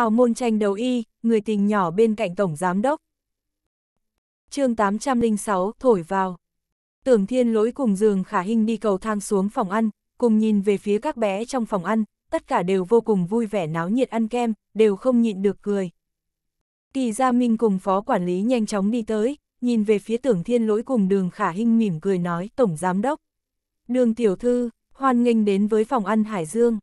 Hào môn tranh đầu y, người tình nhỏ bên cạnh tổng giám đốc. chương 806, thổi vào. Tưởng thiên lỗi cùng giường khả hình đi cầu thang xuống phòng ăn, cùng nhìn về phía các bé trong phòng ăn, tất cả đều vô cùng vui vẻ náo nhiệt ăn kem, đều không nhịn được cười. Kỳ Gia Minh cùng phó quản lý nhanh chóng đi tới, nhìn về phía tưởng thiên lỗi cùng đường khả hình mỉm cười nói tổng giám đốc. Đường tiểu thư, hoan nghênh đến với phòng ăn Hải Dương.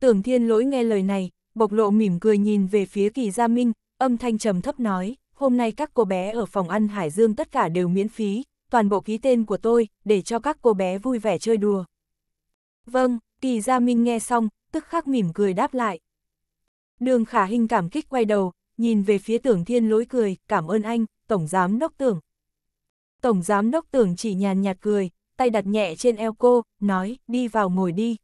Tưởng thiên lỗi nghe lời này, bộc lộ mỉm cười nhìn về phía kỳ gia minh, âm thanh trầm thấp nói, hôm nay các cô bé ở phòng ăn Hải Dương tất cả đều miễn phí, toàn bộ ký tên của tôi, để cho các cô bé vui vẻ chơi đùa. Vâng, kỳ gia minh nghe xong, tức khắc mỉm cười đáp lại. Đường khả hình cảm kích quay đầu, nhìn về phía tưởng thiên lỗi cười, cảm ơn anh, tổng giám đốc tưởng. Tổng giám đốc tưởng chỉ nhàn nhạt cười, tay đặt nhẹ trên eo cô, nói, đi vào ngồi đi.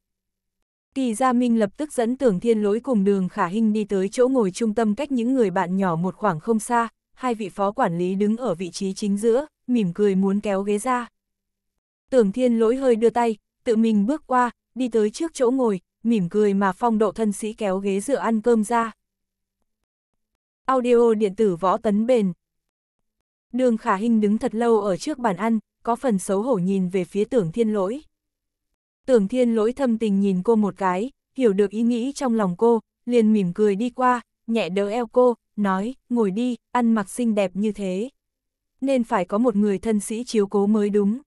Kỳ Gia Minh lập tức dẫn tưởng thiên lỗi cùng đường khả hình đi tới chỗ ngồi trung tâm cách những người bạn nhỏ một khoảng không xa, hai vị phó quản lý đứng ở vị trí chính giữa, mỉm cười muốn kéo ghế ra. Tưởng thiên lỗi hơi đưa tay, tự mình bước qua, đi tới trước chỗ ngồi, mỉm cười mà phong độ thân sĩ kéo ghế dựa ăn cơm ra. Audio điện tử võ tấn bền Đường khả hình đứng thật lâu ở trước bàn ăn, có phần xấu hổ nhìn về phía tưởng thiên lỗi. Tưởng thiên lỗi thâm tình nhìn cô một cái, hiểu được ý nghĩ trong lòng cô, liền mỉm cười đi qua, nhẹ đỡ eo cô, nói, ngồi đi, ăn mặc xinh đẹp như thế. Nên phải có một người thân sĩ chiếu cố mới đúng.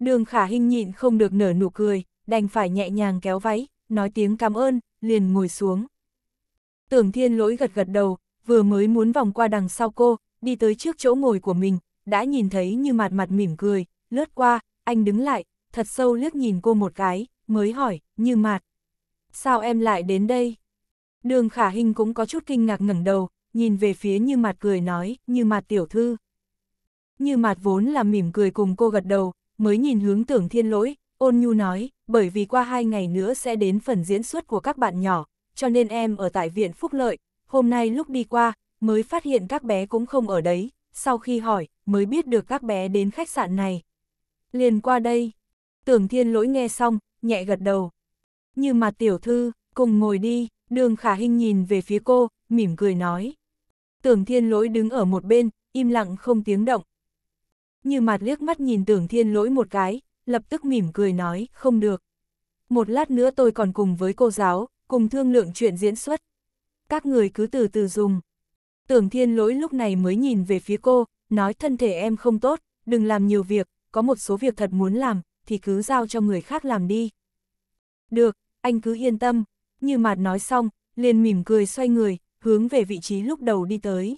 Đường khả hình nhịn không được nở nụ cười, đành phải nhẹ nhàng kéo váy, nói tiếng cảm ơn, liền ngồi xuống. Tưởng thiên lỗi gật gật đầu, vừa mới muốn vòng qua đằng sau cô, đi tới trước chỗ ngồi của mình, đã nhìn thấy như mặt mặt mỉm cười, lướt qua, anh đứng lại, thật sâu liếc nhìn cô một cái, mới hỏi, như mạt. Sao em lại đến đây? Đường khả hình cũng có chút kinh ngạc ngẩng đầu, nhìn về phía như mạt cười nói, như mạt tiểu thư. Như mạt vốn là mỉm cười cùng cô gật đầu, mới nhìn hướng tưởng thiên lỗi, ôn nhu nói, bởi vì qua hai ngày nữa sẽ đến phần diễn xuất của các bạn nhỏ, cho nên em ở tại viện Phúc Lợi, hôm nay lúc đi qua, mới phát hiện các bé cũng không ở đấy, sau khi hỏi, mới biết được các bé đến khách sạn này. Liền qua đây, Tưởng thiên lỗi nghe xong, nhẹ gật đầu. Như mặt tiểu thư, cùng ngồi đi, đường khả hình nhìn về phía cô, mỉm cười nói. Tưởng thiên lỗi đứng ở một bên, im lặng không tiếng động. Như mặt liếc mắt nhìn tưởng thiên lỗi một cái, lập tức mỉm cười nói, không được. Một lát nữa tôi còn cùng với cô giáo, cùng thương lượng chuyện diễn xuất. Các người cứ từ từ dùng. Tưởng thiên lỗi lúc này mới nhìn về phía cô, nói thân thể em không tốt, đừng làm nhiều việc, có một số việc thật muốn làm, thì cứ giao cho người khác làm đi. Được, anh cứ yên tâm, như mạt nói xong, liền mỉm cười xoay người, hướng về vị trí lúc đầu đi tới.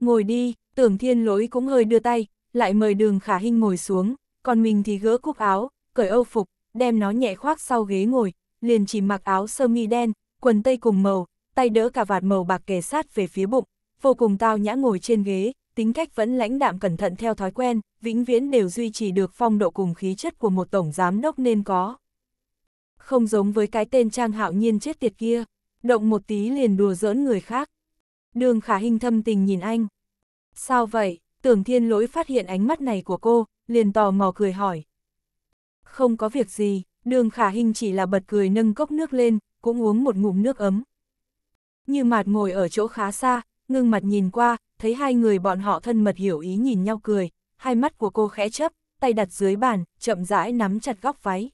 Ngồi đi, tưởng thiên lỗi cũng hơi đưa tay, lại mời đường khả hinh ngồi xuống, còn mình thì gỡ cúc áo, cởi âu phục, đem nó nhẹ khoác sau ghế ngồi, liền chỉ mặc áo sơ mi đen, quần tây cùng màu, tay đỡ cả vạt màu bạc kề sát về phía bụng, vô cùng tao nhã ngồi trên ghế, tính cách vẫn lãnh đạm cẩn thận theo thói quen, vĩnh viễn đều duy trì được phong độ cùng khí chất của một tổng giám đốc nên có. Không giống với cái tên Trang Hạo Nhiên chết tiệt kia, động một tí liền đùa giỡn người khác. Đường khả hình thâm tình nhìn anh. Sao vậy, tưởng thiên lỗi phát hiện ánh mắt này của cô, liền tò mò cười hỏi. Không có việc gì, đường khả hình chỉ là bật cười nâng cốc nước lên, cũng uống một ngụm nước ấm. Như mạt ngồi ở chỗ khá xa, ngưng mặt nhìn qua, thấy hai người bọn họ thân mật hiểu ý nhìn nhau cười, hai mắt của cô khẽ chấp, tay đặt dưới bàn, chậm rãi nắm chặt góc váy.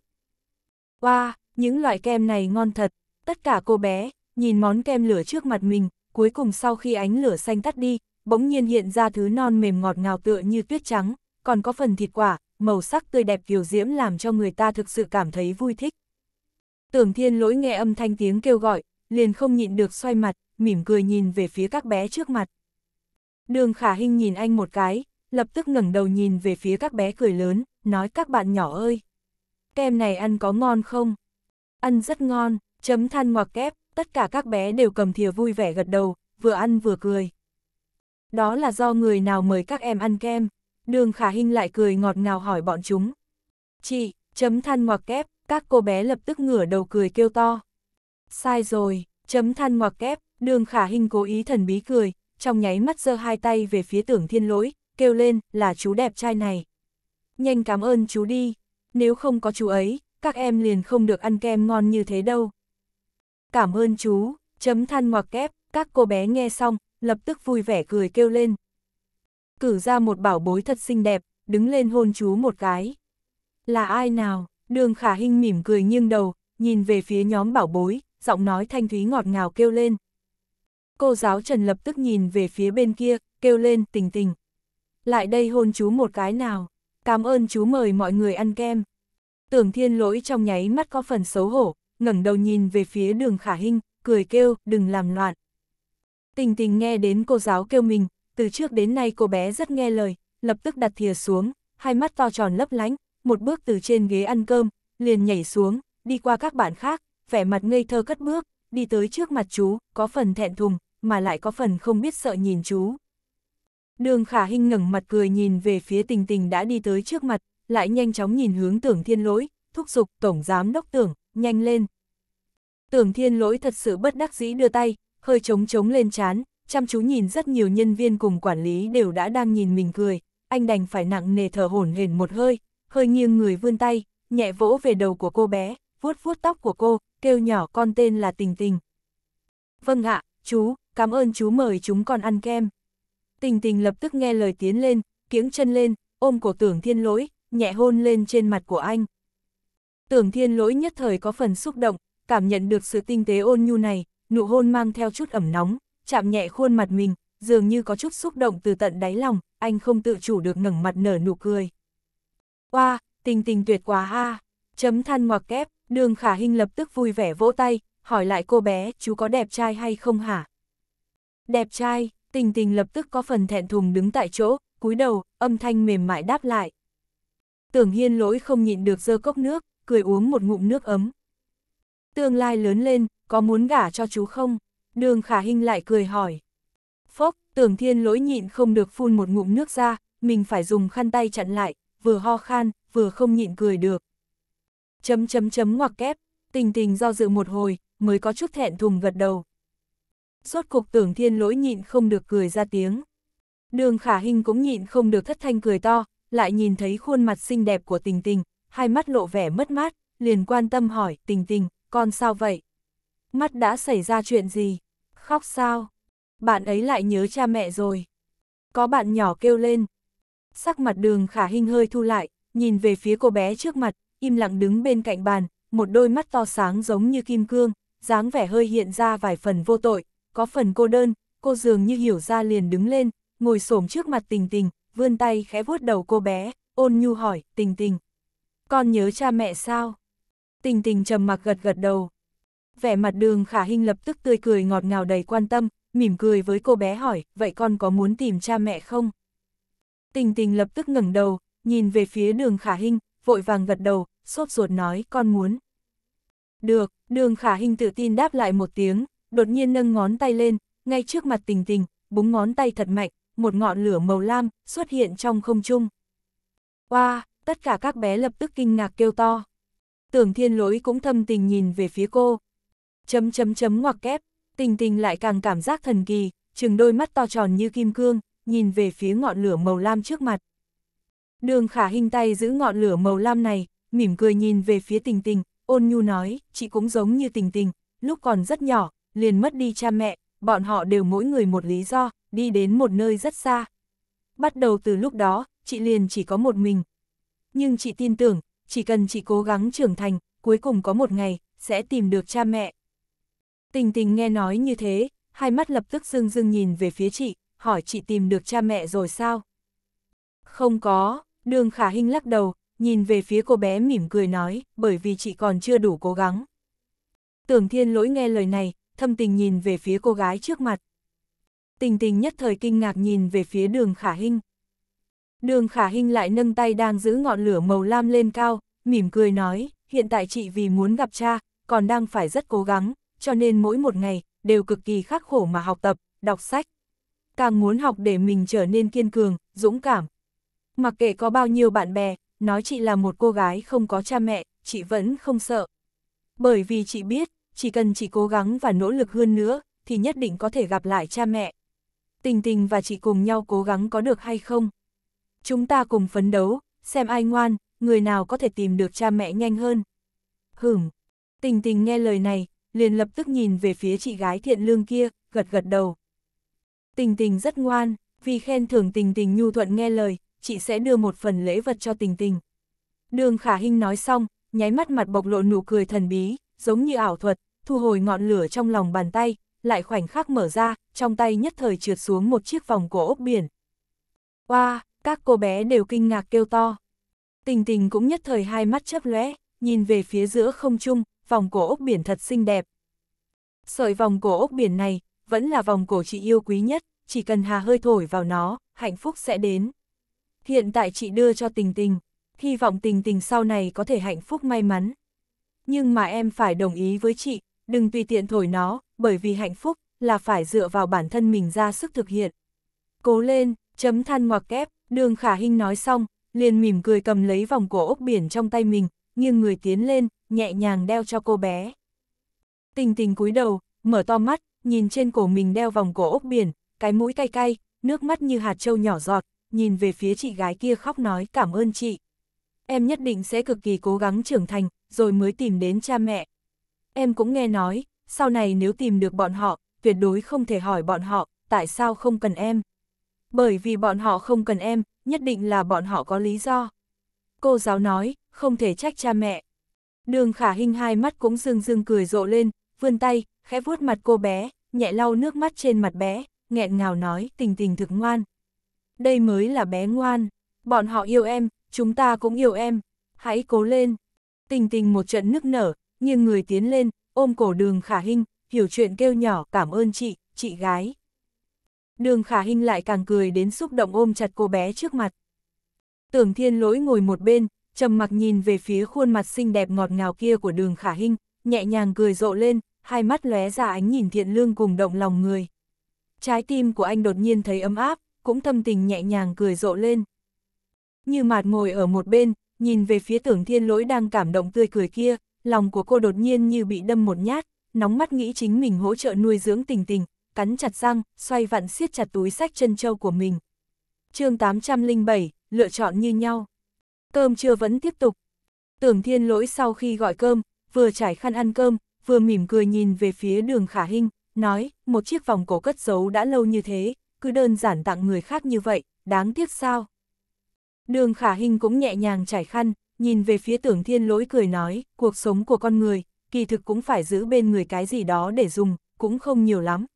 Wow, những loại kem này ngon thật, tất cả cô bé, nhìn món kem lửa trước mặt mình, cuối cùng sau khi ánh lửa xanh tắt đi, bỗng nhiên hiện ra thứ non mềm ngọt ngào tựa như tuyết trắng, còn có phần thịt quả, màu sắc tươi đẹp kiều diễm làm cho người ta thực sự cảm thấy vui thích. Tưởng thiên lỗi nghe âm thanh tiếng kêu gọi, liền không nhịn được xoay mặt, mỉm cười nhìn về phía các bé trước mặt. Đường khả hình nhìn anh một cái, lập tức ngẩng đầu nhìn về phía các bé cười lớn, nói các bạn nhỏ ơi. Kem này ăn có ngon không? Ăn rất ngon, chấm than ngoặc kép, tất cả các bé đều cầm thìa vui vẻ gật đầu, vừa ăn vừa cười. Đó là do người nào mời các em ăn kem, đường khả hình lại cười ngọt ngào hỏi bọn chúng. Chị, chấm than ngoặc kép, các cô bé lập tức ngửa đầu cười kêu to. Sai rồi, chấm than ngoặc kép, đường khả hình cố ý thần bí cười, trong nháy mắt giơ hai tay về phía tưởng thiên lỗi, kêu lên là chú đẹp trai này. Nhanh cảm ơn chú đi, nếu không có chú ấy, các em liền không được ăn kem ngon như thế đâu. Cảm ơn chú, chấm than ngoặc kép, các cô bé nghe xong, lập tức vui vẻ cười kêu lên. Cử ra một bảo bối thật xinh đẹp, đứng lên hôn chú một cái. Là ai nào? Đường khả hình mỉm cười nghiêng đầu, nhìn về phía nhóm bảo bối, giọng nói thanh thúy ngọt ngào kêu lên. Cô giáo Trần lập tức nhìn về phía bên kia, kêu lên tình tình. Lại đây hôn chú một cái nào. Cảm ơn chú mời mọi người ăn kem. Tưởng thiên lỗi trong nháy mắt có phần xấu hổ, ngẩng đầu nhìn về phía đường khả hinh, cười kêu, đừng làm loạn. Tình tình nghe đến cô giáo kêu mình, từ trước đến nay cô bé rất nghe lời, lập tức đặt thìa xuống, hai mắt to tròn lấp lánh, một bước từ trên ghế ăn cơm, liền nhảy xuống, đi qua các bạn khác, vẻ mặt ngây thơ cất bước, đi tới trước mặt chú, có phần thẹn thùng, mà lại có phần không biết sợ nhìn chú. Đường khả hinh ngẩng mặt cười nhìn về phía tình tình đã đi tới trước mặt, lại nhanh chóng nhìn hướng tưởng thiên lỗi, thúc giục tổng giám đốc tưởng, nhanh lên. Tưởng thiên lỗi thật sự bất đắc dĩ đưa tay, hơi trống trống lên chán, chăm chú nhìn rất nhiều nhân viên cùng quản lý đều đã đang nhìn mình cười, anh đành phải nặng nề thở hổn hển một hơi, hơi nghiêng người vươn tay, nhẹ vỗ về đầu của cô bé, vuốt vuốt tóc của cô, kêu nhỏ con tên là Tình Tình. Vâng ạ, chú, cảm ơn chú mời chúng con ăn kem. Tình tình lập tức nghe lời tiến lên, kiếng chân lên, ôm cổ tưởng thiên lỗi, nhẹ hôn lên trên mặt của anh. Tưởng thiên lỗi nhất thời có phần xúc động, cảm nhận được sự tinh tế ôn nhu này, nụ hôn mang theo chút ẩm nóng, chạm nhẹ khuôn mặt mình, dường như có chút xúc động từ tận đáy lòng, anh không tự chủ được ngẩng mặt nở nụ cười. Oa, wow, tình tình tuyệt quá ha, chấm than ngoặc kép, đường khả hình lập tức vui vẻ vỗ tay, hỏi lại cô bé, chú có đẹp trai hay không hả? Đẹp trai, tình tình lập tức có phần thẹn thùng đứng tại chỗ, cúi đầu, âm thanh mềm mại đáp lại. Tưởng hiên lỗi không nhịn được dơ cốc nước, cười uống một ngụm nước ấm. Tương lai lớn lên, có muốn gả cho chú không? Đường khả hình lại cười hỏi. Phốc, tưởng thiên lỗi nhịn không được phun một ngụm nước ra, mình phải dùng khăn tay chặn lại, vừa ho khan, vừa không nhịn cười được. Chấm chấm chấm ngoặc kép, tình tình do dự một hồi, mới có chút thẹn thùng gật đầu suốt cục tưởng thiên lỗi nhịn không được cười ra tiếng. Đường khả hình cũng nhịn không được thất thanh cười to, lại nhìn thấy khuôn mặt xinh đẹp của tình tình, hai mắt lộ vẻ mất mát, liền quan tâm hỏi, tình tình, con sao vậy? Mắt đã xảy ra chuyện gì? Khóc sao? Bạn ấy lại nhớ cha mẹ rồi. Có bạn nhỏ kêu lên. Sắc mặt đường khả hình hơi thu lại, nhìn về phía cô bé trước mặt, im lặng đứng bên cạnh bàn, một đôi mắt to sáng giống như kim cương, dáng vẻ hơi hiện ra vài phần vô tội, có phần cô đơn, cô dường như hiểu ra liền đứng lên, ngồi xổm trước mặt tình tình, vươn tay khẽ vuốt đầu cô bé, ôn nhu hỏi, tình tình. Con nhớ cha mẹ sao? Tình tình trầm mặc gật gật đầu. Vẻ mặt đường khả hình lập tức tươi cười ngọt ngào đầy quan tâm, mỉm cười với cô bé hỏi, vậy con có muốn tìm cha mẹ không? Tình tình lập tức ngẩng đầu, nhìn về phía đường khả hình, vội vàng gật đầu, sốt ruột nói, con muốn. Được, đường khả hình tự tin đáp lại một tiếng, đột nhiên nâng ngón tay lên, ngay trước mặt tình tình, búng ngón tay thật mạnh, một ngọn lửa màu lam xuất hiện trong không trung. Wow, tất cả các bé lập tức kinh ngạc kêu to. Tưởng thiên lỗi cũng thâm tình nhìn về phía cô. Chấm chấm chấm ngoặc kép, tình tình lại càng cảm giác thần kỳ, chừng đôi mắt to tròn như kim cương, nhìn về phía ngọn lửa màu lam trước mặt. Đường khả hình tay giữ ngọn lửa màu lam này, mỉm cười nhìn về phía tình tình, ôn nhu nói, chị cũng giống như tình tình, lúc còn rất nhỏ, liền mất đi cha mẹ, bọn họ đều mỗi người một lý do, đi đến một nơi rất xa. Bắt đầu từ lúc đó, chị liền chỉ có một mình. Nhưng chị tin tưởng, chỉ cần chị cố gắng trưởng thành, cuối cùng có một ngày, sẽ tìm được cha mẹ. Tình tình nghe nói như thế, hai mắt lập tức dưng dưng nhìn về phía chị, hỏi chị tìm được cha mẹ rồi sao? Không có, đường khả hình lắc đầu, nhìn về phía cô bé mỉm cười nói, bởi vì chị còn chưa đủ cố gắng. Tưởng thiên lỗi nghe lời này, thâm tình nhìn về phía cô gái trước mặt. Tình tình nhất thời kinh ngạc nhìn về phía đường khả hinh. Đường khả hinh lại nâng tay đang giữ ngọn lửa màu lam lên cao, mỉm cười nói, hiện tại chị vì muốn gặp cha, còn đang phải rất cố gắng, cho nên mỗi một ngày, đều cực kỳ khắc khổ mà học tập, đọc sách. Càng muốn học để mình trở nên kiên cường, dũng cảm. Mặc kệ có bao nhiêu bạn bè, nói chị là một cô gái không có cha mẹ, chị vẫn không sợ. Bởi vì chị biết, chỉ cần chị cố gắng và nỗ lực hơn nữa, thì nhất định có thể gặp lại cha mẹ. Tình tình và chị cùng nhau cố gắng có được hay không? Chúng ta cùng phấn đấu, xem ai ngoan, người nào có thể tìm được cha mẹ nhanh hơn. Hửm, tình tình nghe lời này, liền lập tức nhìn về phía chị gái thiện lương kia, gật gật đầu. Tình tình rất ngoan, vì khen thưởng tình tình nhu thuận nghe lời, chị sẽ đưa một phần lễ vật cho tình tình. Đường khả hình nói xong, nháy mắt mặt bộc lộ nụ cười thần bí giống như ảo thuật, thu hồi ngọn lửa trong lòng bàn tay, lại khoảnh khắc mở ra, trong tay nhất thời trượt xuống một chiếc vòng cổ ốc biển. Oa, wow, các cô bé đều kinh ngạc kêu to. Tình tình cũng nhất thời hai mắt chớp lóe, nhìn về phía giữa không trung, vòng cổ ốc biển thật xinh đẹp. Sợi vòng cổ ốc biển này, vẫn là vòng cổ chị yêu quý nhất, chỉ cần hà hơi thổi vào nó, hạnh phúc sẽ đến. Hiện tại chị đưa cho tình tình, hy vọng tình tình sau này có thể hạnh phúc may mắn nhưng mà em phải đồng ý với chị, đừng tùy tiện thổi nó, bởi vì hạnh phúc là phải dựa vào bản thân mình ra sức thực hiện. Cố lên, chấm than ngoặc kép, đường khả hình nói xong, liền mỉm cười cầm lấy vòng cổ ốc biển trong tay mình, nghiêng người tiến lên, nhẹ nhàng đeo cho cô bé. Tình tình cúi đầu, mở to mắt, nhìn trên cổ mình đeo vòng cổ ốc biển, cái mũi cay cay, nước mắt như hạt trâu nhỏ giọt, nhìn về phía chị gái kia khóc nói cảm ơn chị em nhất định sẽ cực kỳ cố gắng trưởng thành, rồi mới tìm đến cha mẹ. Em cũng nghe nói, sau này nếu tìm được bọn họ, tuyệt đối không thể hỏi bọn họ, tại sao không cần em. Bởi vì bọn họ không cần em, nhất định là bọn họ có lý do. Cô giáo nói, không thể trách cha mẹ. Đường khả hình hai mắt cũng rưng rưng cười rộ lên, vươn tay, khẽ vuốt mặt cô bé, nhẹ lau nước mắt trên mặt bé, nghẹn ngào nói tình tình thực ngoan. Đây mới là bé ngoan, bọn họ yêu em, chúng ta cũng yêu em, hãy cố lên. Tình tình một trận nức nở, nhưng người tiến lên, ôm cổ đường khả hình, hiểu chuyện kêu nhỏ cảm ơn chị, chị gái. Đường khả hình lại càng cười đến xúc động ôm chặt cô bé trước mặt. Tưởng thiên lỗi ngồi một bên, trầm mặc nhìn về phía khuôn mặt xinh đẹp ngọt ngào kia của đường khả hình, nhẹ nhàng cười rộ lên, hai mắt lóe ra ánh nhìn thiện lương cùng động lòng người. Trái tim của anh đột nhiên thấy ấm áp, cũng thâm tình nhẹ nhàng cười rộ lên. Như mạt ngồi ở một bên, nhìn về phía tưởng thiên lỗi đang cảm động tươi cười kia, lòng của cô đột nhiên như bị đâm một nhát, nóng mắt nghĩ chính mình hỗ trợ nuôi dưỡng tình tình, cắn chặt răng, xoay vặn siết chặt túi sách chân châu của mình. chương 807, lựa chọn như nhau. Cơm chưa vẫn tiếp tục. Tưởng thiên lỗi sau khi gọi cơm, vừa trải khăn ăn cơm, vừa mỉm cười nhìn về phía đường khả hình, nói, một chiếc vòng cổ cất giấu đã lâu như thế, cứ đơn giản tặng người khác như vậy, đáng tiếc sao? Đường khả hình cũng nhẹ nhàng trải khăn, nhìn về phía tưởng thiên lỗi cười nói, cuộc sống của con người, kỳ thực cũng phải giữ bên người cái gì đó để dùng, cũng không nhiều lắm.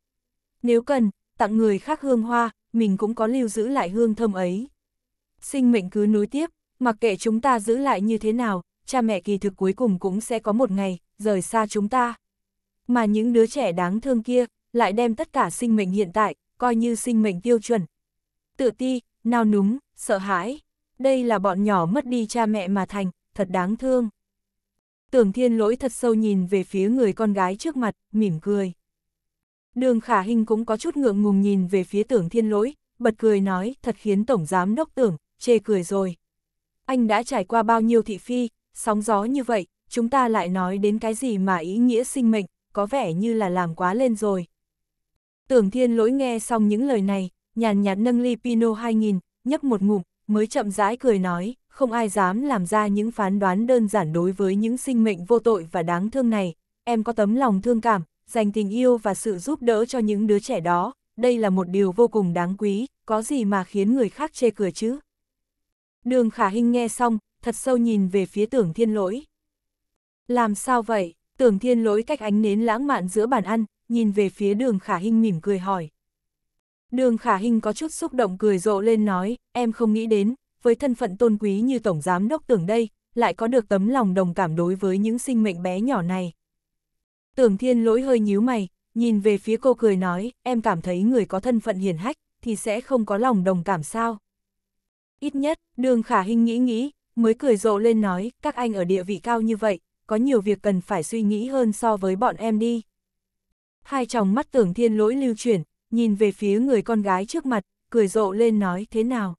Nếu cần, tặng người khác hương hoa, mình cũng có lưu giữ lại hương thơm ấy. Sinh mệnh cứ nối tiếp, mặc kệ chúng ta giữ lại như thế nào, cha mẹ kỳ thực cuối cùng cũng sẽ có một ngày, rời xa chúng ta. Mà những đứa trẻ đáng thương kia, lại đem tất cả sinh mệnh hiện tại, coi như sinh mệnh tiêu chuẩn. Tự ti, nao núng, sợ hãi, đây là bọn nhỏ mất đi cha mẹ mà thành, thật đáng thương. Tưởng thiên lỗi thật sâu nhìn về phía người con gái trước mặt, mỉm cười. Đường khả hình cũng có chút ngượng ngùng nhìn về phía tưởng thiên lỗi, bật cười nói, thật khiến tổng giám đốc tưởng, chê cười rồi. Anh đã trải qua bao nhiêu thị phi, sóng gió như vậy, chúng ta lại nói đến cái gì mà ý nghĩa sinh mệnh, có vẻ như là làm quá lên rồi. Tưởng thiên lỗi nghe xong những lời này, nhàn nhạt nâng ly Pino 2000, nhấp một ngụm, mới chậm rãi cười nói, không ai dám làm ra những phán đoán đơn giản đối với những sinh mệnh vô tội và đáng thương này, em có tấm lòng thương cảm, dành tình yêu và sự giúp đỡ cho những đứa trẻ đó, đây là một điều vô cùng đáng quý, có gì mà khiến người khác chê cười chứ. Đường khả Hinh nghe xong, thật sâu nhìn về phía tưởng thiên lỗi. Làm sao vậy? Tưởng thiên lỗi cách ánh nến lãng mạn giữa bàn ăn, nhìn về phía đường khả Hinh mỉm cười hỏi. Đường khả hình có chút xúc động cười rộ lên nói, em không nghĩ đến, với thân phận tôn quý như tổng giám đốc tưởng đây, lại có được tấm lòng đồng cảm đối với những sinh mệnh bé nhỏ này. Tưởng thiên lỗi hơi nhíu mày, nhìn về phía cô cười nói, em cảm thấy người có thân phận hiền hách, thì sẽ không có lòng đồng cảm sao. Ít nhất, đường khả hình nghĩ nghĩ, mới cười rộ lên nói, các anh ở địa vị cao như vậy, có nhiều việc cần phải suy nghĩ hơn so với bọn em đi. Hai chồng mắt tưởng thiên lỗi lưu chuyển, nhìn về phía người con gái trước mặt, cười rộ lên nói thế nào.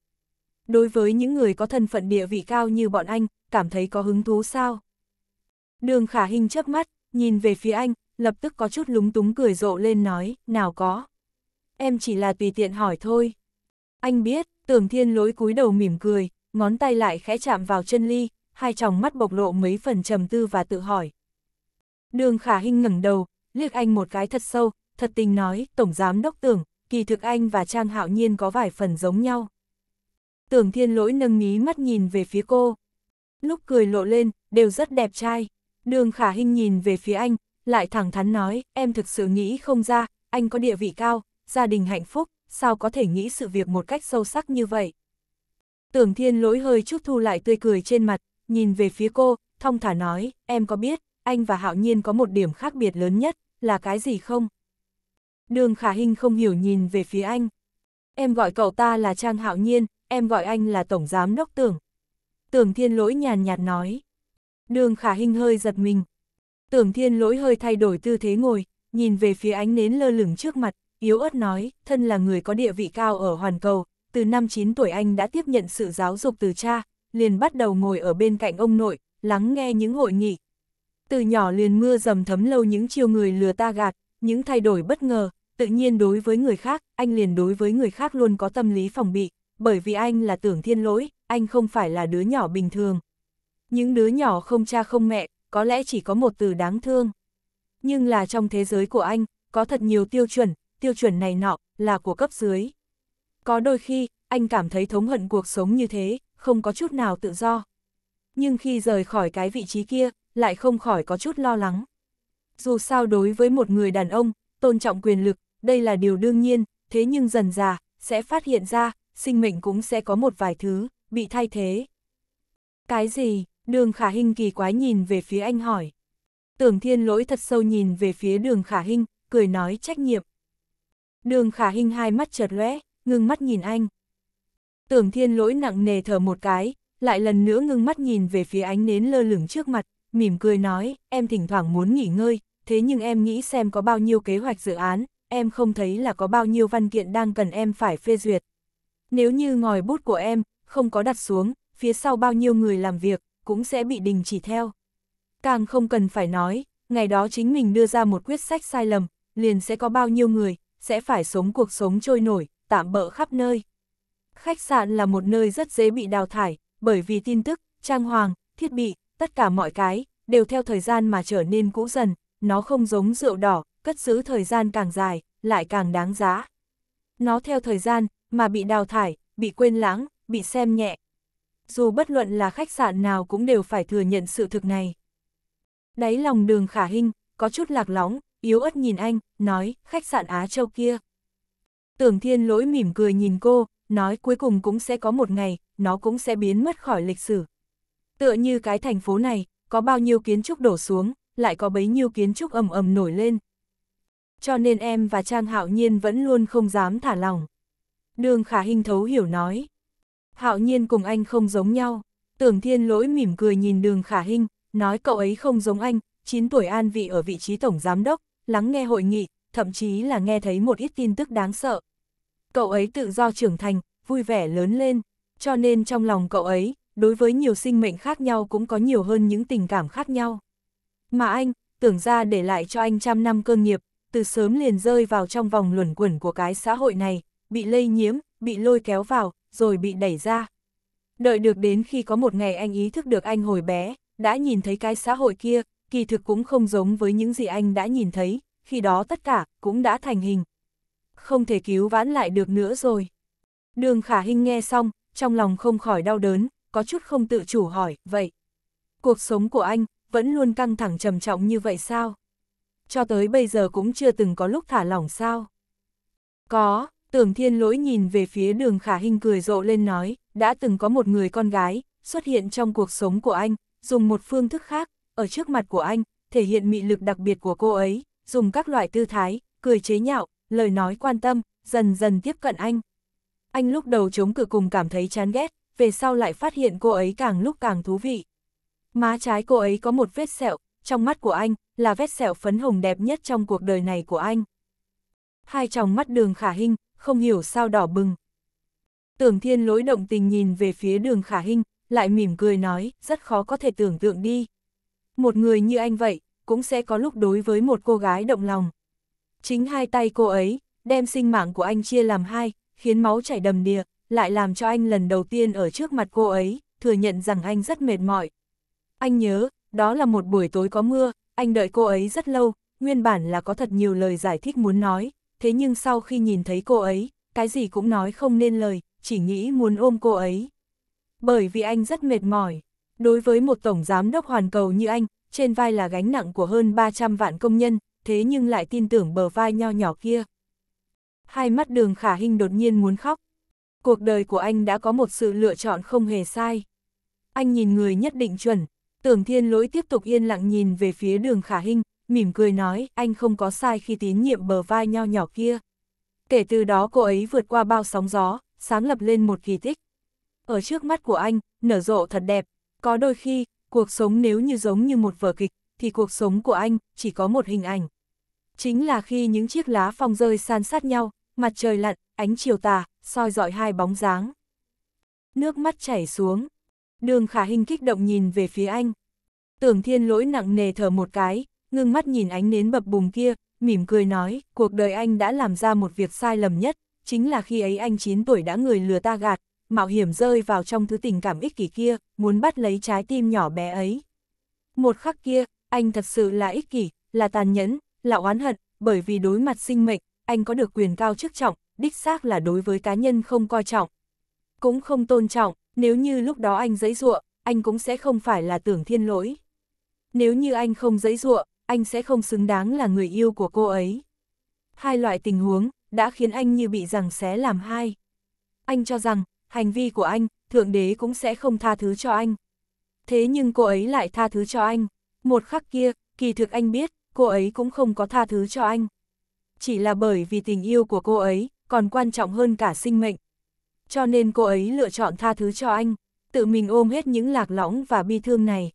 Đối với những người có thân phận địa vị cao như bọn anh, cảm thấy có hứng thú sao? Đường khả hình chớp mắt, nhìn về phía anh, lập tức có chút lúng túng cười rộ lên nói, nào có. Em chỉ là tùy tiện hỏi thôi. Anh biết, tưởng thiên lối cúi đầu mỉm cười, ngón tay lại khẽ chạm vào chân ly, hai tròng mắt bộc lộ mấy phần trầm tư và tự hỏi. Đường khả hình ngẩng đầu, liếc anh một cái thật sâu, thật tình nói, Tổng Giám Đốc Tưởng, kỳ thực anh và Trang Hạo Nhiên có vài phần giống nhau. Tưởng Thiên Lỗi nâng mí mắt nhìn về phía cô. Lúc cười lộ lên, đều rất đẹp trai. Đường Khả Hinh nhìn về phía anh, lại thẳng thắn nói, em thực sự nghĩ không ra, anh có địa vị cao, gia đình hạnh phúc, sao có thể nghĩ sự việc một cách sâu sắc như vậy. Tưởng Thiên Lỗi hơi chút thu lại tươi cười trên mặt, nhìn về phía cô, thong thả nói, em có biết, anh và Hạo Nhiên có một điểm khác biệt lớn nhất, là cái gì không? Đường khả hình không hiểu nhìn về phía anh. Em gọi cậu ta là Trang Hạo Nhiên, em gọi anh là Tổng Giám Đốc Tưởng. Tưởng Thiên Lỗi nhàn nhạt nói. Đường khả hình hơi giật mình. Tưởng Thiên Lỗi hơi thay đổi tư thế ngồi, nhìn về phía ánh nến lơ lửng trước mặt, yếu ớt nói, thân là người có địa vị cao ở Hoàn Cầu, từ năm 9 tuổi anh đã tiếp nhận sự giáo dục từ cha, liền bắt đầu ngồi ở bên cạnh ông nội, lắng nghe những hội nghị. Từ nhỏ liền mưa dầm thấm lâu những chiều người lừa ta gạt, những thay đổi bất ngờ, Tự nhiên đối với người khác, anh liền đối với người khác luôn có tâm lý phòng bị, bởi vì anh là tưởng thiên lỗi, anh không phải là đứa nhỏ bình thường. Những đứa nhỏ không cha không mẹ, có lẽ chỉ có một từ đáng thương. Nhưng là trong thế giới của anh, có thật nhiều tiêu chuẩn, tiêu chuẩn này nọ, là của cấp dưới. Có đôi khi, anh cảm thấy thống hận cuộc sống như thế, không có chút nào tự do. Nhưng khi rời khỏi cái vị trí kia, lại không khỏi có chút lo lắng. Dù sao đối với một người đàn ông, tôn trọng quyền lực, đây là điều đương nhiên, thế nhưng dần già, sẽ phát hiện ra, sinh mệnh cũng sẽ có một vài thứ, bị thay thế. Cái gì? Đường khả hình kỳ quái nhìn về phía anh hỏi. Tưởng thiên lỗi thật sâu nhìn về phía đường khả hình, cười nói trách nhiệm. Đường khả hình hai mắt chợt lóe, ngưng mắt nhìn anh. Tưởng thiên lỗi nặng nề thở một cái, lại lần nữa ngưng mắt nhìn về phía ánh nến lơ lửng trước mặt, mỉm cười nói, em thỉnh thoảng muốn nghỉ ngơi, thế nhưng em nghĩ xem có bao nhiêu kế hoạch dự án, em không thấy là có bao nhiêu văn kiện đang cần em phải phê duyệt. Nếu như ngòi bút của em không có đặt xuống, phía sau bao nhiêu người làm việc cũng sẽ bị đình chỉ theo. Càng không cần phải nói, ngày đó chính mình đưa ra một quyết sách sai lầm, liền sẽ có bao nhiêu người sẽ phải sống cuộc sống trôi nổi, tạm bỡ khắp nơi. Khách sạn là một nơi rất dễ bị đào thải, bởi vì tin tức, trang hoàng, thiết bị, tất cả mọi cái, đều theo thời gian mà trở nên cũ dần, nó không giống rượu đỏ, cất giữ thời gian càng dài, lại càng đáng giá. Nó theo thời gian, mà bị đào thải, bị quên lãng, bị xem nhẹ. Dù bất luận là khách sạn nào cũng đều phải thừa nhận sự thực này. Đáy lòng đường khả hình, có chút lạc lõng yếu ớt nhìn anh, nói, khách sạn Á Châu kia. Tưởng thiên lỗi mỉm cười nhìn cô, nói cuối cùng cũng sẽ có một ngày, nó cũng sẽ biến mất khỏi lịch sử. Tựa như cái thành phố này, có bao nhiêu kiến trúc đổ xuống, lại có bấy nhiêu kiến trúc ầm ầm nổi lên, cho nên em và Trang Hạo Nhiên vẫn luôn không dám thả lòng. Đường Khả Hinh thấu hiểu nói. Hạo Nhiên cùng anh không giống nhau. Tưởng Thiên Lỗi mỉm cười nhìn Đường Khả Hinh, nói cậu ấy không giống anh, 9 tuổi an vị ở vị trí tổng giám đốc, lắng nghe hội nghị, thậm chí là nghe thấy một ít tin tức đáng sợ. Cậu ấy tự do trưởng thành, vui vẻ lớn lên, cho nên trong lòng cậu ấy, đối với nhiều sinh mệnh khác nhau cũng có nhiều hơn những tình cảm khác nhau. Mà anh, tưởng ra để lại cho anh trăm năm cơ nghiệp, từ sớm liền rơi vào trong vòng luẩn quẩn của cái xã hội này, bị lây nhiễm, bị lôi kéo vào, rồi bị đẩy ra. Đợi được đến khi có một ngày anh ý thức được anh hồi bé, đã nhìn thấy cái xã hội kia, kỳ thực cũng không giống với những gì anh đã nhìn thấy, khi đó tất cả cũng đã thành hình. Không thể cứu vãn lại được nữa rồi. Đường khả hình nghe xong, trong lòng không khỏi đau đớn, có chút không tự chủ hỏi, vậy. Cuộc sống của anh, vẫn luôn căng thẳng trầm trọng như vậy sao? cho tới bây giờ cũng chưa từng có lúc thả lỏng sao. Có, tưởng thiên lỗi nhìn về phía đường khả hình cười rộ lên nói, đã từng có một người con gái, xuất hiện trong cuộc sống của anh, dùng một phương thức khác, ở trước mặt của anh, thể hiện mị lực đặc biệt của cô ấy, dùng các loại tư thái, cười chế nhạo, lời nói quan tâm, dần dần tiếp cận anh. Anh lúc đầu chống cự cùng cảm thấy chán ghét, về sau lại phát hiện cô ấy càng lúc càng thú vị. Má trái cô ấy có một vết sẹo, trong mắt của anh, là vết sẹo phấn hồng đẹp nhất trong cuộc đời này của anh. Hai tròng mắt đường khả hinh, không hiểu sao đỏ bừng. Tưởng thiên lỗi động tình nhìn về phía đường khả hinh, lại mỉm cười nói, rất khó có thể tưởng tượng đi. Một người như anh vậy, cũng sẽ có lúc đối với một cô gái động lòng. Chính hai tay cô ấy, đem sinh mạng của anh chia làm hai, khiến máu chảy đầm đìa, lại làm cho anh lần đầu tiên ở trước mặt cô ấy, thừa nhận rằng anh rất mệt mỏi. Anh nhớ, đó là một buổi tối có mưa, anh đợi cô ấy rất lâu, nguyên bản là có thật nhiều lời giải thích muốn nói, thế nhưng sau khi nhìn thấy cô ấy, cái gì cũng nói không nên lời, chỉ nghĩ muốn ôm cô ấy. Bởi vì anh rất mệt mỏi. Đối với một tổng giám đốc hoàn cầu như anh, trên vai là gánh nặng của hơn 300 vạn công nhân, thế nhưng lại tin tưởng bờ vai nho nhỏ kia. Hai mắt đường khả hình đột nhiên muốn khóc. Cuộc đời của anh đã có một sự lựa chọn không hề sai. Anh nhìn người nhất định chuẩn, Tưởng thiên lỗi tiếp tục yên lặng nhìn về phía đường khả hình, mỉm cười nói anh không có sai khi tín nhiệm bờ vai nho nhỏ kia. Kể từ đó cô ấy vượt qua bao sóng gió, sáng lập lên một kỳ tích. Ở trước mắt của anh, nở rộ thật đẹp, có đôi khi, cuộc sống nếu như giống như một vở kịch, thì cuộc sống của anh chỉ có một hình ảnh. Chính là khi những chiếc lá phong rơi san sát nhau, mặt trời lặn, ánh chiều tà, soi dọi hai bóng dáng. Nước mắt chảy xuống. Đường khả hình kích động nhìn về phía anh. Tưởng thiên lỗi nặng nề thở một cái, ngưng mắt nhìn ánh nến bập bùng kia, mỉm cười nói, cuộc đời anh đã làm ra một việc sai lầm nhất, chính là khi ấy anh 9 tuổi đã người lừa ta gạt, mạo hiểm rơi vào trong thứ tình cảm ích kỷ kia, muốn bắt lấy trái tim nhỏ bé ấy. Một khắc kia, anh thật sự là ích kỷ, là tàn nhẫn, là oán hận, bởi vì đối mặt sinh mệnh, anh có được quyền cao chức trọng, đích xác là đối với cá nhân không coi trọng, cũng không tôn trọng, nếu như lúc đó anh giấy ruộng, anh cũng sẽ không phải là tưởng thiên lỗi. Nếu như anh không giấy ruộng, anh sẽ không xứng đáng là người yêu của cô ấy. Hai loại tình huống đã khiến anh như bị rằng xé làm hai. Anh cho rằng, hành vi của anh, Thượng Đế cũng sẽ không tha thứ cho anh. Thế nhưng cô ấy lại tha thứ cho anh. Một khắc kia, kỳ thực anh biết, cô ấy cũng không có tha thứ cho anh. Chỉ là bởi vì tình yêu của cô ấy, còn quan trọng hơn cả sinh mệnh, cho nên cô ấy lựa chọn tha thứ cho anh, tự mình ôm hết những lạc lõng và bi thương này.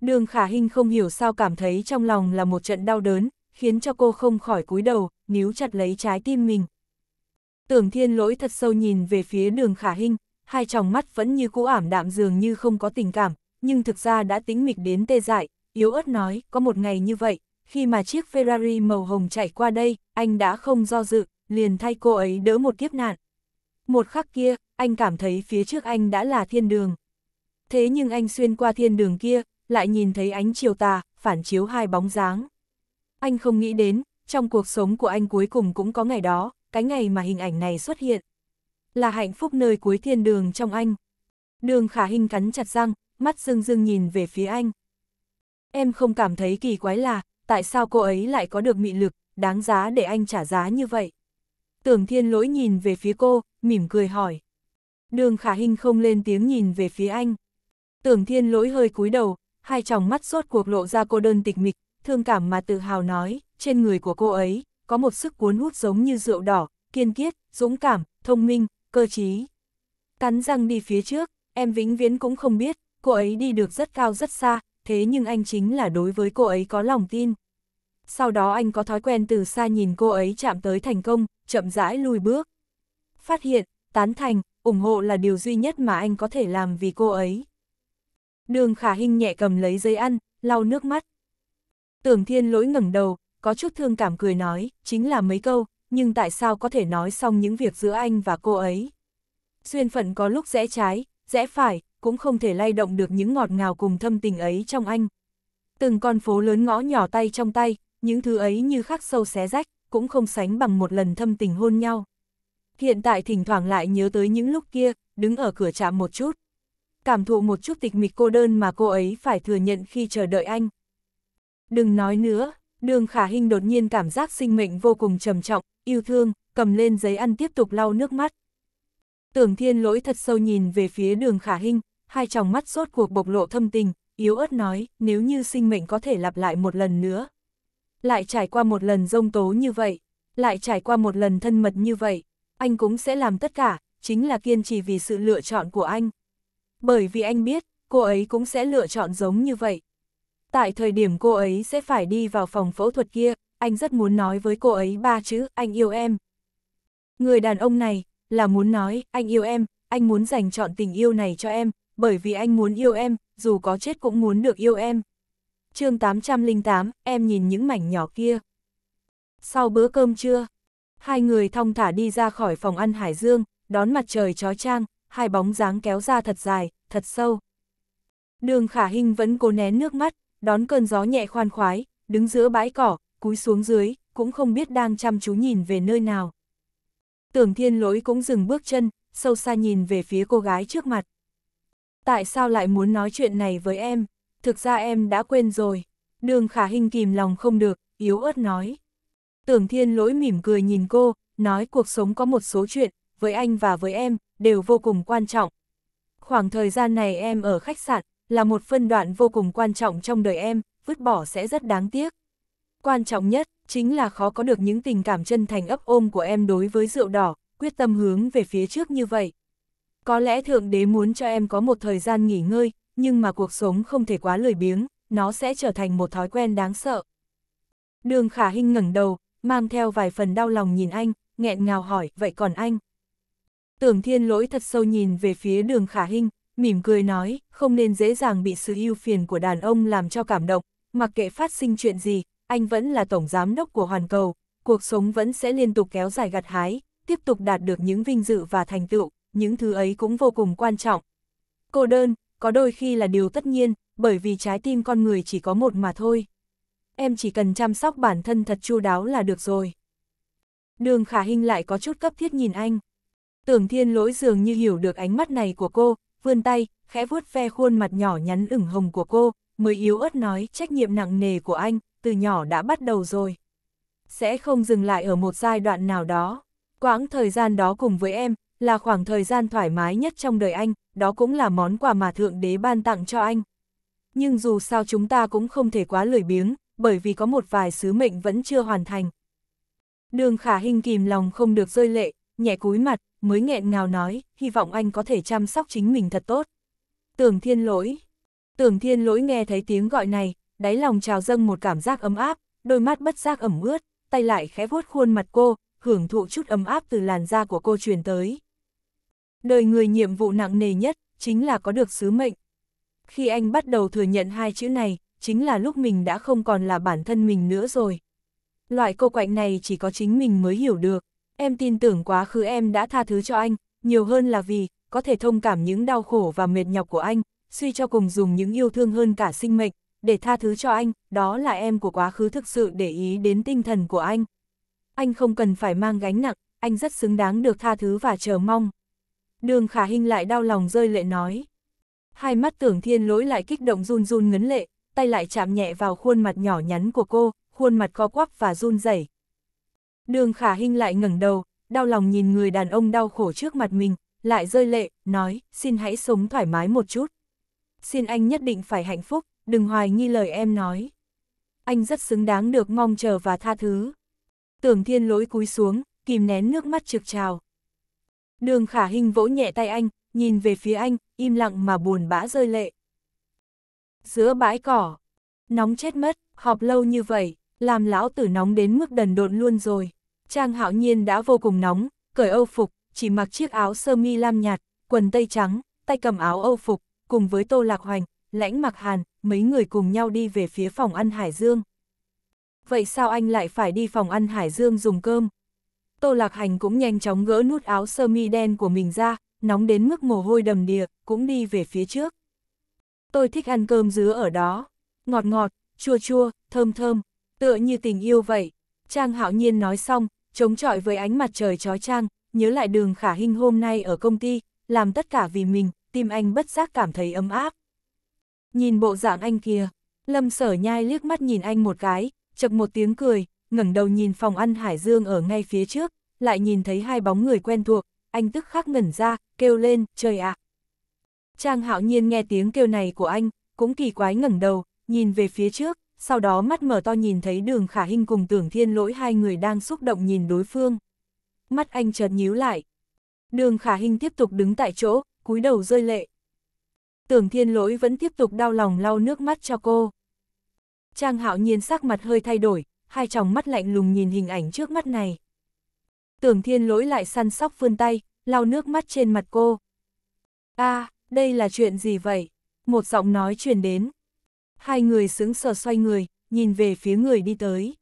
Đường Khả Hinh không hiểu sao cảm thấy trong lòng là một trận đau đớn, khiến cho cô không khỏi cúi đầu, níu chặt lấy trái tim mình. Tưởng Thiên Lỗi thật sâu nhìn về phía Đường Khả Hinh, hai tròng mắt vẫn như cũ ảm đạm dường như không có tình cảm, nhưng thực ra đã tính mịch đến tê dại, yếu ớt nói, có một ngày như vậy, khi mà chiếc Ferrari màu hồng chạy qua đây, anh đã không do dự, liền thay cô ấy đỡ một kiếp nạn. Một khắc kia, anh cảm thấy phía trước anh đã là thiên đường. Thế nhưng anh xuyên qua thiên đường kia, lại nhìn thấy ánh chiều tà, phản chiếu hai bóng dáng. Anh không nghĩ đến, trong cuộc sống của anh cuối cùng cũng có ngày đó, cái ngày mà hình ảnh này xuất hiện. Là hạnh phúc nơi cuối thiên đường trong anh. Đường khả hình cắn chặt răng, mắt dưng dưng nhìn về phía anh. Em không cảm thấy kỳ quái là, tại sao cô ấy lại có được mị lực, đáng giá để anh trả giá như vậy. Tưởng thiên lỗi nhìn về phía cô, mỉm cười hỏi. Đường khả hình không lên tiếng nhìn về phía anh. Tưởng thiên lỗi hơi cúi đầu, hai tròng mắt sốt cuộc lộ ra cô đơn tịch mịch, thương cảm mà tự hào nói, trên người của cô ấy, có một sức cuốn hút giống như rượu đỏ, kiên quyết, dũng cảm, thông minh, cơ trí. Cắn răng đi phía trước, em vĩnh viễn cũng không biết, cô ấy đi được rất cao rất xa, thế nhưng anh chính là đối với cô ấy có lòng tin. Sau đó anh có thói quen từ xa nhìn cô ấy chạm tới thành công, chậm rãi lùi bước. Phát hiện, tán thành, ủng hộ là điều duy nhất mà anh có thể làm vì cô ấy. Đường khả hình nhẹ cầm lấy giấy ăn, lau nước mắt. Tưởng thiên lỗi ngẩng đầu, có chút thương cảm cười nói, chính là mấy câu, nhưng tại sao có thể nói xong những việc giữa anh và cô ấy. Xuyên phận có lúc rẽ trái, rẽ phải, cũng không thể lay động được những ngọt ngào cùng thâm tình ấy trong anh. Từng con phố lớn ngõ nhỏ tay trong tay, những thứ ấy như khắc sâu xé rách, cũng không sánh bằng một lần thâm tình hôn nhau. Hiện tại thỉnh thoảng lại nhớ tới những lúc kia, đứng ở cửa trạm một chút. Cảm thụ một chút tịch mịch cô đơn mà cô ấy phải thừa nhận khi chờ đợi anh. Đừng nói nữa, đường khả hình đột nhiên cảm giác sinh mệnh vô cùng trầm trọng, yêu thương, cầm lên giấy ăn tiếp tục lau nước mắt. Tưởng thiên lỗi thật sâu nhìn về phía đường khả hình, hai tròng mắt sốt cuộc bộc lộ thâm tình, yếu ớt nói, nếu như sinh mệnh có thể lặp lại một lần nữa, lại trải qua một lần rông tố như vậy, lại trải qua một lần thân mật như vậy, anh cũng sẽ làm tất cả, chính là kiên trì vì sự lựa chọn của anh. Bởi vì anh biết, cô ấy cũng sẽ lựa chọn giống như vậy. Tại thời điểm cô ấy sẽ phải đi vào phòng phẫu thuật kia, anh rất muốn nói với cô ấy ba chữ, anh yêu em. Người đàn ông này, là muốn nói, anh yêu em, anh muốn dành chọn tình yêu này cho em, bởi vì anh muốn yêu em, dù có chết cũng muốn được yêu em chương 808, em nhìn những mảnh nhỏ kia. Sau bữa cơm trưa, hai người thong thả đi ra khỏi phòng ăn Hải Dương, đón mặt trời trói trang, hai bóng dáng kéo ra thật dài, thật sâu. Đường khả hình vẫn cố nén nước mắt, đón cơn gió nhẹ khoan khoái, đứng giữa bãi cỏ, cúi xuống dưới, cũng không biết đang chăm chú nhìn về nơi nào. Tưởng thiên lỗi cũng dừng bước chân, sâu xa nhìn về phía cô gái trước mặt. Tại sao lại muốn nói chuyện này với em? thực ra em đã quên rồi. Đường khả hình kìm lòng không được, yếu ớt nói. Tưởng thiên lỗi mỉm cười nhìn cô, nói cuộc sống có một số chuyện, với anh và với em, đều vô cùng quan trọng. Khoảng thời gian này em ở khách sạn, là một phân đoạn vô cùng quan trọng trong đời em, vứt bỏ sẽ rất đáng tiếc. Quan trọng nhất, chính là khó có được những tình cảm chân thành ấp ôm của em đối với rượu đỏ, quyết tâm hướng về phía trước như vậy. Có lẽ Thượng Đế muốn cho em có một thời gian nghỉ ngơi, nhưng mà cuộc sống không thể quá lười biếng, nó sẽ trở thành một thói quen đáng sợ. Đường khả hinh ngẩng đầu, mang theo vài phần đau lòng nhìn anh, nghẹn ngào hỏi, vậy còn anh? Tưởng thiên lỗi thật sâu nhìn về phía đường khả hinh, mỉm cười nói, không nên dễ dàng bị sự ưu phiền của đàn ông làm cho cảm động, mặc kệ phát sinh chuyện gì, anh vẫn là tổng giám đốc của hoàn cầu, cuộc sống vẫn sẽ liên tục kéo dài gặt hái, tiếp tục đạt được những vinh dự và thành tựu, những thứ ấy cũng vô cùng quan trọng. Cô đơn, có đôi khi là điều tất nhiên, bởi vì trái tim con người chỉ có một mà thôi. Em chỉ cần chăm sóc bản thân thật chu đáo là được rồi. Đường khả hình lại có chút cấp thiết nhìn anh. Tưởng thiên lỗi dường như hiểu được ánh mắt này của cô, vươn tay, khẽ vuốt ve khuôn mặt nhỏ nhắn ửng hồng của cô, mới yếu ớt nói trách nhiệm nặng nề của anh, từ nhỏ đã bắt đầu rồi. Sẽ không dừng lại ở một giai đoạn nào đó. Quãng thời gian đó cùng với em, là khoảng thời gian thoải mái nhất trong đời anh, đó cũng là món quà mà Thượng Đế ban tặng cho anh. Nhưng dù sao chúng ta cũng không thể quá lười biếng, bởi vì có một vài sứ mệnh vẫn chưa hoàn thành. Đường khả hình kìm lòng không được rơi lệ, nhẹ cúi mặt, mới nghẹn ngào nói, hy vọng anh có thể chăm sóc chính mình thật tốt. Tưởng thiên lỗi. Tưởng thiên lỗi nghe thấy tiếng gọi này, đáy lòng trào dâng một cảm giác ấm áp, đôi mắt bất giác ẩm ướt, tay lại khẽ vuốt khuôn mặt cô, hưởng thụ chút ấm áp từ làn da của cô truyền tới. Đời người nhiệm vụ nặng nề nhất, chính là có được sứ mệnh. Khi anh bắt đầu thừa nhận hai chữ này, chính là lúc mình đã không còn là bản thân mình nữa rồi. Loại cô quạnh này chỉ có chính mình mới hiểu được. Em tin tưởng quá khứ em đã tha thứ cho anh, nhiều hơn là vì, có thể thông cảm những đau khổ và mệt nhọc của anh, suy cho cùng dùng những yêu thương hơn cả sinh mệnh, để tha thứ cho anh, đó là em của quá khứ thực sự để ý đến tinh thần của anh. Anh không cần phải mang gánh nặng, anh rất xứng đáng được tha thứ và chờ mong. Đường khả hình lại đau lòng rơi lệ nói. Hai mắt tưởng thiên lỗi lại kích động run run ngấn lệ, tay lại chạm nhẹ vào khuôn mặt nhỏ nhắn của cô, khuôn mặt co quắp và run rẩy. Đường khả hình lại ngẩng đầu, đau lòng nhìn người đàn ông đau khổ trước mặt mình, lại rơi lệ, nói, xin hãy sống thoải mái một chút. Xin anh nhất định phải hạnh phúc, đừng hoài nghi lời em nói. Anh rất xứng đáng được mong chờ và tha thứ. Tưởng thiên lỗi cúi xuống, kìm nén nước mắt trực trào. Đường khả hình vỗ nhẹ tay anh, nhìn về phía anh, im lặng mà buồn bã rơi lệ. Giữa bãi cỏ, nóng chết mất, họp lâu như vậy, làm lão tử nóng đến mức đần độn luôn rồi. Trang hạo nhiên đã vô cùng nóng, cởi âu phục, chỉ mặc chiếc áo sơ mi lam nhạt, quần tây trắng, tay cầm áo âu phục, cùng với tô lạc hoành, lãnh mặc hàn, mấy người cùng nhau đi về phía phòng ăn Hải Dương. Vậy sao anh lại phải đi phòng ăn Hải Dương dùng cơm? Tô Lạc Hành cũng nhanh chóng gỡ nút áo sơ mi đen của mình ra, nóng đến mức mồ hôi đầm đìa, cũng đi về phía trước. Tôi thích ăn cơm dứa ở đó, ngọt ngọt, chua chua, thơm thơm, tựa như tình yêu vậy. Trang hạo nhiên nói xong, chống chọi với ánh mặt trời chói trang, nhớ lại đường khả hình hôm nay ở công ty, làm tất cả vì mình, tim anh bất giác cảm thấy ấm áp. Nhìn bộ dạng anh kia, lâm sở nhai liếc mắt nhìn anh một cái, chật một tiếng cười, ngẩng đầu nhìn phòng ăn Hải Dương ở ngay phía trước, lại nhìn thấy hai bóng người quen thuộc, anh tức khắc ngẩn ra, kêu lên, trời ạ. Trang hạo nhiên nghe tiếng kêu này của anh, cũng kỳ quái ngẩng đầu, nhìn về phía trước, sau đó mắt mở to nhìn thấy đường khả hình cùng tưởng thiên lỗi hai người đang xúc động nhìn đối phương. Mắt anh chợt nhíu lại. Đường khả hình tiếp tục đứng tại chỗ, cúi đầu rơi lệ. Tưởng thiên lỗi vẫn tiếp tục đau lòng lau nước mắt cho cô. Trang hạo nhiên sắc mặt hơi thay đổi, hai tròng mắt lạnh lùng nhìn hình ảnh trước mắt này. Tưởng thiên lỗi lại săn sóc vươn tay, lau nước mắt trên mặt cô. a à, đây là chuyện gì vậy? Một giọng nói truyền đến. Hai người sững sờ xoay người, nhìn về phía người đi tới.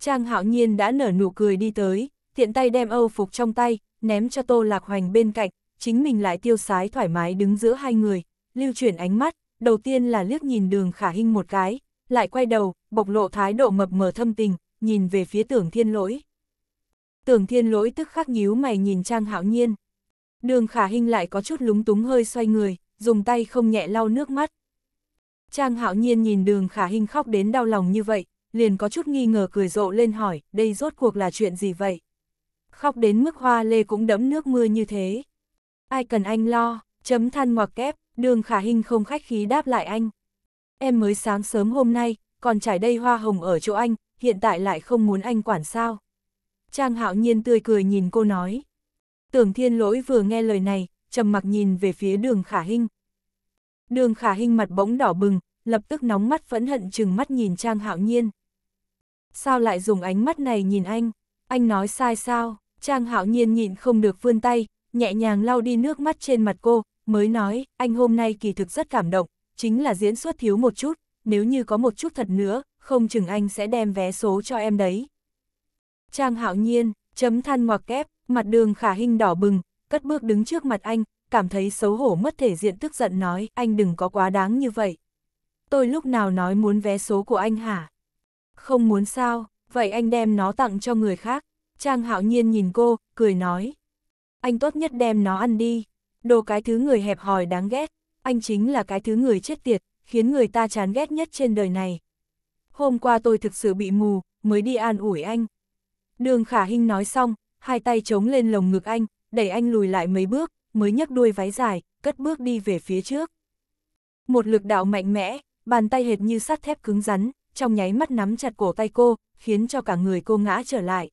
Trang hạo nhiên đã nở nụ cười đi tới, tiện tay đem âu phục trong tay, ném cho tô lạc hoành bên cạnh, chính mình lại tiêu sái thoải mái đứng giữa hai người, lưu chuyển ánh mắt, đầu tiên là liếc nhìn đường khả hinh một cái, lại quay đầu, bộc lộ thái độ mập mờ thâm tình, nhìn về phía tưởng thiên lỗi. Tưởng thiên lỗi tức khắc nhíu mày nhìn Trang Hạo Nhiên. Đường khả hình lại có chút lúng túng hơi xoay người, dùng tay không nhẹ lau nước mắt. Trang Hạo Nhiên nhìn đường khả hình khóc đến đau lòng như vậy, liền có chút nghi ngờ cười rộ lên hỏi, đây rốt cuộc là chuyện gì vậy? Khóc đến mức hoa lê cũng đẫm nước mưa như thế. Ai cần anh lo, chấm than ngoặc kép, đường khả hình không khách khí đáp lại anh. Em mới sáng sớm hôm nay, còn trải đây hoa hồng ở chỗ anh, hiện tại lại không muốn anh quản sao. Trang hạo nhiên tươi cười nhìn cô nói. Tưởng thiên lỗi vừa nghe lời này, trầm mặc nhìn về phía đường khả hinh. Đường khả hinh mặt bỗng đỏ bừng, lập tức nóng mắt phẫn hận chừng mắt nhìn Trang hạo nhiên. Sao lại dùng ánh mắt này nhìn anh? Anh nói sai sao? Trang hạo nhiên nhịn không được vươn tay, nhẹ nhàng lau đi nước mắt trên mặt cô, mới nói, anh hôm nay kỳ thực rất cảm động, chính là diễn xuất thiếu một chút, nếu như có một chút thật nữa, không chừng anh sẽ đem vé số cho em đấy. Trang hạo nhiên, chấm than ngoặc kép, mặt đường khả hình đỏ bừng, cất bước đứng trước mặt anh, cảm thấy xấu hổ mất thể diện tức giận nói, anh đừng có quá đáng như vậy. Tôi lúc nào nói muốn vé số của anh hả? Không muốn sao, vậy anh đem nó tặng cho người khác. Trang hạo nhiên nhìn cô, cười nói. Anh tốt nhất đem nó ăn đi. Đồ cái thứ người hẹp hòi đáng ghét. Anh chính là cái thứ người chết tiệt, khiến người ta chán ghét nhất trên đời này. Hôm qua tôi thực sự bị mù, mới đi an ủi anh. Đường khả hinh nói xong, hai tay chống lên lồng ngực anh, đẩy anh lùi lại mấy bước, mới nhấc đuôi váy dài, cất bước đi về phía trước. Một lực đạo mạnh mẽ, bàn tay hệt như sắt thép cứng rắn, trong nháy mắt nắm chặt cổ tay cô, khiến cho cả người cô ngã trở lại.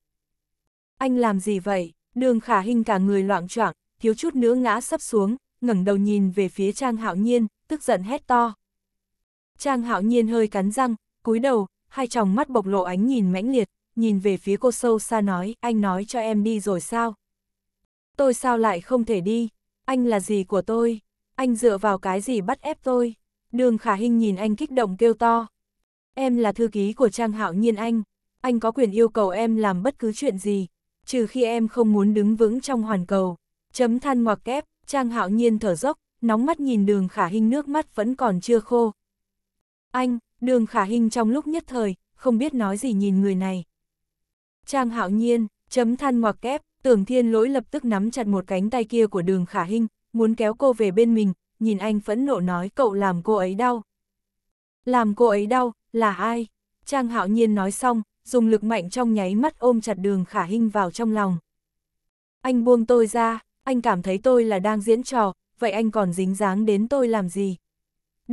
Anh làm gì vậy? Đường khả hình cả người loạn choạng, thiếu chút nữa ngã sấp xuống, ngẩng đầu nhìn về phía Trang Hạo Nhiên, tức giận hét to. Trang hạo nhiên hơi cắn răng, cúi đầu, hai tròng mắt bộc lộ ánh nhìn mãnh liệt, nhìn về phía cô sâu xa nói, anh nói cho em đi rồi sao? Tôi sao lại không thể đi? Anh là gì của tôi? Anh dựa vào cái gì bắt ép tôi? Đường khả Hinh nhìn anh kích động kêu to. Em là thư ký của Trang Hạo Nhiên anh. Anh có quyền yêu cầu em làm bất cứ chuyện gì, trừ khi em không muốn đứng vững trong hoàn cầu. Chấm than ngoặc kép, Trang Hạo Nhiên thở dốc, nóng mắt nhìn đường khả Hinh nước mắt vẫn còn chưa khô, anh, đường khả hình trong lúc nhất thời, không biết nói gì nhìn người này. Trang hạo nhiên, chấm than ngoặc kép, tưởng thiên lỗi lập tức nắm chặt một cánh tay kia của đường khả hình, muốn kéo cô về bên mình, nhìn anh phẫn nộ nói cậu làm cô ấy đau. Làm cô ấy đau, là ai? Trang hạo nhiên nói xong, dùng lực mạnh trong nháy mắt ôm chặt đường khả hình vào trong lòng. Anh buông tôi ra, anh cảm thấy tôi là đang diễn trò, vậy anh còn dính dáng đến tôi làm gì?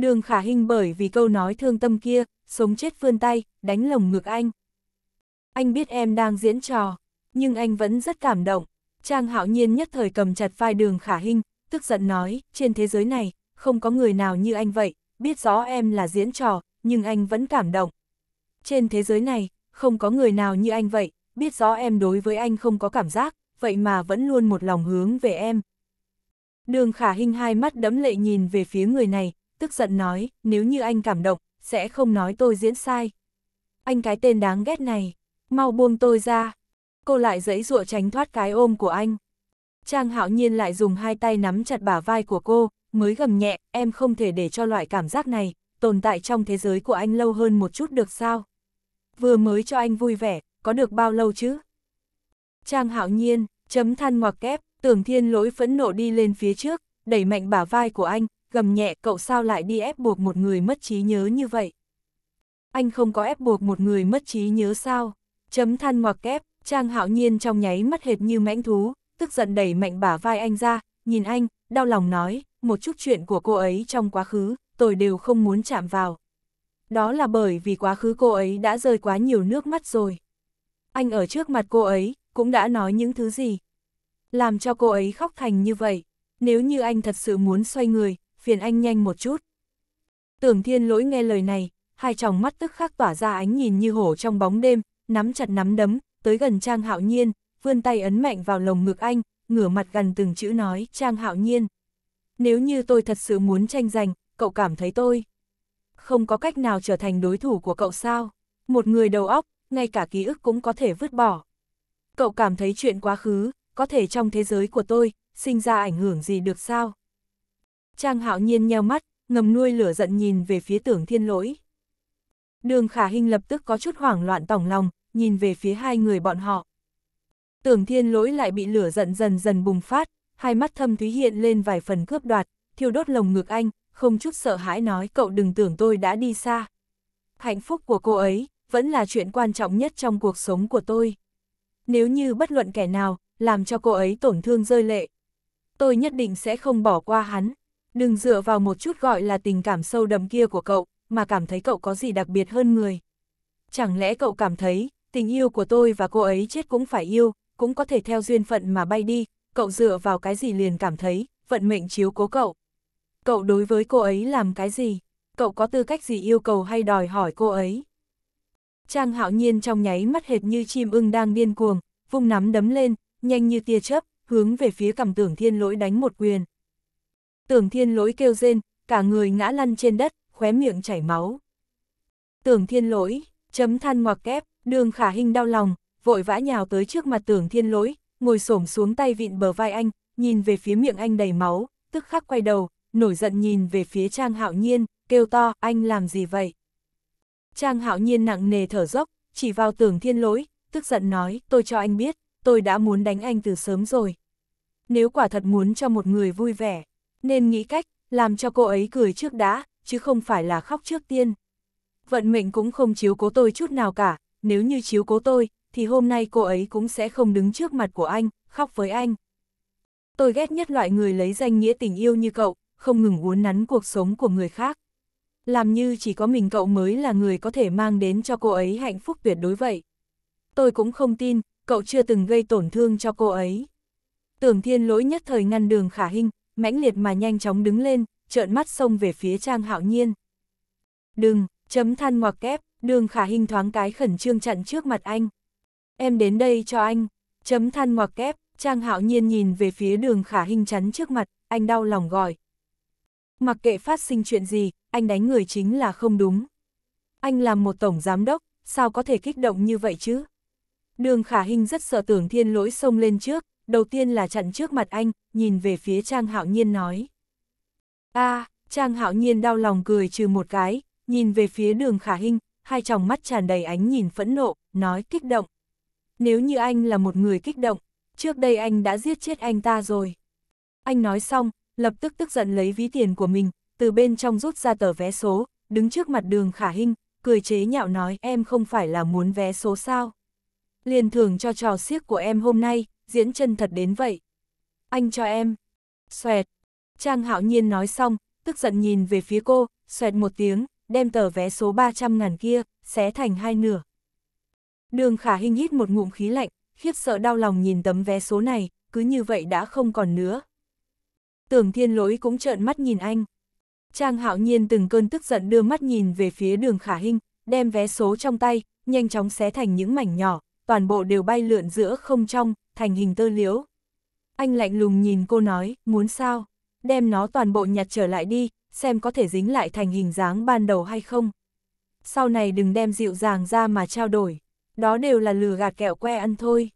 Đường khả hình bởi vì câu nói thương tâm kia, sống chết vươn tay, đánh lồng ngực anh. Anh biết em đang diễn trò, nhưng anh vẫn rất cảm động. Trang hạo nhiên nhất thời cầm chặt vai đường khả hình, tức giận nói, trên thế giới này, không có người nào như anh vậy, biết rõ em là diễn trò, nhưng anh vẫn cảm động. Trên thế giới này, không có người nào như anh vậy, biết rõ em đối với anh không có cảm giác, vậy mà vẫn luôn một lòng hướng về em. Đường khả hình hai mắt đấm lệ nhìn về phía người này, tức giận nói, nếu như anh cảm động, sẽ không nói tôi diễn sai. Anh cái tên đáng ghét này, mau buông tôi ra. Cô lại giãy dụa tránh thoát cái ôm của anh. Trang hạo nhiên lại dùng hai tay nắm chặt bả vai của cô, mới gầm nhẹ, em không thể để cho loại cảm giác này, tồn tại trong thế giới của anh lâu hơn một chút được sao? Vừa mới cho anh vui vẻ, có được bao lâu chứ? Trang hạo nhiên, chấm than ngoặc kép, tưởng thiên lỗi phẫn nộ đi lên phía trước, đẩy mạnh bả vai của anh, gầm nhẹ cậu sao lại đi ép buộc một người mất trí nhớ như vậy. Anh không có ép buộc một người mất trí nhớ sao? Chấm than ngoặc kép, Trang hạo nhiên trong nháy mắt hệt như mãnh thú, tức giận đẩy mạnh bả vai anh ra, nhìn anh, đau lòng nói, một chút chuyện của cô ấy trong quá khứ, tôi đều không muốn chạm vào. Đó là bởi vì quá khứ cô ấy đã rơi quá nhiều nước mắt rồi. Anh ở trước mặt cô ấy, cũng đã nói những thứ gì. Làm cho cô ấy khóc thành như vậy, nếu như anh thật sự muốn xoay người, phiền anh nhanh một chút. Tưởng thiên lỗi nghe lời này, hai tròng mắt tức khắc tỏa ra ánh nhìn như hổ trong bóng đêm, nắm chặt nắm đấm, tới gần Trang Hạo Nhiên, vươn tay ấn mạnh vào lồng ngực anh, ngửa mặt gần từng chữ nói, Trang Hạo Nhiên. Nếu như tôi thật sự muốn tranh giành, cậu cảm thấy tôi không có cách nào trở thành đối thủ của cậu sao? Một người đầu óc, ngay cả ký ức cũng có thể vứt bỏ. Cậu cảm thấy chuyện quá khứ, có thể trong thế giới của tôi, sinh ra ảnh hưởng gì được sao? Trang hạo nhiên nheo mắt, ngầm nuôi lửa giận nhìn về phía tưởng thiên lỗi. Đường khả hình lập tức có chút hoảng loạn tổng lòng, nhìn về phía hai người bọn họ. Tưởng thiên lỗi lại bị lửa giận dần dần bùng phát, hai mắt thâm thúy hiện lên vài phần cướp đoạt, thiêu đốt lồng ngực anh, không chút sợ hãi nói cậu đừng tưởng tôi đã đi xa. Hạnh phúc của cô ấy, vẫn là chuyện quan trọng nhất trong cuộc sống của tôi. Nếu như bất luận kẻ nào, làm cho cô ấy tổn thương rơi lệ, tôi nhất định sẽ không bỏ qua hắn. Đừng dựa vào một chút gọi là tình cảm sâu đậm kia của cậu, mà cảm thấy cậu có gì đặc biệt hơn người. Chẳng lẽ cậu cảm thấy, tình yêu của tôi và cô ấy chết cũng phải yêu, cũng có thể theo duyên phận mà bay đi, cậu dựa vào cái gì liền cảm thấy, vận mệnh chiếu cố cậu. Cậu đối với cô ấy làm cái gì? Cậu có tư cách gì yêu cầu hay đòi hỏi cô ấy? Trang hạo nhiên trong nháy mắt hệt như chim ưng đang điên cuồng, vung nắm đấm lên, nhanh như tia chớp, hướng về phía cầm tưởng thiên lỗi đánh một quyền. Tưởng thiên lỗi kêu rên, cả người ngã lăn trên đất, khóe miệng chảy máu. Tưởng thiên lỗi, chấm than ngoặc kép, đường khả hình đau lòng, vội vã nhào tới trước mặt tưởng thiên lỗi, ngồi xổm xuống tay vịn bờ vai anh, nhìn về phía miệng anh đầy máu, tức khắc quay đầu, nổi giận nhìn về phía Trang Hạo Nhiên, kêu to, anh làm gì vậy? Trang Hạo Nhiên nặng nề thở dốc, chỉ vào tưởng thiên lỗi, tức giận nói, tôi cho anh biết, tôi đã muốn đánh anh từ sớm rồi. Nếu quả thật muốn cho một người vui vẻ, nên nghĩ cách, làm cho cô ấy cười trước đã, chứ không phải là khóc trước tiên. Vận mệnh cũng không chiếu cố tôi chút nào cả, nếu như chiếu cố tôi, thì hôm nay cô ấy cũng sẽ không đứng trước mặt của anh, khóc với anh. Tôi ghét nhất loại người lấy danh nghĩa tình yêu như cậu, không ngừng uốn nắn cuộc sống của người khác. Làm như chỉ có mình cậu mới là người có thể mang đến cho cô ấy hạnh phúc tuyệt đối vậy. Tôi cũng không tin, cậu chưa từng gây tổn thương cho cô ấy. Tưởng thiên lỗi nhất thời ngăn đường khả hình, mãnh liệt mà nhanh chóng đứng lên, trợn mắt xông về phía Trang Hạo Nhiên. Đừng, chấm than ngoặc kép, đường khả Hinh thoáng cái khẩn trương chặn trước mặt anh. Em đến đây cho anh, chấm than ngoặc kép, Trang Hạo Nhiên nhìn về phía đường khả Hinh chắn trước mặt, anh đau lòng gọi. Mặc kệ phát sinh chuyện gì, anh đánh người chính là không đúng. Anh làm một tổng giám đốc, sao có thể kích động như vậy chứ? Đường khả Hinh rất sợ tưởng thiên lỗi xông lên trước, đầu tiên là chặn trước mặt anh, nhìn về phía Trang Hạo Nhiên nói. a à, Trang Hạo Nhiên đau lòng cười trừ một cái, nhìn về phía đường khả hình, hai tròng mắt tràn đầy ánh nhìn phẫn nộ, nói kích động. Nếu như anh là một người kích động, trước đây anh đã giết chết anh ta rồi. Anh nói xong, lập tức tức giận lấy ví tiền của mình, từ bên trong rút ra tờ vé số, đứng trước mặt đường khả hình, cười chế nhạo nói em không phải là muốn vé số sao. Liền thưởng cho trò siếc của em hôm nay, diễn chân thật đến vậy. Anh cho em. Xoẹt. Trang hạo nhiên nói xong, tức giận nhìn về phía cô, xoẹt một tiếng, đem tờ vé số 300 ngàn kia, xé thành hai nửa. Đường khả hình hít một ngụm khí lạnh, khiếp sợ đau lòng nhìn tấm vé số này, cứ như vậy đã không còn nữa. Tưởng thiên lỗi cũng trợn mắt nhìn anh. Trang hạo nhiên từng cơn tức giận đưa mắt nhìn về phía đường khả hình, đem vé số trong tay, nhanh chóng xé thành những mảnh nhỏ, toàn bộ đều bay lượn giữa không trong, thành hình tơ liễu. Anh lạnh lùng nhìn cô nói, muốn sao? Đem nó toàn bộ nhặt trở lại đi, xem có thể dính lại thành hình dáng ban đầu hay không. Sau này đừng đem dịu dàng ra mà trao đổi, đó đều là lừa gạt kẹo que ăn thôi.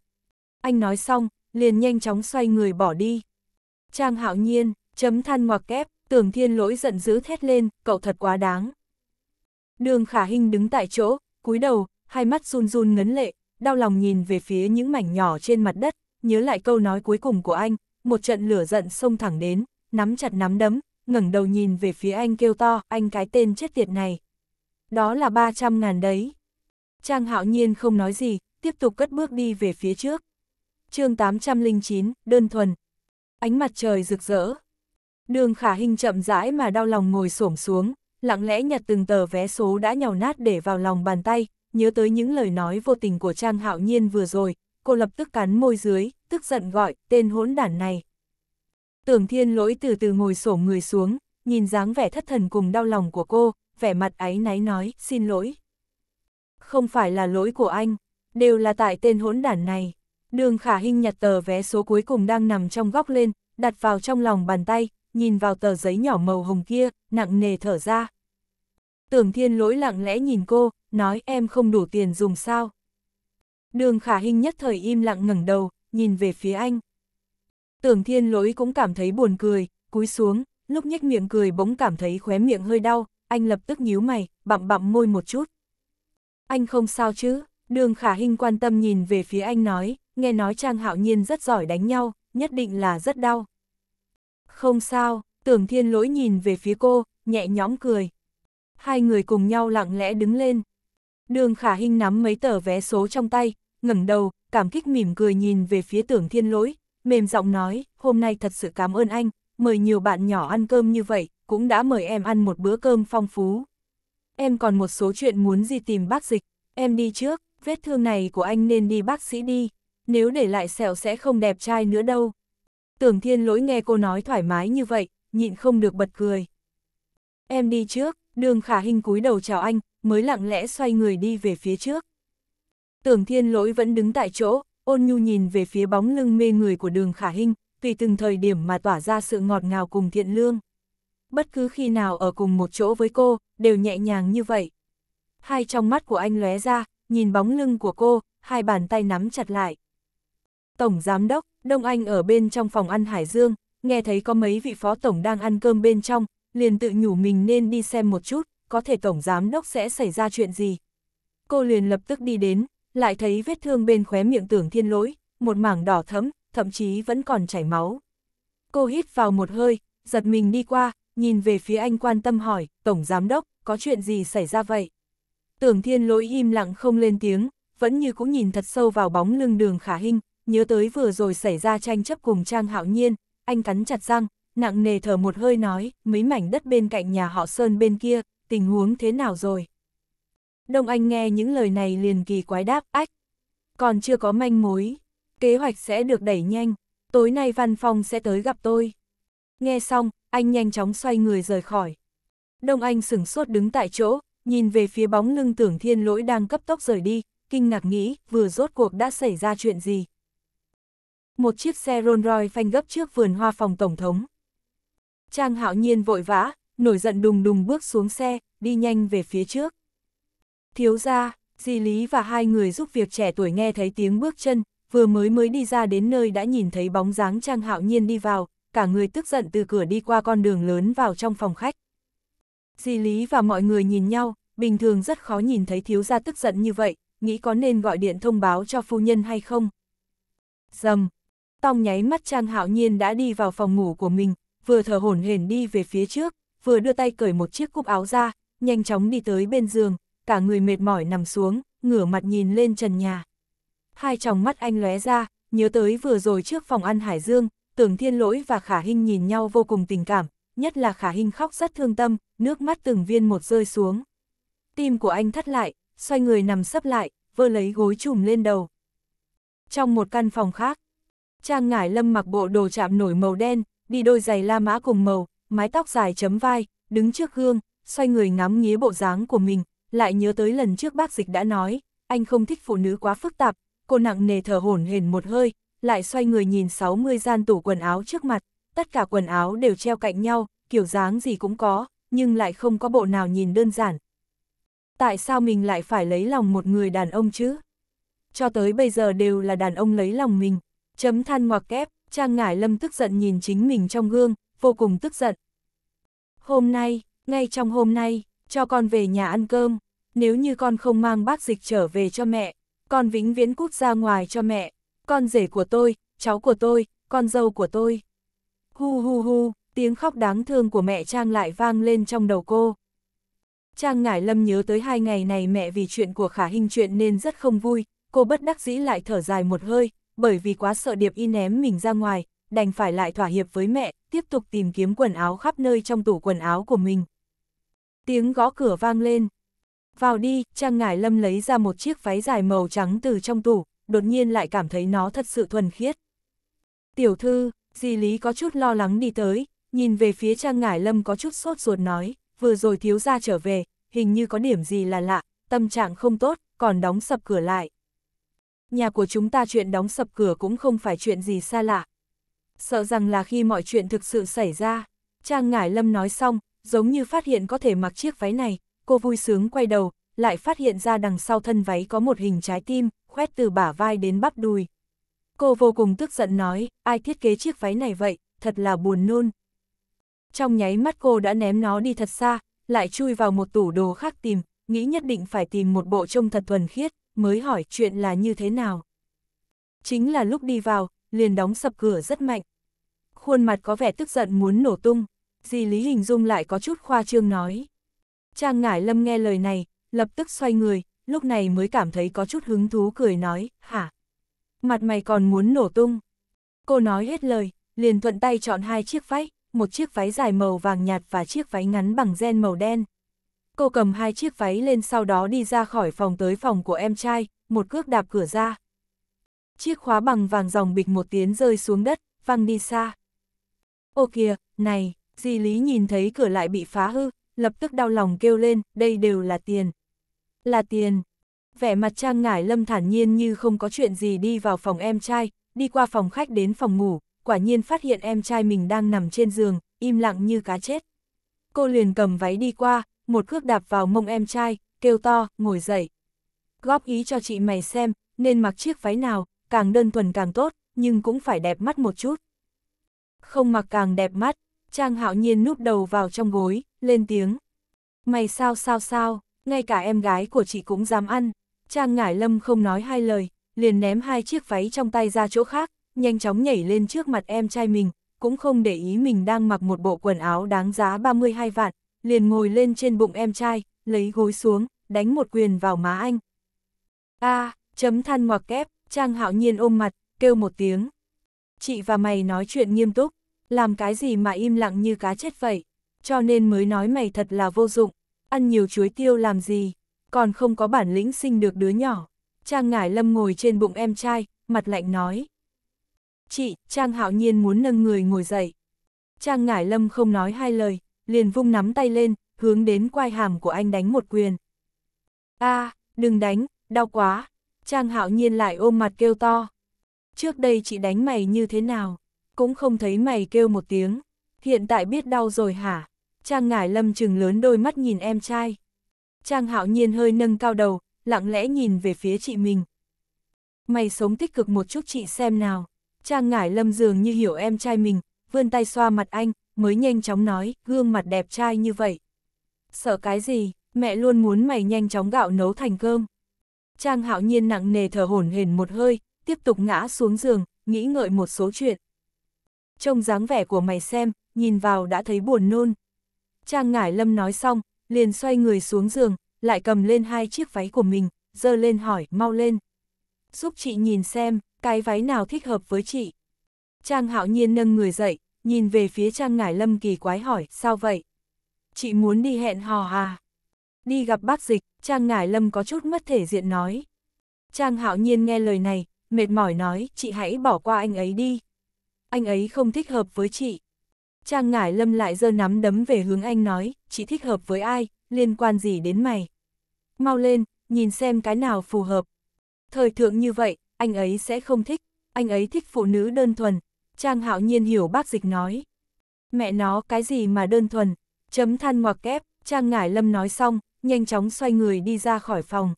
Anh nói xong, liền nhanh chóng xoay người bỏ đi. Trang hạo nhiên, chấm than ngoặc kép, tưởng thiên lỗi giận dữ thét lên, cậu thật quá đáng. Đường khả hình đứng tại chỗ, cúi đầu, hai mắt run run ngấn lệ, đau lòng nhìn về phía những mảnh nhỏ trên mặt đất, nhớ lại câu nói cuối cùng của anh, một trận lửa giận xông thẳng đến, nắm chặt nắm đấm, ngẩng đầu nhìn về phía anh kêu to, anh cái tên chết tiệt này. Đó là 300 ngàn đấy. Trang hạo nhiên không nói gì, tiếp tục cất bước đi về phía trước. chương 809, đơn thuần. Ánh mặt trời rực rỡ. Đường khả hình chậm rãi mà đau lòng ngồi xổm xuống, lặng lẽ nhặt từng tờ vé số đã nhào nát để vào lòng bàn tay, nhớ tới những lời nói vô tình của Trang Hạo Nhiên vừa rồi, cô lập tức cắn môi dưới, tức giận gọi tên hỗn đản này. Tưởng thiên lỗi từ từ ngồi sổ người xuống, nhìn dáng vẻ thất thần cùng đau lòng của cô, vẻ mặt áy náy nói, xin lỗi. Không phải là lỗi của anh, đều là tại tên hỗn đản này. Đường khả hình nhặt tờ vé số cuối cùng đang nằm trong góc lên, đặt vào trong lòng bàn tay, nhìn vào tờ giấy nhỏ màu hồng kia, nặng nề thở ra. Tưởng thiên lỗi lặng lẽ nhìn cô, nói em không đủ tiền dùng sao. Đường khả hình nhất thời im lặng ngẩng đầu, nhìn về phía anh. Tưởng thiên lỗi cũng cảm thấy buồn cười, cúi xuống, lúc nhếch miệng cười bỗng cảm thấy khóe miệng hơi đau, anh lập tức nhíu mày, bặm bặm môi một chút. Anh không sao chứ, đường khả hình quan tâm nhìn về phía anh nói, nghe nói Trang Hạo Nhiên rất giỏi đánh nhau, nhất định là rất đau. Không sao, tưởng thiên lỗi nhìn về phía cô, nhẹ nhõm cười. Hai người cùng nhau lặng lẽ đứng lên. Đường khả hình nắm mấy tờ vé số trong tay, ngẩng đầu, cảm kích mỉm cười nhìn về phía tưởng thiên lỗi, mềm giọng nói, hôm nay thật sự cảm ơn anh, mời nhiều bạn nhỏ ăn cơm như vậy, cũng đã mời em ăn một bữa cơm phong phú. Em còn một số chuyện muốn gì tìm bác dịch, em đi trước, vết thương này của anh nên đi bác sĩ đi, nếu để lại sẹo sẽ không đẹp trai nữa đâu. Tưởng thiên lỗi nghe cô nói thoải mái như vậy, nhịn không được bật cười. Em đi trước, đường khả hình cúi đầu chào anh, mới lặng lẽ xoay người đi về phía trước. Tưởng thiên lỗi vẫn đứng tại chỗ, ôn nhu nhìn về phía bóng lưng mê người của đường khả hình, tùy từng thời điểm mà tỏa ra sự ngọt ngào cùng thiện lương. Bất cứ khi nào ở cùng một chỗ với cô, đều nhẹ nhàng như vậy. Hai trong mắt của anh lóe ra, nhìn bóng lưng của cô, hai bàn tay nắm chặt lại. Tổng Giám đốc, Đông Anh ở bên trong phòng ăn Hải Dương, nghe thấy có mấy vị phó tổng đang ăn cơm bên trong, liền tự nhủ mình nên đi xem một chút, có thể Tổng Giám Đốc sẽ xảy ra chuyện gì. Cô liền lập tức đi đến, lại thấy vết thương bên khóe miệng tưởng thiên lỗi, một mảng đỏ thấm, thậm chí vẫn còn chảy máu. Cô hít vào một hơi, giật mình đi qua, nhìn về phía anh quan tâm hỏi, Tổng Giám Đốc, có chuyện gì xảy ra vậy? Tưởng thiên lỗi im lặng không lên tiếng, vẫn như cũng nhìn thật sâu vào bóng lưng đường khả hình, nhớ tới vừa rồi xảy ra tranh chấp cùng Trang Hạo Nhiên, anh cắn chặt răng, nặng nề thở một hơi nói, mấy mảnh đất bên cạnh nhà họ Sơn bên kia, tình huống thế nào rồi? Đông Anh nghe những lời này liền kỳ quái đáp, ách, còn chưa có manh mối, kế hoạch sẽ được đẩy nhanh, tối nay Văn phòng sẽ tới gặp tôi. Nghe xong, anh nhanh chóng xoay người rời khỏi. Đông Anh sửng sốt đứng tại chỗ, nhìn về phía bóng lưng tưởng thiên lỗi đang cấp tốc rời đi, kinh ngạc nghĩ vừa rốt cuộc đã xảy ra chuyện gì. Một chiếc xe Rolls Royce phanh gấp trước vườn hoa phòng Tổng thống. Trang hạo nhiên vội vã, nổi giận đùng đùng bước xuống xe, đi nhanh về phía trước. Thiếu ra, di lý và hai người giúp việc trẻ tuổi nghe thấy tiếng bước chân, vừa mới mới đi ra đến nơi đã nhìn thấy bóng dáng Trang Hạo Nhiên đi vào, cả người tức giận từ cửa đi qua con đường lớn vào trong phòng khách. Di Lý và mọi người nhìn nhau, bình thường rất khó nhìn thấy thiếu gia tức giận như vậy, nghĩ có nên gọi điện thông báo cho phu nhân hay không. Dầm! Tòng nháy mắt Trang Hạo Nhiên đã đi vào phòng ngủ của mình, vừa thở hổn hển đi về phía trước, vừa đưa tay cởi một chiếc cúp áo ra, nhanh chóng đi tới bên giường, cả người mệt mỏi nằm xuống, ngửa mặt nhìn lên trần nhà. Hai tròng mắt anh lóe ra, nhớ tới vừa rồi trước phòng ăn Hải Dương, Tưởng Thiên Lỗi và Khả Hinh nhìn nhau vô cùng tình cảm, nhất là Khả Hinh khóc rất thương tâm, nước mắt từng viên một rơi xuống. Tim của anh thắt lại, xoay người nằm sấp lại, vơ lấy gối trùm lên đầu. Trong một căn phòng khác, Trang Ngải Lâm mặc bộ đồ chạm nổi màu đen, đi đôi giày la mã cùng màu, mái tóc dài chấm vai, đứng trước gương, xoay người ngắm nghía bộ dáng của mình, lại nhớ tới lần trước bác dịch đã nói, anh không thích phụ nữ quá phức tạp, cô nặng nề thở hổn hển một hơi, lại xoay người nhìn 60 gian tủ quần áo trước mặt, tất cả quần áo đều treo cạnh nhau, kiểu dáng gì cũng có, nhưng lại không có bộ nào nhìn đơn giản. Tại sao mình lại phải lấy lòng một người đàn ông chứ? Cho tới bây giờ đều là đàn ông lấy lòng mình. Chấm than ngoặc kép, Trang Ngải Lâm tức giận nhìn chính mình trong gương, vô cùng tức giận. Hôm nay, ngay trong hôm nay, cho con về nhà ăn cơm, nếu như con không mang bác dịch trở về cho mẹ, con vĩnh viễn cút ra ngoài cho mẹ, con rể của tôi, cháu của tôi, con dâu của tôi. Hu hu hu, tiếng khóc đáng thương của mẹ Trang lại vang lên trong đầu cô. Trang Ngải Lâm nhớ tới hai ngày này mẹ vì chuyện của Khả hình chuyện nên rất không vui, cô bất đắc dĩ lại thở dài một hơi, bởi vì quá sợ Điệp Y ném mình ra ngoài, đành phải lại thỏa hiệp với mẹ, tiếp tục tìm kiếm quần áo khắp nơi trong tủ quần áo của mình. Tiếng gõ cửa vang lên. Vào đi, Trang Ngải Lâm lấy ra một chiếc váy dài màu trắng từ trong tủ, đột nhiên lại cảm thấy nó thật sự thuần khiết. Tiểu thư, di lý có chút lo lắng đi tới, nhìn về phía Trang Ngải Lâm có chút sốt ruột nói, vừa rồi thiếu gia trở về, hình như có điểm gì là lạ, tâm trạng không tốt, còn đóng sập cửa lại. Nhà của chúng ta chuyện đóng sập cửa cũng không phải chuyện gì xa lạ, sợ rằng là khi mọi chuyện thực sự xảy ra. Trang Ngải Lâm nói xong, giống như phát hiện có thể mặc chiếc váy này, cô vui sướng quay đầu, lại phát hiện ra đằng sau thân váy có một hình trái tim, khoét từ bả vai đến bắp đùi. Cô vô cùng tức giận nói, ai thiết kế chiếc váy này vậy, thật là buồn nôn. Trong nháy mắt cô đã ném nó đi thật xa, lại chui vào một tủ đồ khác tìm, nghĩ nhất định phải tìm một bộ trông thật thuần khiết, mới hỏi chuyện là như thế nào. Chính là lúc đi vào, liền đóng sập cửa rất mạnh. Khuôn mặt có vẻ tức giận muốn nổ tung, dì Lý Hình Dung lại có chút khoa trương nói. Trang Ngải Lâm nghe lời này, lập tức xoay người, lúc này mới cảm thấy có chút hứng thú cười nói, hả? Mặt mày còn muốn nổ tung. Cô nói hết lời, liền thuận tay chọn hai chiếc váy, một chiếc váy dài màu vàng nhạt và chiếc váy ngắn bằng gen màu đen. Cô cầm hai chiếc váy lên sau đó đi ra khỏi phòng tới phòng của em trai, một cước đạp cửa ra. Chiếc khóa bằng vàng dòng bịch một tiếng rơi xuống đất, văng đi xa. Ô kìa, này, di lý nhìn thấy cửa lại bị phá hư, lập tức đau lòng kêu lên, đây đều là tiền. Là tiền. Vẻ mặt trang ngải lâm thản nhiên như không có chuyện gì đi vào phòng em trai, đi qua phòng khách đến phòng ngủ, quả nhiên phát hiện em trai mình đang nằm trên giường, im lặng như cá chết. Cô liền cầm váy đi qua, một cước đạp vào mông em trai, kêu to, ngồi dậy. Góp ý cho chị mày xem, nên mặc chiếc váy nào, càng đơn thuần càng tốt, nhưng cũng phải đẹp mắt một chút. Không mặc càng đẹp mắt, Trang hạo nhiên núp đầu vào trong gối, lên tiếng. Mày sao sao sao, ngay cả em gái của chị cũng dám ăn. Trang ngải lâm không nói hai lời, liền ném hai chiếc váy trong tay ra chỗ khác, nhanh chóng nhảy lên trước mặt em trai mình, cũng không để ý mình đang mặc một bộ quần áo đáng giá 32 vạn, liền ngồi lên trên bụng em trai, lấy gối xuống, đánh một quyền vào má anh. A, chấm than ngoặc kép, Trang hạo nhiên ôm mặt, kêu một tiếng. Chị và mày nói chuyện nghiêm túc, làm cái gì mà im lặng như cá chết vậy, cho nên mới nói mày thật là vô dụng, ăn nhiều chuối tiêu làm gì, còn không có bản lĩnh sinh được đứa nhỏ. Trang ngải lâm ngồi trên bụng em trai, mặt lạnh nói. Chị, Trang hạo nhiên muốn nâng người ngồi dậy. Trang ngải lâm không nói hai lời, liền vung nắm tay lên, hướng đến quai hàm của anh đánh một quyền. a à, đừng đánh, đau quá, Trang hạo nhiên lại ôm mặt kêu to. Trước đây chị đánh mày như thế nào, cũng không thấy mày kêu một tiếng, hiện tại biết đau rồi hả? Trang ngải lâm trừng lớn đôi mắt nhìn em trai. Trang hạo nhiên hơi nâng cao đầu, lặng lẽ nhìn về phía chị mình. Mày sống tích cực một chút chị xem nào. Trang ngải lâm dường như hiểu em trai mình, vươn tay xoa mặt anh, mới nhanh chóng nói, gương mặt đẹp trai như vậy. Sợ cái gì, mẹ luôn muốn mày nhanh chóng gạo nấu thành cơm. Trang hạo nhiên nặng nề thở hổn hển một hơi, tiếp tục ngã xuống giường, nghĩ ngợi một số chuyện. Trông dáng vẻ của mày xem, nhìn vào đã thấy buồn nôn. Trang ngải lâm nói xong, liền xoay người xuống giường, lại cầm lên hai chiếc váy của mình, dơ lên hỏi, mau lên. Giúp chị nhìn xem, cái váy nào thích hợp với chị. Trang hạo nhiên nâng người dậy, nhìn về phía Trang ngải lâm kỳ quái hỏi, sao vậy? Chị muốn đi hẹn hò à? Đi gặp bác dịch, Trang Ngải Lâm có chút mất thể diện nói. Trang Hạo Nhiên nghe lời này, mệt mỏi nói, chị hãy bỏ qua anh ấy đi. Anh ấy không thích hợp với chị. Trang Ngải Lâm lại giơ nắm đấm về hướng anh nói, chị thích hợp với ai, liên quan gì đến mày. Mau lên, nhìn xem cái nào phù hợp. Thời thượng như vậy, anh ấy sẽ không thích, anh ấy thích phụ nữ đơn thuần. Trang Hạo Nhiên hiểu bác dịch nói. Mẹ nó cái gì mà đơn thuần, chấm than ngoặc kép, Trang Ngải Lâm nói xong, nhanh chóng xoay người đi ra khỏi phòng.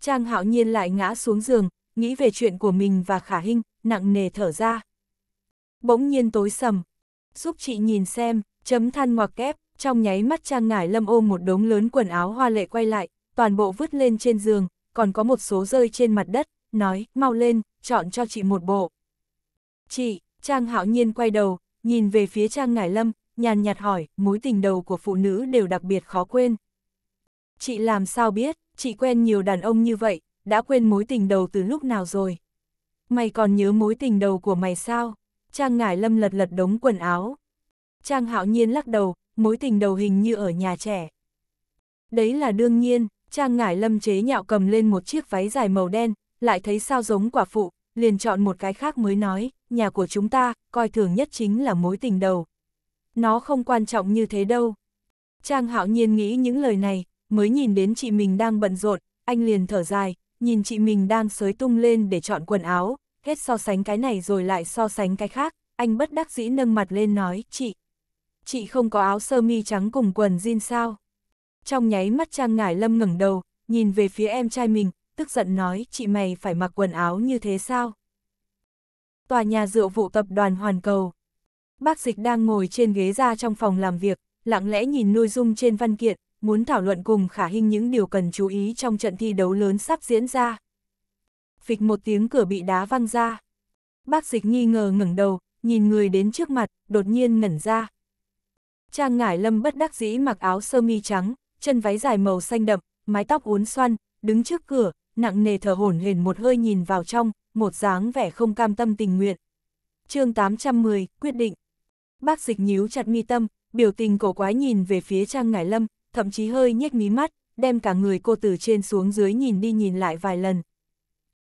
Trang hạo nhiên lại ngã xuống giường, nghĩ về chuyện của mình và khả hinh, nặng nề thở ra. Bỗng nhiên tối sầm, giúp chị nhìn xem, chấm than ngoặc kép, trong nháy mắt Trang Ngải Lâm ôm một đống lớn quần áo hoa lệ quay lại, toàn bộ vứt lên trên giường, còn có một số rơi trên mặt đất, nói, mau lên, chọn cho chị một bộ. Chị, Trang hạo nhiên quay đầu, nhìn về phía Trang Ngải Lâm, nhàn nhạt hỏi, mối tình đầu của phụ nữ đều đặc biệt khó quên. Chị làm sao biết, chị quen nhiều đàn ông như vậy, đã quên mối tình đầu từ lúc nào rồi. Mày còn nhớ mối tình đầu của mày sao? Trang Ngải Lâm lật lật đống quần áo. Trang Hạo Nhiên lắc đầu, mối tình đầu hình như ở nhà trẻ. Đấy là đương nhiên, Trang Ngải Lâm chế nhạo cầm lên một chiếc váy dài màu đen, lại thấy sao giống quả phụ, liền chọn một cái khác mới nói, nhà của chúng ta, coi thường nhất chính là mối tình đầu. Nó không quan trọng như thế đâu. Trang Hạo Nhiên nghĩ những lời này, mới nhìn đến chị mình đang bận rộn, anh liền thở dài, nhìn chị mình đang sới tung lên để chọn quần áo, hết so sánh cái này rồi lại so sánh cái khác, anh bất đắc dĩ nâng mặt lên nói, chị, chị không có áo sơ mi trắng cùng quần jean sao? Trong nháy mắt Trang Ngải Lâm ngẩng đầu, nhìn về phía em trai mình, tức giận nói, chị mày phải mặc quần áo như thế sao? Tòa nhà rượu vụ tập đoàn Hoàn Cầu. Bác Dịch đang ngồi trên ghế ra trong phòng làm việc, lặng lẽ nhìn nội dung trên văn kiện, muốn thảo luận cùng khả hình những điều cần chú ý trong trận thi đấu lớn sắp diễn ra. Phịch một tiếng cửa bị đá văng ra. Bác dịch nghi ngờ ngẩng đầu, nhìn người đến trước mặt, đột nhiên ngẩn ra. Trang ngải lâm bất đắc dĩ mặc áo sơ mi trắng, chân váy dài màu xanh đậm, mái tóc uốn xoăn, đứng trước cửa, nặng nề thở hổn hển một hơi nhìn vào trong, một dáng vẻ không cam tâm tình nguyện. chương 810, quyết định. Bác dịch nhíu chặt mi tâm, biểu tình cổ quái nhìn về phía Trang Ngải Lâm, thậm chí hơi nhếch mí mắt, đem cả người cô từ trên xuống dưới nhìn đi nhìn lại vài lần.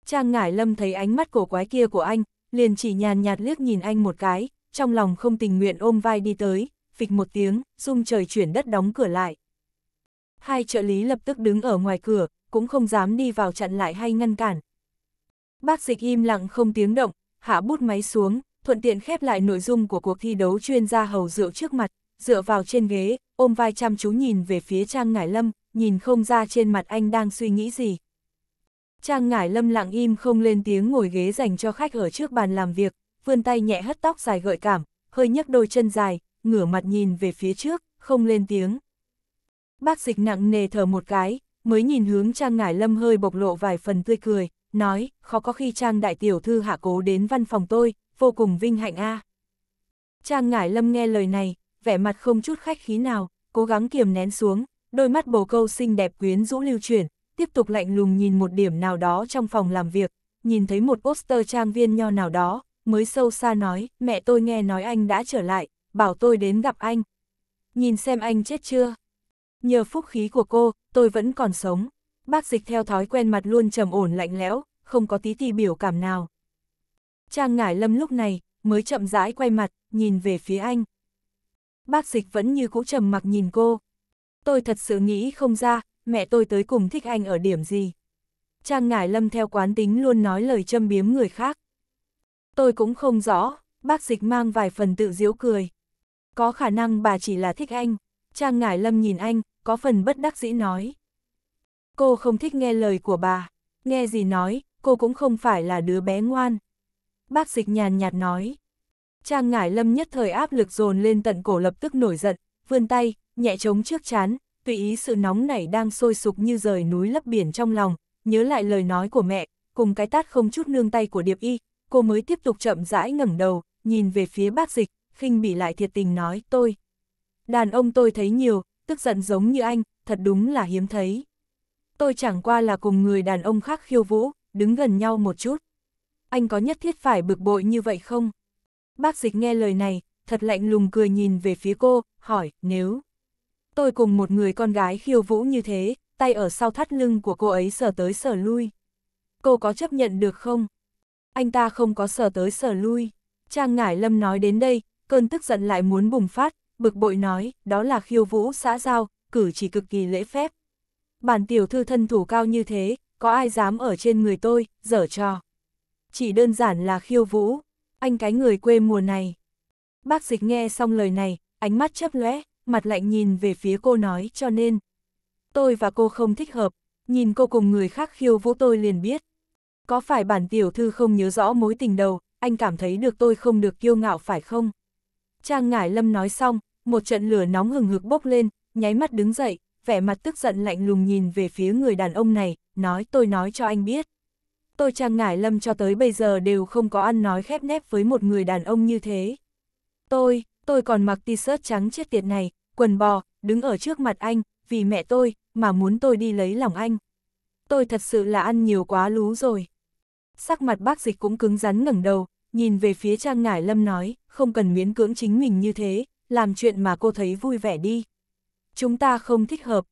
Trang Ngải Lâm thấy ánh mắt cổ quái kia của anh, liền chỉ nhàn nhạt liếc nhìn anh một cái, trong lòng không tình nguyện ôm vai đi tới, phịch một tiếng, rung trời chuyển đất đóng cửa lại. Hai trợ lý lập tức đứng ở ngoài cửa, cũng không dám đi vào chặn lại hay ngăn cản. Bác dịch im lặng không tiếng động, hạ bút máy xuống, thuận tiện khép lại nội dung của cuộc thi đấu chuyên gia hầu rượu trước mặt, dựa vào trên ghế, ôm vai chăm chú nhìn về phía Trang Ngải Lâm, nhìn không ra trên mặt anh đang suy nghĩ gì. Trang Ngải Lâm lặng im không lên tiếng ngồi ghế dành cho khách ở trước bàn làm việc, vươn tay nhẹ hất tóc dài gợi cảm, hơi nhấc đôi chân dài, ngửa mặt nhìn về phía trước, không lên tiếng. Bác dịch nặng nề thở một cái, mới nhìn hướng Trang Ngải Lâm hơi bộc lộ vài phần tươi cười, nói, khó có khi Trang đại tiểu thư hạ cố đến văn phòng tôi, vô cùng vinh hạnh a. Trang Ngải Lâm nghe lời này, vẻ mặt không chút khách khí nào, cố gắng kiềm nén xuống, đôi mắt bồ câu xinh đẹp quyến rũ lưu chuyển, tiếp tục lạnh lùng nhìn một điểm nào đó trong phòng làm việc, nhìn thấy một poster trang viên nho nào đó, mới sâu xa nói, mẹ tôi nghe nói anh đã trở lại, bảo tôi đến gặp anh. Nhìn xem anh chết chưa? Nhờ phúc khí của cô, tôi vẫn còn sống. Bác dịch theo thói quen mặt luôn trầm ổn lạnh lẽo, không có tí tì biểu cảm nào. Trang ngải lâm lúc này, mới chậm rãi quay mặt, nhìn về phía anh bác dịch vẫn như cũ trầm mặc nhìn cô. Tôi thật sự nghĩ không ra, mẹ tôi tới cùng thích anh ở điểm gì. Trang Ngải Lâm theo quán tính luôn nói lời châm biếm người khác. Tôi cũng không rõ, bác dịch mang vài phần tự giễu cười. Có khả năng bà chỉ là thích anh. Trang Ngải Lâm nhìn anh, có phần bất đắc dĩ nói. Cô không thích nghe lời của bà, nghe gì nói, cô cũng không phải là đứa bé ngoan. Bác dịch nhàn nhạt nói. Trang ngải lâm nhất thời áp lực dồn lên tận cổ lập tức nổi giận, vươn tay, nhẹ chống trước chán, tùy ý sự nóng nảy đang sôi sục như rời núi lấp biển trong lòng, nhớ lại lời nói của mẹ, cùng cái tát không chút nương tay của Điệp Y, cô mới tiếp tục chậm rãi ngẩng đầu, nhìn về phía bác dịch, khinh bị lại thiệt tình nói tôi. Đàn ông tôi thấy nhiều, tức giận giống như anh, thật đúng là hiếm thấy. Tôi chẳng qua là cùng người đàn ông khác khiêu vũ, đứng gần nhau một chút. Anh có nhất thiết phải bực bội như vậy không? Bác dịch nghe lời này, thật lạnh lùng cười nhìn về phía cô, hỏi, nếu tôi cùng một người con gái khiêu vũ như thế, tay ở sau thắt lưng của cô ấy sờ tới sờ lui. Cô có chấp nhận được không? Anh ta không có sờ tới sờ lui. Trang Ngải Lâm nói đến đây, cơn tức giận lại muốn bùng phát, bực bội nói, đó là khiêu vũ xã giao, cử chỉ cực kỳ lễ phép. Bản tiểu thư thân thủ cao như thế, có ai dám ở trên người tôi, dở trò. Chỉ đơn giản là khiêu vũ anh cái người quê mùa này. Bác dịch nghe xong lời này, ánh mắt chấp lóe, mặt lạnh nhìn về phía cô nói cho nên. Tôi và cô không thích hợp, nhìn cô cùng người khác khiêu vũ tôi liền biết. Có phải bản tiểu thư không nhớ rõ mối tình đầu, anh cảm thấy được tôi không được kiêu ngạo phải không? Trang Ngải Lâm nói xong, một trận lửa nóng hừng hực bốc lên, nháy mắt đứng dậy, vẻ mặt tức giận lạnh lùng nhìn về phía người đàn ông này, nói tôi nói cho anh biết tôi Trang Ngải Lâm cho tới bây giờ đều không có ăn nói khép nép với một người đàn ông như thế. Tôi, tôi còn mặc t-shirt trắng chết tiệt này, quần bò, đứng ở trước mặt anh, vì mẹ tôi, mà muốn tôi đi lấy lòng anh. Tôi thật sự là ăn nhiều quá lú rồi. Sắc mặt bác dịch cũng cứng rắn ngẩng đầu, nhìn về phía Trang Ngải Lâm nói, không cần miễn cưỡng chính mình như thế, làm chuyện mà cô thấy vui vẻ đi. Chúng ta không thích hợp.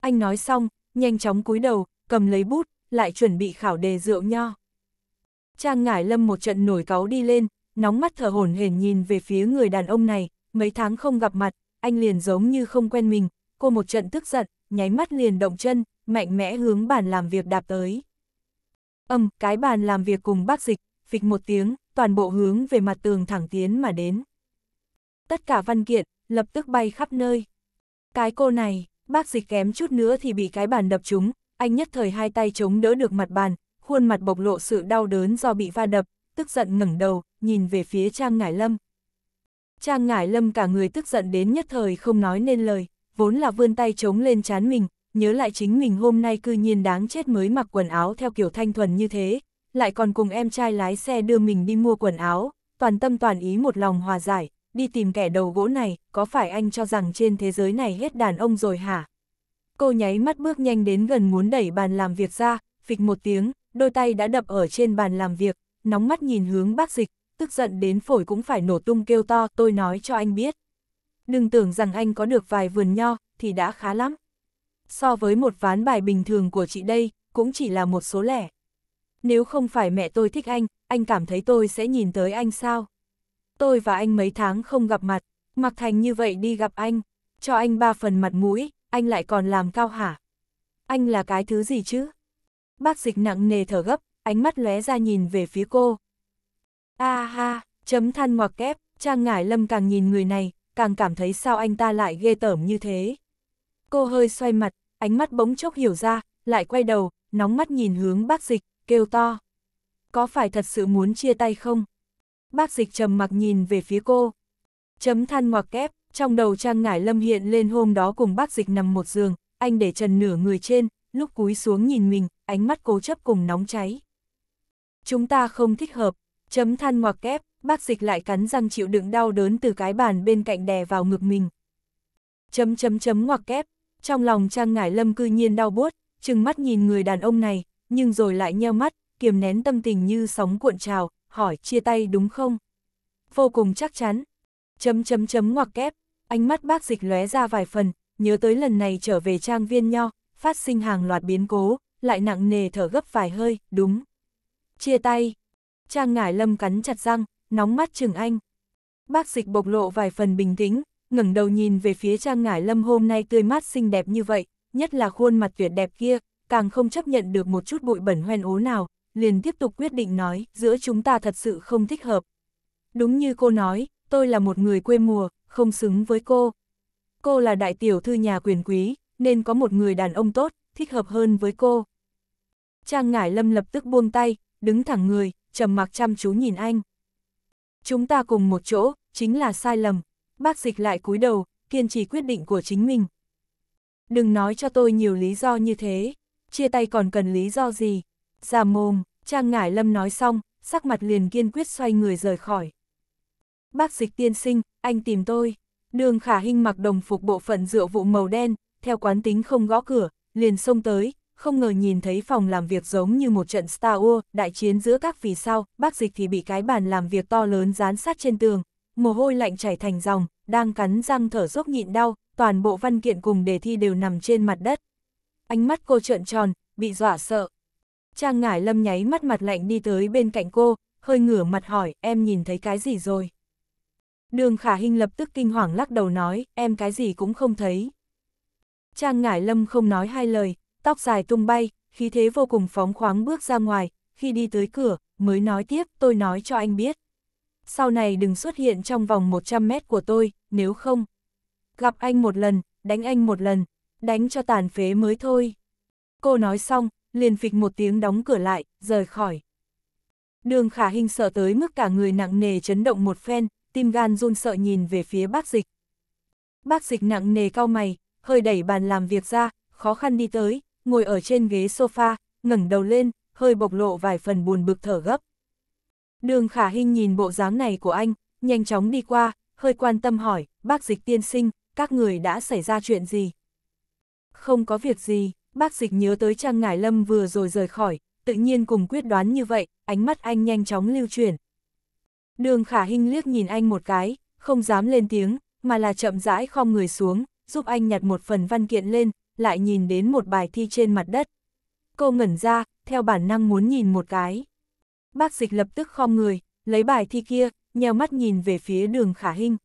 Anh nói xong, nhanh chóng cúi đầu, cầm lấy bút, lại chuẩn bị khảo đề rượu nho. Trang Ngải Lâm một trận nổi cáu đi lên, nóng mắt thở hổn hển nhìn về phía người đàn ông này, mấy tháng không gặp mặt, anh liền giống như không quen mình, cô một trận tức giận, nháy mắt liền động chân, mạnh mẽ hướng bàn làm việc đạp tới. Âm, cái bàn làm việc cùng bác dịch, phịch một tiếng, toàn bộ hướng về mặt tường thẳng tiến mà đến. Tất cả văn kiện, lập tức bay khắp nơi. Cái cô này, bác dịch kém chút nữa thì bị cái bàn đập trúng, anh nhất thời hai tay chống đỡ được mặt bàn, khuôn mặt bộc lộ sự đau đớn do bị va đập, tức giận ngẩng đầu, nhìn về phía Trang Ngải Lâm. Trang Ngải Lâm cả người tức giận đến nhất thời không nói nên lời, vốn là vươn tay chống lên chán mình, nhớ lại chính mình hôm nay cư nhiên đáng chết mới mặc quần áo theo kiểu thanh thuần như thế, lại còn cùng em trai lái xe đưa mình đi mua quần áo, toàn tâm toàn ý một lòng hòa giải, đi tìm kẻ đầu gỗ này, có phải anh cho rằng trên thế giới này hết đàn ông rồi hả? cô nháy mắt bước nhanh đến gần muốn đẩy bàn làm việc ra, phịch một tiếng, đôi tay đã đập ở trên bàn làm việc, nóng mắt nhìn hướng bác dịch, tức giận đến phổi cũng phải nổ tung kêu to, tôi nói cho anh biết. Đừng tưởng rằng anh có được vài vườn nho, thì đã khá lắm. So với một ván bài bình thường của chị đây, cũng chỉ là một số lẻ. Nếu không phải mẹ tôi thích anh, anh cảm thấy tôi sẽ nhìn tới anh sao? Tôi và anh mấy tháng không gặp mặt, mặc thành như vậy đi gặp anh, cho anh ba phần mặt mũi, anh lại còn làm cao hả? Anh là cái thứ gì chứ? Bác dịch nặng nề thở gấp, ánh mắt lóe ra nhìn về phía cô. A ha, chấm than ngoặc kép, Trang Ngải Lâm càng nhìn người này, càng cảm thấy sao anh ta lại ghê tởm như thế. Cô hơi xoay mặt, ánh mắt bỗng chốc hiểu ra, lại quay đầu, nóng mắt nhìn hướng bác dịch, kêu to. Có phải thật sự muốn chia tay không? Bác dịch trầm mặc nhìn về phía cô. Chấm than ngoặc kép, trong đầu Trang Ngải Lâm hiện lên hôm đó cùng bác dịch nằm một giường, anh để trần nửa người trên, lúc cúi xuống nhìn mình, ánh mắt cố chấp cùng nóng cháy. Chúng ta không thích hợp, chấm than ngoặc kép, bác dịch lại cắn răng chịu đựng đau đớn từ cái bàn bên cạnh đè vào ngực mình. Chấm chấm chấm ngoặc kép, trong lòng Trang Ngải Lâm cư nhiên đau buốt, chừng mắt nhìn người đàn ông này, nhưng rồi lại nheo mắt, kiềm nén tâm tình như sóng cuộn trào, hỏi chia tay đúng không? Vô cùng chắc chắn, chấm chấm chấm ngoặc kép, ánh mắt bác dịch lóe ra vài phần, nhớ tới lần này trở về trang viên nho, phát sinh hàng loạt biến cố, lại nặng nề thở gấp vài hơi, đúng. Chia tay. Trang ngải lâm cắn chặt răng, nóng mắt chừng anh. Bác dịch bộc lộ vài phần bình tĩnh, ngẩng đầu nhìn về phía trang ngải lâm hôm nay tươi mát xinh đẹp như vậy, nhất là khuôn mặt tuyệt đẹp kia, càng không chấp nhận được một chút bụi bẩn hoen ố nào, liền tiếp tục quyết định nói, giữa chúng ta thật sự không thích hợp. Đúng như cô nói, tôi là một người quê mùa, không xứng với cô. Cô là đại tiểu thư nhà quyền quý, nên có một người đàn ông tốt, thích hợp hơn với cô. Trang Ngải Lâm lập tức buông tay, đứng thẳng người, trầm mặc chăm chú nhìn anh. Chúng ta cùng một chỗ, chính là sai lầm. Bác dịch lại cúi đầu, kiên trì quyết định của chính mình. Đừng nói cho tôi nhiều lý do như thế, chia tay còn cần lý do gì. Già mồm, Trang Ngải Lâm nói xong, sắc mặt liền kiên quyết xoay người rời khỏi. Bác dịch tiên sinh, anh tìm tôi. Đường khả hình mặc đồng phục bộ phận rượu vụ màu đen, theo quán tính không gõ cửa, liền xông tới, không ngờ nhìn thấy phòng làm việc giống như một trận Star Wars, đại chiến giữa các vì sao, bác dịch thì bị cái bàn làm việc to lớn dán sát trên tường, mồ hôi lạnh chảy thành dòng, đang cắn răng thở dốc nhịn đau, toàn bộ văn kiện cùng đề thi đều nằm trên mặt đất. Ánh mắt cô trợn tròn, bị dọa sợ. Trang ngải lâm nháy mắt mặt lạnh đi tới bên cạnh cô, hơi ngửa mặt hỏi, em nhìn thấy cái gì rồi? Đường khả hình lập tức kinh hoàng lắc đầu nói, em cái gì cũng không thấy. Trang ngải lâm không nói hai lời, tóc dài tung bay, khí thế vô cùng phóng khoáng bước ra ngoài, khi đi tới cửa, mới nói tiếp, tôi nói cho anh biết. Sau này đừng xuất hiện trong vòng 100 mét của tôi, nếu không. Gặp anh một lần, đánh anh một lần, đánh cho tàn phế mới thôi. Cô nói xong, liền phịch một tiếng đóng cửa lại, rời khỏi. Đường khả hình sợ tới mức cả người nặng nề chấn động một phen, tim gan run sợ nhìn về phía bác dịch. Bác dịch nặng nề cau mày, hơi đẩy bàn làm việc ra, khó khăn đi tới, ngồi ở trên ghế sofa, ngẩng đầu lên, hơi bộc lộ vài phần buồn bực thở gấp. Đường khả hình nhìn bộ dáng này của anh, nhanh chóng đi qua, hơi quan tâm hỏi, bác dịch tiên sinh, các người đã xảy ra chuyện gì? Không có việc gì, bác dịch nhớ tới Trang Ngải Lâm vừa rồi rời khỏi, tự nhiên cùng quyết đoán như vậy, ánh mắt anh nhanh chóng lưu chuyển, Đường khả hình liếc nhìn anh một cái, không dám lên tiếng, mà là chậm rãi khom người xuống, giúp anh nhặt một phần văn kiện lên, lại nhìn đến một bài thi trên mặt đất. Cô ngẩn ra, theo bản năng muốn nhìn một cái. Bác dịch lập tức khom người, lấy bài thi kia, nheo mắt nhìn về phía đường khả hình.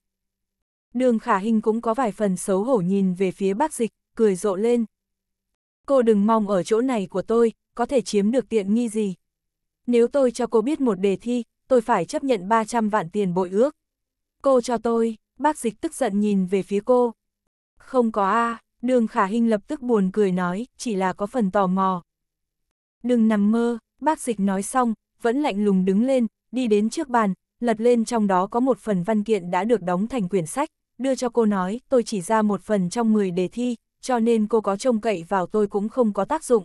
Đường khả hình cũng có vài phần xấu hổ nhìn về phía bác dịch, cười rộ lên. Cô đừng mong ở chỗ này của tôi, có thể chiếm được tiện nghi gì. Nếu tôi cho cô biết một đề thi, tôi phải chấp nhận 300 vạn tiền bội ước. Cô cho tôi, bác dịch tức giận nhìn về phía cô. Không có a đường khả hình lập tức buồn cười nói, chỉ là có phần tò mò. Đừng nằm mơ, bác dịch nói xong, vẫn lạnh lùng đứng lên, đi đến trước bàn, lật lên trong đó có một phần văn kiện đã được đóng thành quyển sách, đưa cho cô nói, tôi chỉ ra một phần trong 10 đề thi, cho nên cô có trông cậy vào tôi cũng không có tác dụng.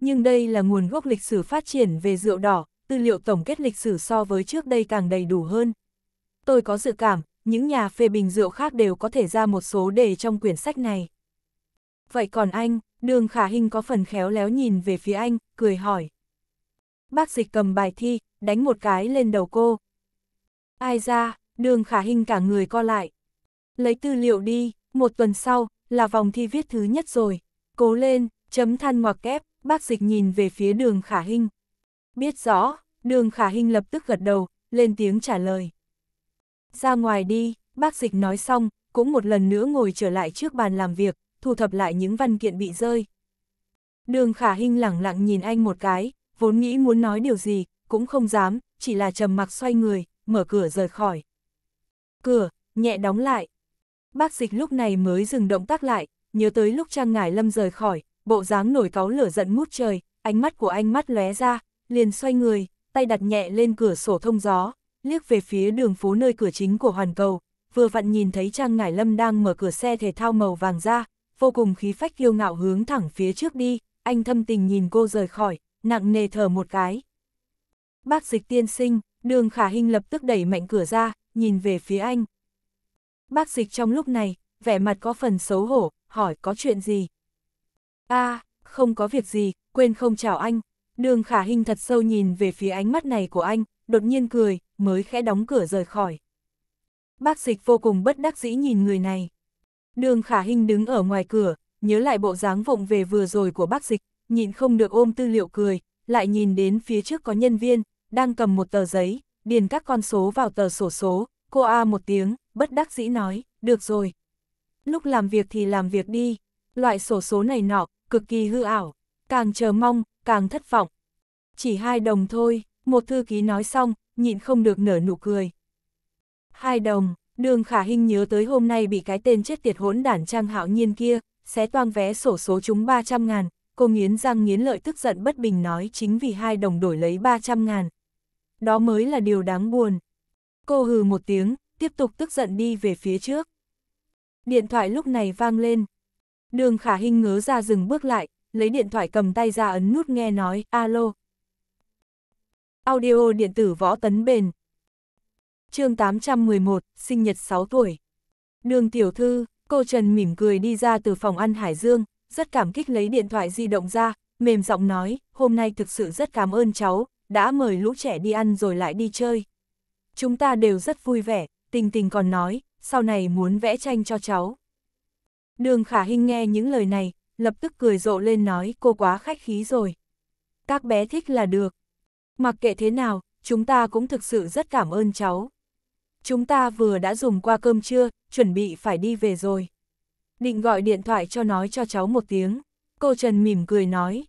Nhưng đây là nguồn gốc lịch sử phát triển về rượu đỏ, tư liệu tổng kết lịch sử so với trước đây càng đầy đủ hơn. Tôi có dự cảm, những nhà phê bình rượu khác đều có thể ra một số đề trong quyển sách này. Vậy còn anh, đường khả hình có phần khéo léo nhìn về phía anh, cười hỏi. Bác dịch cầm bài thi, đánh một cái lên đầu cô. Ai ra, đường khả hình cả người co lại. Lấy tư liệu đi, một tuần sau, là vòng thi viết thứ nhất rồi. Cố lên, chấm than ngoặc kép, bác dịch nhìn về phía đường khả hình. Biết rõ, đường khả hình lập tức gật đầu, lên tiếng trả lời. Ra ngoài đi, bác dịch nói xong, cũng một lần nữa ngồi trở lại trước bàn làm việc, thu thập lại những văn kiện bị rơi. Đường khả hình lẳng lặng nhìn anh một cái, vốn nghĩ muốn nói điều gì, cũng không dám, chỉ là trầm mặc xoay người, mở cửa rời khỏi. Cửa, nhẹ đóng lại. Bác dịch lúc này mới dừng động tác lại, nhớ tới lúc Trang Ngải Lâm rời khỏi, bộ dáng nổi cáu lửa giận mút trời, ánh mắt của anh mắt lóe ra, liền xoay người, tay đặt nhẹ lên cửa sổ thông gió, liếc về phía đường phố nơi cửa chính của Hoàn Cầu, vừa vặn nhìn thấy Trang Ngải Lâm đang mở cửa xe thể thao màu vàng ra, vô cùng khí phách kiêu ngạo hướng thẳng phía trước đi, anh thâm tình nhìn cô rời khỏi, nặng nề thở một cái. Bác dịch tiên sinh, đường khả hình lập tức đẩy mạnh cửa ra, nhìn về phía anh. Bác dịch trong lúc này, vẻ mặt có phần xấu hổ, hỏi có chuyện gì? a à, không có việc gì, quên không chào anh, Đường khả hình thật sâu nhìn về phía ánh mắt này của anh, đột nhiên cười, mới khẽ đóng cửa rời khỏi. Bác dịch vô cùng bất đắc dĩ nhìn người này. Đường khả hình đứng ở ngoài cửa, nhớ lại bộ dáng vụng về vừa rồi của bác dịch, nhìn không được ôm tư liệu cười, lại nhìn đến phía trước có nhân viên, đang cầm một tờ giấy, điền các con số vào tờ sổ số, cô A một tiếng, bất đắc dĩ nói, được rồi. Lúc làm việc thì làm việc đi, loại sổ số này nọ, cực kỳ hư ảo, càng chờ mong, càng thất vọng. Chỉ hai đồng thôi, một thư ký nói xong, nhịn không được nở nụ cười. Hai đồng, đường khả hình nhớ tới hôm nay bị cái tên chết tiệt hỗn đản trang hạo nhiên kia, xé toang vé sổ số chúng 300 ngàn, cô nghiến răng nghiến lợi tức giận bất bình nói chính vì hai đồng đổi lấy 300 ngàn. Đó mới là điều đáng buồn. Cô hừ một tiếng, tiếp tục tức giận đi về phía trước. Điện thoại lúc này vang lên. Đường khả hình ngớ ra dừng bước lại, lấy điện thoại cầm tay ra ấn nút nghe nói, alo. Audio điện tử võ tấn bền. chương 811, sinh nhật 6 tuổi. Đường tiểu thư, cô Trần mỉm cười đi ra từ phòng ăn Hải Dương, rất cảm kích lấy điện thoại di động ra, mềm giọng nói, hôm nay thực sự rất cảm ơn cháu, đã mời lũ trẻ đi ăn rồi lại đi chơi. Chúng ta đều rất vui vẻ, tình tình còn nói, sau này muốn vẽ tranh cho cháu. Đường khả hình nghe những lời này, lập tức cười rộ lên nói cô quá khách khí rồi. Các bé thích là được. Mặc kệ thế nào, chúng ta cũng thực sự rất cảm ơn cháu. Chúng ta vừa đã dùng qua cơm trưa, chuẩn bị phải đi về rồi. Định gọi điện thoại cho nói cho cháu một tiếng. Cô Trần mỉm cười nói.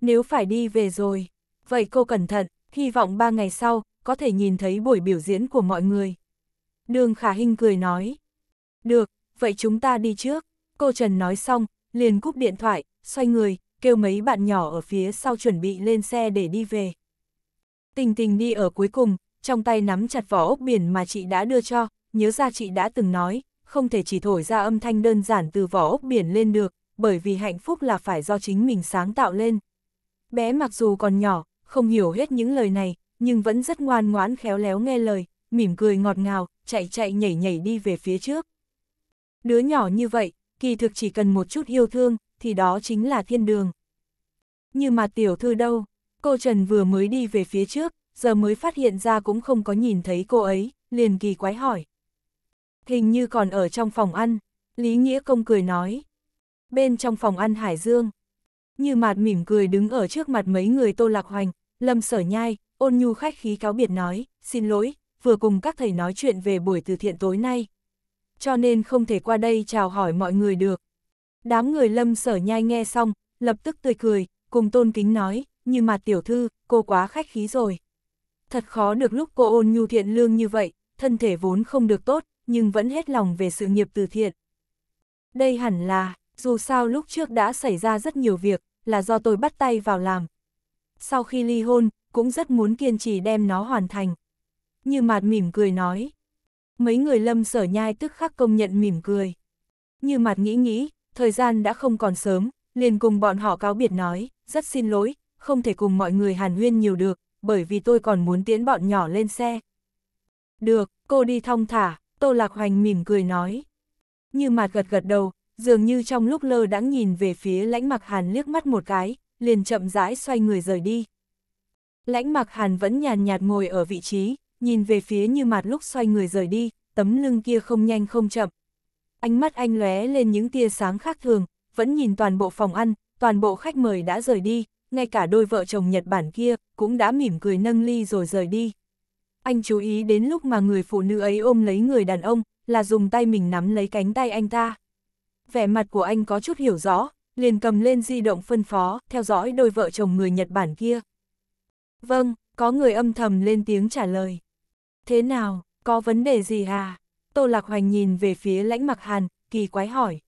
Nếu phải đi về rồi, vậy cô cẩn thận, hy vọng ba ngày sau, có thể nhìn thấy buổi biểu diễn của mọi người. Đường Khả Hinh cười nói. Được, vậy chúng ta đi trước. Cô Trần nói xong, liền cúp điện thoại, xoay người, kêu mấy bạn nhỏ ở phía sau chuẩn bị lên xe để đi về. Tình tình đi ở cuối cùng, trong tay nắm chặt vỏ ốc biển mà chị đã đưa cho, nhớ ra chị đã từng nói, không thể chỉ thổi ra âm thanh đơn giản từ vỏ ốc biển lên được, bởi vì hạnh phúc là phải do chính mình sáng tạo lên. Bé mặc dù còn nhỏ, không hiểu hết những lời này, nhưng vẫn rất ngoan ngoãn khéo léo nghe lời, mỉm cười ngọt ngào, chạy chạy nhảy nhảy đi về phía trước. Đứa nhỏ như vậy, kỳ thực chỉ cần một chút yêu thương, thì đó chính là thiên đường. Như mà tiểu thư đâu, cô Trần vừa mới đi về phía trước, giờ mới phát hiện ra cũng không có nhìn thấy cô ấy, liền kỳ quái hỏi. Hình như còn ở trong phòng ăn, Lý Nghĩa Công cười nói. Bên trong phòng ăn Hải Dương, như mạt mỉm cười đứng ở trước mặt mấy người tô lạc hoành, lâm sở nhai, ôn nhu khách khí cáo biệt nói, xin lỗi, vừa cùng các thầy nói chuyện về buổi từ thiện tối nay, cho nên không thể qua đây chào hỏi mọi người được. Đám người lâm sở nhai nghe xong, lập tức tươi cười, cùng tôn kính nói, như mà tiểu thư, cô quá khách khí rồi. Thật khó được lúc cô ôn nhu thiện lương như vậy, thân thể vốn không được tốt, nhưng vẫn hết lòng về sự nghiệp từ thiện. Đây hẳn là, dù sao lúc trước đã xảy ra rất nhiều việc, là do tôi bắt tay vào làm. Sau khi ly hôn, cũng rất muốn kiên trì đem nó hoàn thành. Như mạt mỉm cười nói, mấy người lâm sở nhai tức khắc công nhận mỉm cười. Như mặt nghĩ nghĩ, thời gian đã không còn sớm, liền cùng bọn họ cáo biệt nói, rất xin lỗi, không thể cùng mọi người hàn huyên nhiều được, bởi vì tôi còn muốn tiễn bọn nhỏ lên xe. Được, cô đi thong thả, Tô Lạc Hoành mỉm cười nói. Như mặt gật gật đầu, dường như trong lúc lơ đãng nhìn về phía lãnh mặc hàn liếc mắt một cái, liền chậm rãi xoay người rời đi. Lãnh mặc hàn vẫn nhàn nhạt ngồi ở vị trí, nhìn về phía như mặt lúc xoay người rời đi, tấm lưng kia không nhanh không chậm. Ánh mắt anh lóe lên những tia sáng khác thường, vẫn nhìn toàn bộ phòng ăn, toàn bộ khách mời đã rời đi, ngay cả đôi vợ chồng Nhật Bản kia cũng đã mỉm cười nâng ly rồi rời đi. Anh chú ý đến lúc mà người phụ nữ ấy ôm lấy người đàn ông, là dùng tay mình nắm lấy cánh tay anh ta. Vẻ mặt của anh có chút hiểu rõ, liền cầm lên di động phân phó, theo dõi đôi vợ chồng người Nhật Bản kia. Vâng, có người âm thầm lên tiếng trả lời. Thế nào, có vấn đề gì à? Tô Lạc Hoành nhìn về phía lãnh mặc hàn, kỳ quái hỏi.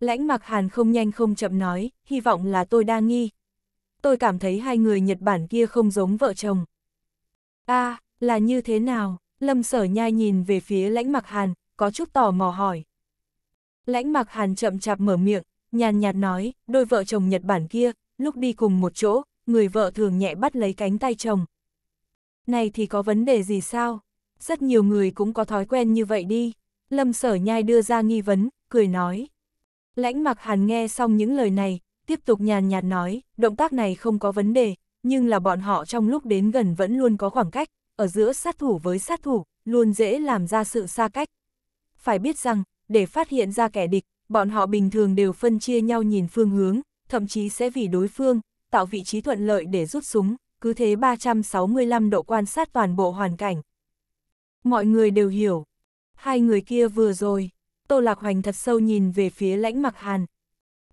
Lãnh mặc hàn không nhanh không chậm nói, hy vọng là tôi đa nghi. Tôi cảm thấy hai người Nhật Bản kia không giống vợ chồng. a à, là như thế nào? Lâm sở nhai nhìn về phía lãnh mặc hàn, có chút tò mò hỏi. Lãnh mặc hàn chậm chạp mở miệng, nhàn nhạt nói, đôi vợ chồng Nhật Bản kia, lúc đi cùng một chỗ, người vợ thường nhẹ bắt lấy cánh tay chồng, này thì có vấn đề gì sao? Rất nhiều người cũng có thói quen như vậy đi. Lâm sở nhai đưa ra nghi vấn, cười nói. Lãnh mặc hàn nghe xong những lời này, tiếp tục nhàn nhạt nói, động tác này không có vấn đề, nhưng là bọn họ trong lúc đến gần vẫn luôn có khoảng cách, ở giữa sát thủ với sát thủ, luôn dễ làm ra sự xa cách. Phải biết rằng, để phát hiện ra kẻ địch, bọn họ bình thường đều phân chia nhau nhìn phương hướng, thậm chí sẽ vì đối phương, tạo vị trí thuận lợi để rút súng, cứ thế 365 độ quan sát toàn bộ hoàn cảnh. Mọi người đều hiểu. Hai người kia vừa rồi, Tô Lạc Hoành thật sâu nhìn về phía lãnh mặc hàn.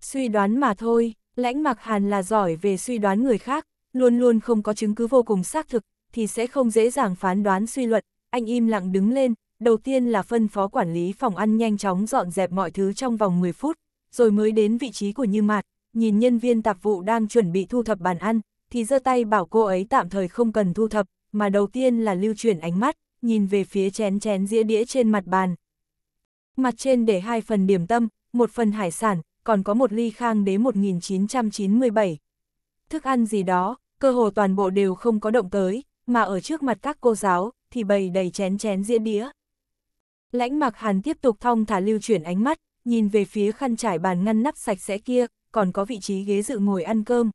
Suy đoán mà thôi, lãnh mặc hàn là giỏi về suy đoán người khác, luôn luôn không có chứng cứ vô cùng xác thực, thì sẽ không dễ dàng phán đoán suy luận. Anh im lặng đứng lên, đầu tiên là phân phó quản lý phòng ăn nhanh chóng dọn dẹp mọi thứ trong vòng 10 phút, rồi mới đến vị trí của Như Mạt, nhìn nhân viên tạp vụ đang chuẩn bị thu thập bàn ăn, thì giơ tay bảo cô ấy tạm thời không cần thu thập, mà đầu tiên là lưu chuyển ánh mắt, nhìn về phía chén chén dĩa đĩa trên mặt bàn. Mặt trên để hai phần điểm tâm, một phần hải sản, còn có một ly khang đế 1997. Thức ăn gì đó, cơ hồ toàn bộ đều không có động tới, mà ở trước mặt các cô giáo, thì bầy đầy chén chén dĩa đĩa. Lãnh mặc hàn tiếp tục thong thả lưu chuyển ánh mắt, nhìn về phía khăn trải bàn ngăn nắp sạch sẽ kia, còn có vị trí ghế dự ngồi ăn cơm.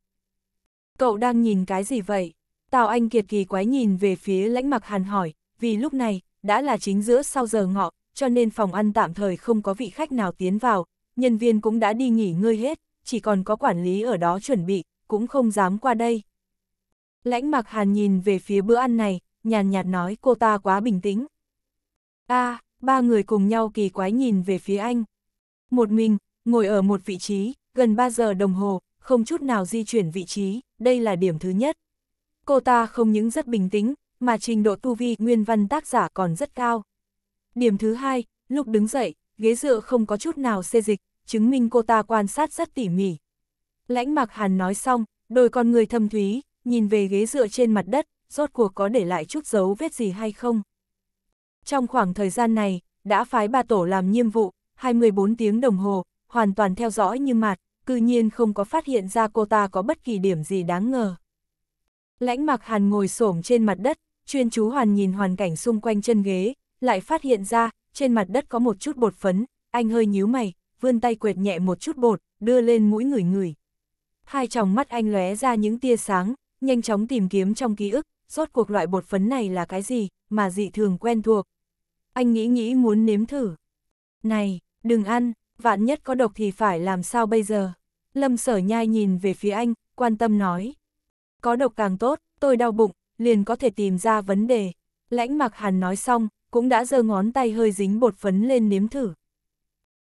Cậu đang nhìn cái gì vậy? Tào Anh Kiệt kỳ quái nhìn về phía lãnh mặc hàn hỏi, vì lúc này, đã là chính giữa sau giờ ngọ, cho nên phòng ăn tạm thời không có vị khách nào tiến vào, nhân viên cũng đã đi nghỉ ngơi hết, chỉ còn có quản lý ở đó chuẩn bị, cũng không dám qua đây. Lãnh mặc hàn nhìn về phía bữa ăn này, nhàn nhạt nói cô ta quá bình tĩnh. a à, ba người cùng nhau kỳ quái nhìn về phía anh. Một mình, ngồi ở một vị trí, gần 3 giờ đồng hồ, không chút nào di chuyển vị trí, đây là điểm thứ nhất. Cô ta không những rất bình tĩnh, mà trình độ tu vi nguyên văn tác giả còn rất cao. Điểm thứ hai, lúc đứng dậy, ghế dựa không có chút nào xê dịch, chứng minh cô ta quan sát rất tỉ mỉ. Lãnh Mạc Hàn nói xong, đôi con người thâm thúy, nhìn về ghế dựa trên mặt đất, rốt cuộc có để lại chút dấu vết gì hay không. Trong khoảng thời gian này, đã phái ba tổ làm nhiệm vụ, 24 tiếng đồng hồ, hoàn toàn theo dõi như mạt, cư nhiên không có phát hiện ra cô ta có bất kỳ điểm gì đáng ngờ. Lãnh mặc hàn ngồi xổm trên mặt đất, chuyên chú hoàn nhìn hoàn cảnh xung quanh chân ghế, lại phát hiện ra, trên mặt đất có một chút bột phấn, anh hơi nhíu mày, vươn tay quệt nhẹ một chút bột, đưa lên mũi người người. Hai tròng mắt anh lóe ra những tia sáng, nhanh chóng tìm kiếm trong ký ức, rốt cuộc loại bột phấn này là cái gì, mà dị thường quen thuộc. Anh nghĩ nghĩ muốn nếm thử. Này, đừng ăn, vạn nhất có độc thì phải làm sao bây giờ? Lâm sở nhai nhìn về phía anh, quan tâm nói. Có độc càng tốt, tôi đau bụng, liền có thể tìm ra vấn đề. Lãnh mặc hàn nói xong, cũng đã giơ ngón tay hơi dính bột phấn lên nếm thử.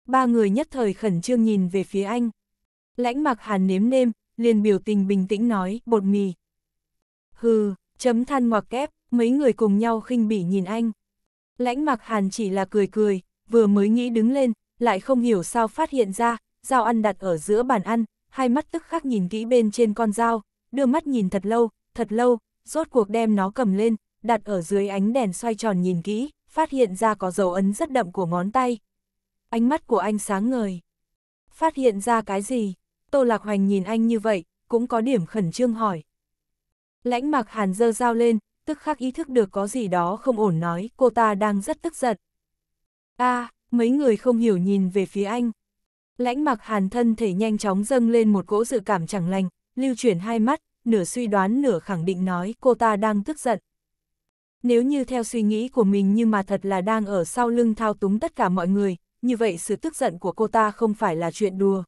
Ba người nhất thời khẩn trương nhìn về phía anh. Lãnh mặc hàn nếm nêm, liền biểu tình bình tĩnh nói, bột mì. Hừ, chấm than ngoặc kép, mấy người cùng nhau khinh bỉ nhìn anh. Lãnh mặc hàn chỉ là cười cười, vừa mới nghĩ đứng lên, lại không hiểu sao phát hiện ra, dao ăn đặt ở giữa bàn ăn, hai mắt tức khắc nhìn kỹ bên trên con dao, đưa mắt nhìn thật lâu, thật lâu, rốt cuộc đem nó cầm lên, đặt ở dưới ánh đèn xoay tròn nhìn kỹ, phát hiện ra có dấu ấn rất đậm của ngón tay. Ánh mắt của anh sáng ngời. Phát hiện ra cái gì? Tô Lạc Hoành nhìn anh như vậy, cũng có điểm khẩn trương hỏi. Lãnh mặc hàn dơ dao lên, tức khắc ý thức được có gì đó không ổn nói, cô ta đang rất tức giận. a à, mấy người không hiểu nhìn về phía anh. Lãnh mặc hàn thân thể nhanh chóng dâng lên một cỗ dự cảm chẳng lành, lưu chuyển hai mắt, nửa suy đoán nửa khẳng định nói cô ta đang tức giận. Nếu như theo suy nghĩ của mình như mà thật là đang ở sau lưng thao túng tất cả mọi người, như vậy sự tức giận của cô ta không phải là chuyện đùa.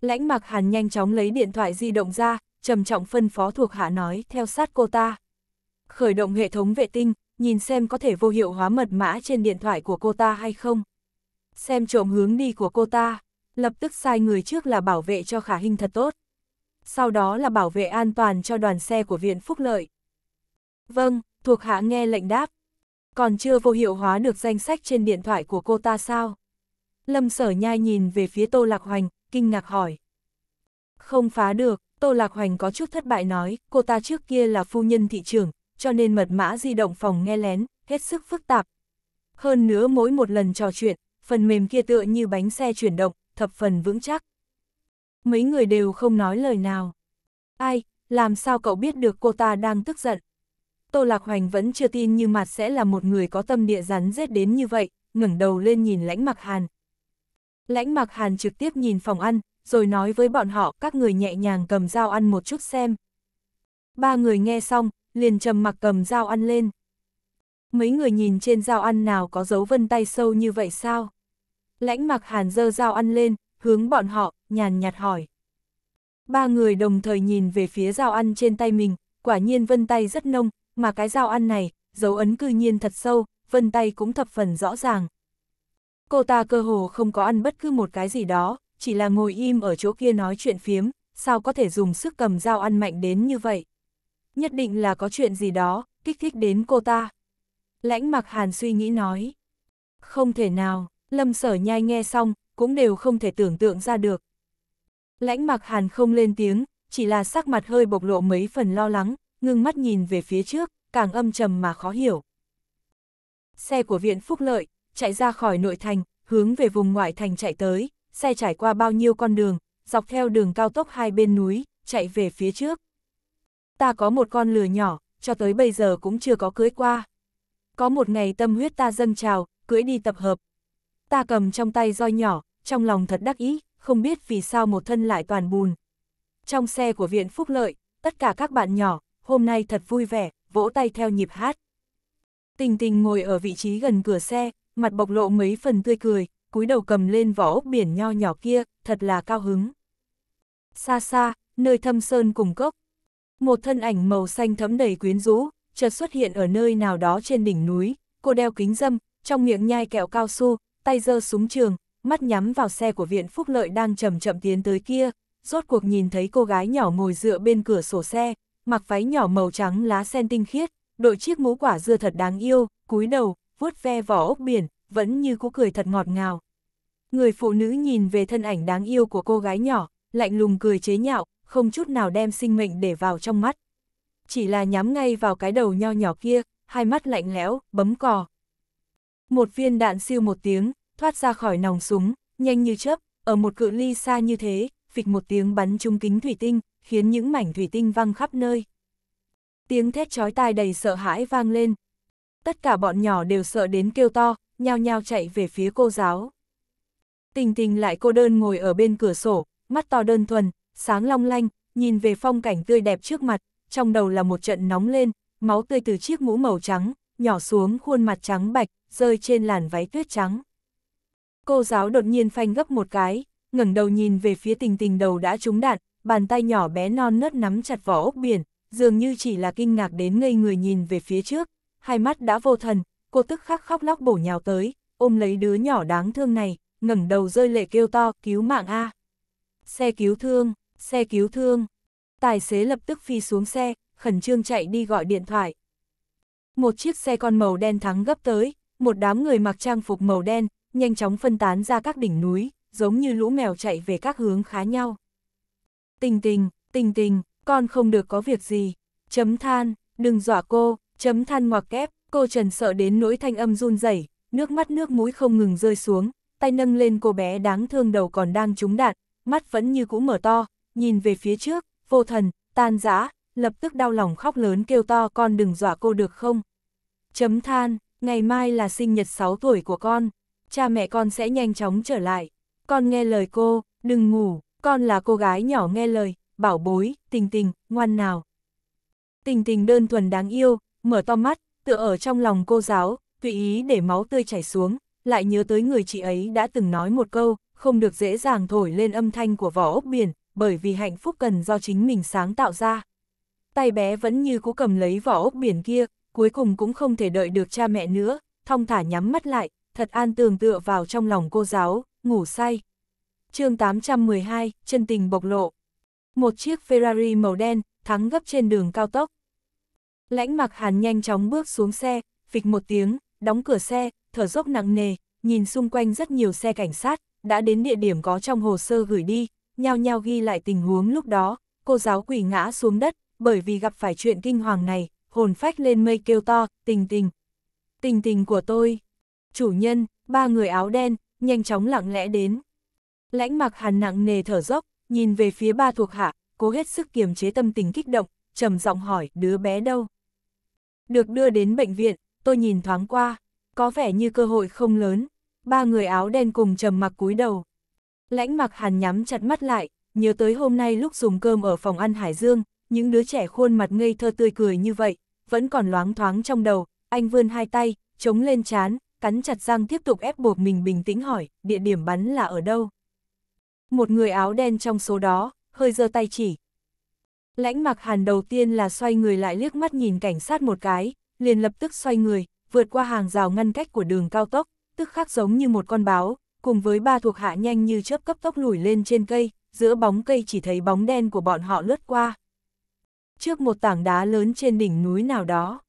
Lãnh mặc hàn nhanh chóng lấy điện thoại di động ra, trầm trọng phân phó thuộc hạ nói theo sát cô ta. Khởi động hệ thống vệ tinh, nhìn xem có thể vô hiệu hóa mật mã trên điện thoại của cô ta hay không. Xem trộm hướng đi của cô ta, lập tức sai người trước là bảo vệ cho khả hình thật tốt. Sau đó là bảo vệ an toàn cho đoàn xe của Viện Phúc Lợi. Vâng, thuộc hạ nghe lệnh đáp. Còn chưa vô hiệu hóa được danh sách trên điện thoại của cô ta sao? Lâm sở nhai nhìn về phía Tô Lạc Hoành, kinh ngạc hỏi. Không phá được, Tô Lạc Hoành có chút thất bại nói, cô ta trước kia là phu nhân thị trường, cho nên mật mã di động phòng nghe lén, hết sức phức tạp. Hơn nữa mỗi một lần trò chuyện, phần mềm kia tựa như bánh xe chuyển động, thập phần vững chắc. Mấy người đều không nói lời nào. Ai, làm sao cậu biết được cô ta đang tức giận? Tô Lạc Hoành vẫn chưa tin như mặt sẽ là một người có tâm địa rắn rết đến như vậy, ngẩng đầu lên nhìn lãnh mặc hàn. Lãnh mặc hàn trực tiếp nhìn phòng ăn, rồi nói với bọn họ các người nhẹ nhàng cầm dao ăn một chút xem. Ba người nghe xong, liền trầm mặc cầm dao ăn lên. Mấy người nhìn trên dao ăn nào có dấu vân tay sâu như vậy sao? Lãnh mặc hàn dơ dao ăn lên, hướng bọn họ, nhàn nhạt hỏi. Ba người đồng thời nhìn về phía dao ăn trên tay mình, quả nhiên vân tay rất nông, mà cái dao ăn này, dấu ấn cư nhiên thật sâu, vân tay cũng thập phần rõ ràng. Cô ta cơ hồ không có ăn bất cứ một cái gì đó, chỉ là ngồi im ở chỗ kia nói chuyện phiếm, sao có thể dùng sức cầm dao ăn mạnh đến như vậy nhất định là có chuyện gì đó, kích thích đến cô ta. Lãnh mặc hàn suy nghĩ nói. Không thể nào, lâm sở nhai nghe xong, cũng đều không thể tưởng tượng ra được. Lãnh mặc hàn không lên tiếng, chỉ là sắc mặt hơi bộc lộ mấy phần lo lắng, ngưng mắt nhìn về phía trước, càng âm trầm mà khó hiểu. Xe của viện phúc lợi, chạy ra khỏi nội thành, hướng về vùng ngoại thành chạy tới, xe trải qua bao nhiêu con đường, dọc theo đường cao tốc hai bên núi, chạy về phía trước. Ta có một con lừa nhỏ, cho tới bây giờ cũng chưa có cưới qua. Có một ngày tâm huyết ta dâng trào, cưới đi tập hợp. Ta cầm trong tay roi nhỏ, trong lòng thật đắc ý, không biết vì sao một thân lại toàn bùn. Trong xe của viện Phúc Lợi, tất cả các bạn nhỏ, hôm nay thật vui vẻ, vỗ tay theo nhịp hát. Tình tình ngồi ở vị trí gần cửa xe, mặt bộc lộ mấy phần tươi cười, cúi đầu cầm lên vỏ ốc biển nho nhỏ kia, thật là cao hứng. Xa xa, nơi thâm sơn cùng cốc, một thân ảnh màu xanh thấm đầy quyến rũ, chợt xuất hiện ở nơi nào đó trên đỉnh núi, cô đeo kính dâm, trong miệng nhai kẹo cao su, tay giơ súng trường, mắt nhắm vào xe của viện phúc lợi đang chậm chậm tiến tới kia, rốt cuộc nhìn thấy cô gái nhỏ ngồi dựa bên cửa sổ xe, mặc váy nhỏ màu trắng lá sen tinh khiết, đội chiếc mũ quả dưa thật đáng yêu, cúi đầu, vuốt ve vỏ ốc biển, vẫn như cú cười thật ngọt ngào. Người phụ nữ nhìn về thân ảnh đáng yêu của cô gái nhỏ, lạnh lùng cười chế nhạo, không chút nào đem sinh mệnh để vào trong mắt. Chỉ là nhắm ngay vào cái đầu nho nhỏ kia, hai mắt lạnh lẽo, bấm cò. Một viên đạn siêu một tiếng, thoát ra khỏi nòng súng, nhanh như chớp, ở một cự ly xa như thế, phịch một tiếng bắn trúng kính thủy tinh, khiến những mảnh thủy tinh văng khắp nơi. Tiếng thét chói tai đầy sợ hãi vang lên. Tất cả bọn nhỏ đều sợ đến kêu to, nhao nhao chạy về phía cô giáo. Tình tình lại cô đơn ngồi ở bên cửa sổ, mắt to đơn thuần, sáng long lanh, nhìn về phong cảnh tươi đẹp trước mặt, trong đầu là một trận nóng lên, máu tươi từ chiếc mũ màu trắng, nhỏ xuống khuôn mặt trắng bạch, rơi trên làn váy tuyết trắng. Cô giáo đột nhiên phanh gấp một cái, ngẩng đầu nhìn về phía tình tình đầu đã trúng đạn, bàn tay nhỏ bé non nớt nắm chặt vỏ ốc biển, dường như chỉ là kinh ngạc đến ngây người nhìn về phía trước, hai mắt đã vô thần, cô tức khắc khóc lóc bổ nhào tới, ôm lấy đứa nhỏ đáng thương này, ngẩng đầu rơi lệ kêu to, cứu mạng a. Xe cứu thương, xe cứu thương. Tài xế lập tức phi xuống xe, khẩn trương chạy đi gọi điện thoại. Một chiếc xe con màu đen thắng gấp tới, một đám người mặc trang phục màu đen, nhanh chóng phân tán ra các đỉnh núi, giống như lũ mèo chạy về các hướng khá nhau. Tình tình, tình tình, con không được có việc gì. Chấm than, đừng dọa cô, chấm than ngoặc kép, cô trần sợ đến nỗi thanh âm run rẩy, nước mắt nước mũi không ngừng rơi xuống, tay nâng lên cô bé đáng thương đầu còn đang trúng đạn, mắt vẫn như cũ mở to, nhìn về phía trước, vô thần, tan giã, lập tức đau lòng khóc lớn kêu to con đừng dọa cô được không. Chấm than, ngày mai là sinh nhật 6 tuổi của con, cha mẹ con sẽ nhanh chóng trở lại. Con nghe lời cô, đừng ngủ, con là cô gái nhỏ nghe lời, bảo bối, tình tình, ngoan nào. Tình tình đơn thuần đáng yêu, mở to mắt, tựa ở trong lòng cô giáo, tùy ý để máu tươi chảy xuống, lại nhớ tới người chị ấy đã từng nói một câu, không được dễ dàng thổi lên âm thanh của vỏ ốc biển, bởi vì hạnh phúc cần do chính mình sáng tạo ra. Tay bé vẫn như cố cầm lấy vỏ ốc biển kia, cuối cùng cũng không thể đợi được cha mẹ nữa, thong thả nhắm mắt lại, thật an tường tựa vào trong lòng cô giáo, ngủ say. chương 812, chân tình bộc lộ. Một chiếc Ferrari màu đen, thắng gấp trên đường cao tốc. Lãnh mặc hàn nhanh chóng bước xuống xe, phịch một tiếng, đóng cửa xe, thở dốc nặng nề, nhìn xung quanh rất nhiều xe cảnh sát, đã đến địa điểm có trong hồ sơ gửi đi, nhao nhao ghi lại tình huống lúc đó, cô giáo quỳ ngã xuống đất, bởi vì gặp phải chuyện kinh hoàng này, hồn phách lên mây kêu to, tình tình. Tình tình của tôi. Chủ nhân, ba người áo đen, nhanh chóng lặng lẽ đến. Lãnh mặc hàn nặng nề thở dốc, nhìn về phía ba thuộc hạ, cố hết sức kiềm chế tâm tình kích động, trầm giọng hỏi đứa bé đâu. Được đưa đến bệnh viện, tôi nhìn thoáng qua, có vẻ như cơ hội không lớn, ba người áo đen cùng trầm mặc cúi đầu. Lãnh mặc hàn nhắm chặt mắt lại, nhớ tới hôm nay lúc dùng cơm ở phòng ăn Hải Dương, những đứa trẻ khuôn mặt ngây thơ tươi cười như vậy, vẫn còn loáng thoáng trong đầu, anh vươn hai tay, chống lên chán, cắn chặt răng tiếp tục ép buộc mình bình tĩnh hỏi, địa điểm bắn là ở đâu? Một người áo đen trong số đó, hơi giơ tay chỉ. Lãnh mặc hàn đầu tiên là xoay người lại liếc mắt nhìn cảnh sát một cái, liền lập tức xoay người, vượt qua hàng rào ngăn cách của đường cao tốc, tức khắc giống như một con báo, cùng với ba thuộc hạ nhanh như chớp cấp tốc lùi lên trên cây, giữa bóng cây chỉ thấy bóng đen của bọn họ lướt qua. Trước một tảng đá lớn trên đỉnh núi nào đó,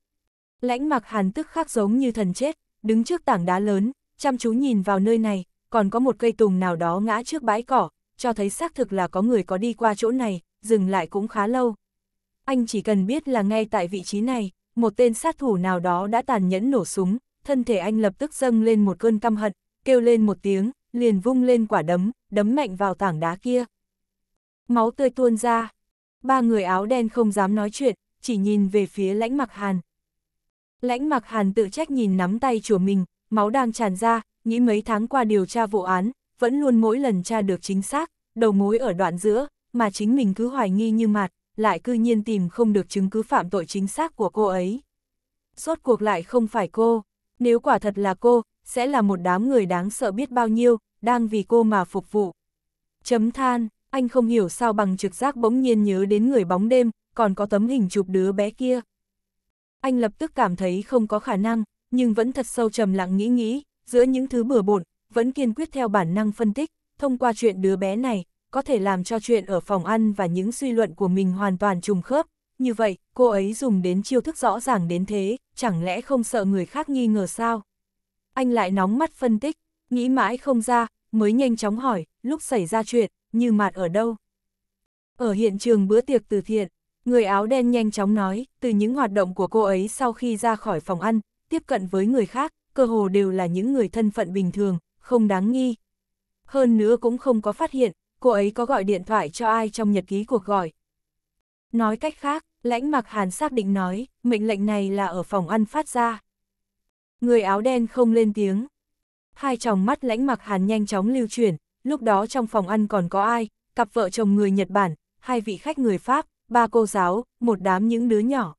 lãnh mặc hàn tức khắc giống như thần chết, đứng trước tảng đá lớn, chăm chú nhìn vào nơi này, còn có một cây tùng nào đó ngã trước bãi cỏ, cho thấy xác thực là có người có đi qua chỗ này, dừng lại cũng khá lâu. Anh chỉ cần biết là ngay tại vị trí này, một tên sát thủ nào đó đã tàn nhẫn nổ súng, thân thể anh lập tức dâng lên một cơn căm hận, kêu lên một tiếng, liền vung lên quả đấm, đấm mạnh vào tảng đá kia. Máu tươi tuôn ra, ba người áo đen không dám nói chuyện, chỉ nhìn về phía lãnh mặc hàn. Lãnh mặc hàn tự trách nhìn nắm tay chùa mình, máu đang tràn ra, nghĩ mấy tháng qua điều tra vụ án, vẫn luôn mỗi lần tra được chính xác, đầu mối ở đoạn giữa, mà chính mình cứ hoài nghi như mạt, lại cư nhiên tìm không được chứng cứ phạm tội chính xác của cô ấy. Rốt cuộc lại không phải cô, nếu quả thật là cô, sẽ là một đám người đáng sợ biết bao nhiêu, đang vì cô mà phục vụ. Chấm than, anh không hiểu sao bằng trực giác bỗng nhiên nhớ đến người bóng đêm, còn có tấm hình chụp đứa bé kia. Anh lập tức cảm thấy không có khả năng, nhưng vẫn thật sâu trầm lặng nghĩ nghĩ, giữa những thứ bừa bộn, vẫn kiên quyết theo bản năng phân tích, thông qua chuyện đứa bé này, có thể làm cho chuyện ở phòng ăn và những suy luận của mình hoàn toàn trùng khớp. Như vậy, cô ấy dùng đến chiêu thức rõ ràng đến thế, chẳng lẽ không sợ người khác nghi ngờ sao? Anh lại nóng mắt phân tích, nghĩ mãi không ra, mới nhanh chóng hỏi, lúc xảy ra chuyện, như mạt ở đâu? Ở hiện trường bữa tiệc từ thiện, người áo đen nhanh chóng nói, từ những hoạt động của cô ấy sau khi ra khỏi phòng ăn, tiếp cận với người khác, cơ hồ đều là những người thân phận bình thường, không đáng nghi. Hơn nữa cũng không có phát hiện, cô ấy có gọi điện thoại cho ai trong nhật ký cuộc gọi. Nói cách khác, lãnh mặc hàn xác định nói, mệnh lệnh này là ở phòng ăn phát ra. Người áo đen không lên tiếng. Hai tròng mắt lãnh mặc hàn nhanh chóng lưu chuyển, lúc đó trong phòng ăn còn có ai, cặp vợ chồng người Nhật Bản, hai vị khách người Pháp, ba cô giáo, một đám những đứa nhỏ.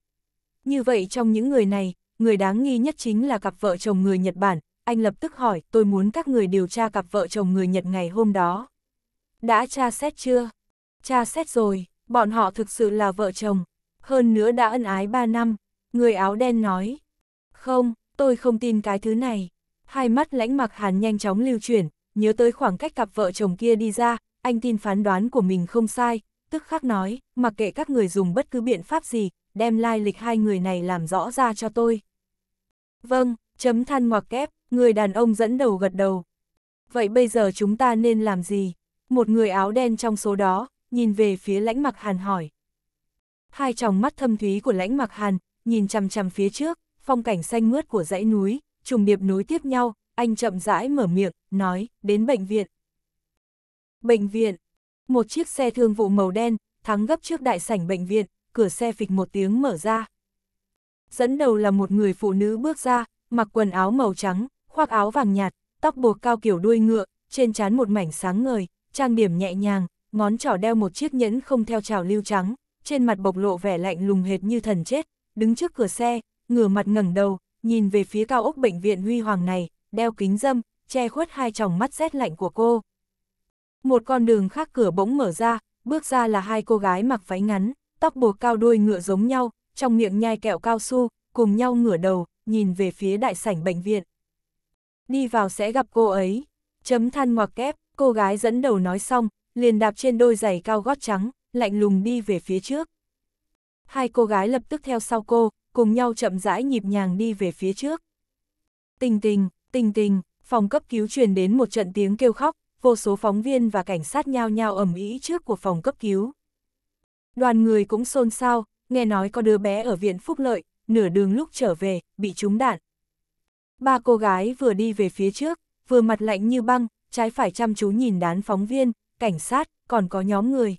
Như vậy trong những người này, người đáng nghi nhất chính là cặp vợ chồng người Nhật Bản, anh lập tức hỏi tôi muốn các người điều tra cặp vợ chồng người Nhật ngày hôm đó. Đã tra xét chưa? Tra xét rồi, bọn họ thực sự là vợ chồng, hơn nữa đã ân ái ba năm, người áo đen nói. Không, Tôi không tin cái thứ này. Hai mắt lãnh mặc hàn nhanh chóng lưu chuyển, nhớ tới khoảng cách cặp vợ chồng kia đi ra, anh tin phán đoán của mình không sai, tức khắc nói, mặc kệ các người dùng bất cứ biện pháp gì, đem lai lịch hai người này làm rõ ra cho tôi. Vâng, chấm than ngoặc kép, người đàn ông dẫn đầu gật đầu. Vậy bây giờ chúng ta nên làm gì? Một người áo đen trong số đó, nhìn về phía lãnh mặc hàn hỏi. Hai tròng mắt thâm thúy của lãnh mặc hàn, nhìn chằm chằm phía trước, phong cảnh xanh mướt của dãy núi, trùng điệp nối tiếp nhau, anh chậm rãi mở miệng, nói, đến bệnh viện. Bệnh viện. Một chiếc xe thương vụ màu đen, thắng gấp trước đại sảnh bệnh viện, cửa xe phịch một tiếng mở ra. Dẫn đầu là một người phụ nữ bước ra, mặc quần áo màu trắng, khoác áo vàng nhạt, tóc buộc cao kiểu đuôi ngựa, trên trán một mảnh sáng ngời, trang điểm nhẹ nhàng, ngón trỏ đeo một chiếc nhẫn không theo trào lưu trắng, trên mặt bộc lộ vẻ lạnh lùng hệt như thần chết, đứng trước cửa xe, ngửa mặt ngẩng đầu, nhìn về phía cao ốc bệnh viện huy hoàng này, đeo kính dâm, che khuất hai tròng mắt rét lạnh của cô. Một con đường khác cửa bỗng mở ra, bước ra là hai cô gái mặc váy ngắn, tóc buộc cao đuôi ngựa giống nhau, trong miệng nhai kẹo cao su, cùng nhau ngửa đầu, nhìn về phía đại sảnh bệnh viện. Đi vào sẽ gặp cô ấy. Chấm than ngoặc kép, cô gái dẫn đầu nói xong, liền đạp trên đôi giày cao gót trắng, lạnh lùng đi về phía trước. Hai cô gái lập tức theo sau cô, cùng nhau chậm rãi nhịp nhàng đi về phía trước. Tình tình, tình tình, phòng cấp cứu truyền đến một trận tiếng kêu khóc, vô số phóng viên và cảnh sát nhao nhao ầm ĩ trước của phòng cấp cứu. Đoàn người cũng xôn xao, nghe nói có đứa bé ở viện phúc lợi, nửa đường lúc trở về, bị trúng đạn. Ba cô gái vừa đi về phía trước, vừa mặt lạnh như băng, trái phải chăm chú nhìn đán phóng viên, cảnh sát, còn có nhóm người.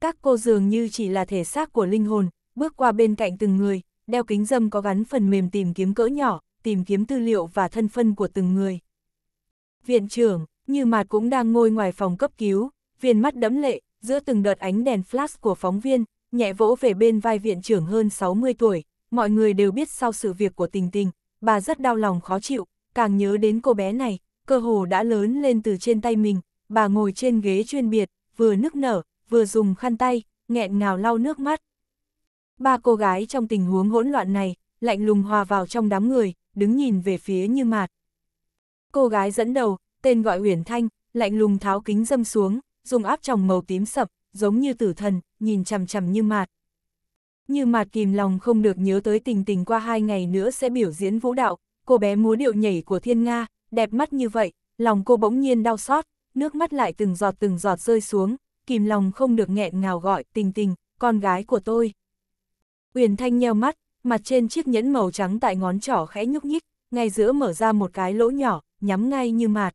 Các cô dường như chỉ là thể xác của linh hồn, bước qua bên cạnh từng người, đeo kính dâm có gắn phần mềm tìm kiếm cỡ nhỏ, tìm kiếm tư liệu và thân phân của từng người. Viện trưởng, như mặt cũng đang ngồi ngoài phòng cấp cứu, viên mắt đẫm lệ, giữa từng đợt ánh đèn flash của phóng viên, nhẹ vỗ về bên vai viện trưởng hơn 60 tuổi, mọi người đều biết sau sự việc của tình tình, bà rất đau lòng khó chịu, càng nhớ đến cô bé này, cơ hồ đã lớn lên từ trên tay mình, bà ngồi trên ghế chuyên biệt, vừa nức nở, vừa dùng khăn tay, nghẹn ngào lau nước mắt. Ba cô gái trong tình huống hỗn loạn này, lạnh lùng hòa vào trong đám người, đứng nhìn về phía như mạt. Cô gái dẫn đầu, tên gọi Uyển Thanh, lạnh lùng tháo kính dâm xuống, dùng áp tròng màu tím sập, giống như tử thần, nhìn chằm chằm như mạt. Như mạt kìm lòng không được nhớ tới tình tình qua hai ngày nữa sẽ biểu diễn vũ đạo, cô bé múa điệu nhảy của thiên Nga, đẹp mắt như vậy, lòng cô bỗng nhiên đau xót, nước mắt lại từng giọt từng giọt rơi xuống, kìm lòng không được nghẹn ngào gọi tình tình, con gái của tôi. Uyển Thanh nheo mắt, mặt trên chiếc nhẫn màu trắng tại ngón trỏ khẽ nhúc nhích, ngay giữa mở ra một cái lỗ nhỏ, nhắm ngay như mạt.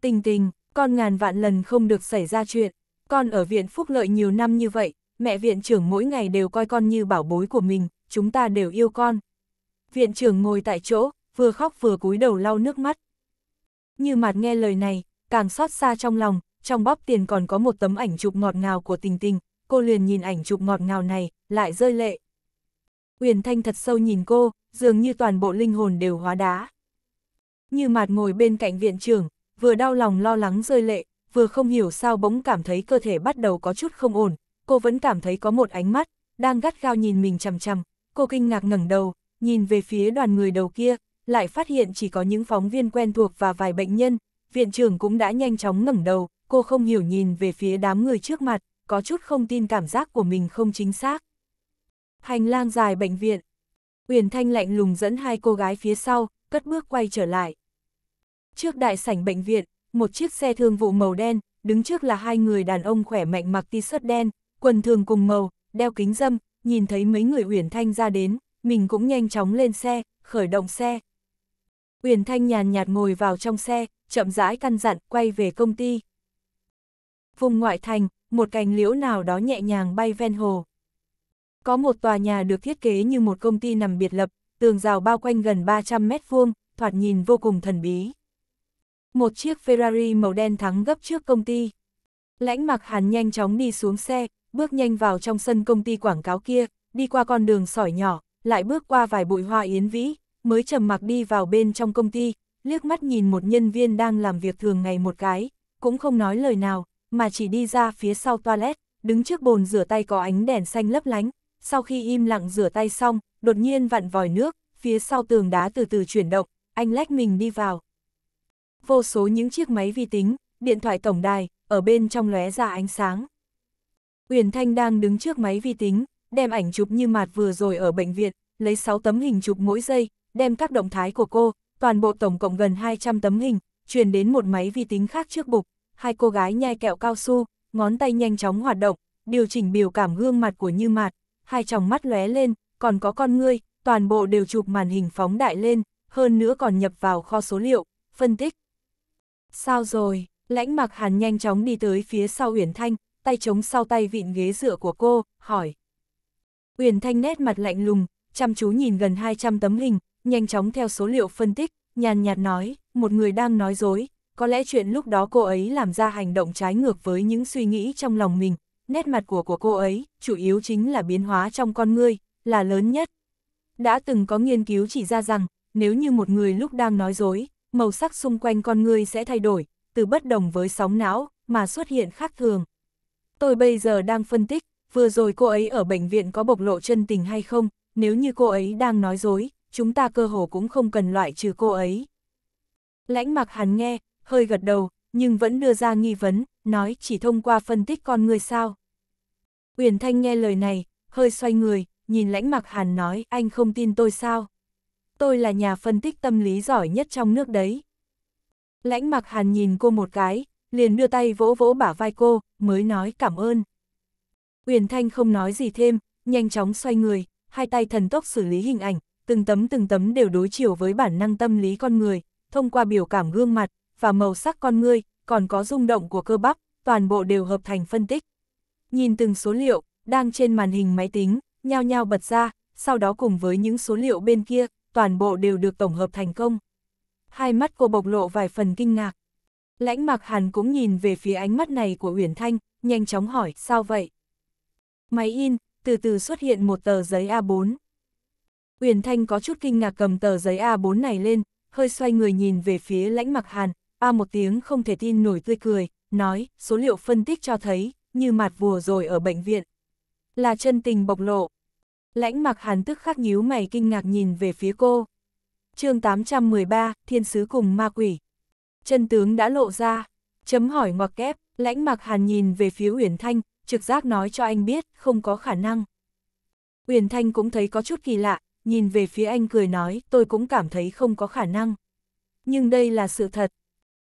Tình tình, con ngàn vạn lần không được xảy ra chuyện, con ở viện phúc lợi nhiều năm như vậy, mẹ viện trưởng mỗi ngày đều coi con như bảo bối của mình, chúng ta đều yêu con. Viện trưởng ngồi tại chỗ, vừa khóc vừa cúi đầu lau nước mắt. Như mạt nghe lời này, càng xót xa trong lòng, trong bóp tiền còn có một tấm ảnh chụp ngọt ngào của tình tình, cô liền nhìn ảnh chụp ngọt ngào này, lại rơi lệ. Uyển Thanh thật sâu nhìn cô, dường như toàn bộ linh hồn đều hóa đá. Như mạt ngồi bên cạnh viện trưởng, vừa đau lòng lo lắng rơi lệ, vừa không hiểu sao bỗng cảm thấy cơ thể bắt đầu có chút không ổn, cô vẫn cảm thấy có một ánh mắt, đang gắt gao nhìn mình chằm chằm, cô kinh ngạc ngẩng đầu, nhìn về phía đoàn người đầu kia, lại phát hiện chỉ có những phóng viên quen thuộc và vài bệnh nhân, viện trưởng cũng đã nhanh chóng ngẩng đầu, cô không hiểu nhìn về phía đám người trước mặt có chút không tin cảm giác của mình không chính xác. Hành lang dài bệnh viện. Uyển Thanh lạnh lùng dẫn hai cô gái phía sau, cất bước quay trở lại. Trước đại sảnh bệnh viện, một chiếc xe thương vụ màu đen, đứng trước là hai người đàn ông khỏe mạnh mặc t-shirt đen, quần thường cùng màu, đeo kính dâm, nhìn thấy mấy người Uyển Thanh ra đến, mình cũng nhanh chóng lên xe, khởi động xe. Uyển Thanh nhàn nhạt ngồi vào trong xe, chậm rãi căn dặn quay về công ty. Vùng ngoại thành, một cành liễu nào đó nhẹ nhàng bay ven hồ. Có một tòa nhà được thiết kế như một công ty nằm biệt lập, tường rào bao quanh gần 300 mét vuông, thoạt nhìn vô cùng thần bí. Một chiếc Ferrari màu đen thắng gấp trước công ty. Lãnh mặc hàn nhanh chóng đi xuống xe, bước nhanh vào trong sân công ty quảng cáo kia, đi qua con đường sỏi nhỏ, lại bước qua vài bụi hoa yến vĩ, mới trầm mặc đi vào bên trong công ty, liếc mắt nhìn một nhân viên đang làm việc thường ngày một cái, cũng không nói lời nào, mà chỉ đi ra phía sau toilet, đứng trước bồn rửa tay có ánh đèn xanh lấp lánh. Sau khi im lặng rửa tay xong, đột nhiên vặn vòi nước, phía sau tường đá từ từ chuyển động, anh lách mình đi vào. Vô số những chiếc máy vi tính, điện thoại tổng đài, ở bên trong lóe ra ánh sáng. Uyển Thanh đang đứng trước máy vi tính, đem ảnh chụp như mạt vừa rồi ở bệnh viện, lấy 6 tấm hình chụp mỗi giây, đem các động thái của cô, toàn bộ tổng cộng gần 200 tấm hình, truyền đến một máy vi tính khác trước bục, hai cô gái nhai kẹo cao su, ngón tay nhanh chóng hoạt động, điều chỉnh biểu cảm gương mặt của Như Mạt, hai tròng mắt lóe lên, còn có con ngươi, toàn bộ đều chụp màn hình phóng đại lên, hơn nữa còn nhập vào kho số liệu, phân tích. Sao rồi? Lãnh mặc Hàn nhanh chóng đi tới phía sau Uyển Thanh, tay chống sau tay vịn ghế dựa của cô, hỏi. Uyển Thanh nét mặt lạnh lùng, chăm chú nhìn gần 200 tấm hình, nhanh chóng theo số liệu phân tích, nhàn nhạt nói, một người đang nói dối, có lẽ chuyện lúc đó cô ấy làm ra hành động trái ngược với những suy nghĩ trong lòng mình, nét mặt của của cô ấy, chủ yếu chính là biến hóa trong con ngươi, là lớn nhất. Đã từng có nghiên cứu chỉ ra rằng, nếu như một người lúc đang nói dối, màu sắc xung quanh con ngươi sẽ thay đổi, từ bất đồng với sóng não, mà xuất hiện khác thường. Tôi bây giờ đang phân tích, vừa rồi cô ấy ở bệnh viện có bộc lộ chân tình hay không, nếu như cô ấy đang nói dối, chúng ta cơ hồ cũng không cần loại trừ cô ấy. Lãnh mặc hàn nghe, hơi gật đầu, nhưng vẫn đưa ra nghi vấn, nói chỉ thông qua phân tích con người sao. Uyển Thanh nghe lời này, hơi xoay người, nhìn lãnh mặc hàn nói anh không tin tôi sao. Tôi là nhà phân tích tâm lý giỏi nhất trong nước đấy. Lãnh mặc hàn nhìn cô một cái, liền đưa tay vỗ vỗ bả vai cô, mới nói cảm ơn. Uyển Thanh không nói gì thêm, nhanh chóng xoay người, hai tay thần tốc xử lý hình ảnh, từng tấm từng tấm đều đối chiều với bản năng tâm lý con người, thông qua biểu cảm gương mặt, và màu sắc con ngươi, còn có rung động của cơ bắp, toàn bộ đều hợp thành phân tích. Nhìn từng số liệu, đang trên màn hình máy tính, nhao nhao bật ra, sau đó cùng với những số liệu bên kia, toàn bộ đều được tổng hợp thành công. Hai mắt cô bộc lộ vài phần kinh ngạc. Lãnh Mạc Hàn cũng nhìn về phía ánh mắt này của Uyển Thanh, nhanh chóng hỏi, sao vậy? Máy in, từ từ xuất hiện một tờ giấy A4. Uyển Thanh có chút kinh ngạc cầm tờ giấy A4 này lên, hơi xoay người nhìn về phía lãnh mặc hàn, a một tiếng không thể tin nổi tươi cười, nói, số liệu phân tích cho thấy, như mặt vùa rồi ở bệnh viện. Là chân tình bộc lộ. Lãnh mặc hàn tức khắc nhíu mày kinh ngạc nhìn về phía cô. chương 813, thiên sứ cùng ma quỷ. Chân tướng đã lộ ra, chấm hỏi ngoặc kép, lãnh mặc hàn nhìn về phía Uyển Thanh, trực giác nói cho anh biết, không có khả năng. Uyển Thanh cũng thấy có chút kỳ lạ, nhìn về phía anh cười nói, tôi cũng cảm thấy không có khả năng. Nhưng đây là sự thật,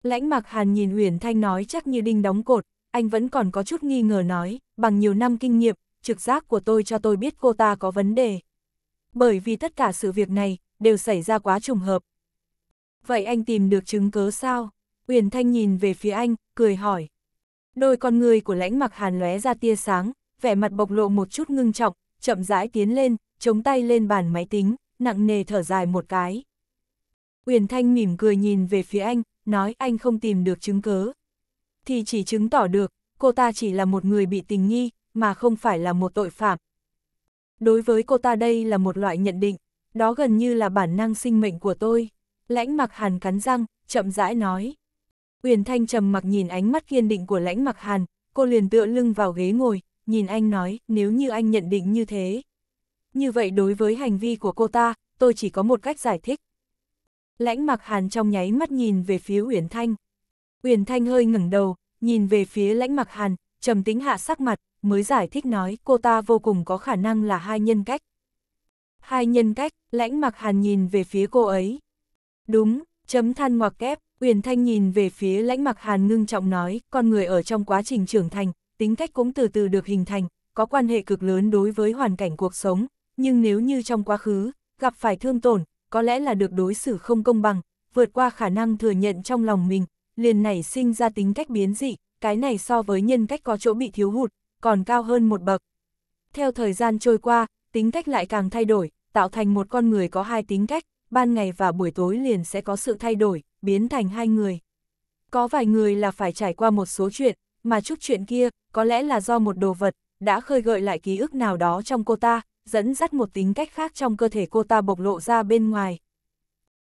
Lãnh Mạc Hàn nhìn Huyền Thanh nói chắc như đinh đóng cột, anh vẫn còn có chút nghi ngờ nói, bằng nhiều năm kinh nghiệm, trực giác của tôi cho tôi biết cô ta có vấn đề. Bởi vì tất cả sự việc này, đều xảy ra quá trùng hợp. Vậy anh tìm được chứng cớ sao? Huyền Thanh nhìn về phía anh, cười hỏi. Đôi con người của lãnh mặc hàn lóe ra tia sáng, vẻ mặt bộc lộ một chút ngưng trọng, chậm rãi tiến lên, chống tay lên bàn máy tính, nặng nề thở dài một cái. Huyền Thanh mỉm cười nhìn về phía anh, nói anh không tìm được chứng cớ. Thì chỉ chứng tỏ được, cô ta chỉ là một người bị tình nghi, mà không phải là một tội phạm. Đối với cô ta đây là một loại nhận định, đó gần như là bản năng sinh mệnh của tôi. Lãnh mặc hàn cắn răng, chậm rãi nói. Uyển Thanh trầm mặc nhìn ánh mắt kiên định của lãnh mặc hàn, cô liền tựa lưng vào ghế ngồi, nhìn anh nói, nếu như anh nhận định như thế. Như vậy đối với hành vi của cô ta, tôi chỉ có một cách giải thích lãnh mặc hàn trong nháy mắt nhìn về phía Uyển Thanh. Uyển Thanh hơi ngẩng đầu, nhìn về phía lãnh mặc hàn, trầm tính hạ sắc mặt, mới giải thích nói cô ta vô cùng có khả năng là hai nhân cách. Hai nhân cách, lãnh mặc hàn nhìn về phía cô ấy. Đúng, chấm than ngoặc kép, Uyển Thanh nhìn về phía lãnh mặc hàn ngưng trọng nói, con người ở trong quá trình trưởng thành, tính cách cũng từ từ được hình thành, có quan hệ cực lớn đối với hoàn cảnh cuộc sống, nhưng nếu như trong quá khứ, gặp phải thương tổn, có lẽ là được đối xử không công bằng, vượt qua khả năng thừa nhận trong lòng mình, liền nảy sinh ra tính cách biến dị, cái này so với nhân cách có chỗ bị thiếu hụt, còn cao hơn một bậc. Theo thời gian trôi qua, tính cách lại càng thay đổi, tạo thành một con người có hai tính cách, ban ngày và buổi tối liền sẽ có sự thay đổi, biến thành hai người. Có vài người là phải trải qua một số chuyện, mà chút chuyện kia, có lẽ là do một đồ vật, đã khơi gợi lại ký ức nào đó trong cô ta, dẫn dắt một tính cách khác trong cơ thể cô ta bộc lộ ra bên ngoài.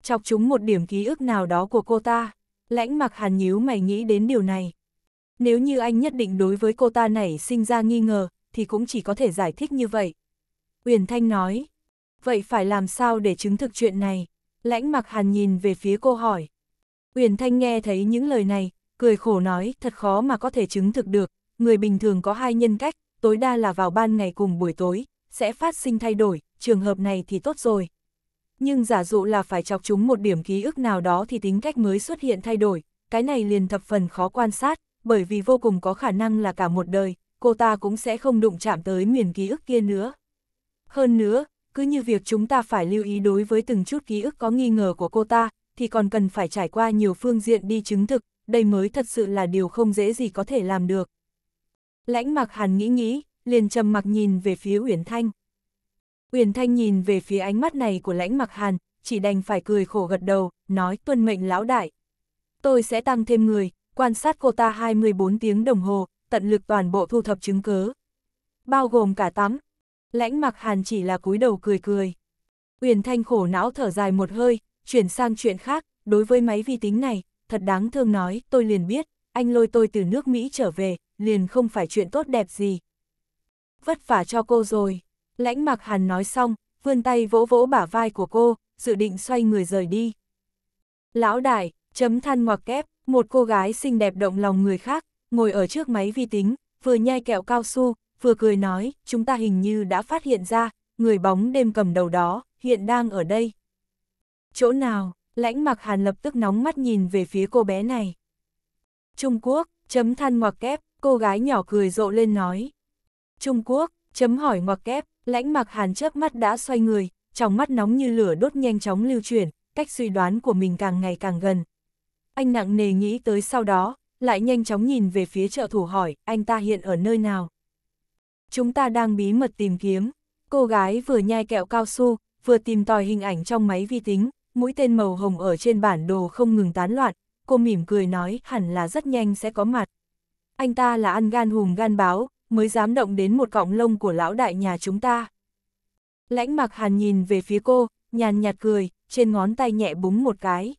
Chọc chúng một điểm ký ức nào đó của cô ta, lãnh mặc hàn nhíu mày nghĩ đến điều này. Nếu như anh nhất định đối với cô ta này sinh ra nghi ngờ, thì cũng chỉ có thể giải thích như vậy. Uyển Thanh nói, vậy phải làm sao để chứng thực chuyện này? Lãnh mặc hàn nhìn về phía cô hỏi. Uyển Thanh nghe thấy những lời này, cười khổ nói, thật khó mà có thể chứng thực được, người bình thường có hai nhân cách, tối đa là vào ban ngày cùng buổi tối, sẽ phát sinh thay đổi, trường hợp này thì tốt rồi. Nhưng giả dụ là phải chọc chúng một điểm ký ức nào đó thì tính cách mới xuất hiện thay đổi, cái này liền thập phần khó quan sát, bởi vì vô cùng có khả năng là cả một đời, cô ta cũng sẽ không đụng chạm tới miền ký ức kia nữa. Hơn nữa, cứ như việc chúng ta phải lưu ý đối với từng chút ký ức có nghi ngờ của cô ta, thì còn cần phải trải qua nhiều phương diện đi chứng thực, đây mới thật sự là điều không dễ gì có thể làm được. Lãnh mặc hàn nghĩ nghĩ, liền trầm mặc nhìn về phía Uyển Thanh. Uyển Thanh nhìn về phía ánh mắt này của lãnh mặc hàn, chỉ đành phải cười khổ gật đầu, nói tuân mệnh lão đại. Tôi sẽ tăng thêm người, quan sát cô ta 24 tiếng đồng hồ, tận lực toàn bộ thu thập chứng cứ Bao gồm cả tắm. Lãnh mặc hàn chỉ là cúi đầu cười cười. Uyển Thanh khổ não thở dài một hơi, chuyển sang chuyện khác, đối với máy vi tính này, thật đáng thương nói, tôi liền biết, anh lôi tôi từ nước Mỹ trở về, liền không phải chuyện tốt đẹp gì vất vả cho cô rồi. Lãnh mặc hàn nói xong, vươn tay vỗ vỗ bả vai của cô, dự định xoay người rời đi. Lão đại, chấm than ngoặc kép, một cô gái xinh đẹp động lòng người khác, ngồi ở trước máy vi tính, vừa nhai kẹo cao su, vừa cười nói, chúng ta hình như đã phát hiện ra, người bóng đêm cầm đầu đó, hiện đang ở đây. Chỗ nào, lãnh mặc hàn lập tức nóng mắt nhìn về phía cô bé này. Trung Quốc, chấm than ngoặc kép, cô gái nhỏ cười rộ lên nói. Trung Quốc, chấm hỏi ngoặc kép, lãnh mạc hàn chớp mắt đã xoay người, trong mắt nóng như lửa đốt nhanh chóng lưu chuyển, cách suy đoán của mình càng ngày càng gần. Anh nặng nề nghĩ tới sau đó, lại nhanh chóng nhìn về phía trợ thủ hỏi, anh ta hiện ở nơi nào? Chúng ta đang bí mật tìm kiếm. Cô gái vừa nhai kẹo cao su, vừa tìm tòi hình ảnh trong máy vi tính, mũi tên màu hồng ở trên bản đồ không ngừng tán loạn, cô mỉm cười nói hẳn là rất nhanh sẽ có mặt. Anh ta là ăn gan hùm gan báo, mới dám động đến một cọng lông của lão đại nhà chúng ta. Lãnh mặc hàn nhìn về phía cô, nhàn nhạt cười, trên ngón tay nhẹ búng một cái.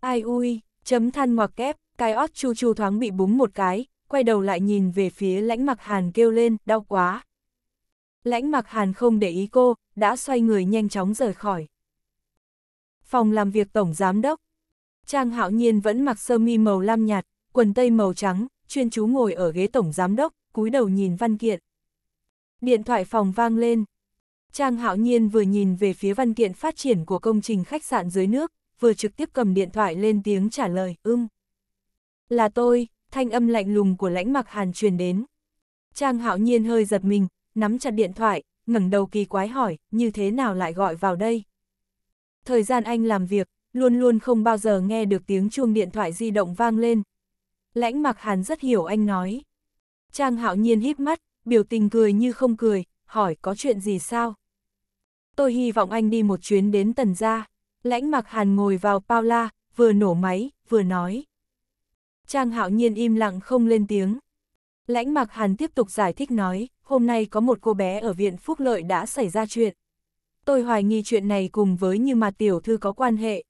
Ai ui, chấm than ngoặc kép, cái ót chu chu thoáng bị búng một cái, quay đầu lại nhìn về phía lãnh mặc hàn kêu lên, đau quá. Lãnh mặc hàn không để ý cô, đã xoay người nhanh chóng rời khỏi. Phòng làm việc tổng giám đốc. Trang hạo nhiên vẫn mặc sơ mi màu lam nhạt, quần tây màu trắng, chuyên chú ngồi ở ghế tổng giám đốc, cúi đầu nhìn văn kiện. Điện thoại phòng vang lên. Trang hạo nhiên vừa nhìn về phía văn kiện phát triển của công trình khách sạn dưới nước, vừa trực tiếp cầm điện thoại lên tiếng trả lời, ưng. Là tôi, thanh âm lạnh lùng của lãnh mặc hàn truyền đến. Trang hạo nhiên hơi giật mình, nắm chặt điện thoại, ngẩng đầu kỳ quái hỏi, như thế nào lại gọi vào đây? Thời gian anh làm việc, luôn luôn không bao giờ nghe được tiếng chuông điện thoại di động vang lên. Lãnh mặc hàn rất hiểu anh nói. Trang hạo nhiên híp mắt, biểu tình cười như không cười, hỏi có chuyện gì sao? Tôi hy vọng anh đi một chuyến đến tần gia. Lãnh mặc hàn ngồi vào Paula, vừa nổ máy, vừa nói. Trang hạo nhiên im lặng không lên tiếng. Lãnh mặc hàn tiếp tục giải thích nói, hôm nay có một cô bé ở viện phúc lợi đã xảy ra chuyện. Tôi hoài nghi chuyện này cùng với như mà tiểu thư có quan hệ.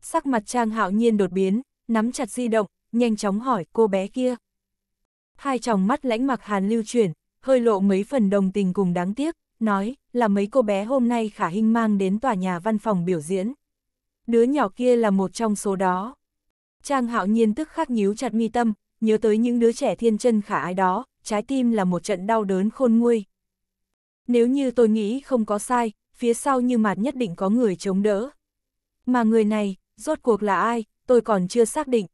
Sắc mặt Trang hạo nhiên đột biến, nắm chặt di động, nhanh chóng hỏi cô bé kia hai tròng mắt lãnh mặc hàn lưu chuyển, hơi lộ mấy phần đồng tình cùng đáng tiếc, nói là mấy cô bé hôm nay khả hình mang đến tòa nhà văn phòng biểu diễn. Đứa nhỏ kia là một trong số đó. Trang hạo nhiên tức khắc nhíu chặt mi tâm, nhớ tới những đứa trẻ thiên chân khả ái đó, trái tim là một trận đau đớn khôn nguôi. Nếu như tôi nghĩ không có sai, phía sau như mạt nhất định có người chống đỡ. Mà người này, rốt cuộc là ai, tôi còn chưa xác định.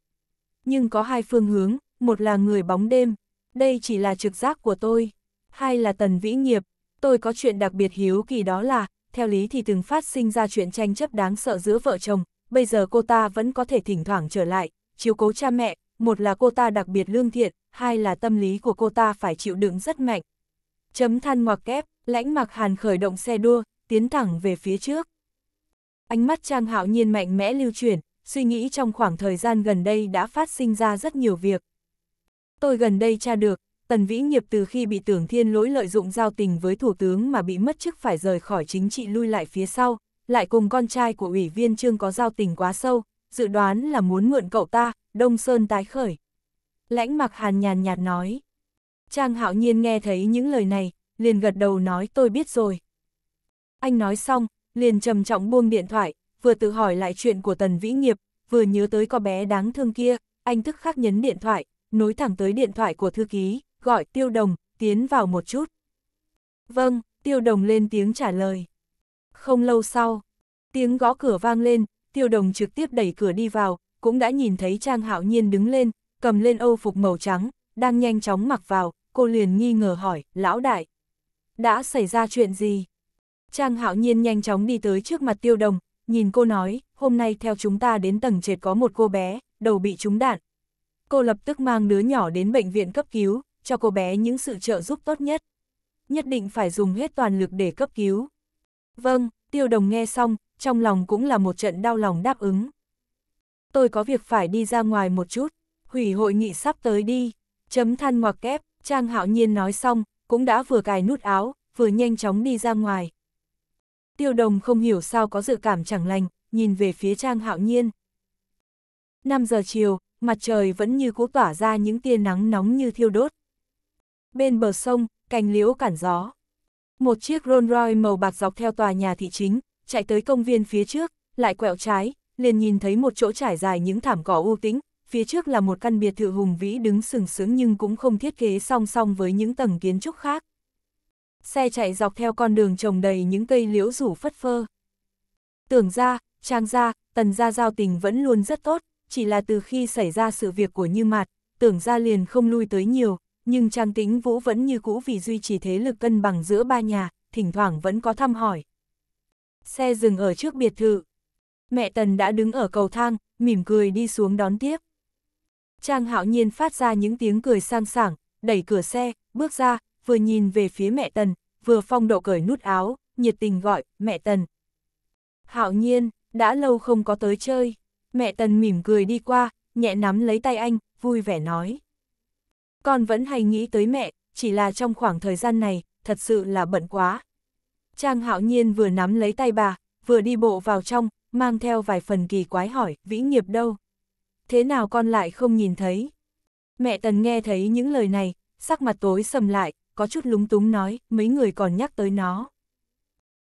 Nhưng có hai phương hướng, một là người bóng đêm, đây chỉ là trực giác của tôi, hai là tần vĩ nghiệp, tôi có chuyện đặc biệt hiếu kỳ đó là, theo lý thì từng phát sinh ra chuyện tranh chấp đáng sợ giữa vợ chồng, bây giờ cô ta vẫn có thể thỉnh thoảng trở lại, chiếu cố cha mẹ, một là cô ta đặc biệt lương thiện, hai là tâm lý của cô ta phải chịu đựng rất mạnh. Chấm than ngoặc kép, lãnh mặc hàn khởi động xe đua, tiến thẳng về phía trước. Ánh mắt Trang Hạo Nhiên mạnh mẽ lưu chuyển, suy nghĩ trong khoảng thời gian gần đây đã phát sinh ra rất nhiều việc. Tôi gần đây tra được, Tần Vĩ Nghiệp từ khi bị tưởng thiên lỗi lợi dụng giao tình với thủ tướng mà bị mất chức phải rời khỏi chính trị lui lại phía sau, lại cùng con trai của ủy viên trương có giao tình quá sâu, dự đoán là muốn mượn cậu ta, Đông Sơn tái khởi. Lãnh mặc hàn nhàn nhạt nói. Trang hạo nhiên nghe thấy những lời này, liền gật đầu nói tôi biết rồi. Anh nói xong, liền trầm trọng buông điện thoại, vừa tự hỏi lại chuyện của Tần Vĩ Nghiệp, vừa nhớ tới có bé đáng thương kia, anh thức khắc nhấn điện thoại, nối thẳng tới điện thoại của thư ký, gọi tiêu đồng, tiến vào một chút. Vâng, tiêu đồng lên tiếng trả lời. Không lâu sau, tiếng gõ cửa vang lên, tiêu đồng trực tiếp đẩy cửa đi vào, cũng đã nhìn thấy Trang Hạo Nhiên đứng lên, cầm lên ô phục màu trắng, đang nhanh chóng mặc vào, cô liền nghi ngờ hỏi, lão đại, đã xảy ra chuyện gì? Trang Hạo Nhiên nhanh chóng đi tới trước mặt tiêu đồng, nhìn cô nói, hôm nay theo chúng ta đến tầng trệt có một cô bé, đầu bị trúng đạn, Cô lập tức mang đứa nhỏ đến bệnh viện cấp cứu, cho cô bé những sự trợ giúp tốt nhất. Nhất định phải dùng hết toàn lực để cấp cứu. Vâng, tiêu đồng nghe xong, trong lòng cũng là một trận đau lòng đáp ứng. Tôi có việc phải đi ra ngoài một chút, hủy hội nghị sắp tới đi, chấm than ngoặc kép, Trang Hạo Nhiên nói xong, cũng đã vừa cài nút áo, vừa nhanh chóng đi ra ngoài. Tiêu đồng không hiểu sao có dự cảm chẳng lành, nhìn về phía Trang Hạo Nhiên. 5 giờ chiều, mặt trời vẫn như cũ tỏa ra những tia nắng nóng như thiêu đốt. Bên bờ sông, cành liễu cản gió. Một chiếc Rolls Royce màu bạc dọc theo tòa nhà thị chính, chạy tới công viên phía trước, lại quẹo trái, liền nhìn thấy một chỗ trải dài những thảm cỏ u tĩnh, phía trước là một căn biệt thự hùng vĩ đứng sừng sững nhưng cũng không thiết kế song song với những tầng kiến trúc khác. Xe chạy dọc theo con đường trồng đầy những cây liễu rủ phất phơ. Tưởng ra, Trang ra, Tần ra giao tình vẫn luôn rất tốt, chỉ là từ khi xảy ra sự việc của Như Mạt, tưởng ra liền không lui tới nhiều, nhưng Trang Tĩnh Vũ vẫn như cũ vì duy trì thế lực cân bằng giữa ba nhà, thỉnh thoảng vẫn có thăm hỏi. Xe dừng ở trước biệt thự. Mẹ Tần đã đứng ở cầu thang, mỉm cười đi xuống đón tiếp. Trang hạo nhiên phát ra những tiếng cười sang sảng, đẩy cửa xe, bước ra, vừa nhìn về phía mẹ Tần, vừa phong độ cởi nút áo, nhiệt tình gọi, mẹ Tần. Hạo nhiên, đã lâu không có tới chơi mẹ Tần mỉm cười đi qua, nhẹ nắm lấy tay anh, vui vẻ nói. Con vẫn hay nghĩ tới mẹ, chỉ là trong khoảng thời gian này, thật sự là bận quá. Trang hạo nhiên vừa nắm lấy tay bà, vừa đi bộ vào trong, mang theo vài phần kỳ quái hỏi, vĩ nghiệp đâu? Thế nào con lại không nhìn thấy? Mẹ Tần nghe thấy những lời này, sắc mặt tối sầm lại, có chút lúng túng nói, mấy người còn nhắc tới nó.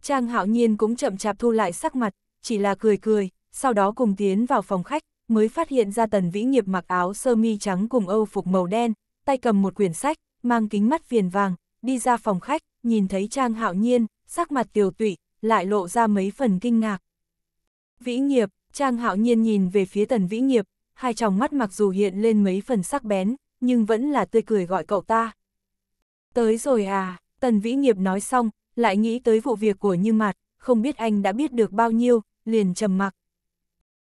Trang hạo nhiên cũng chậm chạp thu lại sắc mặt, chỉ là cười cười, sau đó cùng tiến vào phòng khách, mới phát hiện ra Tần Vĩ Nghiệp mặc áo sơ mi trắng cùng âu phục màu đen, tay cầm một quyển sách, mang kính mắt viền vàng, đi ra phòng khách, nhìn thấy Trang Hạo Nhiên, sắc mặt tiều tụy, lại lộ ra mấy phần kinh ngạc. Vĩ Nghiệp, Trang Hạo Nhiên nhìn về phía Tần Vĩ Nghiệp, hai tròng mắt mặc dù hiện lên mấy phần sắc bén, nhưng vẫn là tươi cười gọi cậu ta. Tới rồi à, Tần Vĩ Nghiệp nói xong, lại nghĩ tới vụ việc của Như Mạt, không biết anh đã biết được bao nhiêu, liền trầm mặc.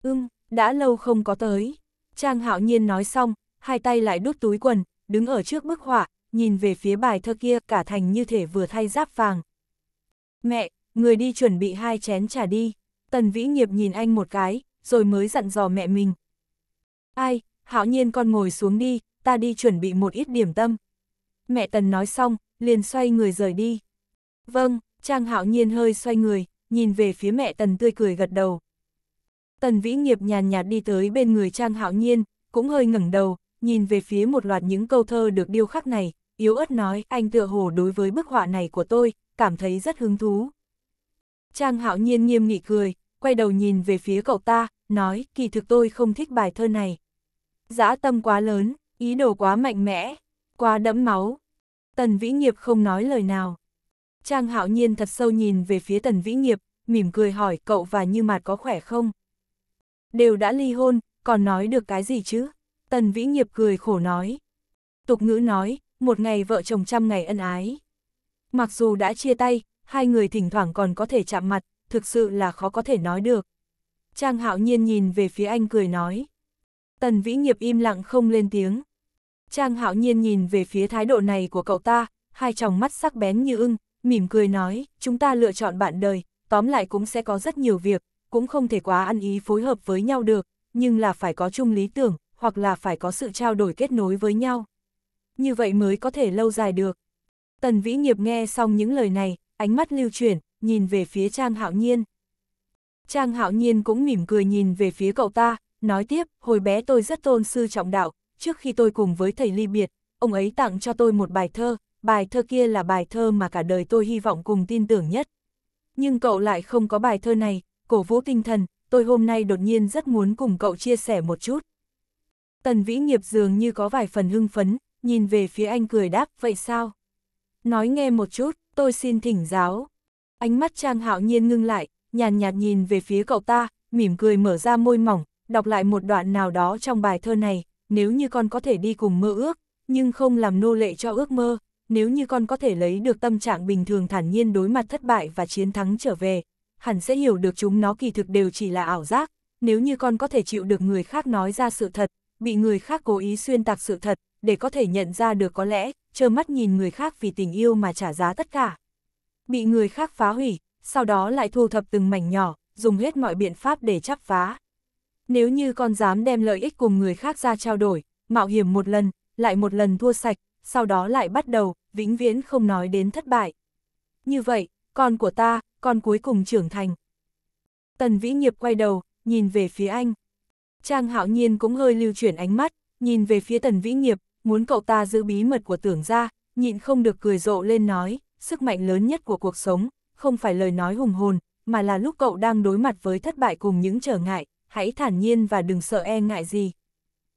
Ưm, đã lâu không có tới. Trang hạo nhiên nói xong, hai tay lại đút túi quần, đứng ở trước bức họa, nhìn về phía bài thơ kia cả thành như thể vừa thay giáp vàng. Mẹ, người đi chuẩn bị hai chén trà đi. Tần Vĩ Nghiệp nhìn anh một cái, rồi mới dặn dò mẹ mình. Ai, hạo nhiên con ngồi xuống đi, ta đi chuẩn bị một ít điểm tâm. Mẹ Tần nói xong, liền xoay người rời đi. Vâng, Trang hạo nhiên hơi xoay người, nhìn về phía mẹ Tần tươi cười gật đầu. Tần Vĩ Nghiệp nhàn nhạt đi tới bên người Trang Hạo Nhiên, cũng hơi ngẩng đầu, nhìn về phía một loạt những câu thơ được điêu khắc này, yếu ớt nói anh tựa hồ đối với bức họa này của tôi, cảm thấy rất hứng thú. Trang Hạo Nhiên nghiêm nghị cười, quay đầu nhìn về phía cậu ta, nói kỳ thực tôi không thích bài thơ này. Dã tâm quá lớn, ý đồ quá mạnh mẽ, quá đẫm máu. Tần Vĩ Nghiệp không nói lời nào. Trang Hạo Nhiên thật sâu nhìn về phía Tần Vĩ Nghiệp, mỉm cười hỏi cậu và Như Mạt có khỏe không? đều đã ly hôn, còn nói được cái gì chứ? Tần Vĩ Nghiệp cười khổ nói. Tục ngữ nói, một ngày vợ chồng trăm ngày ân ái. Mặc dù đã chia tay, hai người thỉnh thoảng còn có thể chạm mặt, thực sự là khó có thể nói được. Trang hạo nhiên nhìn về phía anh cười nói. Tần Vĩ Nghiệp im lặng không lên tiếng. Trang hạo nhiên nhìn về phía thái độ này của cậu ta, hai tròng mắt sắc bén như ưng, mỉm cười nói, chúng ta lựa chọn bạn đời, tóm lại cũng sẽ có rất nhiều việc, cũng không thể quá ăn ý phối hợp với nhau được, nhưng là phải có chung lý tưởng, hoặc là phải có sự trao đổi kết nối với nhau. Như vậy mới có thể lâu dài được. Tần Vĩ Nghiệp nghe xong những lời này, ánh mắt lưu chuyển, nhìn về phía Trang Hạo Nhiên. Trang Hạo Nhiên cũng mỉm cười nhìn về phía cậu ta, nói tiếp, hồi bé tôi rất tôn sư trọng đạo, trước khi tôi cùng với thầy ly biệt, ông ấy tặng cho tôi một bài thơ, bài thơ kia là bài thơ mà cả đời tôi hy vọng cùng tin tưởng nhất. Nhưng cậu lại không có bài thơ này, cổ vũ tinh thần, tôi hôm nay đột nhiên rất muốn cùng cậu chia sẻ một chút. Tần Vĩ Nghiệp dường như có vài phần hưng phấn, nhìn về phía anh cười đáp, vậy sao? Nói nghe một chút, tôi xin thỉnh giáo. Ánh mắt Trang Hạo Nhiên ngưng lại, nhàn nhạt, nhạt nhìn về phía cậu ta, mỉm cười mở ra môi mỏng, đọc lại một đoạn nào đó trong bài thơ này, nếu như con có thể đi cùng mơ ước, nhưng không làm nô lệ cho ước mơ, nếu như con có thể lấy được tâm trạng bình thường thản nhiên đối mặt thất bại và chiến thắng trở về, hẳn sẽ hiểu được chúng nó kỳ thực đều chỉ là ảo giác, nếu như con có thể chịu được người khác nói ra sự thật, bị người khác cố ý xuyên tạc sự thật, để có thể nhận ra được có lẽ, trơ mắt nhìn người khác vì tình yêu mà trả giá tất cả. Bị người khác phá hủy, sau đó lại thu thập từng mảnh nhỏ, dùng hết mọi biện pháp để chắp phá. Nếu như con dám đem lợi ích cùng người khác ra trao đổi, mạo hiểm một lần, lại một lần thua sạch, sau đó lại bắt đầu, vĩnh viễn không nói đến thất bại. Như vậy, con của ta, con cuối cùng trưởng thành. Tần Vĩ Nghiệp quay đầu, nhìn về phía anh. Trang hạo nhiên cũng hơi lưu chuyển ánh mắt, nhìn về phía Tần Vĩ Nghiệp, muốn cậu ta giữ bí mật của tưởng ra, nhịn không được cười rộ lên nói, sức mạnh lớn nhất của cuộc sống, không phải lời nói hùng hồn, mà là lúc cậu đang đối mặt với thất bại cùng những trở ngại, hãy thản nhiên và đừng sợ e ngại gì.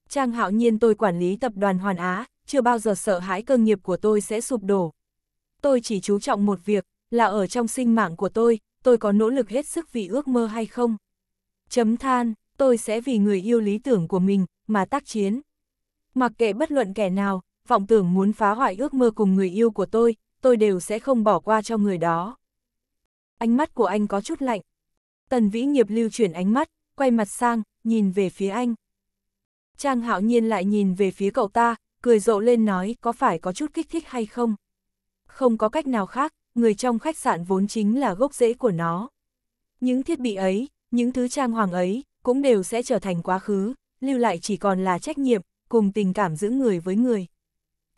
Trang hạo nhiên tôi quản lý tập đoàn Hoàn Á, chưa bao giờ sợ hãi cơ nghiệp của tôi sẽ sụp đổ. Tôi chỉ chú trọng một việc, là ở trong sinh mạng của tôi, tôi có nỗ lực hết sức vì ước mơ hay không? Chấm than, tôi sẽ vì người yêu lý tưởng của mình, mà tác chiến. Mặc kệ bất luận kẻ nào, vọng tưởng muốn phá hoại ước mơ cùng người yêu của tôi, tôi đều sẽ không bỏ qua cho người đó. Ánh mắt của anh có chút lạnh. Tần Vĩ Nghiệp lưu chuyển ánh mắt, quay mặt sang, nhìn về phía anh. Trang Hạo Nhiên lại nhìn về phía cậu ta, cười rộ lên nói có phải có chút kích thích hay không? Không có cách nào khác, người trong khách sạn vốn chính là gốc rễ của nó. Những thiết bị ấy, những thứ trang hoàng ấy, cũng đều sẽ trở thành quá khứ, lưu lại chỉ còn là trách nhiệm, cùng tình cảm giữa người với người.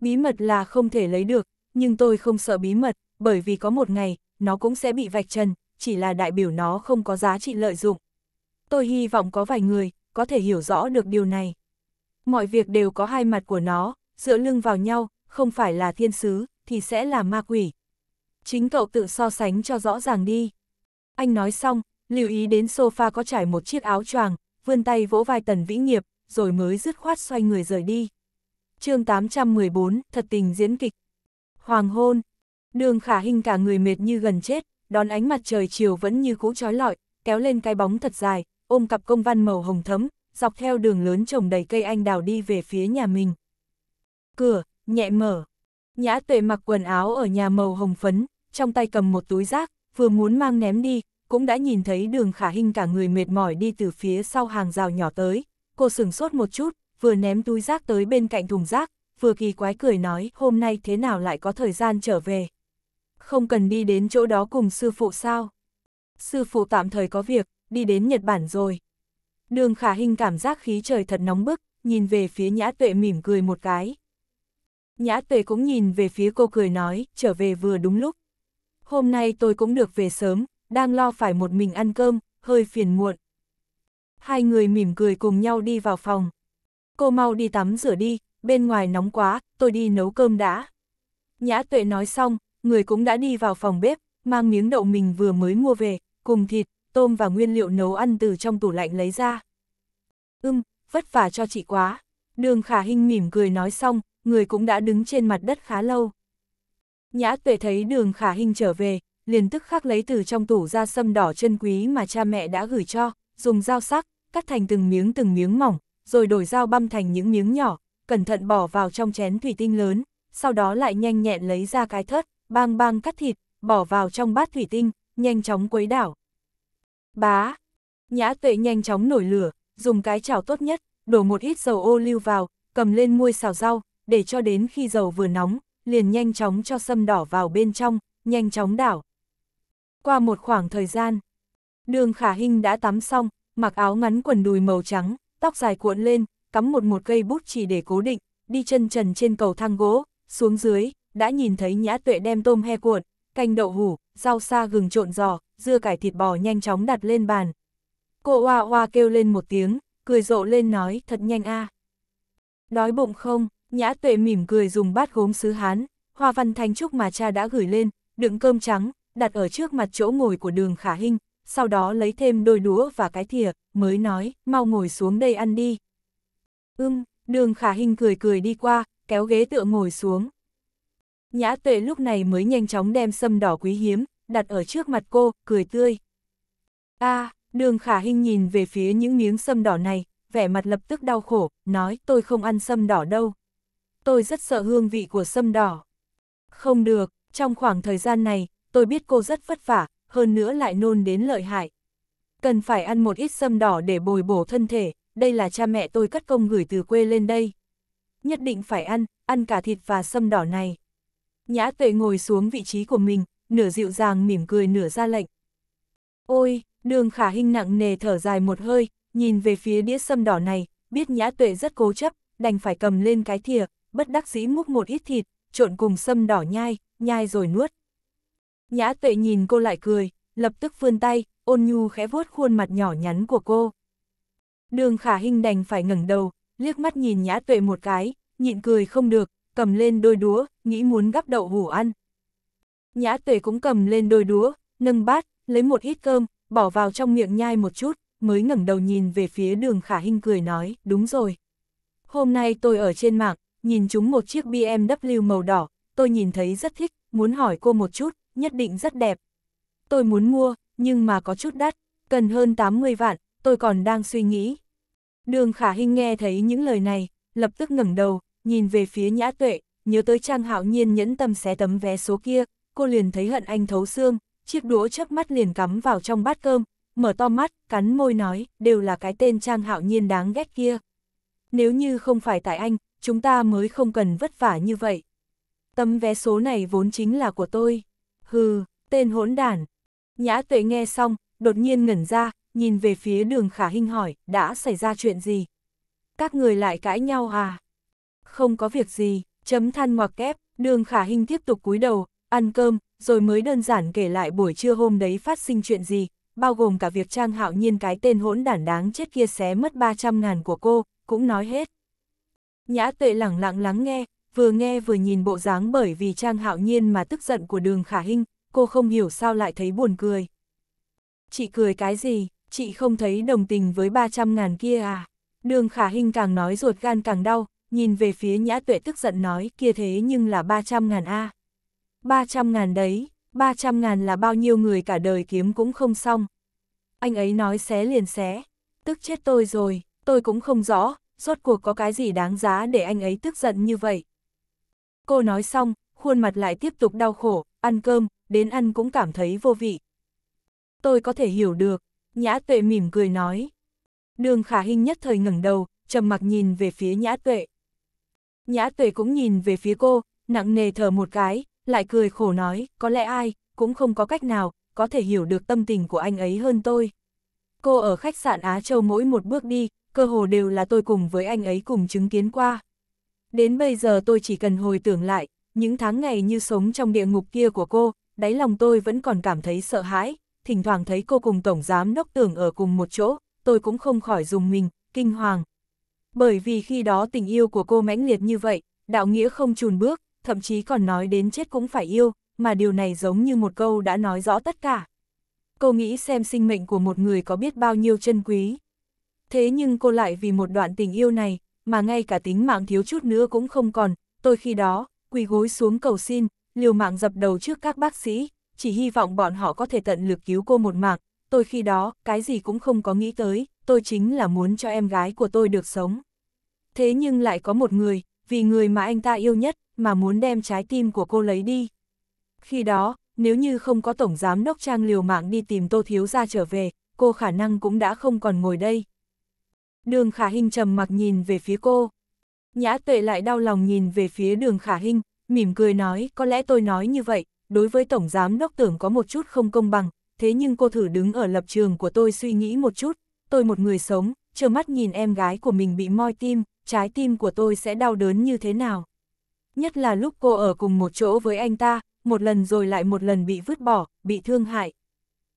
Bí mật là không thể lấy được, nhưng tôi không sợ bí mật, bởi vì có một ngày, nó cũng sẽ bị vạch trần, chỉ là đại biểu nó không có giá trị lợi dụng. Tôi hy vọng có vài người, có thể hiểu rõ được điều này. Mọi việc đều có hai mặt của nó, dựa lưng vào nhau, không phải là thiên sứ, thì sẽ là ma quỷ chính cậu tự so sánh cho rõ ràng đi. Anh nói xong, lưu ý đến sofa có trải một chiếc áo choàng, vươn tay vỗ vai tần vĩ nghiệp, rồi mới dứt khoát xoay người rời đi. chương 814, thật tình diễn kịch. Hoàng hôn, đường khả hình cả người mệt như gần chết, đón ánh mặt trời chiều vẫn như cũ trói lọi, kéo lên cái bóng thật dài, ôm cặp công văn màu hồng thấm, dọc theo đường lớn trồng đầy cây anh đào đi về phía nhà mình. Cửa, nhẹ mở. Nhã tuệ mặc quần áo ở nhà màu hồng phấn, trong tay cầm một túi rác, vừa muốn mang ném đi, cũng đã nhìn thấy đường khả hình cả người mệt mỏi đi từ phía sau hàng rào nhỏ tới. Cô sửng sốt một chút, vừa ném túi rác tới bên cạnh thùng rác, vừa kỳ quái cười nói hôm nay thế nào lại có thời gian trở về. Không cần đi đến chỗ đó cùng sư phụ sao. Sư phụ tạm thời có việc, đi đến Nhật Bản rồi. Đường khả hình cảm giác khí trời thật nóng bức, nhìn về phía nhã tuệ mỉm cười một cái. Nhã tuệ cũng nhìn về phía cô cười nói, trở về vừa đúng lúc hôm nay tôi cũng được về sớm, đang lo phải một mình ăn cơm, hơi phiền muộn. Hai người mỉm cười cùng nhau đi vào phòng. Cô mau đi tắm rửa đi, bên ngoài nóng quá, tôi đi nấu cơm đã. Nhã tuệ nói xong, người cũng đã đi vào phòng bếp, mang miếng đậu mình vừa mới mua về, cùng thịt, tôm và nguyên liệu nấu ăn từ trong tủ lạnh lấy ra. Ưm, vất vả cho chị quá. Đường khả hình mỉm cười nói xong, người cũng đã đứng trên mặt đất khá lâu. Nhã tuệ thấy đường khả hình trở về, liền tức khắc lấy từ trong tủ ra sâm đỏ chân quý mà cha mẹ đã gửi cho, dùng dao sắc, cắt thành từng miếng từng miếng mỏng, rồi đổi dao băm thành những miếng nhỏ, cẩn thận bỏ vào trong chén thủy tinh lớn, sau đó lại nhanh nhẹn lấy ra cái thớt, bang bang cắt thịt, bỏ vào trong bát thủy tinh, nhanh chóng quấy đảo. Bá! Nhã tuệ nhanh chóng nổi lửa, dùng cái chảo tốt nhất, đổ một ít dầu ô lưu vào, cầm lên muôi xào rau, để cho đến khi dầu vừa nóng, liền nhanh chóng cho sâm đỏ vào bên trong, nhanh chóng đảo. Qua một khoảng thời gian, đường khả hình đã tắm xong, mặc áo ngắn quần đùi màu trắng, tóc dài cuộn lên, cắm một một cây bút chỉ để cố định, đi chân trần trên cầu thang gỗ, xuống dưới, đã nhìn thấy nhã tuệ đem tôm he cuộn, canh đậu hủ, rau sa gừng trộn giò, dưa cải thịt bò nhanh chóng đặt lên bàn. Cô oa oa kêu lên một tiếng, cười rộ lên nói thật nhanh a à. Đói bụng không? Nhã tuệ mỉm cười dùng bát gốm sứ Hán, hoa văn thanh trúc mà cha đã gửi lên, đựng cơm trắng, đặt ở trước mặt chỗ ngồi của đường khả hinh, sau đó lấy thêm đôi đũa và cái thìa, mới nói, mau ngồi xuống đây ăn đi. Ưm, đường khả hinh cười cười đi qua, kéo ghế tựa ngồi xuống. Nhã tuệ lúc này mới nhanh chóng đem sâm đỏ quý hiếm, đặt ở trước mặt cô, cười tươi. a à, đường khả hinh nhìn về phía những miếng sâm đỏ này, vẻ mặt lập tức đau khổ, nói tôi không ăn sâm đỏ đâu tôi rất sợ hương vị của sâm đỏ. Không được, trong khoảng thời gian này, tôi biết cô rất vất vả, hơn nữa lại nôn đến lợi hại. Cần phải ăn một ít sâm đỏ để bồi bổ thân thể, đây là cha mẹ tôi cất công gửi từ quê lên đây. Nhất định phải ăn, ăn cả thịt và sâm đỏ này. Nhã tuệ ngồi xuống vị trí của mình, nửa dịu dàng mỉm cười nửa ra lệnh. Ôi, đường khả hình nặng nề thở dài một hơi, nhìn về phía đĩa sâm đỏ này, biết nhã tuệ rất cố chấp, đành phải cầm lên cái thìa, bất đắc dĩ múc một ít thịt, trộn cùng sâm đỏ nhai, nhai rồi nuốt. Nhã tuệ nhìn cô lại cười, lập tức vươn tay, ôn nhu khẽ vuốt khuôn mặt nhỏ nhắn của cô. Đường khả hình đành phải ngẩng đầu, liếc mắt nhìn nhã tuệ một cái, nhịn cười không được, cầm lên đôi đúa nghĩ muốn gắp đậu hủ ăn. Nhã tuệ cũng cầm lên đôi đúa nâng bát, lấy một ít cơm, bỏ vào trong miệng nhai một chút, mới ngẩng đầu nhìn về phía đường khả hình cười nói, đúng rồi. Hôm nay tôi ở trên mạng, nhìn chúng một chiếc BMW màu đỏ, tôi nhìn thấy rất thích, muốn hỏi cô một chút, nhất định rất đẹp. Tôi muốn mua, nhưng mà có chút đắt, cần hơn 80 vạn, tôi còn đang suy nghĩ. Đường Khả Hinh nghe thấy những lời này, lập tức ngẩng đầu, nhìn về phía Nhã Tuệ, nhớ tới Trang Hạo Nhiên nhẫn tâm xé tấm vé số kia, cô liền thấy hận anh thấu xương, chiếc đũa chớp mắt liền cắm vào trong bát cơm, mở to mắt, cắn môi nói, đều là cái tên Trang Hạo Nhiên đáng ghét kia. Nếu như không phải tại anh, chúng ta mới không cần vất vả như vậy. Tấm vé số này vốn chính là của tôi. Hừ, tên hỗn đản. Nhã tuệ nghe xong, đột nhiên ngẩn ra, nhìn về phía đường khả hình hỏi, đã xảy ra chuyện gì? Các người lại cãi nhau à? Không có việc gì, chấm than ngoặc kép, đường khả hình tiếp tục cúi đầu, ăn cơm, rồi mới đơn giản kể lại buổi trưa hôm đấy phát sinh chuyện gì, bao gồm cả việc Trang Hạo Nhiên cái tên hỗn đản đáng chết kia xé mất 300 ngàn của cô, cũng nói hết. Nhã tuệ lẳng lặng lắng nghe, vừa nghe vừa nhìn bộ dáng bởi vì Trang Hạo Nhiên mà tức giận của đường khả hinh, cô không hiểu sao lại thấy buồn cười. Chị cười cái gì, chị không thấy đồng tình với 300 ngàn kia à? Đường khả hinh càng nói ruột gan càng đau, nhìn về phía nhã tuệ tức giận nói kia thế nhưng là 300 ngàn a à. 300 ngàn đấy, 300 ngàn là bao nhiêu người cả đời kiếm cũng không xong. Anh ấy nói xé liền xé, tức chết tôi rồi, tôi cũng không rõ, rốt cuộc có cái gì đáng giá để anh ấy tức giận như vậy. Cô nói xong, khuôn mặt lại tiếp tục đau khổ, ăn cơm, đến ăn cũng cảm thấy vô vị. Tôi có thể hiểu được, Nhã Tuệ mỉm cười nói. Đường khả hình nhất thời ngẩng đầu, trầm mặc nhìn về phía Nhã Tuệ. Nhã Tuệ cũng nhìn về phía cô, nặng nề thở một cái, lại cười khổ nói, có lẽ ai, cũng không có cách nào, có thể hiểu được tâm tình của anh ấy hơn tôi. Cô ở khách sạn Á Châu mỗi một bước đi, cơ hồ đều là tôi cùng với anh ấy cùng chứng kiến qua. Đến bây giờ tôi chỉ cần hồi tưởng lại, những tháng ngày như sống trong địa ngục kia của cô, đáy lòng tôi vẫn còn cảm thấy sợ hãi, thỉnh thoảng thấy cô cùng Tổng Giám Đốc Tưởng ở cùng một chỗ, tôi cũng không khỏi dùng mình, kinh hoàng. Bởi vì khi đó tình yêu của cô mãnh liệt như vậy, đạo nghĩa không chùn bước, thậm chí còn nói đến chết cũng phải yêu, mà điều này giống như một câu đã nói rõ tất cả. Cô nghĩ xem sinh mệnh của một người có biết bao nhiêu chân quý thế nhưng cô lại vì một đoạn tình yêu này, mà ngay cả tính mạng thiếu chút nữa cũng không còn, tôi khi đó, quỳ gối xuống cầu xin, liều mạng dập đầu trước các bác sĩ, chỉ hy vọng bọn họ có thể tận lực cứu cô một mạng, tôi khi đó, cái gì cũng không có nghĩ tới, tôi chính là muốn cho em gái của tôi được sống. Thế nhưng lại có một người, vì người mà anh ta yêu nhất, mà muốn đem trái tim của cô lấy đi. Khi đó, nếu như không có Tổng Giám Đốc Trang liều mạng đi tìm Tô Thiếu ra trở về, cô khả năng cũng đã không còn ngồi đây, Đường khả hình trầm mặc nhìn về phía cô. Nhã tuệ lại đau lòng nhìn về phía đường khả hình, mỉm cười nói, có lẽ tôi nói như vậy, đối với Tổng Giám Đốc tưởng có một chút không công bằng, thế nhưng cô thử đứng ở lập trường của tôi suy nghĩ một chút, tôi một người sống, trơ mắt nhìn em gái của mình bị moi tim, trái tim của tôi sẽ đau đớn như thế nào. Nhất là lúc cô ở cùng một chỗ với anh ta, một lần rồi lại một lần bị vứt bỏ, bị thương hại.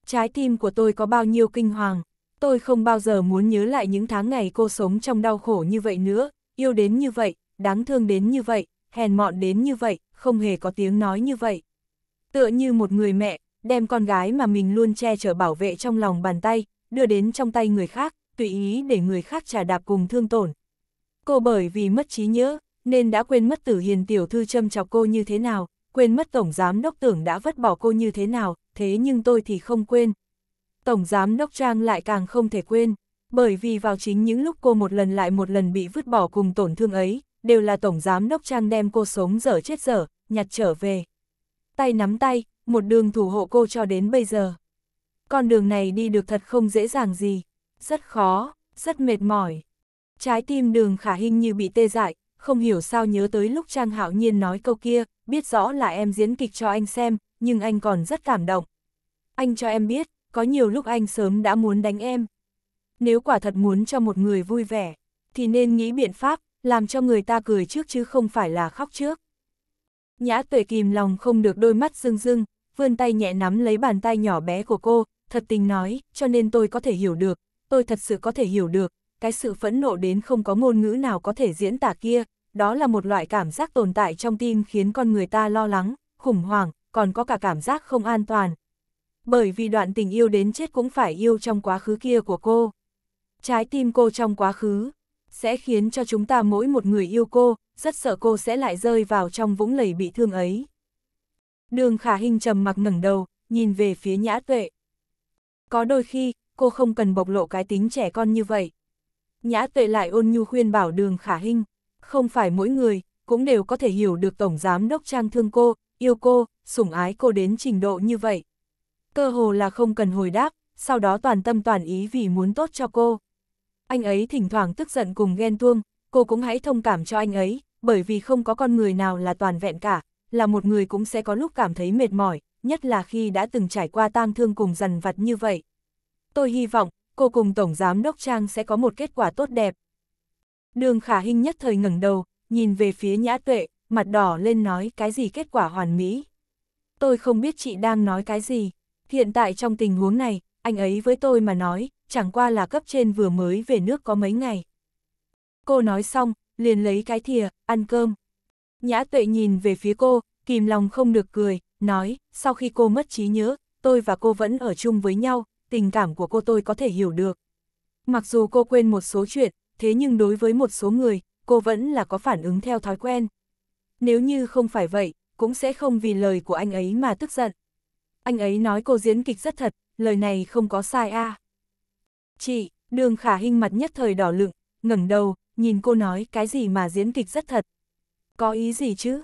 Trái tim của tôi có bao nhiêu kinh hoàng tôi không bao giờ muốn nhớ lại những tháng ngày cô sống trong đau khổ như vậy nữa, yêu đến như vậy, đáng thương đến như vậy, hèn mọn đến như vậy, không hề có tiếng nói như vậy. Tựa như một người mẹ, đem con gái mà mình luôn che chở bảo vệ trong lòng bàn tay, đưa đến trong tay người khác, tùy ý để người khác trả đạp cùng thương tổn. Cô bởi vì mất trí nhớ, nên đã quên mất tử hiền tiểu thư châm chọc cô như thế nào, quên mất tổng giám đốc tưởng đã vứt bỏ cô như thế nào, thế nhưng tôi thì không quên, Tổng Giám Đốc Trang lại càng không thể quên, bởi vì vào chính những lúc cô một lần lại một lần bị vứt bỏ cùng tổn thương ấy, đều là Tổng Giám Đốc Trang đem cô sống dở chết dở, nhặt trở về. Tay nắm tay, một đường thủ hộ cô cho đến bây giờ. Con đường này đi được thật không dễ dàng gì, rất khó, rất mệt mỏi. Trái tim đường khả hình như bị tê dại, không hiểu sao nhớ tới lúc Trang Hạo Nhiên nói câu kia, biết rõ là em diễn kịch cho anh xem, nhưng anh còn rất cảm động. Anh cho em biết, có nhiều lúc anh sớm đã muốn đánh em. Nếu quả thật muốn cho một người vui vẻ, thì nên nghĩ biện pháp, làm cho người ta cười trước chứ không phải là khóc trước. Nhã tuệ kìm lòng không được đôi mắt rưng rưng, vươn tay nhẹ nắm lấy bàn tay nhỏ bé của cô, thật tình nói, cho nên tôi có thể hiểu được, tôi thật sự có thể hiểu được, cái sự phẫn nộ đến không có ngôn ngữ nào có thể diễn tả kia, đó là một loại cảm giác tồn tại trong tim khiến con người ta lo lắng, khủng hoảng, còn có cả cảm giác không an toàn, bởi vì đoạn tình yêu đến chết cũng phải yêu trong quá khứ kia của cô. Trái tim cô trong quá khứ, sẽ khiến cho chúng ta mỗi một người yêu cô, rất sợ cô sẽ lại rơi vào trong vũng lầy bị thương ấy. Đường khả hình trầm mặc ngẩng đầu, nhìn về phía nhã tuệ. Có đôi khi, cô không cần bộc lộ cái tính trẻ con như vậy. Nhã tuệ lại ôn nhu khuyên bảo đường khả hình, không phải mỗi người, cũng đều có thể hiểu được Tổng Giám Đốc Trang thương cô, yêu cô, sủng ái cô đến trình độ như vậy cơ hồ là không cần hồi đáp, sau đó toàn tâm toàn ý vì muốn tốt cho cô. Anh ấy thỉnh thoảng tức giận cùng ghen tuông, cô cũng hãy thông cảm cho anh ấy, bởi vì không có con người nào là toàn vẹn cả, là một người cũng sẽ có lúc cảm thấy mệt mỏi, nhất là khi đã từng trải qua tang thương cùng dằn vặt như vậy. Tôi hy vọng, cô cùng Tổng Giám Đốc Trang sẽ có một kết quả tốt đẹp. Đường khả hình nhất thời ngẩng đầu, nhìn về phía nhã tuệ, mặt đỏ lên nói cái gì kết quả hoàn mỹ. Tôi không biết chị đang nói cái gì. Hiện tại trong tình huống này, anh ấy với tôi mà nói, chẳng qua là cấp trên vừa mới về nước có mấy ngày. Cô nói xong, liền lấy cái thìa, ăn cơm. Nhã tuệ nhìn về phía cô, kìm lòng không được cười, nói, sau khi cô mất trí nhớ, tôi và cô vẫn ở chung với nhau, tình cảm của cô tôi có thể hiểu được. Mặc dù cô quên một số chuyện, thế nhưng đối với một số người, cô vẫn là có phản ứng theo thói quen. Nếu như không phải vậy, cũng sẽ không vì lời của anh ấy mà tức giận anh ấy nói cô diễn kịch rất thật, lời này không có sai a. À. Chị, đường khả hình mặt nhất thời đỏ lựng, ngẩng đầu, nhìn cô nói cái gì mà diễn kịch rất thật. Có ý gì chứ?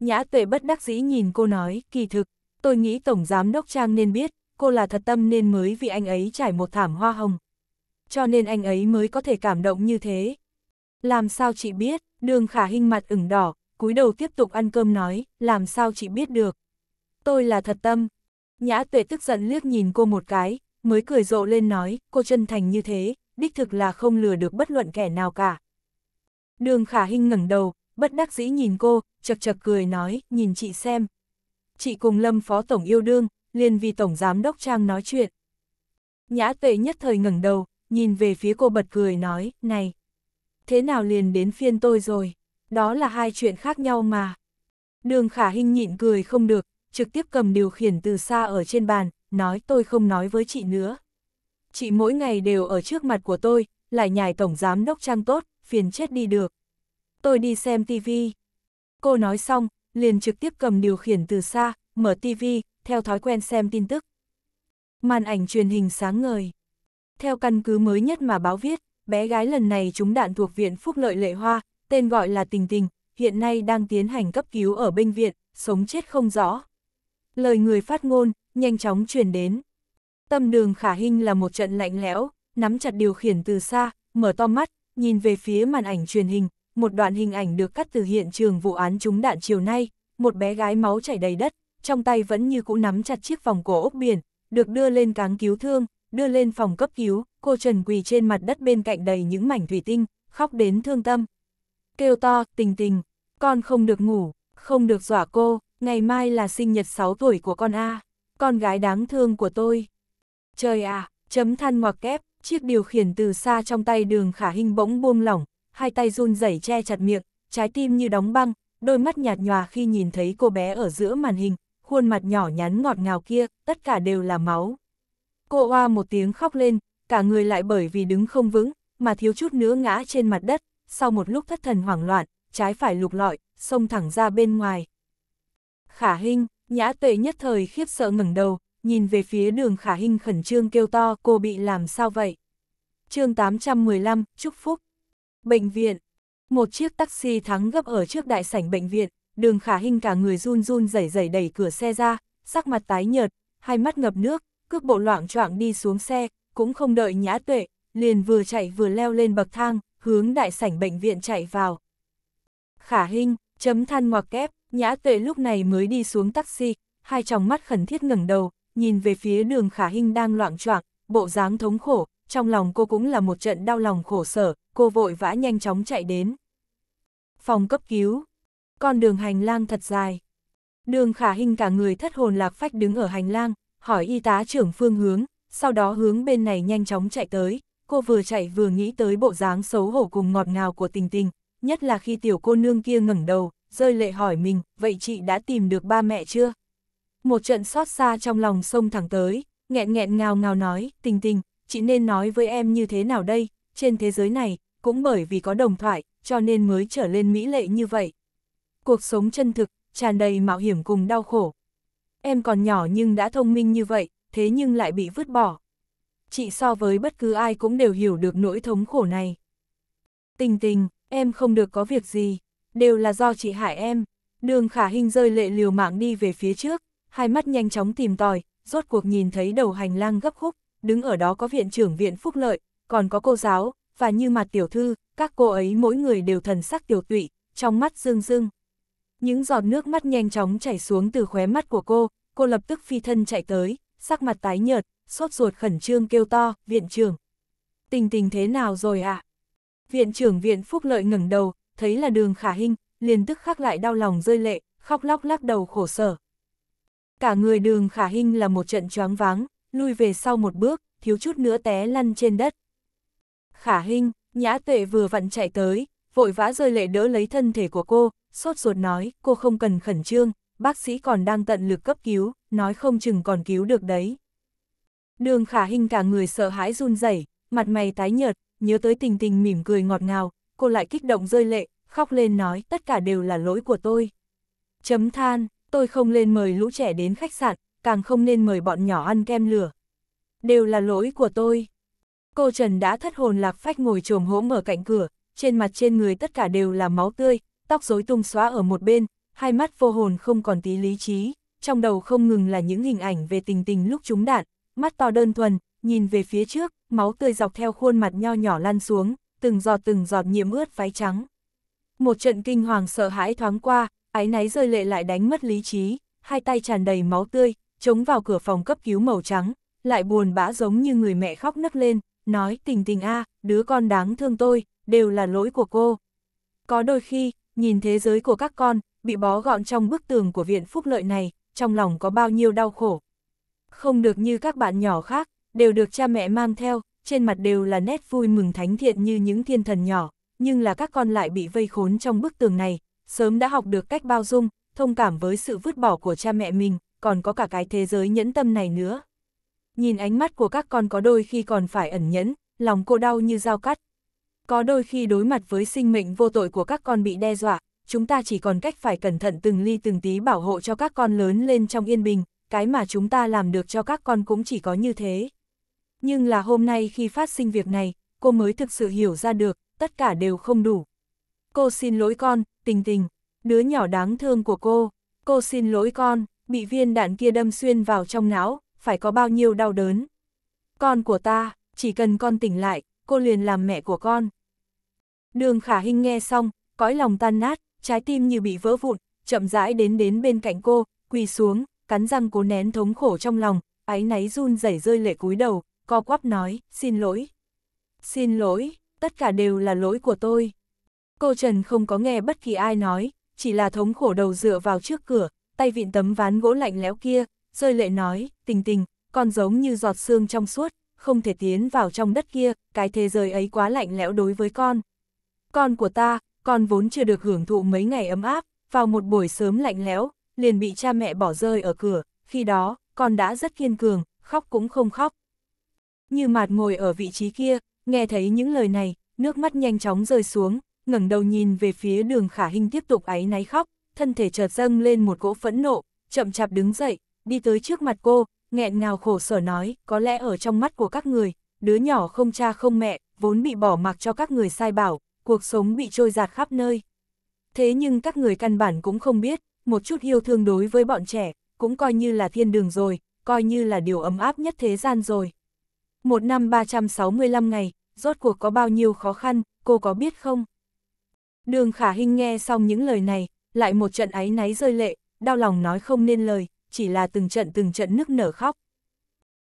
Nhã tuệ bất đắc dĩ nhìn cô nói, kỳ thực, tôi nghĩ Tổng Giám Đốc Trang nên biết, cô là thật tâm nên mới vì anh ấy trải một thảm hoa hồng. Cho nên anh ấy mới có thể cảm động như thế. Làm sao chị biết, đường khả hình mặt ửng đỏ, cúi đầu tiếp tục ăn cơm nói, làm sao chị biết được. Tôi là thật tâm, Nhã tuệ tức giận liếc nhìn cô một cái, mới cười rộ lên nói, cô chân thành như thế, đích thực là không lừa được bất luận kẻ nào cả. Đường khả hinh ngẩng đầu, bất đắc dĩ nhìn cô, chật chật cười nói, nhìn chị xem. Chị cùng lâm phó tổng yêu đương, liền vì tổng giám đốc trang nói chuyện. Nhã tuệ nhất thời ngẩng đầu, nhìn về phía cô bật cười nói, này, thế nào liền đến phiên tôi rồi, đó là hai chuyện khác nhau mà. Đường khả hinh nhịn cười không được, trực tiếp cầm điều khiển từ xa ở trên bàn, nói tôi không nói với chị nữa. Chị mỗi ngày đều ở trước mặt của tôi, lại nhài tổng giám đốc trang tốt, phiền chết đi được. Tôi đi xem tivi. Cô nói xong, liền trực tiếp cầm điều khiển từ xa, mở tivi, theo thói quen xem tin tức. Màn ảnh truyền hình sáng ngời. Theo căn cứ mới nhất mà báo viết, bé gái lần này chúng đạn thuộc Viện Phúc Lợi Lệ Hoa, tên gọi là Tình Tình, hiện nay đang tiến hành cấp cứu ở bệnh viện, sống chết không rõ lời người phát ngôn, nhanh chóng truyền đến. Tâm đường khả hình là một trận lạnh lẽo, nắm chặt điều khiển từ xa, mở to mắt, nhìn về phía màn ảnh truyền hình, một đoạn hình ảnh được cắt từ hiện trường vụ án trúng đạn chiều nay, một bé gái máu chảy đầy đất, trong tay vẫn như cũ nắm chặt chiếc vòng cổ ốc biển, được đưa lên cáng cứu thương, đưa lên phòng cấp cứu, cô Trần quỳ trên mặt đất bên cạnh đầy những mảnh thủy tinh, khóc đến thương tâm. Kêu to, tình tình, con không được ngủ, không được dọa cô, ngày mai là sinh nhật 6 tuổi của con A, con gái đáng thương của tôi. Trời à, chấm than ngoặc kép, chiếc điều khiển từ xa trong tay đường khả hình bỗng buông lỏng, hai tay run rẩy che chặt miệng, trái tim như đóng băng, đôi mắt nhạt nhòa khi nhìn thấy cô bé ở giữa màn hình, khuôn mặt nhỏ nhắn ngọt ngào kia, tất cả đều là máu. Cô oa một tiếng khóc lên, cả người lại bởi vì đứng không vững, mà thiếu chút nữa ngã trên mặt đất, sau một lúc thất thần hoảng loạn, trái phải lục lọi, xông thẳng ra bên ngoài. Khả Hinh, nhã Tuệ nhất thời khiếp sợ ngẩng đầu, nhìn về phía đường Khả Hinh khẩn trương kêu to cô bị làm sao vậy. chương 815, Chúc Phúc. Bệnh viện. Một chiếc taxi thắng gấp ở trước đại sảnh bệnh viện, đường Khả Hinh cả người run run rẩy rẩy đẩy cửa xe ra, sắc mặt tái nhợt, hai mắt ngập nước, cước bộ loạn choạng đi xuống xe, cũng không đợi nhã tuệ, liền vừa chạy vừa leo lên bậc thang, hướng đại sảnh bệnh viện chạy vào. Khả Hinh, chấm than ngoặc kép, Nhã tuệ lúc này mới đi xuống taxi, hai tròng mắt khẩn thiết ngẩng đầu, nhìn về phía đường khả hình đang loạn choạng, bộ dáng thống khổ, trong lòng cô cũng là một trận đau lòng khổ sở, cô vội vã nhanh chóng chạy đến. Phòng cấp cứu, con đường hành lang thật dài. Đường khả hình cả người thất hồn lạc phách đứng ở hành lang, hỏi y tá trưởng phương hướng, sau đó hướng bên này nhanh chóng chạy tới, cô vừa chạy vừa nghĩ tới bộ dáng xấu hổ cùng ngọt ngào của tình tình, nhất là khi tiểu cô nương kia ngẩng đầu, rơi lệ hỏi mình, vậy chị đã tìm được ba mẹ chưa? Một trận xót xa trong lòng sông thẳng tới, nghẹn nghẹn ngào ngào nói, tình tình, chị nên nói với em như thế nào đây, trên thế giới này, cũng bởi vì có đồng thoại, cho nên mới trở lên mỹ lệ như vậy. Cuộc sống chân thực, tràn đầy mạo hiểm cùng đau khổ. Em còn nhỏ nhưng đã thông minh như vậy, thế nhưng lại bị vứt bỏ. Chị so với bất cứ ai cũng đều hiểu được nỗi thống khổ này. Tình tình, em không được có việc gì, đều là do chị hại em. Đường khả hình rơi lệ liều mạng đi về phía trước, hai mắt nhanh chóng tìm tòi, rốt cuộc nhìn thấy đầu hành lang gấp khúc, đứng ở đó có viện trưởng viện phúc lợi, còn có cô giáo, và như mặt tiểu thư, các cô ấy mỗi người đều thần sắc tiểu tụy, trong mắt dương dương. Những giọt nước mắt nhanh chóng chảy xuống từ khóe mắt của cô, cô lập tức phi thân chạy tới, sắc mặt tái nhợt, sốt ruột khẩn trương kêu to, viện trưởng. Tình tình thế nào rồi ạ? À? Viện trưởng viện phúc lợi ngẩng đầu, thấy là đường khả hình, liền tức khắc lại đau lòng rơi lệ, khóc lóc lắc đầu khổ sở. Cả người đường khả hình là một trận choáng váng, lui về sau một bước, thiếu chút nữa té lăn trên đất. Khả hình, nhã tuệ vừa vặn chạy tới, vội vã rơi lệ đỡ lấy thân thể của cô, sốt ruột nói, cô không cần khẩn trương, bác sĩ còn đang tận lực cấp cứu, nói không chừng còn cứu được đấy. Đường khả hình cả người sợ hãi run rẩy, mặt mày tái nhợt, nhớ tới tình tình mỉm cười ngọt ngào, cô lại kích động rơi lệ, khóc lên nói tất cả đều là lỗi của tôi. Chấm than, tôi không nên mời lũ trẻ đến khách sạn, càng không nên mời bọn nhỏ ăn kem lửa. Đều là lỗi của tôi. Cô Trần đã thất hồn lạc phách ngồi trồm hỗm ở cạnh cửa, trên mặt trên người tất cả đều là máu tươi, tóc rối tung xóa ở một bên, hai mắt vô hồn không còn tí lý trí, trong đầu không ngừng là những hình ảnh về tình tình lúc trúng đạn, mắt to đơn thuần, nhìn về phía trước, máu tươi dọc theo khuôn mặt nho nhỏ lăn xuống, từng giọt từng giọt nhiễm ướt váy trắng. Một trận kinh hoàng sợ hãi thoáng qua, ái náy rơi lệ lại đánh mất lý trí, hai tay tràn đầy máu tươi, chống vào cửa phòng cấp cứu màu trắng, lại buồn bã giống như người mẹ khóc nấc lên, nói tình tình a đứa con đáng thương tôi, đều là lỗi của cô. Có đôi khi, nhìn thế giới của các con, bị bó gọn trong bức tường của viện phúc lợi này, trong lòng có bao nhiêu đau khổ. Không được như các bạn nhỏ khác, đều được cha mẹ mang theo, trên mặt đều là nét vui mừng thánh thiện như những thiên thần nhỏ, nhưng là các con lại bị vây khốn trong bức tường này, sớm đã học được cách bao dung, thông cảm với sự vứt bỏ của cha mẹ mình, còn có cả cái thế giới nhẫn tâm này nữa. Nhìn ánh mắt của các con có đôi khi còn phải ẩn nhẫn, lòng cô đau như dao cắt. Có đôi khi đối mặt với sinh mệnh vô tội của các con bị đe dọa, chúng ta chỉ còn cách phải cẩn thận từng ly từng tí bảo hộ cho các con lớn lên trong yên bình, cái mà chúng ta làm được cho các con cũng chỉ có như thế. Nhưng là hôm nay khi phát sinh việc này, cô mới thực sự hiểu ra được, tất cả đều không đủ. Cô xin lỗi con, tình tình, đứa nhỏ đáng thương của cô, cô xin lỗi con, bị viên đạn kia đâm xuyên vào trong não, phải có bao nhiêu đau đớn. Con của ta, chỉ cần con tỉnh lại, cô liền làm mẹ của con. Đường khả hình nghe xong, cõi lòng tan nát, trái tim như bị vỡ vụn, chậm rãi đến đến bên cạnh cô, quỳ xuống, cắn răng cố nén thống khổ trong lòng, áy náy run rẩy rơi lệ cúi đầu, co quắp nói, xin lỗi. Xin lỗi, tất cả đều là lỗi của tôi. Cô Trần không có nghe bất kỳ ai nói, chỉ là thống khổ đầu dựa vào trước cửa, tay vịn tấm ván gỗ lạnh lẽo kia, rơi lệ nói, tình tình, con giống như giọt xương trong suốt, không thể tiến vào trong đất kia, cái thế giới ấy quá lạnh lẽo đối với con. Con của ta, con vốn chưa được hưởng thụ mấy ngày ấm áp, vào một buổi sớm lạnh lẽo, liền bị cha mẹ bỏ rơi ở cửa, khi đó, con đã rất kiên cường, khóc cũng không khóc, như mạt ngồi ở vị trí kia, nghe thấy những lời này, nước mắt nhanh chóng rơi xuống, ngẩng đầu nhìn về phía đường khả hình tiếp tục áy náy khóc, thân thể chợt dâng lên một cỗ phẫn nộ, chậm chạp đứng dậy, đi tới trước mặt cô, nghẹn ngào khổ sở nói, có lẽ ở trong mắt của các người, đứa nhỏ không cha không mẹ, vốn bị bỏ mặc cho các người sai bảo, cuộc sống bị trôi giạt khắp nơi. Thế nhưng các người căn bản cũng không biết, một chút yêu thương đối với bọn trẻ, cũng coi như là thiên đường rồi, coi như là điều ấm áp nhất thế gian rồi. Một năm 365 ngày, rốt cuộc có bao nhiêu khó khăn, cô có biết không? Đường khả hình nghe xong những lời này, lại một trận áy náy rơi lệ, đau lòng nói không nên lời, chỉ là từng trận từng trận nức nở khóc.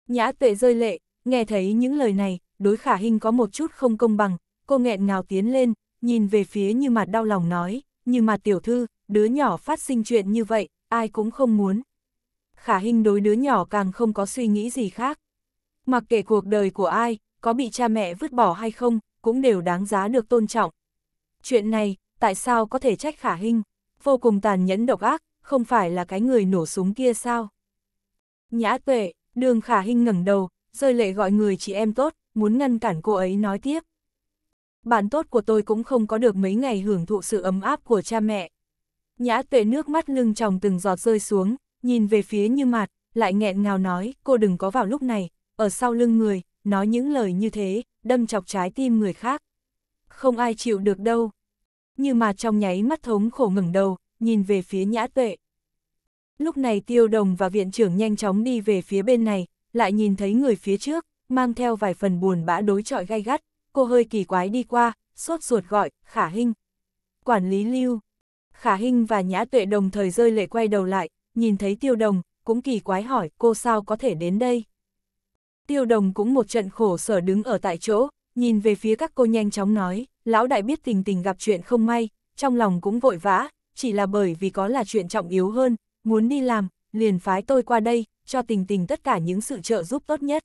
Nhã tuệ rơi lệ, nghe thấy những lời này, đối khả hình có một chút không công bằng, cô nghẹn ngào tiến lên, nhìn về phía như mặt đau lòng nói, như mặt tiểu thư, đứa nhỏ phát sinh chuyện như vậy, ai cũng không muốn. Khả hình đối đứa nhỏ càng không có suy nghĩ gì khác. Mặc kể cuộc đời của ai, có bị cha mẹ vứt bỏ hay không, cũng đều đáng giá được tôn trọng. Chuyện này, tại sao có thể trách khả hình, vô cùng tàn nhẫn độc ác, không phải là cái người nổ súng kia sao? Nhã tuệ, đường khả hình ngẩng đầu, rơi lệ gọi người chị em tốt, muốn ngăn cản cô ấy nói tiếp. Bạn tốt của tôi cũng không có được mấy ngày hưởng thụ sự ấm áp của cha mẹ. Nhã tuệ nước mắt lưng tròng từng giọt rơi xuống, nhìn về phía như mặt, lại nghẹn ngào nói, cô đừng có vào lúc này, ở sau lưng người, nói những lời như thế, đâm chọc trái tim người khác. Không ai chịu được đâu. Như mà trong nháy mắt thống khổ ngẩng đầu, nhìn về phía nhã tuệ. Lúc này tiêu đồng và viện trưởng nhanh chóng đi về phía bên này, lại nhìn thấy người phía trước, mang theo vài phần buồn bã đối trọi gai gắt, cô hơi kỳ quái đi qua, sốt ruột gọi, khả hình. Quản lý lưu, khả hình và nhã tuệ đồng thời rơi lệ quay đầu lại, nhìn thấy tiêu đồng, cũng kỳ quái hỏi cô sao có thể đến đây tiêu đồng cũng một trận khổ sở đứng ở tại chỗ, nhìn về phía các cô nhanh chóng nói, lão đại biết tình tình gặp chuyện không may, trong lòng cũng vội vã, chỉ là bởi vì có là chuyện trọng yếu hơn, muốn đi làm, liền phái tôi qua đây, cho tình tình tất cả những sự trợ giúp tốt nhất.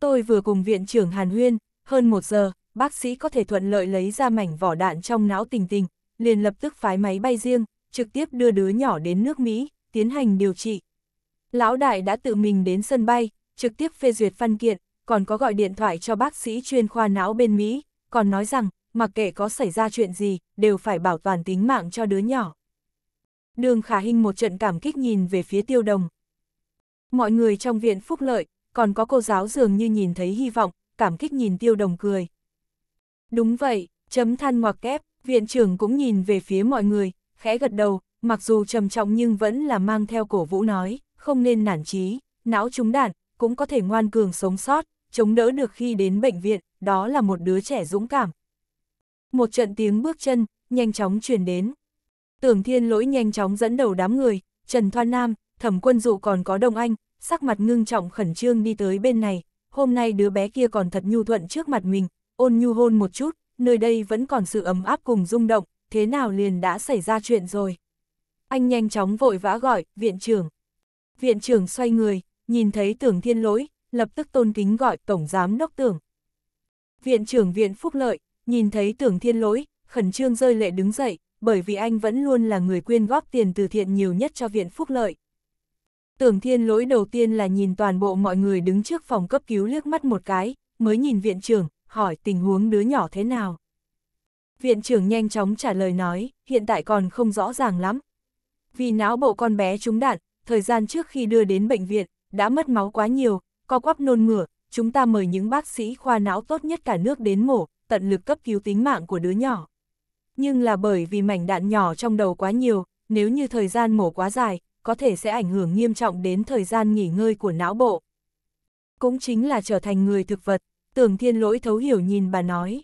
Tôi vừa cùng viện trưởng Hàn Huyên, hơn một giờ, bác sĩ có thể thuận lợi lấy ra mảnh vỏ đạn trong não tình tình, liền lập tức phái máy bay riêng, trực tiếp đưa đứa nhỏ đến nước Mỹ, tiến hành điều trị. Lão đại đã tự mình đến sân bay, trực tiếp phê duyệt văn kiện, còn có gọi điện thoại cho bác sĩ chuyên khoa não bên Mỹ, còn nói rằng, mặc kệ có xảy ra chuyện gì, đều phải bảo toàn tính mạng cho đứa nhỏ. Đường Khả Hinh một trận cảm kích nhìn về phía tiêu đồng. Mọi người trong viện phúc lợi, còn có cô giáo dường như nhìn thấy hy vọng, cảm kích nhìn tiêu đồng cười. Đúng vậy, chấm than ngoặc kép, viện trưởng cũng nhìn về phía mọi người, khẽ gật đầu, mặc dù trầm trọng nhưng vẫn là mang theo cổ vũ nói, không nên nản trí, não trúng đạn, cũng có thể ngoan cường sống sót, chống đỡ được khi đến bệnh viện, đó là một đứa trẻ dũng cảm. Một trận tiếng bước chân, nhanh chóng truyền đến. Tưởng thiên lỗi nhanh chóng dẫn đầu đám người, Trần Thoan Nam, thẩm quân dụ còn có Đông Anh, sắc mặt ngưng trọng khẩn trương đi tới bên này, hôm nay đứa bé kia còn thật nhu thuận trước mặt mình, ôn nhu hôn một chút, nơi đây vẫn còn sự ấm áp cùng rung động, thế nào liền đã xảy ra chuyện rồi. Anh nhanh chóng vội vã gọi, viện trưởng. Viện trưởng xoay người, nhìn thấy tưởng thiên lỗi, lập tức tôn kính gọi Tổng Giám Đốc Tưởng. Viện trưởng Viện Phúc Lợi, nhìn thấy tưởng thiên lỗi, khẩn trương rơi lệ đứng dậy, bởi vì anh vẫn luôn là người quyên góp tiền từ thiện nhiều nhất cho Viện Phúc Lợi. Tưởng thiên lỗi đầu tiên là nhìn toàn bộ mọi người đứng trước phòng cấp cứu liếc mắt một cái, mới nhìn viện trưởng, hỏi tình huống đứa nhỏ thế nào. Viện trưởng nhanh chóng trả lời nói, hiện tại còn không rõ ràng lắm. Vì não bộ con bé trúng đạn, thời gian trước khi đưa đến bệnh viện, đã mất máu quá nhiều, co quắp nôn mửa, chúng ta mời những bác sĩ khoa não tốt nhất cả nước đến mổ, tận lực cấp cứu tính mạng của đứa nhỏ. Nhưng là bởi vì mảnh đạn nhỏ trong đầu quá nhiều, nếu như thời gian mổ quá dài, có thể sẽ ảnh hưởng nghiêm trọng đến thời gian nghỉ ngơi của não bộ. Cũng chính là trở thành người thực vật, tưởng thiên lỗi thấu hiểu nhìn bà nói.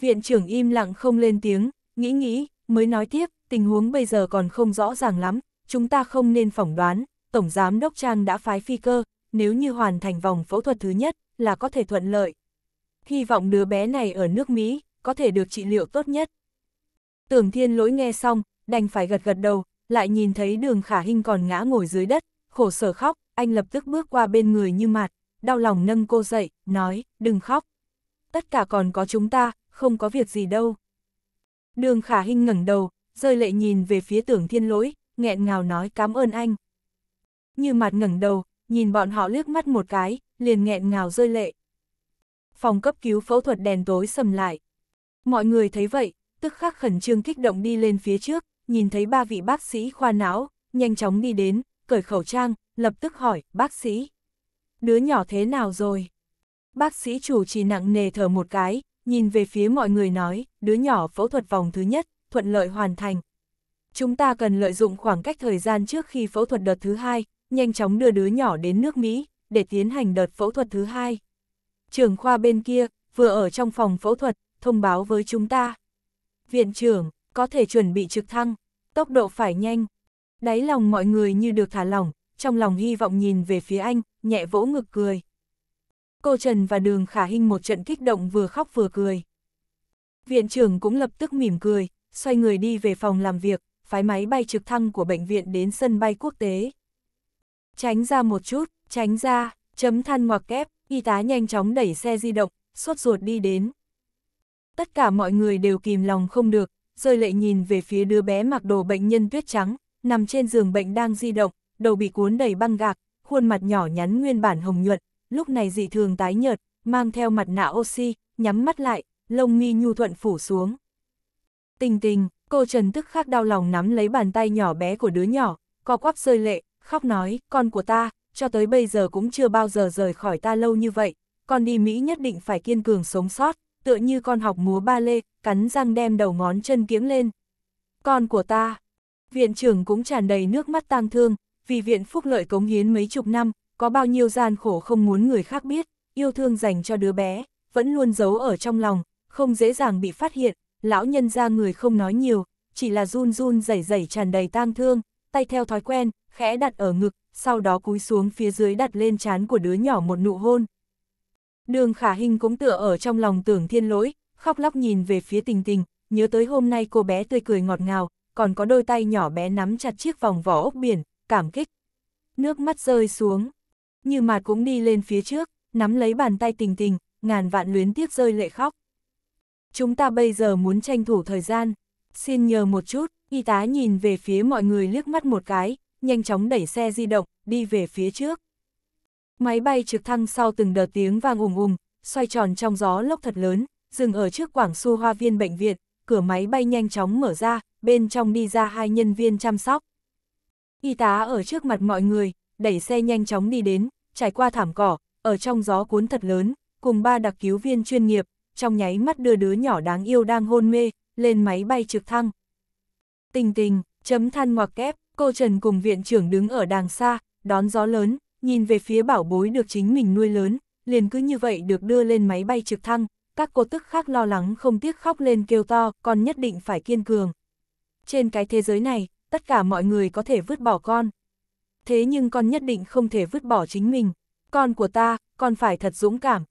Viện trưởng im lặng không lên tiếng, nghĩ nghĩ, mới nói tiếp, tình huống bây giờ còn không rõ ràng lắm, chúng ta không nên phỏng đoán, Tổng Giám Đốc Trang đã phái phi cơ, nếu như hoàn thành vòng phẫu thuật thứ nhất, là có thể thuận lợi. Hy vọng đứa bé này ở nước Mỹ, có thể được trị liệu tốt nhất. Tưởng thiên lỗi nghe xong, đành phải gật gật đầu, lại nhìn thấy đường khả hình còn ngã ngồi dưới đất, khổ sở khóc, anh lập tức bước qua bên người như mạt, đau lòng nâng cô dậy, nói, đừng khóc. Tất cả còn có chúng ta, không có việc gì đâu. Đường khả hình ngẩng đầu, rơi lệ nhìn về phía tưởng thiên lỗi, nghẹn ngào nói cảm ơn anh. Như mặt ngẩng đầu, nhìn bọn họ liếc mắt một cái, liền nghẹn ngào rơi lệ. Phòng cấp cứu phẫu thuật đèn tối sầm lại. Mọi người thấy vậy, tức khắc khẩn trương kích động đi lên phía trước, nhìn thấy ba vị bác sĩ khoa não, nhanh chóng đi đến, cởi khẩu trang, lập tức hỏi, bác sĩ, đứa nhỏ thế nào rồi? Bác sĩ chủ trì nặng nề thở một cái, nhìn về phía mọi người nói, đứa nhỏ phẫu thuật vòng thứ nhất, thuận lợi hoàn thành. Chúng ta cần lợi dụng khoảng cách thời gian trước khi phẫu thuật đợt thứ hai, nhanh chóng đưa đứa nhỏ đến nước Mỹ, để tiến hành đợt phẫu thuật thứ hai. Trường khoa bên kia, vừa ở trong phòng phẫu thuật, thông báo với chúng ta. Viện trưởng, có thể chuẩn bị trực thăng, tốc độ phải nhanh. Đáy lòng mọi người như được thả lỏng, trong lòng hy vọng nhìn về phía anh, nhẹ vỗ ngực cười. Cô Trần và Đường Khả Hinh một trận kích động vừa khóc vừa cười. Viện trưởng cũng lập tức mỉm cười, xoay người đi về phòng làm việc, phái máy bay trực thăng của bệnh viện đến sân bay quốc tế. Tránh ra một chút, tránh ra, chấm than ngoặc kép, y tá nhanh chóng đẩy xe di động, sốt ruột đi đến. Tất cả mọi người đều kìm lòng không được, rơi lệ nhìn về phía đứa bé mặc đồ bệnh nhân tuyết trắng, nằm trên giường bệnh đang di động, đầu bị cuốn đầy băng gạc, khuôn mặt nhỏ nhắn nguyên bản hồng nhuận, lúc này dị thường tái nhợt, mang theo mặt nạ oxy, nhắm mắt lại, lông mi nhu thuận phủ xuống. Tình tình, cô Trần tức khắc đau lòng nắm lấy bàn tay nhỏ bé của đứa nhỏ, co quắp rơi lệ, khóc nói, con của ta, cho tới bây giờ cũng chưa bao giờ rời khỏi ta lâu như vậy, con đi Mỹ nhất định phải kiên cường sống sót, tựa như con học múa ba lê, cắn răng đem đầu ngón chân kiếng lên. Con của ta, viện trưởng cũng tràn đầy nước mắt tang thương, vì viện phúc lợi cống hiến mấy chục năm, có bao nhiêu gian khổ không muốn người khác biết, yêu thương dành cho đứa bé, vẫn luôn giấu ở trong lòng, không dễ dàng bị phát hiện, lão nhân ra người không nói nhiều, chỉ là run run rẩy rẩy tràn đầy tang thương, tay theo thói quen, khẽ đặt ở ngực, sau đó cúi xuống phía dưới đặt lên trán của đứa nhỏ một nụ hôn. Đường khả hình cũng tựa ở trong lòng tưởng thiên lỗi, khóc lóc nhìn về phía tình tình, nhớ tới hôm nay cô bé tươi cười ngọt ngào, còn có đôi tay nhỏ bé nắm chặt chiếc vòng vỏ ốc biển, cảm kích. Nước mắt rơi xuống, như mà cũng đi lên phía trước, nắm lấy bàn tay tình tình, ngàn vạn luyến tiếc rơi lệ khóc. Chúng ta bây giờ muốn tranh thủ thời gian, xin nhờ một chút, y tá nhìn về phía mọi người liếc mắt một cái, nhanh chóng đẩy xe di động, đi về phía trước. Máy bay trực thăng sau từng đợt tiếng vang ùng ùng, xoay tròn trong gió lốc thật lớn, dừng ở trước quảng su hoa viên bệnh viện, cửa máy bay nhanh chóng mở ra, bên trong đi ra hai nhân viên chăm sóc. Y tá ở trước mặt mọi người, đẩy xe nhanh chóng đi đến, trải qua thảm cỏ, ở trong gió cuốn thật lớn, cùng ba đặc cứu viên chuyên nghiệp, trong nháy mắt đưa đứa nhỏ đáng yêu đang hôn mê, lên máy bay trực thăng. Tình tình, chấm than ngoặc kép, Cô Trần cùng viện trưởng đứng ở đàng xa, đón gió lớn, nhìn về phía bảo bối được chính mình nuôi lớn, liền cứ như vậy được đưa lên máy bay trực thăng, các cô tức khác lo lắng không tiếc khóc lên kêu to, con nhất định phải kiên cường. Trên cái thế giới này, tất cả mọi người có thể vứt bỏ con. Thế nhưng con nhất định không thể vứt bỏ chính mình. Con của ta, con phải thật dũng cảm.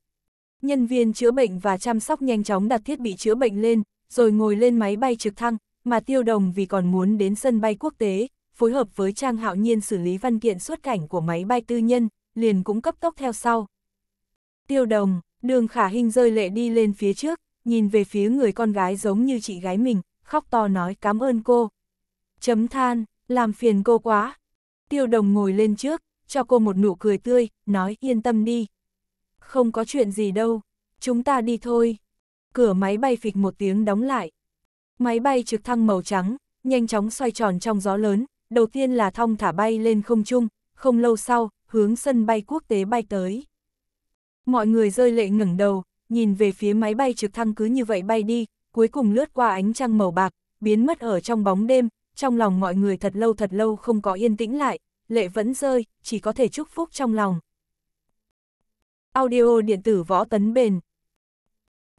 Nhân viên chữa bệnh và chăm sóc nhanh chóng đặt thiết bị chữa bệnh lên, rồi ngồi lên máy bay trực thăng, mà tiêu đồng vì còn muốn đến sân bay quốc tế, phối hợp với Trang Hạo Nhiên xử lý văn kiện xuất cảnh của máy bay tư nhân, liền cũng cấp tốc theo sau. Tiêu đồng, đường khả hình rơi lệ đi lên phía trước, nhìn về phía người con gái giống như chị gái mình, khóc to nói cảm ơn cô. Chấm than, làm phiền cô quá. Tiêu đồng ngồi lên trước, cho cô một nụ cười tươi, nói yên tâm đi. Không có chuyện gì đâu, chúng ta đi thôi. Cửa máy bay phịch một tiếng đóng lại. Máy bay trực thăng màu trắng, nhanh chóng xoay tròn trong gió lớn, đầu tiên là thong thả bay lên không trung, không lâu sau, hướng sân bay quốc tế bay tới. Mọi người rơi lệ ngẩng đầu, nhìn về phía máy bay trực thăng cứ như vậy bay đi, cuối cùng lướt qua ánh trăng màu bạc, biến mất ở trong bóng đêm, trong lòng mọi người thật lâu thật lâu không có yên tĩnh lại, lệ vẫn rơi, chỉ có thể chúc phúc trong lòng. Audio điện tử võ tấn bền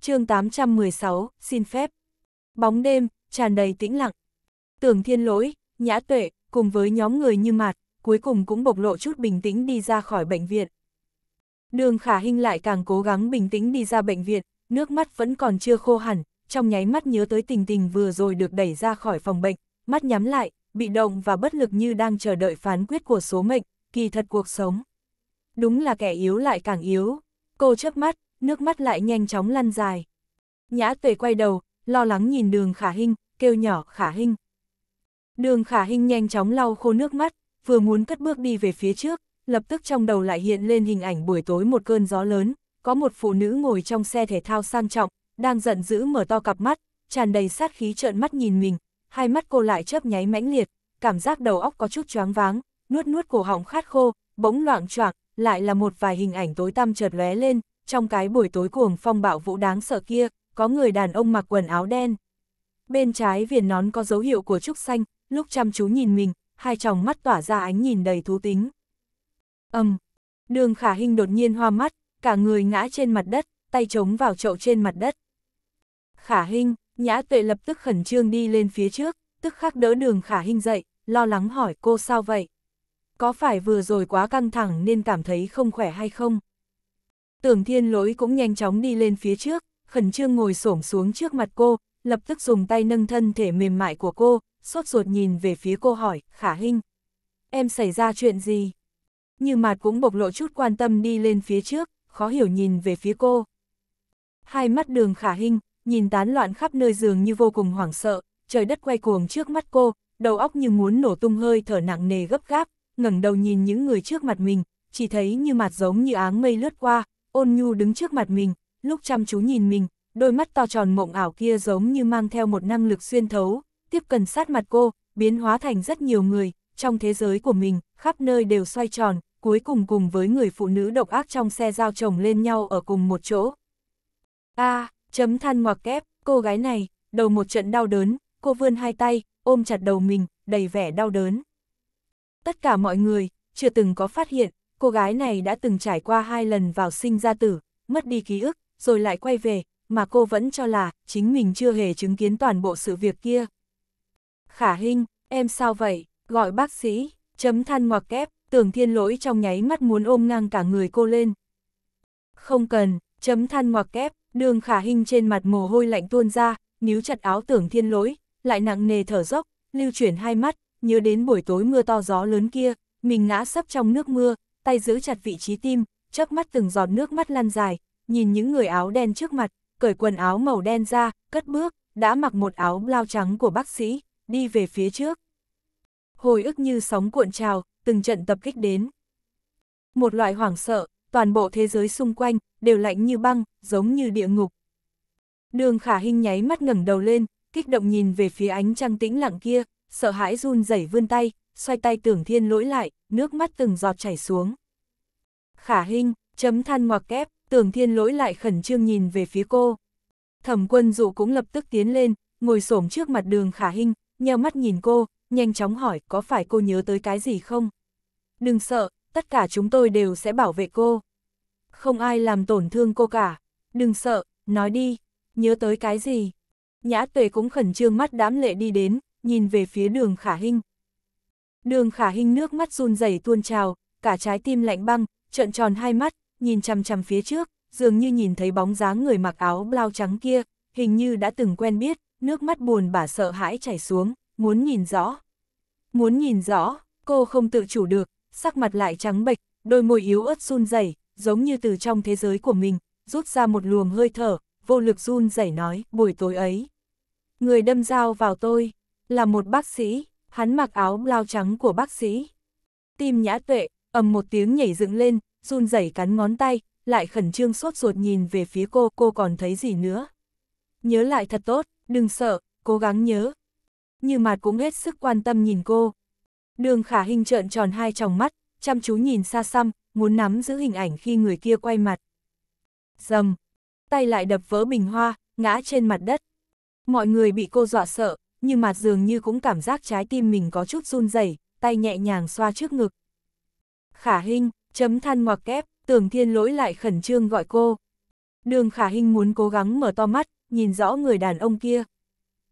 chương 816, xin phép. Bóng đêm, tràn đầy tĩnh lặng. Tưởng thiên lỗi, nhã tuệ, cùng với nhóm người như mạt, cuối cùng cũng bộc lộ chút bình tĩnh đi ra khỏi bệnh viện. Đường khả hình lại càng cố gắng bình tĩnh đi ra bệnh viện, nước mắt vẫn còn chưa khô hẳn, trong nháy mắt nhớ tới tình tình vừa rồi được đẩy ra khỏi phòng bệnh, mắt nhắm lại, bị động và bất lực như đang chờ đợi phán quyết của số mệnh, kỳ thật cuộc sống. Đúng là kẻ yếu lại càng yếu, cô chớp mắt, nước mắt lại nhanh chóng lăn dài. Nhã tuệ quay đầu, lo lắng nhìn đường khả hình kêu nhỏ khả hình Đường khả hình nhanh chóng lau khô nước mắt, vừa muốn cất bước đi về phía trước, lập tức trong đầu lại hiện lên hình ảnh buổi tối một cơn gió lớn, có một phụ nữ ngồi trong xe thể thao sang trọng, đang giận dữ mở to cặp mắt, tràn đầy sát khí trợn mắt nhìn mình, hai mắt cô lại chớp nháy mãnh liệt, cảm giác đầu óc có chút choáng váng, nuốt nuốt cổ họng khát khô, bỗng loạn choạng, lại là một vài hình ảnh tối tăm chợt lóe lên, trong cái buổi tối cuồng phong bạo vũ đáng sợ kia, có người đàn ông mặc quần áo đen. Bên trái viền nón có dấu hiệu của trúc xanh, lúc chăm chú nhìn mình, hai tròng mắt tỏa ra ánh nhìn đầy thú tính. Âm, đường khả hình đột nhiên hoa mắt, cả người ngã trên mặt đất, tay chống vào chậu trên mặt đất. Khả hình, nhã tuệ lập tức khẩn trương đi lên phía trước, tức khắc đỡ đường khả hình dậy, lo lắng hỏi cô sao vậy? Có phải vừa rồi quá căng thẳng nên cảm thấy không khỏe hay không? Tưởng thiên lỗi cũng nhanh chóng đi lên phía trước, khẩn trương ngồi xổm xuống trước mặt cô, lập tức dùng tay nâng thân thể mềm mại của cô, sốt ruột nhìn về phía cô hỏi, khả Hinh Em xảy ra chuyện gì? Như mặt cũng bộc lộ chút quan tâm đi lên phía trước, khó hiểu nhìn về phía cô. Hai mắt đường khả Hinh nhìn tán loạn khắp nơi giường như vô cùng hoảng sợ, trời đất quay cuồng trước mắt cô, đầu óc như muốn nổ tung hơi thở nặng nề gấp gáp, ngẩng đầu nhìn những người trước mặt mình, chỉ thấy như mặt giống như áng mây lướt qua, ôn nhu đứng trước mặt mình, lúc chăm chú nhìn mình, đôi mắt to tròn mộng ảo kia giống như mang theo một năng lực xuyên thấu, tiếp cận sát mặt cô, biến hóa thành rất nhiều người, trong thế giới của mình, khắp nơi đều xoay tròn, cuối cùng cùng với người phụ nữ độc ác trong xe giao chồng lên nhau ở cùng một chỗ. A, à, chấm than ngoặc kép, cô gái này, đầu một trận đau đớn, cô vươn hai tay, ôm chặt đầu mình, đầy vẻ đau đớn. Tất cả mọi người, chưa từng có phát hiện, cô gái này đã từng trải qua hai lần vào sinh ra tử, mất đi ký ức, rồi lại quay về, mà cô vẫn cho là, chính mình chưa hề chứng kiến toàn bộ sự việc kia, Khả Hinh, em sao vậy, gọi bác sĩ, chấm than ngoặc kép, tưởng thiên lỗi trong nháy mắt muốn ôm ngang cả người cô lên. Không cần, chấm than ngoặc kép, đường khả Hinh trên mặt mồ hôi lạnh tuôn ra, níu chặt áo tưởng thiên lỗi, lại nặng nề thở dốc, lưu chuyển hai mắt, nhớ đến buổi tối mưa to gió lớn kia, mình ngã sấp trong nước mưa, tay giữ chặt vị trí tim, chớp mắt từng giọt nước mắt lăn dài, nhìn những người áo đen trước mặt, cởi quần áo màu đen ra, cất bước, đã mặc một áo blau trắng của bác sĩ, đi về phía trước. Hồi ức như sóng cuộn trào, từng trận tập kích đến. Một loại hoảng sợ, toàn bộ thế giới xung quanh, đều lạnh như băng, giống như địa ngục. Đường khả hình nháy mắt ngẩng đầu lên, kích động nhìn về phía ánh trăng tĩnh lặng kia, sợ hãi run rẩy vươn tay, xoay tay tưởng thiên lỗi lại, nước mắt từng giọt chảy xuống. Khả hình, chấm than ngoặc kép, tưởng thiên lỗi lại khẩn trương nhìn về phía cô. Thẩm quân dụ cũng lập tức tiến lên, ngồi xổm trước mặt đường khả hình, nheo mắt nhìn cô, nhanh chóng hỏi có phải cô nhớ tới cái gì không? Đừng sợ, tất cả chúng tôi đều sẽ bảo vệ cô. Không ai làm tổn thương cô cả. Đừng sợ, nói đi, nhớ tới cái gì? Nhã tuệ cũng khẩn trương mắt đám lệ đi đến, nhìn về phía đường khả hình Đường khả hình nước mắt run rẩy tuôn trào, cả trái tim lạnh băng, trợn tròn hai mắt, nhìn chằm chằm phía trước, dường như nhìn thấy bóng dáng người mặc áo blau trắng kia, hình như đã từng quen biết, nước mắt buồn bà sợ hãi chảy xuống, muốn nhìn rõ. Muốn nhìn rõ, cô không tự chủ được, sắc mặt lại trắng bệch, đôi môi yếu ớt run rẩy, giống như từ trong thế giới của mình, rút ra một luồng hơi thở, vô lực run rẩy nói, buổi tối ấy. Người đâm dao vào tôi, là một bác sĩ, hắn mặc áo blau trắng của bác sĩ. Tim nhã tuệ, ầm một tiếng nhảy dựng lên, run rẩy cắn ngón tay, lại khẩn trương sốt ruột nhìn về phía cô, cô còn thấy gì nữa. Nhớ lại thật tốt, đừng sợ, cố gắng nhớ. Như mạt cũng hết sức quan tâm nhìn cô. Đường khả hình trợn tròn hai tròng mắt, chăm chú nhìn xa xăm, muốn nắm giữ hình ảnh khi người kia quay mặt. Dầm, tay lại đập vỡ bình hoa, ngã trên mặt đất. Mọi người bị cô dọa sợ, nhưng mạt dường như cũng cảm giác trái tim mình có chút run rẩy, tay nhẹ nhàng xoa trước ngực. Khả Hinh, chấm than ngoặc kép, tưởng thiên lỗi lại khẩn trương gọi cô. Đường Khả Hinh muốn cố gắng mở to mắt, nhìn rõ người đàn ông kia.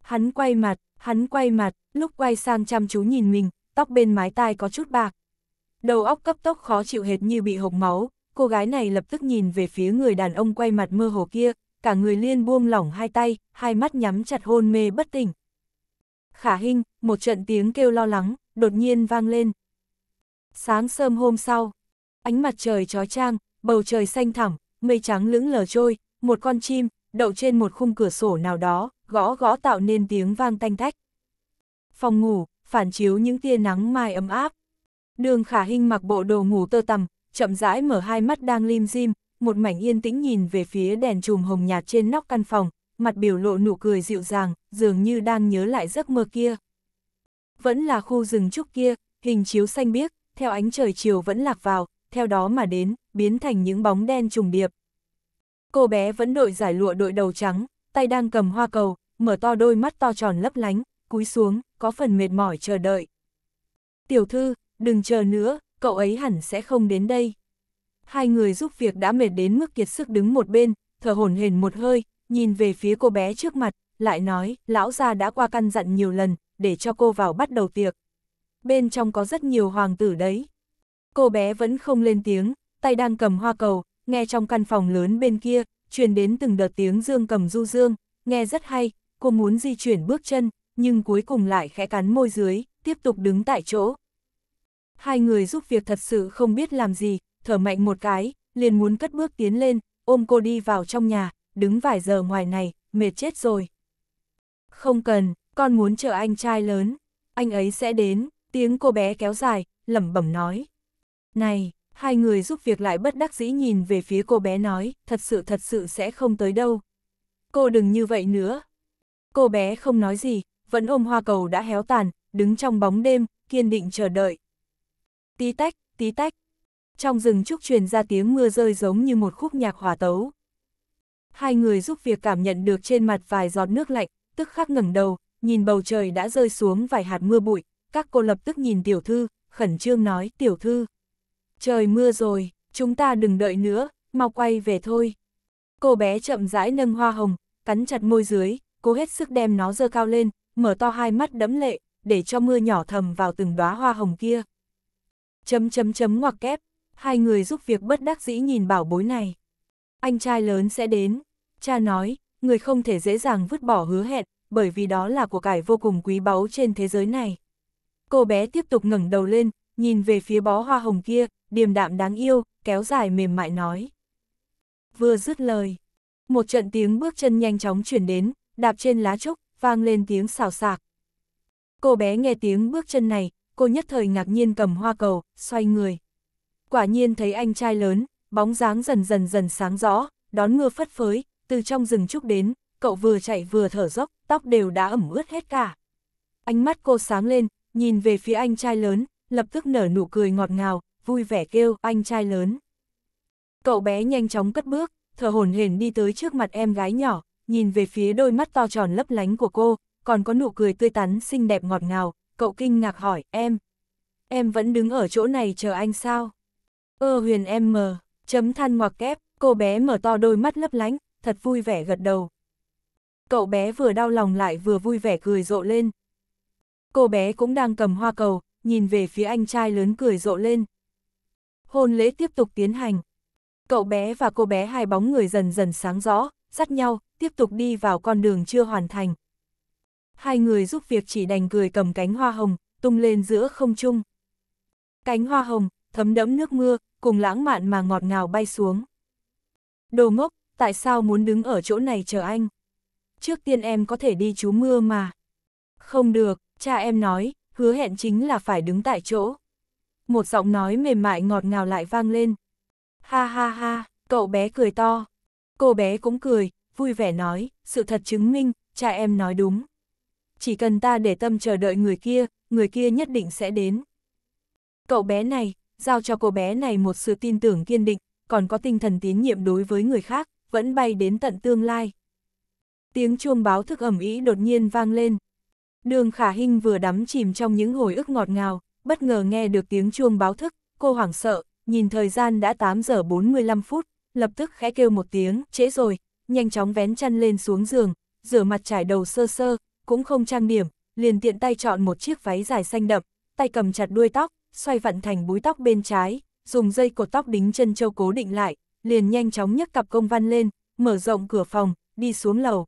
Hắn quay mặt, hắn quay mặt, lúc quay sang chăm chú nhìn mình, tóc bên mái tai có chút bạc. Đầu óc cấp tốc khó chịu hệt như bị hộc máu, cô gái này lập tức nhìn về phía người đàn ông quay mặt mơ hồ kia, cả người liên buông lỏng hai tay, hai mắt nhắm chặt hôn mê bất tỉnh. Khả Hinh, một trận tiếng kêu lo lắng, đột nhiên vang lên. Sáng sớm hôm sau, ánh mặt trời trói trang, bầu trời xanh thẳm, mây trắng lững lờ trôi, một con chim, đậu trên một khung cửa sổ nào đó, gõ gõ tạo nên tiếng vang tanh tách. Phòng ngủ, phản chiếu những tia nắng mai ấm áp. Đường khả hình mặc bộ đồ ngủ tơ tằm, chậm rãi mở hai mắt đang lim dim, một mảnh yên tĩnh nhìn về phía đèn chùm hồng nhạt trên nóc căn phòng, mặt biểu lộ nụ cười dịu dàng, dường như đang nhớ lại giấc mơ kia. Vẫn là khu rừng trúc kia, hình chiếu xanh biếc, theo ánh trời chiều vẫn lạc vào, theo đó mà đến, biến thành những bóng đen trùng điệp. Cô bé vẫn đội giải lụa đội đầu trắng, tay đang cầm hoa cầu, mở to đôi mắt to tròn lấp lánh, cúi xuống, có phần mệt mỏi chờ đợi. Tiểu thư, đừng chờ nữa, cậu ấy hẳn sẽ không đến đây. Hai người giúp việc đã mệt đến mức kiệt sức đứng một bên, thở hổn hển một hơi, nhìn về phía cô bé trước mặt, lại nói, lão gia đã qua căn dặn nhiều lần, để cho cô vào bắt đầu tiệc. Bên trong có rất nhiều hoàng tử đấy. Cô bé vẫn không lên tiếng, tay đang cầm hoa cầu, nghe trong căn phòng lớn bên kia, truyền đến từng đợt tiếng dương cầm du dương, nghe rất hay, cô muốn di chuyển bước chân, nhưng cuối cùng lại khẽ cắn môi dưới, tiếp tục đứng tại chỗ. Hai người giúp việc thật sự không biết làm gì, thở mạnh một cái, liền muốn cất bước tiến lên, ôm cô đi vào trong nhà, đứng vài giờ ngoài này, mệt chết rồi. Không cần, con muốn chờ anh trai lớn, anh ấy sẽ đến, tiếng cô bé kéo dài, lẩm bẩm nói. Này, Hai người giúp việc lại bất đắc dĩ nhìn về phía cô bé nói, thật sự thật sự sẽ không tới đâu. Cô đừng như vậy nữa. Cô bé không nói gì, vẫn ôm hoa cầu đã héo tàn, đứng trong bóng đêm, kiên định chờ đợi. Tí tách, tí tách. Trong rừng trúc truyền ra tiếng mưa rơi giống như một khúc nhạc hòa tấu. Hai người giúp việc cảm nhận được trên mặt vài giọt nước lạnh, tức khắc ngẩng đầu, nhìn bầu trời đã rơi xuống vài hạt mưa bụi, các cô lập tức nhìn tiểu thư, khẩn trương nói tiểu thư. Trời mưa rồi, chúng ta đừng đợi nữa, mau quay về thôi. Cô bé chậm rãi nâng hoa hồng, cắn chặt môi dưới, cố hết sức đem nó dơ cao lên, mở to hai mắt đẫm lệ, để cho mưa nhỏ thầm vào từng đóa hoa hồng kia. Chấm chấm chấm ngoặc kép, hai người giúp việc bất đắc dĩ nhìn bảo bối này. Anh trai lớn sẽ đến, cha nói, người không thể dễ dàng vứt bỏ hứa hẹn, bởi vì đó là của cải vô cùng quý báu trên thế giới này. Cô bé tiếp tục ngẩng đầu lên, nhìn về phía bó hoa hồng kia, điềm đạm đáng yêu, kéo dài mềm mại nói. Vừa dứt lời, một trận tiếng bước chân nhanh chóng chuyển đến, đạp trên lá trúc, vang lên tiếng xào xạc. Cô bé nghe tiếng bước chân này, cô nhất thời ngạc nhiên cầm hoa cầu, xoay người. Quả nhiên thấy anh trai lớn, bóng dáng dần dần dần sáng rõ, đón mưa phất phới, từ trong rừng trúc đến, cậu vừa chạy vừa thở dốc, tóc đều đã ẩm ướt hết cả. Ánh mắt cô sáng lên, nhìn về phía anh trai lớn, lập tức nở nụ cười ngọt ngào, vui vẻ kêu, anh trai lớn. Cậu bé nhanh chóng cất bước, thở hổn hển đi tới trước mặt em gái nhỏ, nhìn về phía đôi mắt to tròn lấp lánh của cô, còn có nụ cười tươi tắn xinh đẹp ngọt ngào, cậu kinh ngạc hỏi, em, em vẫn đứng ở chỗ này chờ anh sao? Ơ huyền em mờ, chấm than ngoặc kép, cô bé mở to đôi mắt lấp lánh, thật vui vẻ gật đầu. Cậu bé vừa đau lòng lại vừa vui vẻ cười rộ lên. Cô bé cũng đang cầm hoa cầu, nhìn về phía anh trai lớn cười rộ lên, hôn lễ tiếp tục tiến hành. Cậu bé và cô bé hai bóng người dần dần sáng rõ, dắt nhau, tiếp tục đi vào con đường chưa hoàn thành. Hai người giúp việc chỉ đành cười cầm cánh hoa hồng, tung lên giữa không trung. Cánh hoa hồng, thấm đẫm nước mưa, cùng lãng mạn mà ngọt ngào bay xuống. Đồ ngốc, tại sao muốn đứng ở chỗ này chờ anh? Trước tiên em có thể đi chú mưa mà. Không được, cha em nói, hứa hẹn chính là phải đứng tại chỗ một giọng nói mềm mại ngọt ngào lại vang lên. Ha ha ha, cậu bé cười to. Cô bé cũng cười, vui vẻ nói, sự thật chứng minh, cha em nói đúng. Chỉ cần ta để tâm chờ đợi người kia, người kia nhất định sẽ đến. Cậu bé này, giao cho cô bé này một sự tin tưởng kiên định, còn có tinh thần tín nhiệm đối với người khác, vẫn bay đến tận tương lai. Tiếng chuông báo thức ẩm ý đột nhiên vang lên. Đường Khả Hinh vừa đắm chìm trong những hồi ức ngọt ngào, bất ngờ nghe được tiếng chuông báo thức, cô hoảng sợ, nhìn thời gian đã 8 giờ 45 phút, lập tức khẽ kêu một tiếng, trễ rồi, nhanh chóng vén chăn lên xuống giường, rửa mặt trải đầu sơ sơ, cũng không trang điểm, liền tiện tay chọn một chiếc váy dài xanh đậm, tay cầm chặt đuôi tóc, xoay vặn thành búi tóc bên trái, dùng dây cột tóc đính chân châu cố định lại, liền nhanh chóng nhấc cặp công văn lên, mở rộng cửa phòng, đi xuống lầu.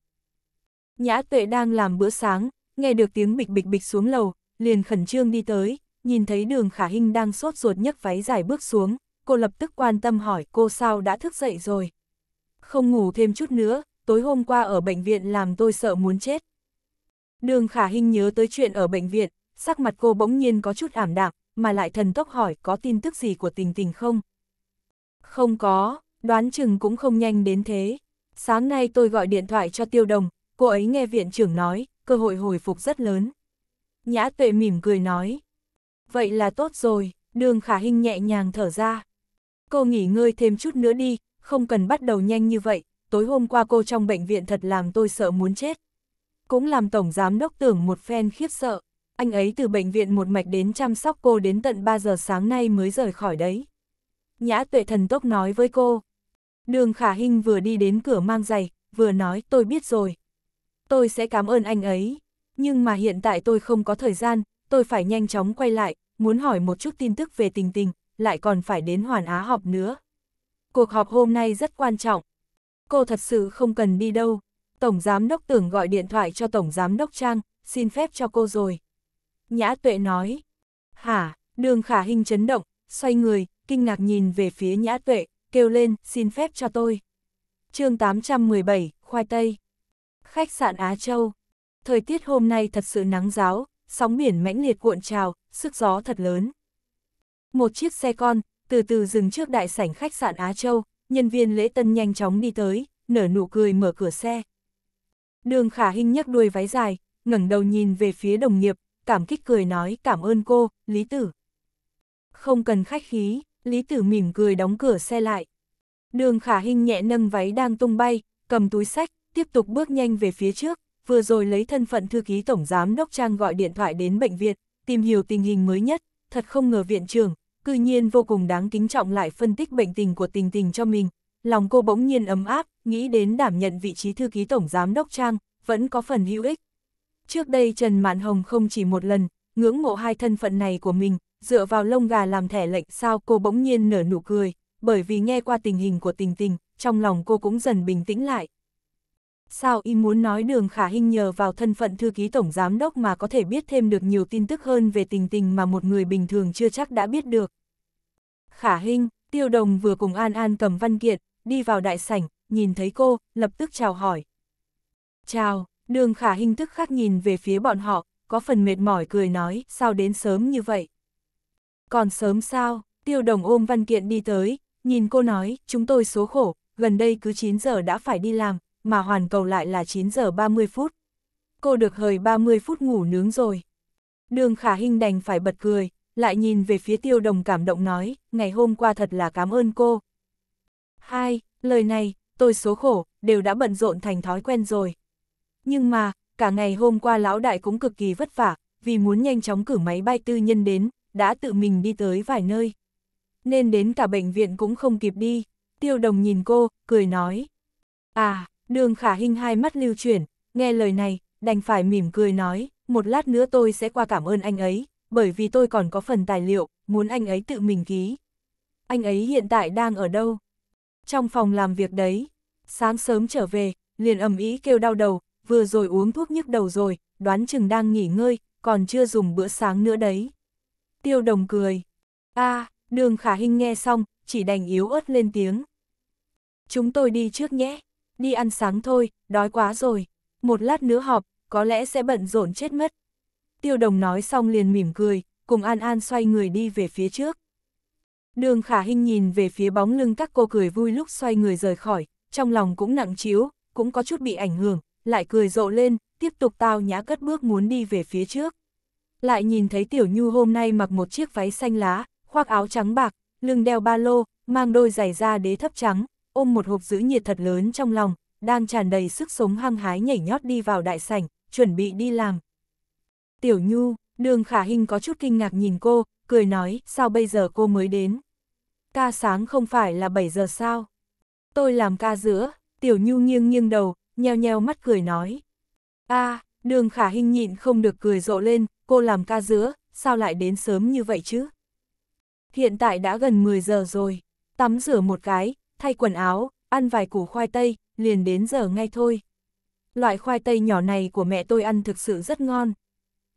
Nhã tuệ đang làm bữa sáng, nghe được tiếng bịch bịch bịch xuống lầu, liền khẩn trương đi tới, nhìn thấy đường khả hình đang sốt ruột nhấc váy dài bước xuống, cô lập tức quan tâm hỏi cô sao đã thức dậy rồi. Không ngủ thêm chút nữa, tối hôm qua ở bệnh viện làm tôi sợ muốn chết. Đường khả hình nhớ tới chuyện ở bệnh viện, sắc mặt cô bỗng nhiên có chút ảm đạm, mà lại thần tốc hỏi có tin tức gì của tình tình không? Không có, đoán chừng cũng không nhanh đến thế. Sáng nay tôi gọi điện thoại cho tiêu đồng, cô ấy nghe viện trưởng nói, cơ hội hồi phục rất lớn. Nhã tuệ mỉm cười nói, vậy là tốt rồi, đường khả hình nhẹ nhàng thở ra. Cô nghỉ ngơi thêm chút nữa đi, không cần bắt đầu nhanh như vậy, tối hôm qua cô trong bệnh viện thật làm tôi sợ muốn chết. Cũng làm tổng giám đốc tưởng một phen khiếp sợ, anh ấy từ bệnh viện một mạch đến chăm sóc cô đến tận 3 giờ sáng nay mới rời khỏi đấy. Nhã tuệ thần tốc nói với cô. Đường khả hình vừa đi đến cửa mang giày, vừa nói tôi biết rồi. Tôi sẽ cảm ơn anh ấy, nhưng mà hiện tại tôi không có thời gian, tôi phải nhanh chóng quay lại, muốn hỏi một chút tin tức về tình tình, lại còn phải đến Hoàn Á họp nữa. Cuộc họp hôm nay rất quan trọng. Cô thật sự không cần đi đâu. Tổng Giám Đốc tưởng gọi điện thoại cho Tổng Giám Đốc Trang, xin phép cho cô rồi. Nhã Tuệ nói. Hả, đường khả hình chấn động, xoay người, kinh ngạc nhìn về phía Nhã Tuệ, kêu lên, xin phép cho tôi. chương 817, Khoai Tây. Khách sạn Á Châu. Thời tiết hôm nay thật sự nắng giáo, sóng biển mãnh liệt cuộn trào, sức gió thật lớn. Một chiếc xe con, từ từ dừng trước đại sảnh khách sạn Á Châu, nhân viên lễ tân nhanh chóng đi tới, nở nụ cười mở cửa xe. Đường khả hình nhắc đuôi váy dài, ngẩng đầu nhìn về phía đồng nghiệp, cảm kích cười nói cảm ơn cô, Lý Tử. Không cần khách khí, Lý Tử mỉm cười đóng cửa xe lại. Đường khả hình nhẹ nâng váy đang tung bay, cầm túi sách, tiếp tục bước nhanh về phía trước, vừa rồi lấy thân phận thư ký tổng giám đốc Trang gọi điện thoại đến bệnh viện, tìm hiểu tình hình mới nhất, thật không ngờ viện trưởng, cư nhiên vô cùng đáng kính trọng lại phân tích bệnh tình của tình tình cho mình. Lòng cô bỗng nhiên ấm áp, nghĩ đến đảm nhận vị trí thư ký tổng giám đốc Trang, vẫn có phần hữu ích. Trước đây Trần Mạn Hồng không chỉ một lần, ngưỡng mộ hai thân phận này của mình, dựa vào lông gà làm thẻ lệnh sao cô bỗng nhiên nở nụ cười, bởi vì nghe qua tình hình của tình tình, trong lòng cô cũng dần bình tĩnh lại, Sao y muốn nói đường khả hình nhờ vào thân phận thư ký tổng giám đốc mà có thể biết thêm được nhiều tin tức hơn về tình tình mà một người bình thường chưa chắc đã biết được. Khả hình, tiêu đồng vừa cùng An An cầm văn kiện, đi vào đại sảnh, nhìn thấy cô, lập tức chào hỏi. Chào, đường khả hình tức khắc nhìn về phía bọn họ, có phần mệt mỏi cười nói, sao đến sớm như vậy? Còn sớm sao, tiêu đồng ôm văn kiện đi tới, nhìn cô nói, chúng tôi số khổ, gần đây cứ 9 giờ đã phải đi làm, mà hoàn cầu lại là 9 giờ 30 phút. Cô được hời 30 phút ngủ nướng rồi. Đường khả hình đành phải bật cười, lại nhìn về phía tiêu đồng cảm động nói, ngày hôm qua thật là cảm ơn cô. Hai, lời này, tôi số khổ, đều đã bận rộn thành thói quen rồi. Nhưng mà, cả ngày hôm qua lão đại cũng cực kỳ vất vả, vì muốn nhanh chóng cử máy bay tư nhân đến, đã tự mình đi tới vài nơi. Nên đến cả bệnh viện cũng không kịp đi, tiêu đồng nhìn cô, cười nói. À, Đường khả hình hai mắt lưu chuyển, nghe lời này, đành phải mỉm cười nói, một lát nữa tôi sẽ qua cảm ơn anh ấy, bởi vì tôi còn có phần tài liệu, muốn anh ấy tự mình ký. Anh ấy hiện tại đang ở đâu? Trong phòng làm việc đấy, sáng sớm trở về, liền ầm ý kêu đau đầu, vừa rồi uống thuốc nhức đầu rồi, đoán chừng đang nghỉ ngơi, còn chưa dùng bữa sáng nữa đấy. Tiêu đồng cười. a đường khả hình nghe xong, chỉ đành yếu ớt lên tiếng. Chúng tôi đi trước nhé đi ăn sáng thôi, đói quá rồi, một lát nữa họp, có lẽ sẽ bận rộn chết mất. Tiêu đồng nói xong liền mỉm cười, cùng An An xoay người đi về phía trước. Đường khả hình nhìn về phía bóng lưng các cô cười vui lúc xoay người rời khỏi, trong lòng cũng nặng chiếu, cũng có chút bị ảnh hưởng, lại cười rộ lên, tiếp tục tao nhã cất bước muốn đi về phía trước. Lại nhìn thấy Tiểu Nhu hôm nay mặc một chiếc váy xanh lá, khoác áo trắng bạc, lưng đeo ba lô, mang đôi giày da đế thấp trắng, ôm một hộp giữ nhiệt thật lớn trong lòng, đang tràn đầy sức sống hăng hái nhảy nhót đi vào đại sảnh, chuẩn bị đi làm. Tiểu Nhu, đường khả hình có chút kinh ngạc nhìn cô, cười nói, sao bây giờ cô mới đến? Ca sáng không phải là 7 giờ sao? Tôi làm ca giữa, Tiểu Nhu nghiêng nghiêng đầu, nheo nheo mắt cười nói. a đường khả hình nhịn không được cười rộ lên, cô làm ca giữa, sao lại đến sớm như vậy chứ? Hiện tại đã gần 10 giờ rồi, tắm rửa một cái, thay quần áo, ăn vài củ khoai tây, liền đến giờ ngay thôi. Loại khoai tây nhỏ này của mẹ tôi ăn thực sự rất ngon.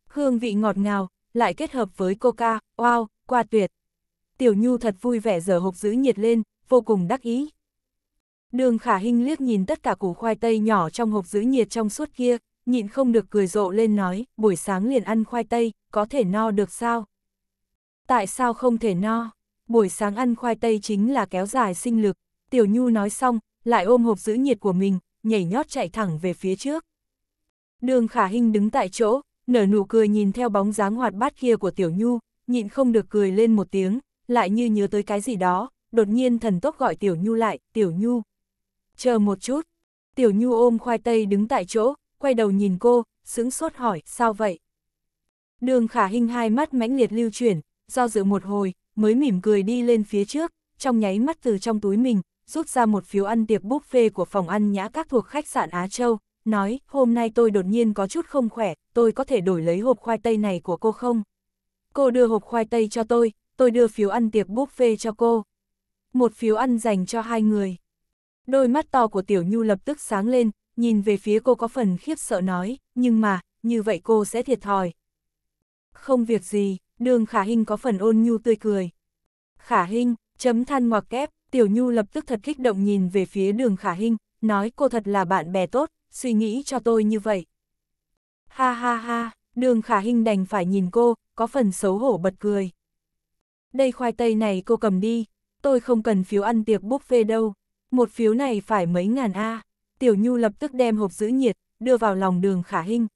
Hương vị ngọt ngào, lại kết hợp với coca, wow, qua tuyệt. Tiểu Nhu thật vui vẻ giờ hộp giữ nhiệt lên, vô cùng đắc ý. Đường khả hình liếc nhìn tất cả củ khoai tây nhỏ trong hộp giữ nhiệt trong suốt kia, nhịn không được cười rộ lên nói, buổi sáng liền ăn khoai tây, có thể no được sao? Tại sao không thể no? Buổi sáng ăn khoai tây chính là kéo dài sinh lực, Tiểu Nhu nói xong, lại ôm hộp giữ nhiệt của mình, nhảy nhót chạy thẳng về phía trước. Đường Khả Hinh đứng tại chỗ, nở nụ cười nhìn theo bóng dáng hoạt bát kia của Tiểu Nhu, nhịn không được cười lên một tiếng, lại như nhớ tới cái gì đó, đột nhiên thần tốc gọi Tiểu Nhu lại, Tiểu Nhu. Chờ một chút, Tiểu Nhu ôm khoai tây đứng tại chỗ, quay đầu nhìn cô, sững sốt hỏi, sao vậy? Đường Khả Hinh hai mắt mãnh liệt lưu chuyển, do dự một hồi, mới mỉm cười đi lên phía trước, trong nháy mắt từ trong túi mình, rút ra một phiếu ăn tiệc buffet của phòng ăn nhã các thuộc khách sạn Á Châu, nói, hôm nay tôi đột nhiên có chút không khỏe, tôi có thể đổi lấy hộp khoai tây này của cô không? Cô đưa hộp khoai tây cho tôi, tôi đưa phiếu ăn tiệc buffet cho cô. Một phiếu ăn dành cho hai người. Đôi mắt to của Tiểu Nhu lập tức sáng lên, nhìn về phía cô có phần khiếp sợ nói, nhưng mà, như vậy cô sẽ thiệt thòi. Không việc gì, đường Khả Hinh có phần ôn nhu tươi cười. Khả Hinh, chấm than ngoặc kép, Tiểu Nhu lập tức thật kích động nhìn về phía đường khả hinh, nói cô thật là bạn bè tốt, suy nghĩ cho tôi như vậy. Ha ha ha, đường khả hinh đành phải nhìn cô, có phần xấu hổ bật cười. Đây khoai tây này cô cầm đi, tôi không cần phiếu ăn tiệc buffet đâu, một phiếu này phải mấy ngàn A. Tiểu Nhu lập tức đem hộp giữ nhiệt, đưa vào lòng đường khả hinh.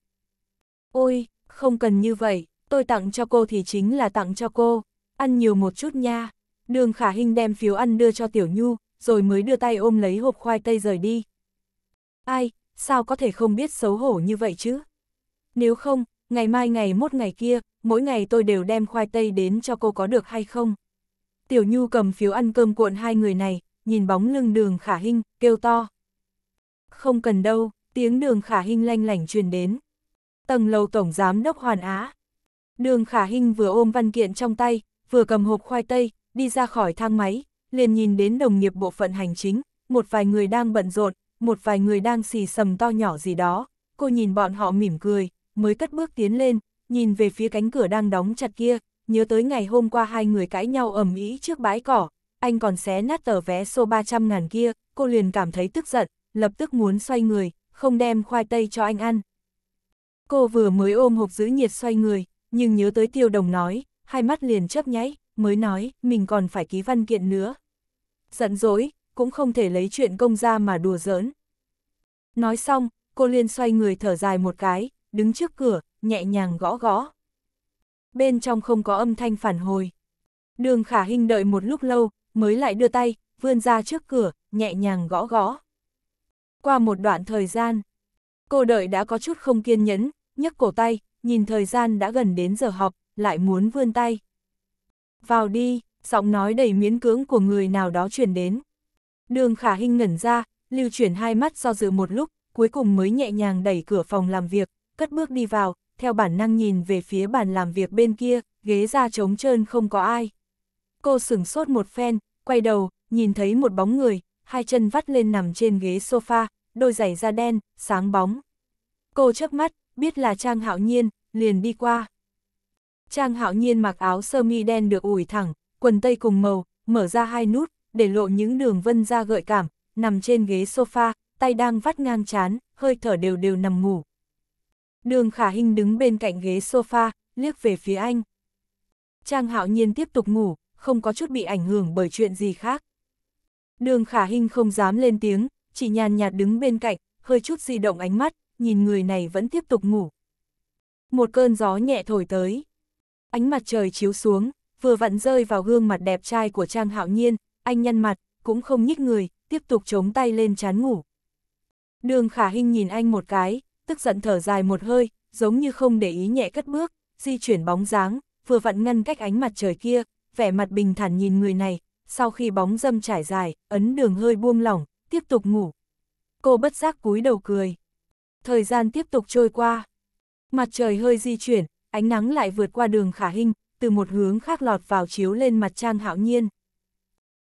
Ôi, không cần như vậy, tôi tặng cho cô thì chính là tặng cho cô, ăn nhiều một chút nha. Đường khả hình đem phiếu ăn đưa cho Tiểu Nhu, rồi mới đưa tay ôm lấy hộp khoai tây rời đi. Ai, sao có thể không biết xấu hổ như vậy chứ? Nếu không, ngày mai ngày mốt ngày kia, mỗi ngày tôi đều đem khoai tây đến cho cô có được hay không? Tiểu Nhu cầm phiếu ăn cơm cuộn hai người này, nhìn bóng lưng đường khả hình, kêu to. Không cần đâu, tiếng đường khả hình lanh lảnh truyền đến. Tầng lầu tổng giám đốc Hoàn Á. Đường khả hình vừa ôm văn kiện trong tay, vừa cầm hộp khoai tây, đi ra khỏi thang máy, liền nhìn đến đồng nghiệp bộ phận hành chính, một vài người đang bận rộn, một vài người đang xì sầm to nhỏ gì đó, cô nhìn bọn họ mỉm cười, mới cất bước tiến lên, nhìn về phía cánh cửa đang đóng chặt kia, nhớ tới ngày hôm qua hai người cãi nhau ầm ĩ trước bãi cỏ, anh còn xé nát tờ vé xô 300 ngàn kia, cô liền cảm thấy tức giận, lập tức muốn xoay người, không đem khoai tây cho anh ăn. Cô vừa mới ôm hộp giữ nhiệt xoay người, nhưng nhớ tới tiêu đồng nói, hai mắt liền chớp nháy, mới nói, mình còn phải ký văn kiện nữa. Giận dỗi, cũng không thể lấy chuyện công ra mà đùa giỡn. Nói xong, cô liên xoay người thở dài một cái, đứng trước cửa, nhẹ nhàng gõ gõ. Bên trong không có âm thanh phản hồi. Đường khả hình đợi một lúc lâu, mới lại đưa tay, vươn ra trước cửa, nhẹ nhàng gõ gõ. Qua một đoạn thời gian, cô đợi đã có chút không kiên nhẫn, nhấc cổ tay, nhìn thời gian đã gần đến giờ học, lại muốn vươn tay vào đi, giọng nói đầy miễn cưỡng của người nào đó truyền đến. Đường khả hình ngẩn ra, lưu chuyển hai mắt do dự một lúc, cuối cùng mới nhẹ nhàng đẩy cửa phòng làm việc, cất bước đi vào, theo bản năng nhìn về phía bàn làm việc bên kia, ghế ra trống trơn không có ai. Cô sửng sốt một phen, quay đầu, nhìn thấy một bóng người, hai chân vắt lên nằm trên ghế sofa, đôi giày da đen, sáng bóng. Cô chớp mắt, biết là Trang Hạo Nhiên, liền đi qua. Trang hạo nhiên mặc áo sơ mi đen được ủi thẳng, quần tây cùng màu, mở ra hai nút, để lộ những đường vân ra gợi cảm, nằm trên ghế sofa, tay đang vắt ngang chán, hơi thở đều đều nằm ngủ. Đường khả hình đứng bên cạnh ghế sofa, liếc về phía anh. Trang hạo nhiên tiếp tục ngủ, không có chút bị ảnh hưởng bởi chuyện gì khác. Đường khả hình không dám lên tiếng, chỉ nhàn nhạt đứng bên cạnh, hơi chút di động ánh mắt, nhìn người này vẫn tiếp tục ngủ. Một cơn gió nhẹ thổi tới. Ánh mặt trời chiếu xuống, vừa vặn rơi vào gương mặt đẹp trai của Trang Hạo Nhiên, anh nhăn mặt, cũng không nhích người, tiếp tục chống tay lên chán ngủ. Đường khả Hinh nhìn anh một cái, tức giận thở dài một hơi, giống như không để ý nhẹ cất bước, di chuyển bóng dáng, vừa vặn ngăn cách ánh mặt trời kia, vẻ mặt bình thản nhìn người này, sau khi bóng dâm trải dài, ấn đường hơi buông lỏng, tiếp tục ngủ. Cô bất giác cúi đầu cười. Thời gian tiếp tục trôi qua. Mặt trời hơi di chuyển, ánh nắng lại vượt qua đường khả hình, từ một hướng khác lọt vào chiếu lên mặt Trang Hạo Nhiên.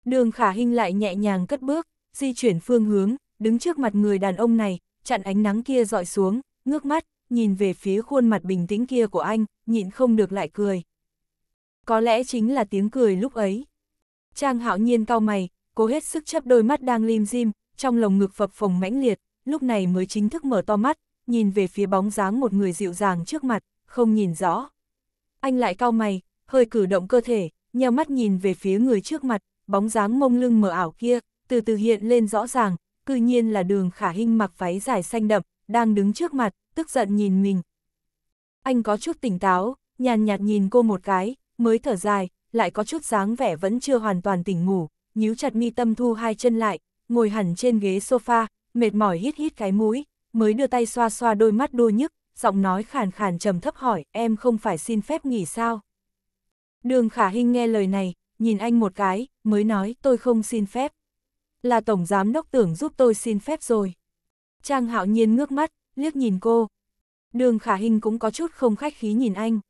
Đường khả hình lại nhẹ nhàng cất bước, di chuyển phương hướng, đứng trước mặt người đàn ông này, chặn ánh nắng kia dọi xuống, ngước mắt, nhìn về phía khuôn mặt bình tĩnh kia của anh, nhịn không được lại cười. Có lẽ chính là tiếng cười lúc ấy. Trang hạo nhiên cau mày, cố hết sức chấp đôi mắt đang lim dim, trong lồng ngực phập phồng mãnh liệt, lúc này mới chính thức mở to mắt, nhìn về phía bóng dáng một người dịu dàng trước mặt không nhìn rõ. Anh lại cau mày, hơi cử động cơ thể, nheo mắt nhìn về phía người trước mặt, bóng dáng mông lưng mờ ảo kia, từ từ hiện lên rõ ràng, cư nhiên là đường khả hình mặc váy dài xanh đậm, đang đứng trước mặt, tức giận nhìn mình. Anh có chút tỉnh táo, nhàn nhạt nhìn cô một cái, mới thở dài, lại có chút dáng vẻ vẫn chưa hoàn toàn tỉnh ngủ, nhíu chặt mi tâm thu hai chân lại, ngồi hẳn trên ghế sofa, mệt mỏi hít hít cái mũi, mới đưa tay xoa xoa đôi mắt đua nhức, giọng nói khàn khàn trầm thấp hỏi, em không phải xin phép nghỉ sao? Đường khả Hinh nghe lời này, nhìn anh một cái, mới nói tôi không xin phép. Là tổng giám đốc tưởng giúp tôi xin phép rồi. Trang hạo nhiên ngước mắt, liếc nhìn cô. Đường khả Hinh cũng có chút không khách khí nhìn anh.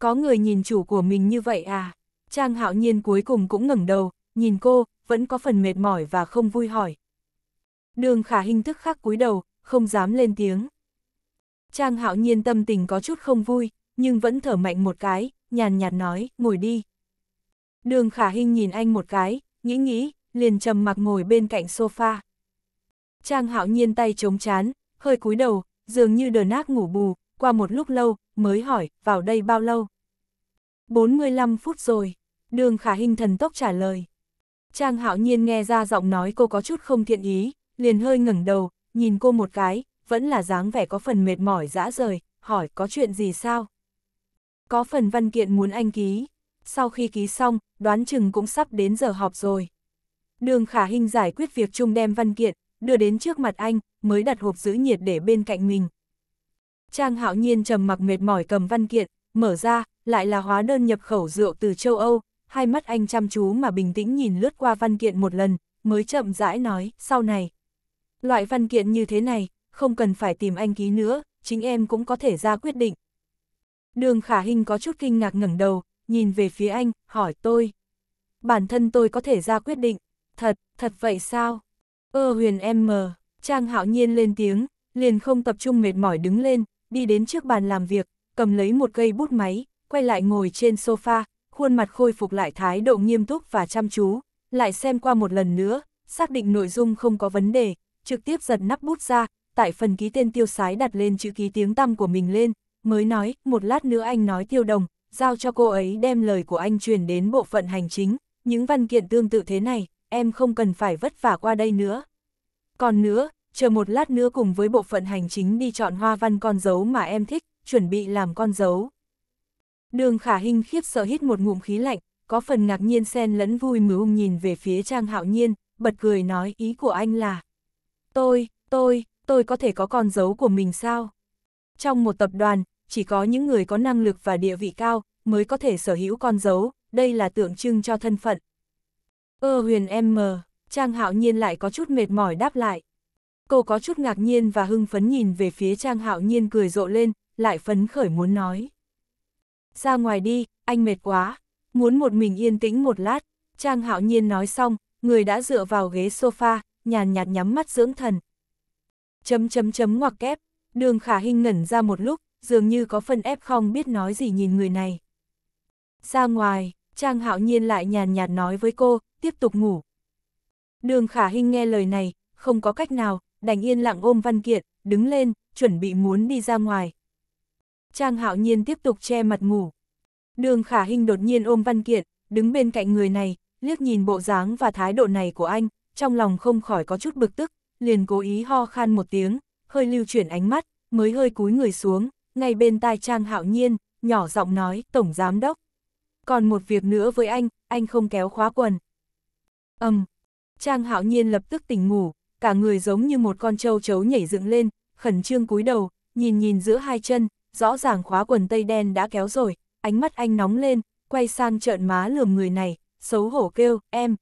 Có người nhìn chủ của mình như vậy à? Trang hạo nhiên cuối cùng cũng ngẩng đầu, nhìn cô, vẫn có phần mệt mỏi và không vui hỏi. Đường khả Hinh tức khắc cúi đầu, không dám lên tiếng. Trang hạo nhiên tâm tình có chút không vui, nhưng vẫn thở mạnh một cái, nhàn nhạt nói, ngồi đi. Đường khả Hinh nhìn anh một cái, nghĩ nghĩ, liền trầm mặc ngồi bên cạnh sofa. Trang hạo nhiên tay chống chán, hơi cúi đầu, dường như đờ nát ngủ bù, qua một lúc lâu, mới hỏi, vào đây bao lâu? 45 phút rồi, đường khả Hinh thần tốc trả lời. Trang hạo nhiên nghe ra giọng nói cô có chút không thiện ý, liền hơi ngẩng đầu, nhìn cô một cái, vẫn là dáng vẻ có phần mệt mỏi dã rời, hỏi có chuyện gì sao? Có phần văn kiện muốn anh ký. Sau khi ký xong, đoán chừng cũng sắp đến giờ họp rồi. Đường khả hình giải quyết việc chung đem văn kiện, đưa đến trước mặt anh, mới đặt hộp giữ nhiệt để bên cạnh mình. Trang hạo nhiên trầm mặc mệt mỏi cầm văn kiện, mở ra, lại là hóa đơn nhập khẩu rượu từ châu Âu, hai mắt anh chăm chú mà bình tĩnh nhìn lướt qua văn kiện một lần, mới chậm rãi nói, sau này. Loại văn kiện như thế này, không cần phải tìm anh ký nữa, chính em cũng có thể ra quyết định. Đường khả hình có chút kinh ngạc ngẩng đầu, nhìn về phía anh, hỏi tôi. Bản thân tôi có thể ra quyết định, thật, thật vậy sao? Ơ huyền em mờ, Trang hạo nhiên lên tiếng, liền không tập trung mệt mỏi đứng lên, đi đến trước bàn làm việc, cầm lấy một cây bút máy, quay lại ngồi trên sofa, khuôn mặt khôi phục lại thái độ nghiêm túc và chăm chú, lại xem qua một lần nữa, xác định nội dung không có vấn đề, trực tiếp giật nắp bút ra, tại phần ký tên tiêu sái đặt lên chữ ký tiếng tăm của mình lên, mới nói, một lát nữa anh nói tiêu đồng, giao cho cô ấy đem lời của anh truyền đến bộ phận hành chính, những văn kiện tương tự thế này, em không cần phải vất vả qua đây nữa. Còn nữa, chờ một lát nữa cùng với bộ phận hành chính đi chọn hoa văn con dấu mà em thích, chuẩn bị làm con dấu. Đường khả hình khiếp sợ hít một ngụm khí lạnh, có phần ngạc nhiên xen lẫn vui mưu nhìn về phía Trang Hạo Nhiên, bật cười nói ý của anh là Tôi, tôi, tôi có thể có con dấu của mình sao? Trong một tập đoàn, chỉ có những người có năng lực và địa vị cao mới có thể sở hữu con dấu, đây là tượng trưng cho thân phận. Ơ huyền em mờ, Trang Hạo Nhiên lại có chút mệt mỏi đáp lại. Cô có chút ngạc nhiên và hưng phấn nhìn về phía Trang Hạo Nhiên cười rộ lên, lại phấn khởi muốn nói. Ra ngoài đi, anh mệt quá, muốn một mình yên tĩnh một lát. Trang Hạo Nhiên nói xong, người đã dựa vào ghế sofa, nhàn nhạt nhắm mắt dưỡng thần, chấm chấm chấm ngoặc kép, đường khả hình ngẩn ra một lúc, dường như có phần ép không biết nói gì nhìn người này. Ra ngoài, Trang Hạo Nhiên lại nhàn nhạt nói với cô, tiếp tục ngủ. Đường khả hình nghe lời này, không có cách nào, đành yên lặng ôm văn kiện, đứng lên, chuẩn bị muốn đi ra ngoài. Trang Hạo Nhiên tiếp tục che mặt ngủ. Đường khả hình đột nhiên ôm văn kiện, đứng bên cạnh người này, liếc nhìn bộ dáng và thái độ này của anh, trong lòng không khỏi có chút bực tức, liền cố ý ho khan một tiếng, hơi lưu chuyển ánh mắt, mới hơi cúi người xuống, ngay bên tai Trang Hạo Nhiên, nhỏ giọng nói, Tổng Giám Đốc. Còn một việc nữa với anh, anh không kéo khóa quần. Ầm, um, Trang Hạo Nhiên lập tức tỉnh ngủ, cả người giống như một con trâu chấu nhảy dựng lên, khẩn trương cúi đầu, nhìn nhìn giữa hai chân, rõ ràng khóa quần tây đen đã kéo rồi, ánh mắt anh nóng lên, quay sang trợn má lườm người này, xấu hổ kêu, em.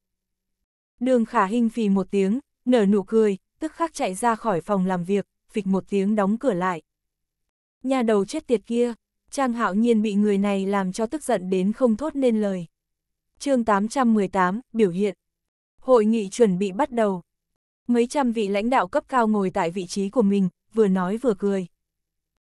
Đường khả Hinh phì một tiếng, nở nụ cười, tức khắc chạy ra khỏi phòng làm việc, phịch một tiếng đóng cửa lại. Nhà đầu chết tiệt kia, Trang Hạo Nhiên bị người này làm cho tức giận đến không thốt nên lời. chương 818, biểu hiện. Hội nghị chuẩn bị bắt đầu. Mấy trăm vị lãnh đạo cấp cao ngồi tại vị trí của mình, vừa nói vừa cười.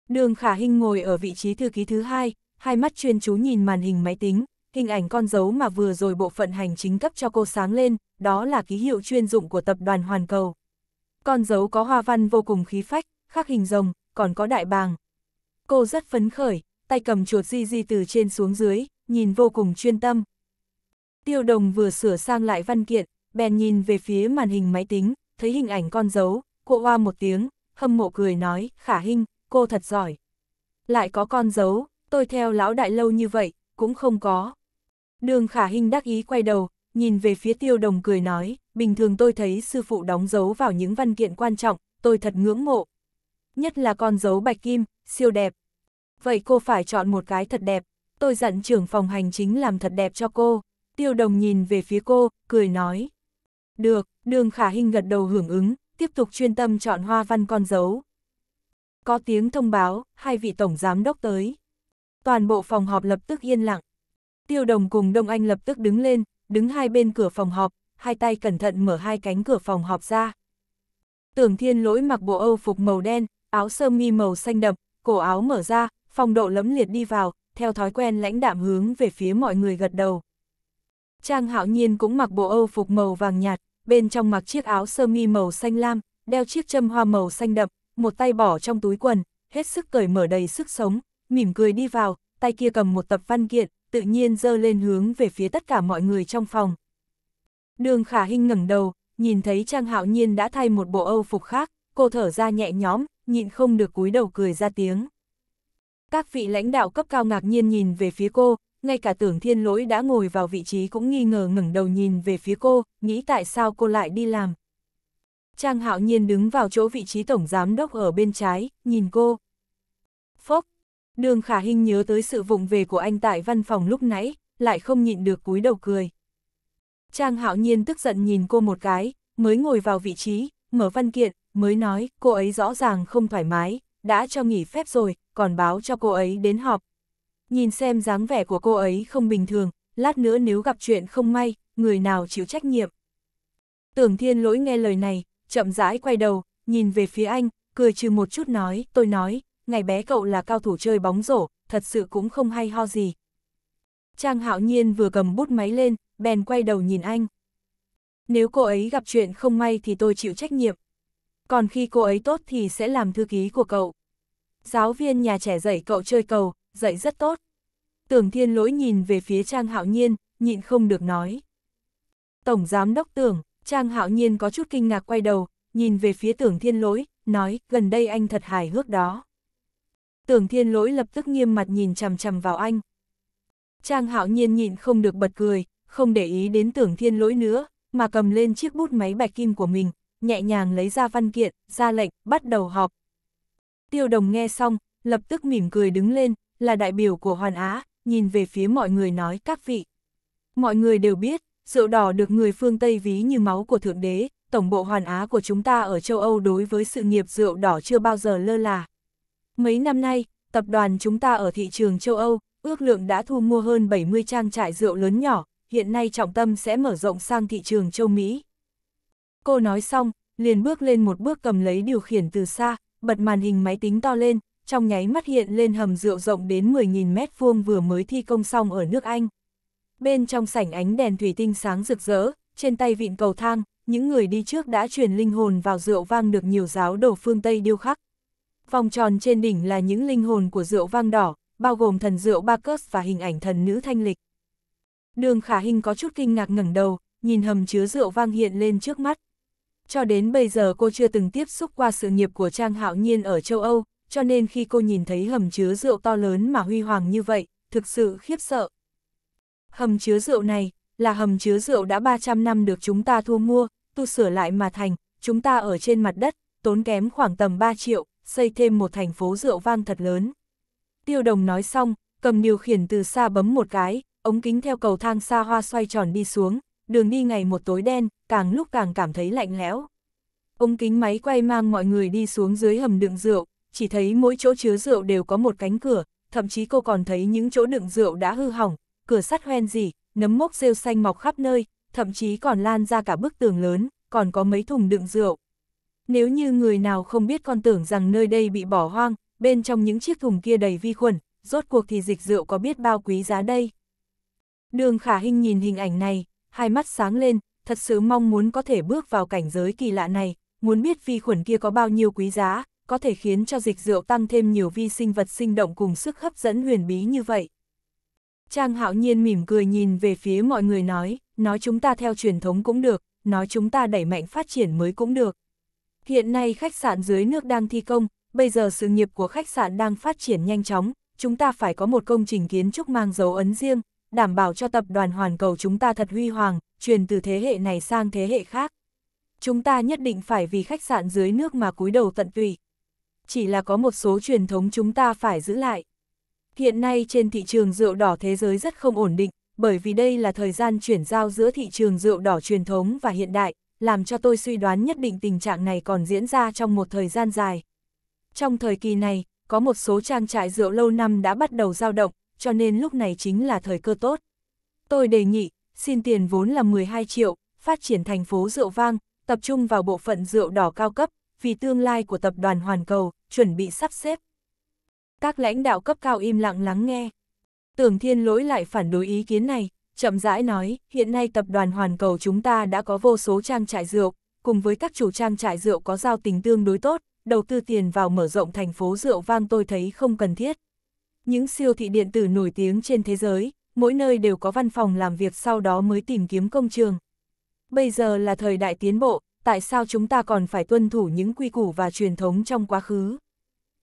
Đường Khả Hinh ngồi ở vị trí thư ký thứ hai, hai mắt chuyên chú nhìn màn hình máy tính, hình ảnh con dấu mà vừa rồi bộ phận hành chính cấp cho cô sáng lên, đó là ký hiệu chuyên dụng của tập đoàn Hoàn Cầu. Con dấu có hoa văn vô cùng khí phách, khắc hình rồng, còn có đại bàng. Cô rất phấn khởi, tay cầm chuột di di từ trên xuống dưới, nhìn vô cùng chuyên tâm. Tiêu đồng vừa sửa sang lại văn kiện, bèn nhìn về phía màn hình máy tính, thấy hình ảnh con dấu, cô hoa một tiếng, hâm mộ cười nói, khả hình, cô thật giỏi. Lại có con dấu, tôi theo lão đại lâu như vậy, cũng không có. Đường khả hình đắc ý quay đầu, nhìn về phía tiêu đồng cười nói, bình thường tôi thấy sư phụ đóng dấu vào những văn kiện quan trọng, tôi thật ngưỡng mộ. Nhất là con dấu bạch kim, siêu đẹp. Vậy cô phải chọn một cái thật đẹp, tôi dặn trưởng phòng hành chính làm thật đẹp cho cô. Tiêu đồng nhìn về phía cô, cười nói. Được, đường khả hình gật đầu hưởng ứng, tiếp tục chuyên tâm chọn hoa văn con dấu. Có tiếng thông báo, hai vị tổng giám đốc tới. Toàn bộ phòng họp lập tức yên lặng. Tiêu đồng cùng Đông Anh lập tức đứng lên, đứng hai bên cửa phòng họp, hai tay cẩn thận mở hai cánh cửa phòng họp ra. Tưởng thiên lỗi mặc bộ âu phục màu đen, áo sơ mi màu xanh đậm, cổ áo mở ra, phong độ lấm liệt đi vào, theo thói quen lãnh đạm hướng về phía mọi người gật đầu. Trang hạo nhiên cũng mặc bộ âu phục màu vàng nhạt, bên trong mặc chiếc áo sơ mi màu xanh lam, đeo chiếc châm hoa màu xanh đậm, một tay bỏ trong túi quần, hết sức cởi mở đầy sức sống, mỉm cười đi vào, tay kia cầm một tập văn kiện, tự nhiên dơ lên hướng về phía tất cả mọi người trong phòng. Đường khả hinh ngẩng đầu, nhìn thấy Trang Hạo Nhiên đã thay một bộ âu phục khác, cô thở ra nhẹ nhõm, nhịn không được cúi đầu cười ra tiếng. Các vị lãnh đạo cấp cao ngạc nhiên nhìn về phía cô, ngay cả tưởng thiên lỗi đã ngồi vào vị trí cũng nghi ngờ ngẩng đầu nhìn về phía cô, nghĩ tại sao cô lại đi làm. Trang Hạo Nhiên đứng vào chỗ vị trí tổng giám đốc ở bên trái, nhìn cô. Đường khả hình nhớ tới sự vụng về của anh tại văn phòng lúc nãy, lại không nhịn được cúi đầu cười. Trang hạo nhiên tức giận nhìn cô một cái, mới ngồi vào vị trí, mở văn kiện, mới nói cô ấy rõ ràng không thoải mái, đã cho nghỉ phép rồi, còn báo cho cô ấy đến họp. Nhìn xem dáng vẻ của cô ấy không bình thường, lát nữa nếu gặp chuyện không may, người nào chịu trách nhiệm. Tưởng thiên lỗi nghe lời này, chậm rãi quay đầu, nhìn về phía anh, cười trừ một chút nói, tôi nói, ngày bé cậu là cao thủ chơi bóng rổ, thật sự cũng không hay ho gì. Trang hạo nhiên vừa cầm bút máy lên, bèn quay đầu nhìn anh. Nếu cô ấy gặp chuyện không may thì tôi chịu trách nhiệm. Còn khi cô ấy tốt thì sẽ làm thư ký của cậu. Giáo viên nhà trẻ dạy cậu chơi cầu, dạy rất tốt. Tưởng thiên lỗi nhìn về phía Trang hạo nhiên, nhịn không được nói. Tổng giám đốc tưởng, Trang hạo nhiên có chút kinh ngạc quay đầu, nhìn về phía tưởng thiên lỗi, nói gần đây anh thật hài hước đó. Tưởng thiên lỗi lập tức nghiêm mặt nhìn chằm chằm vào anh. Trang hạo nhiên nhịn không được bật cười, không để ý đến tưởng thiên lỗi nữa, mà cầm lên chiếc bút máy bạch kim của mình, nhẹ nhàng lấy ra văn kiện, ra lệnh, bắt đầu họp. Tiêu đồng nghe xong, lập tức mỉm cười đứng lên, là đại biểu của Hoàn Á, nhìn về phía mọi người nói các vị. Mọi người đều biết, rượu đỏ được người phương Tây ví như máu của Thượng Đế, Tổng bộ Hoàn Á của chúng ta ở châu Âu đối với sự nghiệp rượu đỏ chưa bao giờ lơ là. Mấy năm nay, tập đoàn chúng ta ở thị trường châu Âu, ước lượng đã thu mua hơn 70 trang trại rượu lớn nhỏ, hiện nay trọng tâm sẽ mở rộng sang thị trường châu Mỹ. Cô nói xong, liền bước lên một bước cầm lấy điều khiển từ xa, bật màn hình máy tính to lên, trong nháy mắt hiện lên hầm rượu rộng đến 10.000 mét vuông vừa mới thi công xong ở nước Anh. Bên trong sảnh ánh đèn thủy tinh sáng rực rỡ, trên tay vịn cầu thang, những người đi trước đã truyền linh hồn vào rượu vang được nhiều giáo đồ phương Tây điêu khắc. Vòng tròn trên đỉnh là những linh hồn của rượu vang đỏ, bao gồm thần rượu Bacchus và hình ảnh thần nữ thanh lịch. Đường khả hình có chút kinh ngạc ngẩng đầu, nhìn hầm chứa rượu vang hiện lên trước mắt. Cho đến bây giờ cô chưa từng tiếp xúc qua sự nghiệp của Trang Hạo Nhiên ở châu Âu, cho nên khi cô nhìn thấy hầm chứa rượu to lớn mà huy hoàng như vậy, thực sự khiếp sợ. Hầm chứa rượu này, là hầm chứa rượu đã 300 năm được chúng ta thua mua, tu sửa lại mà thành, chúng ta ở trên mặt đất, tốn kém khoảng tầm 3 triệu, xây thêm một thành phố rượu vang thật lớn. Tiêu đồng nói xong, cầm điều khiển từ xa bấm một cái, ống kính theo cầu thang xa hoa xoay tròn đi xuống, đường đi ngày một tối đen, càng lúc càng cảm thấy lạnh lẽo. Ống kính máy quay mang mọi người đi xuống dưới hầm đựng rượu, chỉ thấy mỗi chỗ chứa rượu đều có một cánh cửa, thậm chí cô còn thấy những chỗ đựng rượu đã hư hỏng, cửa sắt hoen gì, nấm mốc rêu xanh mọc khắp nơi, thậm chí còn lan ra cả bức tường lớn, còn có mấy thùng đựng rượu. Nếu như người nào không biết con tưởng rằng nơi đây bị bỏ hoang, bên trong những chiếc thùng kia đầy vi khuẩn, rốt cuộc thì dịch rượu có biết bao quý giá đây. Đường khả hình nhìn hình ảnh này, hai mắt sáng lên, thật sự mong muốn có thể bước vào cảnh giới kỳ lạ này, muốn biết vi khuẩn kia có bao nhiêu quý giá, có thể khiến cho dịch rượu tăng thêm nhiều vi sinh vật sinh động cùng sức hấp dẫn huyền bí như vậy. Trang hạo nhiên mỉm cười nhìn về phía mọi người nói, nói chúng ta theo truyền thống cũng được, nói chúng ta đẩy mạnh phát triển mới cũng được, Hiện nay khách sạn dưới nước đang thi công, bây giờ sự nghiệp của khách sạn đang phát triển nhanh chóng, chúng ta phải có một công trình kiến trúc mang dấu ấn riêng, đảm bảo cho tập đoàn hoàn cầu chúng ta thật huy hoàng, truyền từ thế hệ này sang thế hệ khác. Chúng ta nhất định phải vì khách sạn dưới nước mà cúi đầu tận tụy. Chỉ là có một số truyền thống chúng ta phải giữ lại. Hiện nay trên thị trường rượu đỏ thế giới rất không ổn định, bởi vì đây là thời gian chuyển giao giữa thị trường rượu đỏ truyền thống và hiện đại, làm cho tôi suy đoán nhất định tình trạng này còn diễn ra trong một thời gian dài. Trong thời kỳ này, có một số trang trại rượu lâu năm đã bắt đầu dao động, cho nên lúc này chính là thời cơ tốt. Tôi đề nghị, xin tiền vốn là 12 triệu, phát triển thành phố rượu vang, tập trung vào bộ phận rượu đỏ cao cấp, vì tương lai của tập đoàn Hoàn Cầu, chuẩn bị sắp xếp. Các lãnh đạo cấp cao im lặng lắng nghe. Tưởng thiên lỗi lại phản đối ý kiến này, Chậm rãi nói, hiện nay tập đoàn hoàn cầu chúng ta đã có vô số trang trại rượu, cùng với các chủ trang trại rượu có giao tình tương đối tốt, đầu tư tiền vào mở rộng thành phố rượu vang tôi thấy không cần thiết. Những siêu thị điện tử nổi tiếng trên thế giới, mỗi nơi đều có văn phòng làm việc sau đó mới tìm kiếm công trường. Bây giờ là thời đại tiến bộ, tại sao chúng ta còn phải tuân thủ những quy củ và truyền thống trong quá khứ?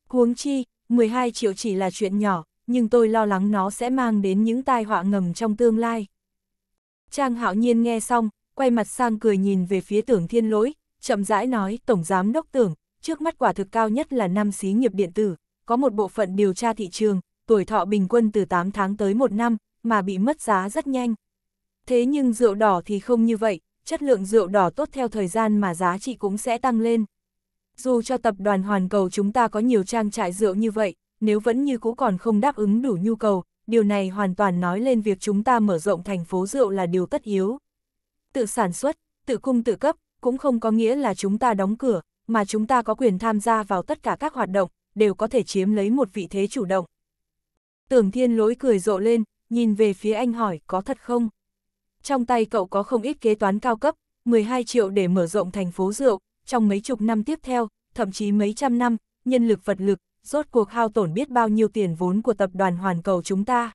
Huống chi, 12 triệu chỉ là chuyện nhỏ, nhưng tôi lo lắng nó sẽ mang đến những tai họa ngầm trong tương lai. Trang hạo nhiên nghe xong, quay mặt sang cười nhìn về phía tưởng thiên lỗi, chậm rãi nói Tổng Giám Đốc Tưởng, trước mắt quả thực cao nhất là năm xí nghiệp điện tử, có một bộ phận điều tra thị trường, tuổi thọ bình quân từ 8 tháng tới 1 năm, mà bị mất giá rất nhanh. Thế nhưng rượu đỏ thì không như vậy, chất lượng rượu đỏ tốt theo thời gian mà giá trị cũng sẽ tăng lên. Dù cho tập đoàn hoàn cầu chúng ta có nhiều trang trại rượu như vậy, nếu vẫn như cũ còn không đáp ứng đủ nhu cầu, điều này hoàn toàn nói lên việc chúng ta mở rộng thành phố rượu là điều tất yếu. Tự sản xuất, tự cung tự cấp, cũng không có nghĩa là chúng ta đóng cửa, mà chúng ta có quyền tham gia vào tất cả các hoạt động, đều có thể chiếm lấy một vị thế chủ động. Tưởng thiên lỗi cười rộ lên, nhìn về phía anh hỏi có thật không? Trong tay cậu có không ít kế toán cao cấp, 12 triệu để mở rộng thành phố rượu, trong mấy chục năm tiếp theo, thậm chí mấy trăm năm, nhân lực vật lực, rốt cuộc hao tổn biết bao nhiêu tiền vốn của tập đoàn Hoàn Cầu chúng ta.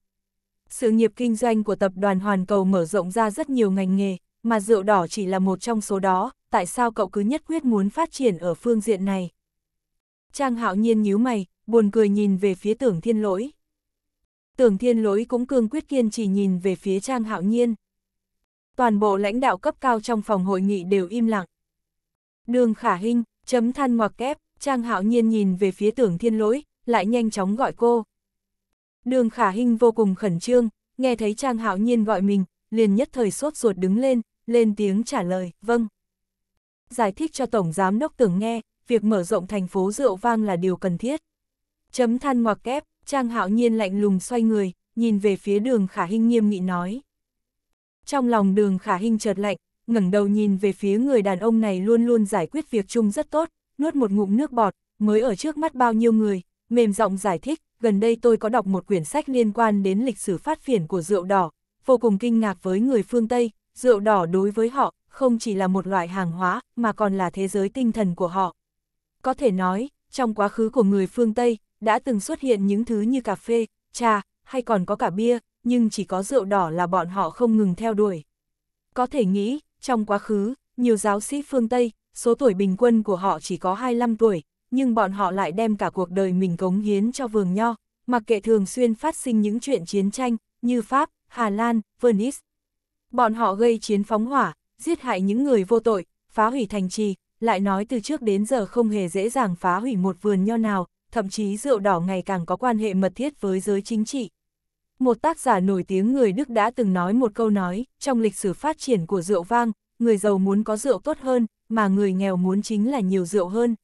Sự nghiệp kinh doanh của tập đoàn Hoàn Cầu mở rộng ra rất nhiều ngành nghề, mà rượu đỏ chỉ là một trong số đó, tại sao cậu cứ nhất quyết muốn phát triển ở phương diện này? Trang hạo nhiên nhíu mày, buồn cười nhìn về phía tưởng thiên lỗi. Tưởng thiên lỗi cũng cương quyết kiên chỉ nhìn về phía trang hạo nhiên. Toàn bộ lãnh đạo cấp cao trong phòng hội nghị đều im lặng. Đường khả hình, chấm than ngoặc kép, Trang hạo nhiên nhìn về phía tưởng thiên lỗi, lại nhanh chóng gọi cô. Đường khả hinh vô cùng khẩn trương, nghe thấy Trang hạo nhiên gọi mình, liền nhất thời sốt ruột đứng lên, lên tiếng trả lời, vâng. Giải thích cho Tổng Giám Đốc tưởng nghe, việc mở rộng thành phố rượu vang là điều cần thiết. Chấm than ngoặc kép, Trang hạo nhiên lạnh lùng xoay người, nhìn về phía đường khả hinh nghiêm nghị nói. Trong lòng đường khả hinh chợt lạnh, ngẩng đầu nhìn về phía người đàn ông này luôn luôn giải quyết việc chung rất tốt, nuốt một ngụm nước bọt, mới ở trước mắt bao nhiêu người, mềm giọng giải thích, gần đây tôi có đọc một quyển sách liên quan đến lịch sử phát triển của rượu đỏ, vô cùng kinh ngạc với người phương Tây, rượu đỏ đối với họ, không chỉ là một loại hàng hóa, mà còn là thế giới tinh thần của họ. Có thể nói, trong quá khứ của người phương Tây, đã từng xuất hiện những thứ như cà phê, trà, hay còn có cả bia, nhưng chỉ có rượu đỏ là bọn họ không ngừng theo đuổi. Có thể nghĩ, trong quá khứ, nhiều giáo sĩ phương Tây, số tuổi bình quân của họ chỉ có 25 tuổi, nhưng bọn họ lại đem cả cuộc đời mình cống hiến cho vườn nho, mặc kệ thường xuyên phát sinh những chuyện chiến tranh, như Pháp, Hà Lan, Venice. Bọn họ gây chiến phóng hỏa, giết hại những người vô tội, phá hủy thành trì, lại nói từ trước đến giờ không hề dễ dàng phá hủy một vườn nho nào, thậm chí rượu đỏ ngày càng có quan hệ mật thiết với giới chính trị. Một tác giả nổi tiếng người Đức đã từng nói một câu nói, trong lịch sử phát triển của rượu vang, người giàu muốn có rượu tốt hơn, mà người nghèo muốn chính là nhiều rượu hơn.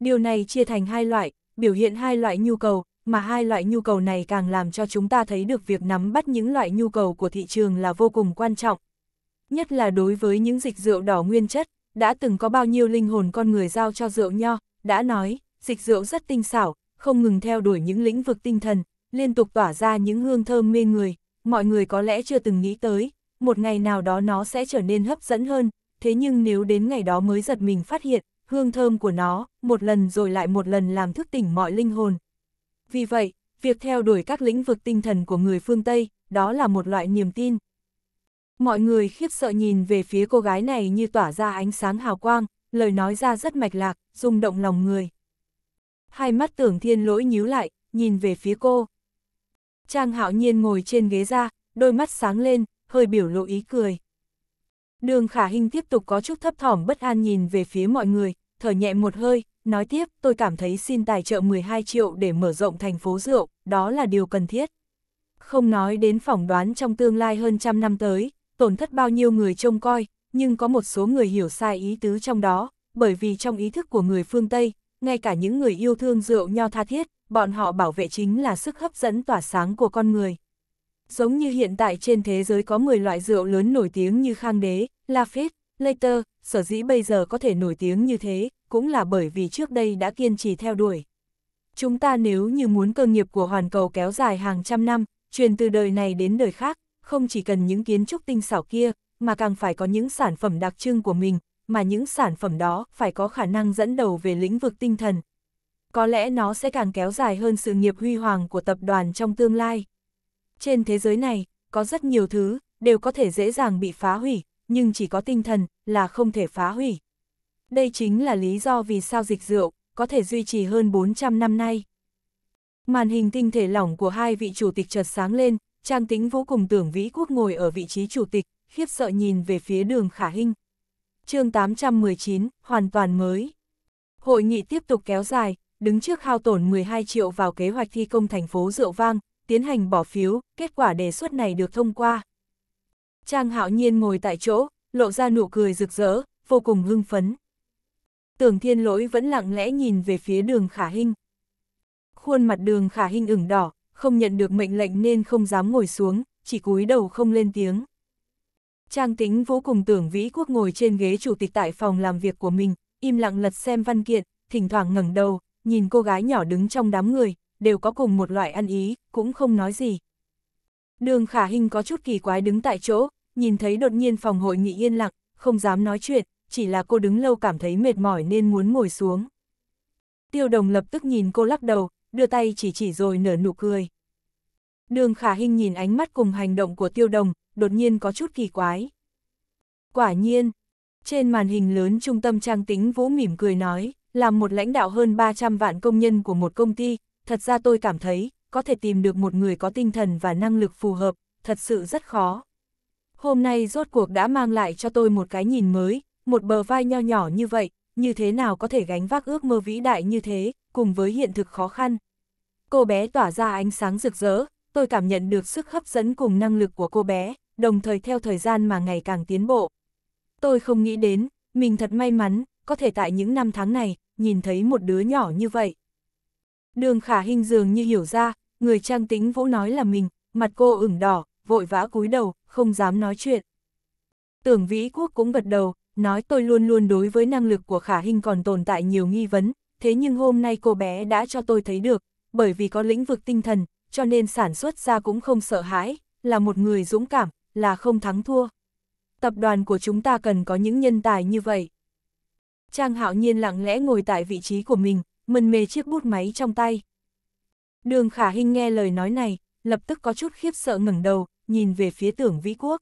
Điều này chia thành hai loại, biểu hiện hai loại nhu cầu, mà hai loại nhu cầu này càng làm cho chúng ta thấy được việc nắm bắt những loại nhu cầu của thị trường là vô cùng quan trọng. Nhất là đối với những dịch rượu đỏ nguyên chất, đã từng có bao nhiêu linh hồn con người giao cho rượu nho, đã nói, dịch rượu rất tinh xảo, không ngừng theo đuổi những lĩnh vực tinh thần, liên tục tỏa ra những hương thơm mê người, mọi người có lẽ chưa từng nghĩ tới, một ngày nào đó nó sẽ trở nên hấp dẫn hơn, thế nhưng nếu đến ngày đó mới giật mình phát hiện, hương thơm của nó, một lần rồi lại một lần làm thức tỉnh mọi linh hồn. Vì vậy, việc theo đuổi các lĩnh vực tinh thần của người phương Tây, đó là một loại niềm tin. Mọi người khiếp sợ nhìn về phía cô gái này như tỏa ra ánh sáng hào quang, lời nói ra rất mạch lạc, rung động lòng người. Hai mắt tưởng thiên lỗi nhíu lại, nhìn về phía cô. Trang hạo nhiên ngồi trên ghế ra, đôi mắt sáng lên, hơi biểu lộ ý cười. Đường khả hình tiếp tục có chút thấp thỏm bất an nhìn về phía mọi người, thở nhẹ một hơi, nói tiếp, tôi cảm thấy xin tài trợ 12 triệu để mở rộng thành phố rượu, đó là điều cần thiết. Không nói đến phỏng đoán trong tương lai hơn trăm năm tới, tổn thất bao nhiêu người trông coi, nhưng có một số người hiểu sai ý tứ trong đó, bởi vì trong ý thức của người phương Tây, ngay cả những người yêu thương rượu nho tha thiết, bọn họ bảo vệ chính là sức hấp dẫn tỏa sáng của con người. Giống như hiện tại trên thế giới có 10 loại rượu lớn nổi tiếng như Khang Đế, Lafite, Later, sở dĩ bây giờ có thể nổi tiếng như thế, cũng là bởi vì trước đây đã kiên trì theo đuổi. Chúng ta nếu như muốn cơ nghiệp của hoàn cầu kéo dài hàng trăm năm, truyền từ đời này đến đời khác, không chỉ cần những kiến trúc tinh xảo kia, mà càng phải có những sản phẩm đặc trưng của mình, mà những sản phẩm đó phải có khả năng dẫn đầu về lĩnh vực tinh thần. Có lẽ nó sẽ càng kéo dài hơn sự nghiệp huy hoàng của tập đoàn trong tương lai. Trên thế giới này, có rất nhiều thứ, đều có thể dễ dàng bị phá hủy, nhưng chỉ có tinh thần, là không thể phá hủy. Đây chính là lý do vì sao dịch rượu, có thể duy trì hơn 400 năm nay. Màn hình tinh thể lỏng của hai vị chủ tịch chợt sáng lên, Trang Tĩnh vô cùng Tưởng Vĩ Quốc ngồi ở vị trí chủ tịch, khiếp sợ nhìn về phía đường Khả Hinh. chương 819, hoàn toàn mới. Hội nghị tiếp tục kéo dài, đứng trước hao tổn 12 triệu vào kế hoạch thi công thành phố Rượu Vang, tiến hành bỏ phiếu, kết quả đề xuất này được thông qua. Trang hạo nhiên ngồi tại chỗ, lộ ra nụ cười rực rỡ, vô cùng hưng phấn. Tưởng thiên lỗi vẫn lặng lẽ nhìn về phía đường khả hinh. Khuôn mặt đường khả hinh ửng đỏ, không nhận được mệnh lệnh nên không dám ngồi xuống, chỉ cúi đầu không lên tiếng. Trang tính vô cùng tưởng vĩ quốc ngồi trên ghế chủ tịch tại phòng làm việc của mình, im lặng lật xem văn kiện, thỉnh thoảng ngẩng đầu, nhìn cô gái nhỏ đứng trong đám người, đều có cùng một loại ăn ý, cũng không nói gì. Đường khả hình có chút kỳ quái đứng tại chỗ, nhìn thấy đột nhiên phòng hội nghị yên lặng, không dám nói chuyện, chỉ là cô đứng lâu cảm thấy mệt mỏi nên muốn ngồi xuống. Tiêu đồng lập tức nhìn cô lắc đầu, đưa tay chỉ chỉ rồi nở nụ cười. Đường khả hình nhìn ánh mắt cùng hành động của tiêu đồng, đột nhiên có chút kỳ quái. Quả nhiên, trên màn hình lớn trung tâm trang tính Vũ mỉm cười nói, làm một lãnh đạo hơn 300 vạn công nhân của một công ty, thật ra tôi cảm thấy, có thể tìm được một người có tinh thần và năng lực phù hợp, thật sự rất khó. Hôm nay rốt cuộc đã mang lại cho tôi một cái nhìn mới, một bờ vai nho nhỏ như vậy, như thế nào có thể gánh vác ước mơ vĩ đại như thế, cùng với hiện thực khó khăn. Cô bé tỏa ra ánh sáng rực rỡ, tôi cảm nhận được sức hấp dẫn cùng năng lực của cô bé, đồng thời theo thời gian mà ngày càng tiến bộ. Tôi không nghĩ đến, mình thật may mắn, có thể tại những năm tháng này, nhìn thấy một đứa nhỏ như vậy. Đường khả hình dường như hiểu ra, người trang tính vũ nói là mình, mặt cô ửng đỏ, vội vã cúi đầu, không dám nói chuyện. Tưởng vĩ quốc cũng gật đầu, nói tôi luôn luôn đối với năng lực của khả hình còn tồn tại nhiều nghi vấn, thế nhưng hôm nay cô bé đã cho tôi thấy được, bởi vì có lĩnh vực tinh thần, cho nên sản xuất ra cũng không sợ hãi, là một người dũng cảm, là không thắng thua. Tập đoàn của chúng ta cần có những nhân tài như vậy. Trang hạo nhiên lặng lẽ ngồi tại vị trí của mình, mân mê chiếc bút máy trong tay. Đường khả Hinh nghe lời nói này, lập tức có chút khiếp sợ ngẩng đầu, nhìn về phía tưởng vĩ quốc.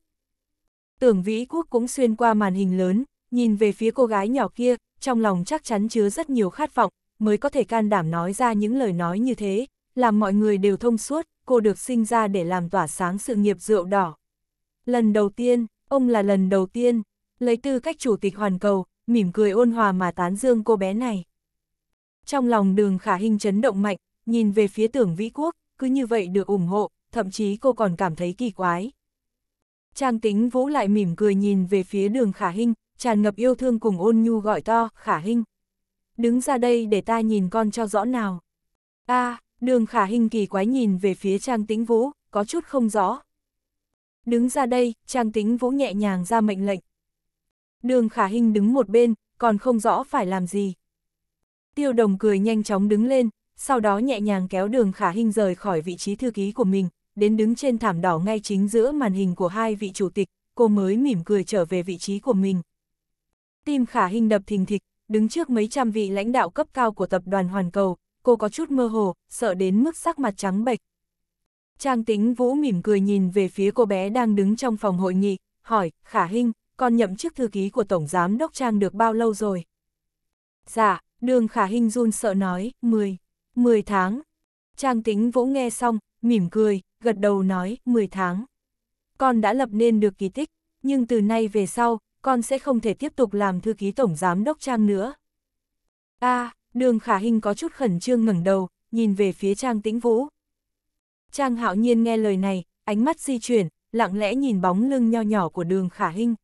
Tưởng vĩ quốc cũng xuyên qua màn hình lớn, nhìn về phía cô gái nhỏ kia, trong lòng chắc chắn chứa rất nhiều khát vọng, mới có thể can đảm nói ra những lời nói như thế, làm mọi người đều thông suốt, cô được sinh ra để làm tỏa sáng sự nghiệp rượu đỏ. Lần đầu tiên, ông là lần đầu tiên, lấy tư cách chủ tịch hoàn cầu, mỉm cười ôn hòa mà tán dương cô bé này. Trong lòng đường khả hình chấn động mạnh, nhìn về phía tưởng vĩ quốc, cứ như vậy được ủng hộ, thậm chí cô còn cảm thấy kỳ quái. Trang tính vũ lại mỉm cười nhìn về phía đường khả hình, tràn ngập yêu thương cùng ôn nhu gọi to, khả hình. Đứng ra đây để ta nhìn con cho rõ nào. a à, đường khả hình kỳ quái nhìn về phía trang tính vũ, có chút không rõ. Đứng ra đây, trang tính vũ nhẹ nhàng ra mệnh lệnh. Đường khả hình đứng một bên, còn không rõ phải làm gì. Tiêu đồng cười nhanh chóng đứng lên, sau đó nhẹ nhàng kéo đường khả hình rời khỏi vị trí thư ký của mình, đến đứng trên thảm đỏ ngay chính giữa màn hình của hai vị chủ tịch, cô mới mỉm cười trở về vị trí của mình. Tim khả hình đập thình thịch, đứng trước mấy trăm vị lãnh đạo cấp cao của tập đoàn Hoàn Cầu, cô có chút mơ hồ, sợ đến mức sắc mặt trắng bệch. Trang tính vũ mỉm cười nhìn về phía cô bé đang đứng trong phòng hội nghị, hỏi, khả hình, con nhậm chức thư ký của Tổng Giám Đốc Trang được bao lâu rồi? Dạ, Đường khả hình run sợ nói, 10, 10 tháng. Trang tính vũ nghe xong, mỉm cười, gật đầu nói, 10 tháng. Con đã lập nên được kỳ tích, nhưng từ nay về sau, con sẽ không thể tiếp tục làm thư ký tổng giám đốc Trang nữa. a à, đường khả hình có chút khẩn trương ngẩng đầu, nhìn về phía Trang tĩnh vũ. Trang hạo nhiên nghe lời này, ánh mắt di chuyển, lặng lẽ nhìn bóng lưng nho nhỏ của đường khả hình.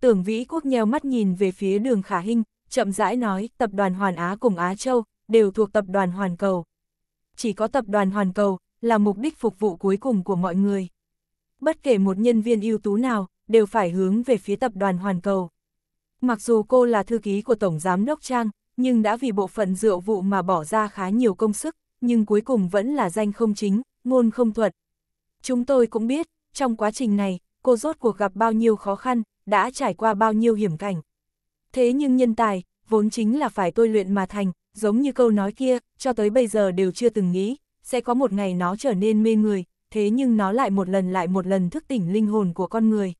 Tưởng vĩ quốc nheo mắt nhìn về phía đường khả hình, chậm rãi nói, tập đoàn Hoàn Á cùng Á Châu đều thuộc tập đoàn Hoàn Cầu. Chỉ có tập đoàn Hoàn Cầu là mục đích phục vụ cuối cùng của mọi người. Bất kể một nhân viên ưu tú nào, đều phải hướng về phía tập đoàn Hoàn Cầu. Mặc dù cô là thư ký của Tổng Giám Đốc Trang, nhưng đã vì bộ phận rượu vụ mà bỏ ra khá nhiều công sức, nhưng cuối cùng vẫn là danh không chính, ngôn không thuật. Chúng tôi cũng biết, trong quá trình này, cô rốt cuộc gặp bao nhiêu khó khăn, đã trải qua bao nhiêu hiểm cảnh. Thế nhưng nhân tài, vốn chính là phải tôi luyện mà thành, giống như câu nói kia, cho tới bây giờ đều chưa từng nghĩ, sẽ có một ngày nó trở nên mê người, thế nhưng nó lại một lần lại một lần thức tỉnh linh hồn của con người.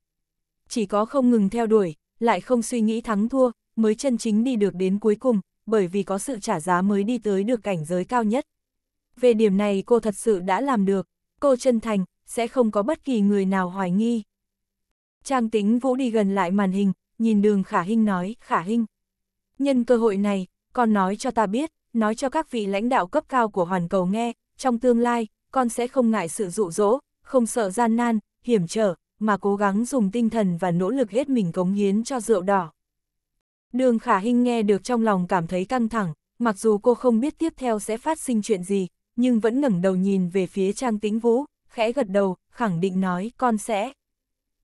Chỉ có không ngừng theo đuổi, lại không suy nghĩ thắng thua, mới chân chính đi được đến cuối cùng, bởi vì có sự trả giá mới đi tới được cảnh giới cao nhất. Về điểm này cô thật sự đã làm được, cô chân thành, sẽ không có bất kỳ người nào hoài nghi. Trang tính vũ đi gần lại màn hình, nhìn đường khả hinh nói, khả hinh. Nhân cơ hội này, con nói cho ta biết, nói cho các vị lãnh đạo cấp cao của hoàn cầu nghe, trong tương lai, con sẽ không ngại sự dụ dỗ, không sợ gian nan, hiểm trở, mà cố gắng dùng tinh thần và nỗ lực hết mình cống hiến cho rượu đỏ. Đường khả hinh nghe được trong lòng cảm thấy căng thẳng, mặc dù cô không biết tiếp theo sẽ phát sinh chuyện gì, nhưng vẫn ngẩng đầu nhìn về phía Trang Tĩnh Vũ, khẽ gật đầu, khẳng định nói con sẽ.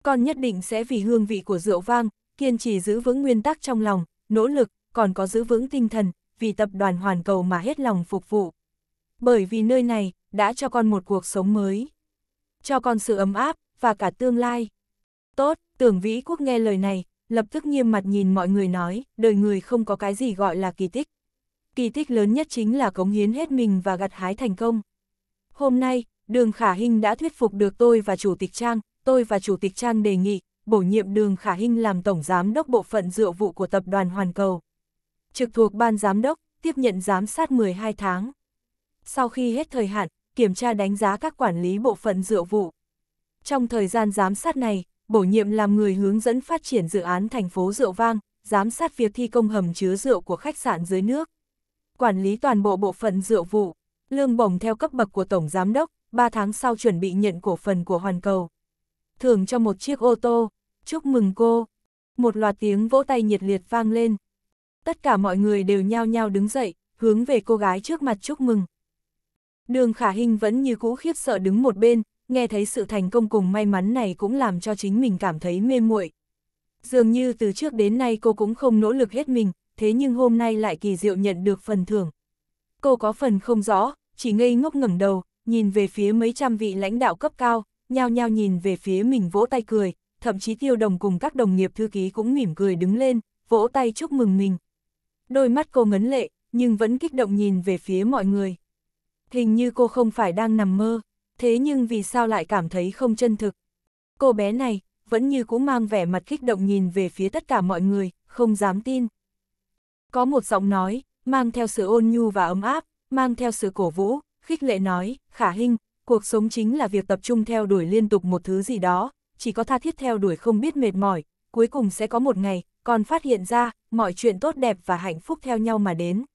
Con nhất định sẽ vì hương vị của rượu vang, kiên trì giữ vững nguyên tắc trong lòng, nỗ lực, còn có giữ vững tinh thần, vì tập đoàn hoàn cầu mà hết lòng phục vụ. Bởi vì nơi này, đã cho con một cuộc sống mới. Cho con sự ấm áp, và cả tương lai. Tốt, tưởng vĩ quốc nghe lời này, lập tức nghiêm mặt nhìn mọi người nói, đời người không có cái gì gọi là kỳ tích. Kỳ tích lớn nhất chính là cống hiến hết mình và gặt hái thành công. Hôm nay, đường khả Hinh đã thuyết phục được tôi và chủ tịch Trang, tôi và chủ tịch Trang đề nghị, bổ nhiệm đường khả hinh làm tổng giám đốc bộ phận rượu vụ của tập đoàn Hoàn Cầu. Trực thuộc ban giám đốc, tiếp nhận giám sát 12 tháng. Sau khi hết thời hạn, kiểm tra đánh giá các quản lý bộ phận rượu vụ. Trong thời gian giám sát này, bổ nhiệm làm người hướng dẫn phát triển dự án thành phố Rượu Vang, giám sát việc thi công hầm chứa rượu của khách sạn dưới nước. Quản lý toàn bộ bộ phận rượu vụ, lương bổng theo cấp bậc của Tổng Giám đốc, 3 tháng sau chuẩn bị nhận cổ phần của Hoàn Cầu. Thưởng cho một chiếc ô tô, chúc mừng cô. Một loạt tiếng vỗ tay nhiệt liệt vang lên. Tất cả mọi người đều nhao nhao đứng dậy, hướng về cô gái trước mặt chúc mừng. Đường khả hình vẫn như cũ khiếp sợ đứng một bên, nghe thấy sự thành công cùng may mắn này cũng làm cho chính mình cảm thấy mê muội. Dường như từ trước đến nay cô cũng không nỗ lực hết mình, thế nhưng hôm nay lại kỳ diệu nhận được phần thưởng. Cô có phần không rõ, chỉ ngây ngốc ngẩng đầu, nhìn về phía mấy trăm vị lãnh đạo cấp cao, nhao nhao nhìn về phía mình vỗ tay cười, thậm chí tiêu đồng cùng các đồng nghiệp thư ký cũng mỉm cười đứng lên, vỗ tay chúc mừng mình. Đôi mắt cô ngấn lệ, nhưng vẫn kích động nhìn về phía mọi người. Hình như cô không phải đang nằm mơ, thế nhưng vì sao lại cảm thấy không chân thực. Cô bé này, vẫn như cũng mang vẻ mặt kích động nhìn về phía tất cả mọi người, không dám tin. Có một giọng nói, mang theo sự ôn nhu và ấm áp, mang theo sự cổ vũ, khích lệ nói, khả hình, cuộc sống chính là việc tập trung theo đuổi liên tục một thứ gì đó, chỉ có tha thiết theo đuổi không biết mệt mỏi, cuối cùng sẽ có một ngày, con phát hiện ra, mọi chuyện tốt đẹp và hạnh phúc theo nhau mà đến.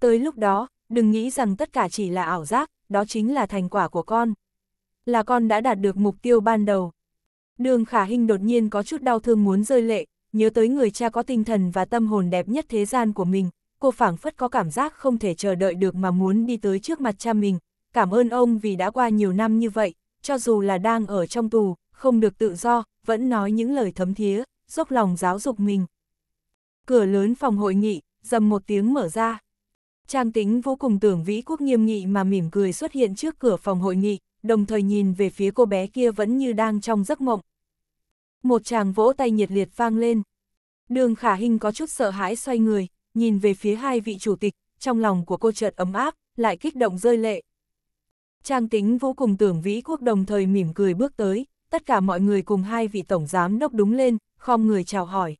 Tới lúc đó, đừng nghĩ rằng tất cả chỉ là ảo giác, đó chính là thành quả của con. Là con đã đạt được mục tiêu ban đầu. Đường khả hình đột nhiên có chút đau thương muốn rơi lệ, nhớ tới người cha có tinh thần và tâm hồn đẹp nhất thế gian của mình, cô phảng phất có cảm giác không thể chờ đợi được mà muốn đi tới trước mặt cha mình. Cảm ơn ông vì đã qua nhiều năm như vậy, cho dù là đang ở trong tù, không được tự do, vẫn nói những lời thấm thía, dốc lòng giáo dục mình. Cửa lớn phòng hội nghị, dầm một tiếng mở ra. Trang tính vô cùng tưởng vĩ quốc nghiêm nghị mà mỉm cười xuất hiện trước cửa phòng hội nghị, đồng thời nhìn về phía cô bé kia vẫn như đang trong giấc mộng. Một chàng vỗ tay nhiệt liệt vang lên. Đường khả hình có chút sợ hãi xoay người, nhìn về phía hai vị chủ tịch, trong lòng của cô chợt ấm áp, lại kích động rơi lệ. Trang tính vô cùng tưởng vĩ quốc đồng thời mỉm cười bước tới, tất cả mọi người cùng hai vị tổng giám đốc đúng lên, khom người chào hỏi.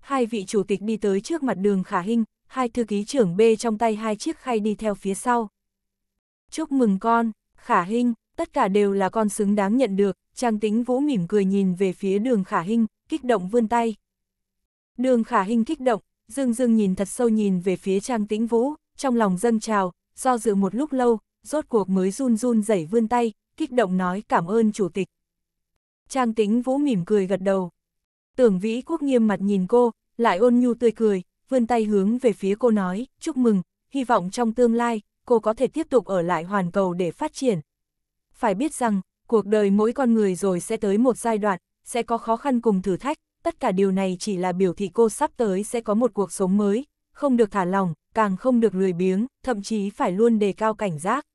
Hai vị chủ tịch đi tới trước mặt đường khả hình, hai thư ký trưởng B trong tay hai chiếc khay đi theo phía sau. Chúc mừng con, khả hình, tất cả đều là con xứng đáng nhận được, Trang Tĩnh Vũ mỉm cười nhìn về phía đường khả hình, kích động vươn tay. Đường khả hình kích động, dương dương nhìn thật sâu nhìn về phía Trang Tĩnh Vũ, trong lòng dâng trào, do dự một lúc lâu, rốt cuộc mới run run rẩy vươn tay, kích động nói cảm ơn chủ tịch. Trang tính vũ mỉm cười gật đầu. Tưởng vĩ quốc nghiêm mặt nhìn cô, lại ôn nhu tươi cười, vươn tay hướng về phía cô nói, chúc mừng, hy vọng trong tương lai, cô có thể tiếp tục ở lại hoàn cầu để phát triển. Phải biết rằng, cuộc đời mỗi con người rồi sẽ tới một giai đoạn, sẽ có khó khăn cùng thử thách, tất cả điều này chỉ là biểu thị cô sắp tới sẽ có một cuộc sống mới, không được thả lòng, càng không được lười biếng, thậm chí phải luôn đề cao cảnh giác.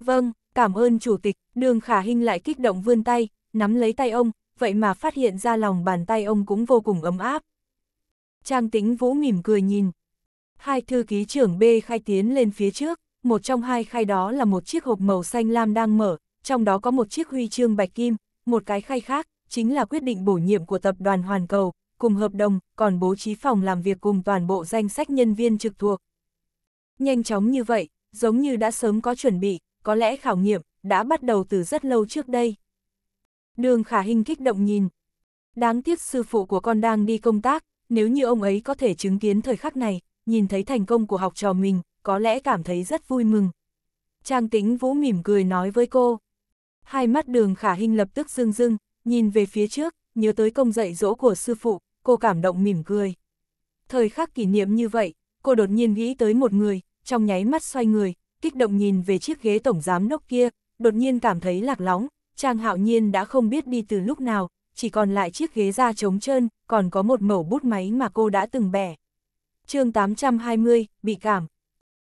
Vâng, cảm ơn Chủ tịch, đường khả hình lại kích động vươn tay, nắm lấy tay ông, vậy mà phát hiện ra lòng bàn tay ông cũng vô cùng ấm áp. Trang tính vũ mỉm cười nhìn. Hai thư ký trưởng B khai tiến lên phía trước, một trong hai khai đó là một chiếc hộp màu xanh lam đang mở, trong đó có một chiếc huy chương bạch kim, một cái khai khác, chính là quyết định bổ nhiệm của tập đoàn Hoàn Cầu, cùng hợp đồng, còn bố trí phòng làm việc cùng toàn bộ danh sách nhân viên trực thuộc. Nhanh chóng như vậy, giống như đã sớm có chuẩn bị, có lẽ khảo nghiệm, đã bắt đầu từ rất lâu trước đây. Đường khả hình kích động nhìn. Đáng tiếc sư phụ của con đang đi công tác, nếu như ông ấy có thể chứng kiến thời khắc này, nhìn thấy thành công của học trò mình, có lẽ cảm thấy rất vui mừng. Trang tính vũ mỉm cười nói với cô. Hai mắt đường khả hình lập tức rưng rưng, nhìn về phía trước, nhớ tới công dạy dỗ của sư phụ, cô cảm động mỉm cười. Thời khắc kỷ niệm như vậy, cô đột nhiên nghĩ tới một người, trong nháy mắt xoay người, kích động nhìn về chiếc ghế tổng giám đốc kia, đột nhiên cảm thấy lạc lóng, Trang hạo nhiên đã không biết đi từ lúc nào, chỉ còn lại chiếc ghế da trống trơn, còn có một mẩu bút máy mà cô đã từng bẻ. chương 820, bị cảm.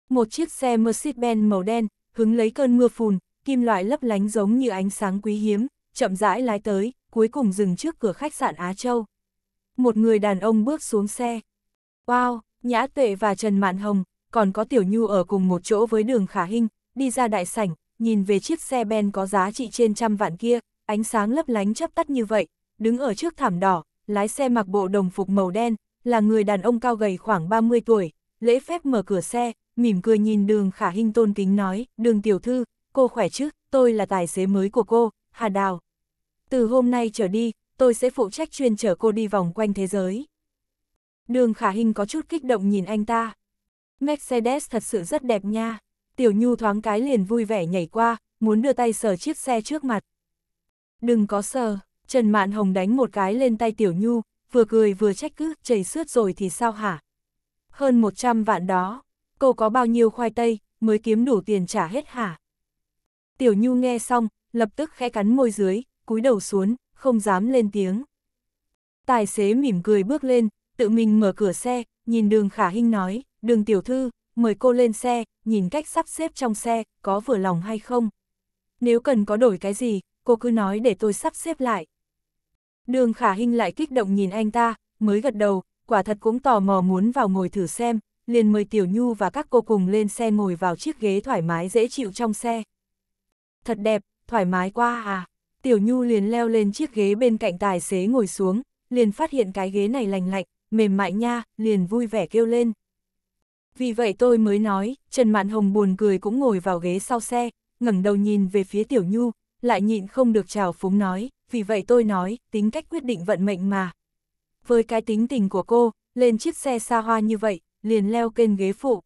Một chiếc xe Mercedes-Benz màu đen, hứng lấy cơn mưa phùn, kim loại lấp lánh giống như ánh sáng quý hiếm, chậm rãi lái tới, cuối cùng dừng trước cửa khách sạn Á Châu. Một người đàn ông bước xuống xe. Wow, Nhã Tuệ và Trần Mạn Hồng, còn có Tiểu Nhu ở cùng một chỗ với đường Khả Hinh, đi ra đại sảnh, nhìn về chiếc xe ben có giá trị trên trăm vạn kia, ánh sáng lấp lánh chớp tắt như vậy, đứng ở trước thảm đỏ, lái xe mặc bộ đồng phục màu đen, là người đàn ông cao gầy khoảng 30 tuổi, lễ phép mở cửa xe, mỉm cười nhìn đường khả Hinh tôn kính nói, đường tiểu thư, cô khỏe chứ, tôi là tài xế mới của cô, Hà Đào. Từ hôm nay trở đi, tôi sẽ phụ trách chuyên chở cô đi vòng quanh thế giới. Đường khả hình có chút kích động nhìn anh ta. Mercedes thật sự rất đẹp nha. Tiểu Nhu thoáng cái liền vui vẻ nhảy qua, muốn đưa tay sờ chiếc xe trước mặt. Đừng có sờ, Trần Mạn Hồng đánh một cái lên tay Tiểu Nhu, vừa cười vừa trách cứ, chảy xước rồi thì sao hả? Hơn 100 vạn đó, cô có bao nhiêu khoai tây, mới kiếm đủ tiền trả hết hả? Tiểu Nhu nghe xong, lập tức khẽ cắn môi dưới, cúi đầu xuống, không dám lên tiếng. Tài xế mỉm cười bước lên, tự mình mở cửa xe, nhìn đường khả hinh nói, đường tiểu thư, mời cô lên xe, nhìn cách sắp xếp trong xe, có vừa lòng hay không. Nếu cần có đổi cái gì, cô cứ nói để tôi sắp xếp lại. Đường khả Hinh lại kích động nhìn anh ta, mới gật đầu, quả thật cũng tò mò muốn vào ngồi thử xem, liền mời Tiểu Nhu và các cô cùng lên xe ngồi vào chiếc ghế thoải mái dễ chịu trong xe. Thật đẹp, thoải mái quá à. Tiểu Nhu liền leo lên chiếc ghế bên cạnh tài xế ngồi xuống, liền phát hiện cái ghế này lành lạnh, mềm mại nha, liền vui vẻ kêu lên. Vì vậy tôi mới nói, Trần Mạn Hồng buồn cười cũng ngồi vào ghế sau xe, ngẩng đầu nhìn về phía Tiểu Nhu, lại nhịn không được chào phúng nói, vì vậy tôi nói, tính cách quyết định vận mệnh mà. Với cái tính tình của cô, lên chiếc xe xa hoa như vậy, liền leo kênh ghế phụ.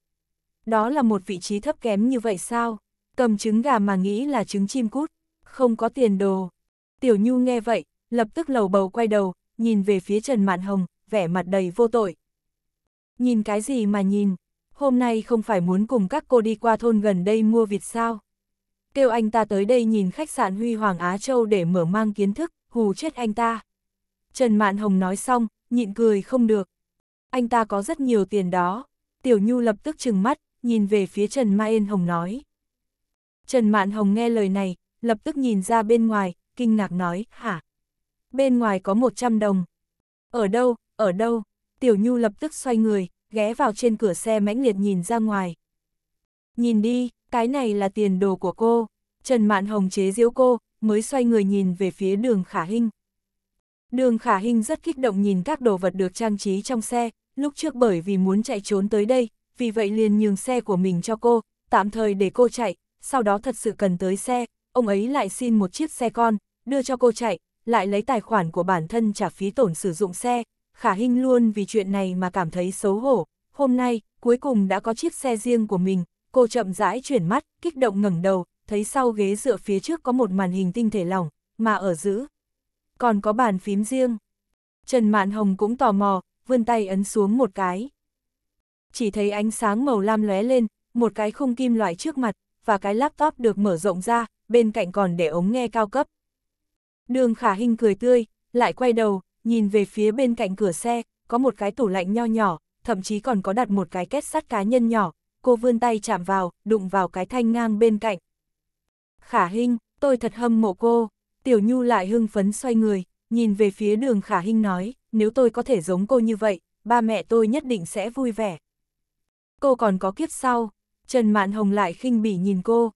Đó là một vị trí thấp kém như vậy sao? Cầm trứng gà mà nghĩ là trứng chim cút, không có tiền đồ. Tiểu Nhu nghe vậy, lập tức lầu bầu quay đầu, nhìn về phía Trần Mạn Hồng, vẻ mặt đầy vô tội. Nhìn cái gì mà nhìn, hôm nay không phải muốn cùng các cô đi qua thôn gần đây mua vịt sao. Kêu anh ta tới đây nhìn khách sạn Huy Hoàng Á Châu để mở mang kiến thức, hù chết anh ta. Trần Mạn Hồng nói xong, nhịn cười không được. Anh ta có rất nhiều tiền đó. Tiểu Nhu lập tức trừng mắt, nhìn về phía Trần Mai Yên Hồng nói. Trần Mạn Hồng nghe lời này, lập tức nhìn ra bên ngoài, kinh ngạc nói, hả? Bên ngoài có 100 đồng. Ở đâu, ở đâu? Tiểu Nhu lập tức xoay người, ghé vào trên cửa xe mãnh liệt nhìn ra ngoài. Nhìn đi, cái này là tiền đồ của cô. Trần Mạn Hồng chế giễu cô, mới xoay người nhìn về phía đường khả Hinh Đường khả Hinh rất kích động nhìn các đồ vật được trang trí trong xe, lúc trước bởi vì muốn chạy trốn tới đây, vì vậy liền nhường xe của mình cho cô, tạm thời để cô chạy, sau đó thật sự cần tới xe, ông ấy lại xin một chiếc xe con, đưa cho cô chạy, lại lấy tài khoản của bản thân trả phí tổn sử dụng xe, Khả Hinh luôn vì chuyện này mà cảm thấy xấu hổ, hôm nay, cuối cùng đã có chiếc xe riêng của mình, cô chậm rãi chuyển mắt, kích động ngẩng đầu, thấy sau ghế dựa phía trước có một màn hình tinh thể lỏng, mà ở giữa Còn có bàn phím riêng. Trần Mạn Hồng cũng tò mò, vươn tay ấn xuống một cái. Chỉ thấy ánh sáng màu lam lóe lên, một cái khung kim loại trước mặt, và cái laptop được mở rộng ra, bên cạnh còn để ống nghe cao cấp. Đường Khả Hinh cười tươi, lại quay đầu, nhìn về phía bên cạnh cửa xe, có một cái tủ lạnh nho nhỏ, thậm chí còn có đặt một cái két sắt cá nhân nhỏ, cô vươn tay chạm vào, đụng vào cái thanh ngang bên cạnh. Khả Hinh, tôi thật hâm mộ cô, Tiểu Nhu lại hưng phấn xoay người, nhìn về phía đường Khả Hinh nói, nếu tôi có thể giống cô như vậy, ba mẹ tôi nhất định sẽ vui vẻ. Cô còn có kiếp sau, Trần Mạn Hồng lại khinh bỉ nhìn cô.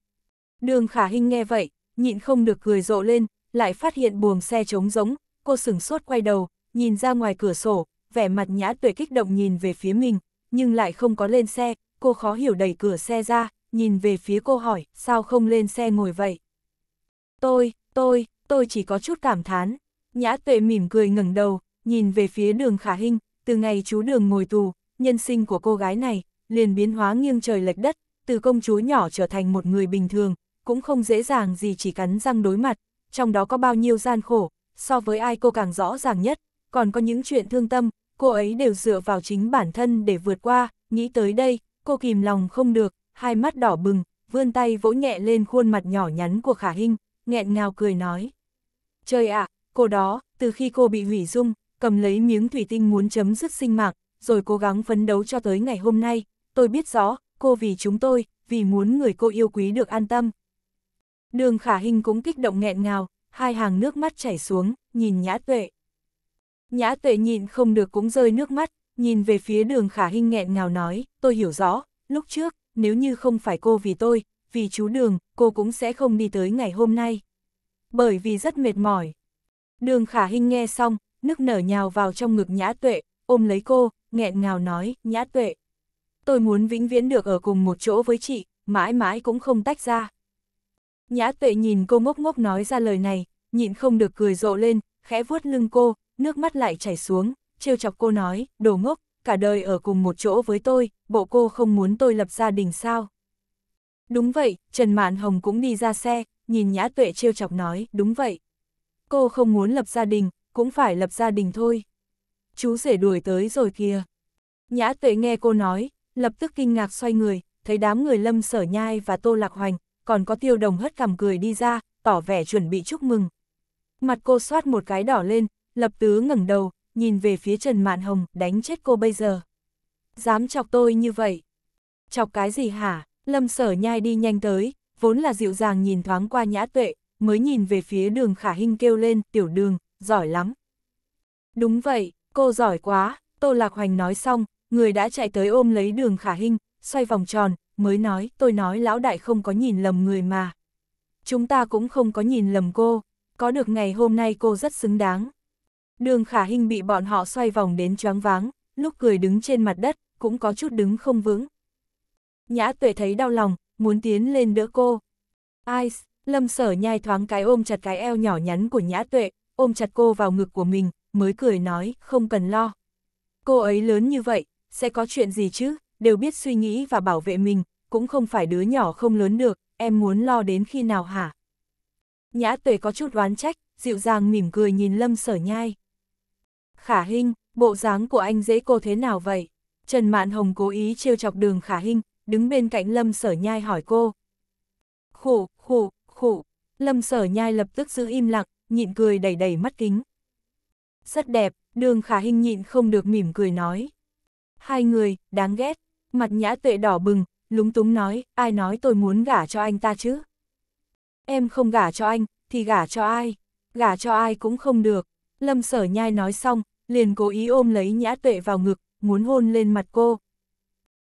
Đường Khả Hinh nghe vậy, nhịn không được cười rộ lên, lại phát hiện buồng xe trống rỗng, cô sửng sốt quay đầu, nhìn ra ngoài cửa sổ, vẻ mặt nhã tuệ kích động nhìn về phía mình, nhưng lại không có lên xe, cô khó hiểu đẩy cửa xe ra, nhìn về phía cô hỏi, sao không lên xe ngồi vậy? Tôi, tôi, tôi chỉ có chút cảm thán. Nhã tuệ mỉm cười ngẩng đầu, nhìn về phía đường khả hình, từ ngày chú đường ngồi tù, nhân sinh của cô gái này, liền biến hóa nghiêng trời lệch đất, từ công chúa nhỏ trở thành một người bình thường, cũng không dễ dàng gì chỉ cắn răng đối mặt, trong đó có bao nhiêu gian khổ, so với ai cô càng rõ ràng nhất, còn có những chuyện thương tâm, cô ấy đều dựa vào chính bản thân để vượt qua, nghĩ tới đây, cô kìm lòng không được, hai mắt đỏ bừng, vươn tay vỗ nhẹ lên khuôn mặt nhỏ nhắn của Khả Hinh, nghẹn ngào cười nói. Trời ạ, cô đó, từ khi cô bị hủy dung, cầm lấy miếng thủy tinh muốn chấm dứt sinh mạng, rồi cố gắng phấn đấu cho tới ngày hôm nay, tôi biết rõ, cô vì chúng tôi, vì muốn người cô yêu quý được an tâm. Đường Khả Hinh cũng kích động nghẹn ngào, hai hàng nước mắt chảy xuống, nhìn nhã tuệ. Nhã tuệ nhịn không được cũng rơi nước mắt, nhìn về phía đường khả hinh nghẹn ngào nói, tôi hiểu rõ, lúc trước, nếu như không phải cô vì tôi, vì chú đường, cô cũng sẽ không đi tới ngày hôm nay. Bởi vì rất mệt mỏi. Đường khả hinh nghe xong, nước nở nhào vào trong ngực nhã tuệ, ôm lấy cô, nghẹn ngào nói, nhã tuệ. Tôi muốn vĩnh viễn được ở cùng một chỗ với chị, mãi mãi cũng không tách ra. Nhã tuệ nhìn cô ngốc ngốc nói ra lời này, nhịn không được cười rộ lên, khẽ vuốt lưng cô, nước mắt lại chảy xuống, trêu chọc cô nói, đồ ngốc, cả đời ở cùng một chỗ với tôi, bộ cô không muốn tôi lập gia đình sao? Đúng vậy, Trần Mạn Hồng cũng đi ra xe, nhìn Nhã Tuệ trêu chọc nói, đúng vậy. Cô không muốn lập gia đình, cũng phải lập gia đình thôi. Chú rể đuổi tới rồi kìa. Nhã Tuệ nghe cô nói, lập tức kinh ngạc xoay người, thấy đám người lâm sở nhai và tô lạc hoành, còn có tiêu đồng hất cằm cười đi ra, tỏ vẻ chuẩn bị chúc mừng. Mặt cô soát một cái đỏ lên, lập tứ ngẩng đầu, nhìn về phía Trần Mạn Hồng, đánh chết cô bây giờ. Dám chọc tôi như vậy. Chọc cái gì hả? Lâm sở nhai đi nhanh tới, vốn là dịu dàng nhìn thoáng qua nhã tuệ, mới nhìn về phía đường khả hình kêu lên, tiểu đường, giỏi lắm. Đúng vậy, cô giỏi quá, Tô Lạc Hoành nói xong, người đã chạy tới ôm lấy đường khả hình, xoay vòng tròn, mới nói, tôi nói lão đại không có nhìn lầm người mà. Chúng ta cũng không có nhìn lầm cô, có được ngày hôm nay cô rất xứng đáng. Đường khả hình bị bọn họ xoay vòng đến choáng váng, lúc cười đứng trên mặt đất, cũng có chút đứng không vững. Nhã tuệ thấy đau lòng, muốn tiến lên đỡ cô. ai lâm sở nhai thoáng cái ôm chặt cái eo nhỏ nhắn của nhã tuệ, ôm chặt cô vào ngực của mình, mới cười nói, không cần lo. Cô ấy lớn như vậy, sẽ có chuyện gì chứ, đều biết suy nghĩ và bảo vệ mình, cũng không phải đứa nhỏ không lớn được, em muốn lo đến khi nào hả? Nhã tuệ có chút đoán trách, dịu dàng mỉm cười nhìn lâm sở nhai. Khả Hinh, bộ dáng của anh dễ cô thế nào vậy? Trần Mạn Hồng cố ý trêu chọc đường Khả Hinh, đứng bên cạnh Lâm Sở Nhai hỏi cô. Khủ, khủ, khủ, Lâm Sở Nhai lập tức giữ im lặng, nhịn cười đầy đầy mắt kính. Rất đẹp, đường Khả Hinh nhịn không được mỉm cười nói. Hai người, đáng ghét, mặt nhã tuệ đỏ bừng, lúng túng nói, ai nói tôi muốn gả cho anh ta chứ? Em không gả cho anh, thì gả cho ai? Gả cho ai cũng không được. Lâm sở nhai nói xong, liền cố ý ôm lấy nhã tuệ vào ngực, muốn hôn lên mặt cô.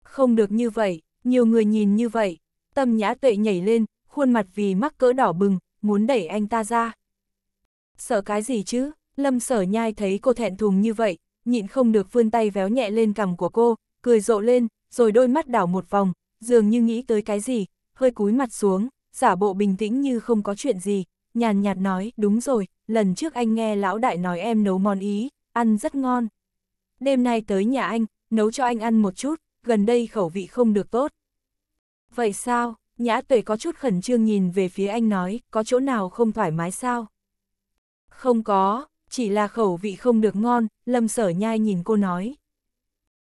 Không được như vậy, nhiều người nhìn như vậy. Tâm nhã tuệ nhảy lên, khuôn mặt vì mắc cỡ đỏ bừng, muốn đẩy anh ta ra. Sợ cái gì chứ? Lâm sở nhai thấy cô thẹn thùng như vậy, nhịn không được vươn tay véo nhẹ lên cằm của cô, cười rộ lên, rồi đôi mắt đảo một vòng, dường như nghĩ tới cái gì, hơi cúi mặt xuống, giả bộ bình tĩnh như không có chuyện gì, nhàn nhạt nói, đúng rồi, lần trước anh nghe lão đại nói em nấu món Ý, ăn rất ngon. Đêm nay tới nhà anh, nấu cho anh ăn một chút, gần đây khẩu vị không được tốt. Vậy sao, nhã tuệ có chút khẩn trương nhìn về phía anh nói, có chỗ nào không thoải mái sao? Không có, chỉ là khẩu vị không được ngon, lâm sở nhai nhìn cô nói.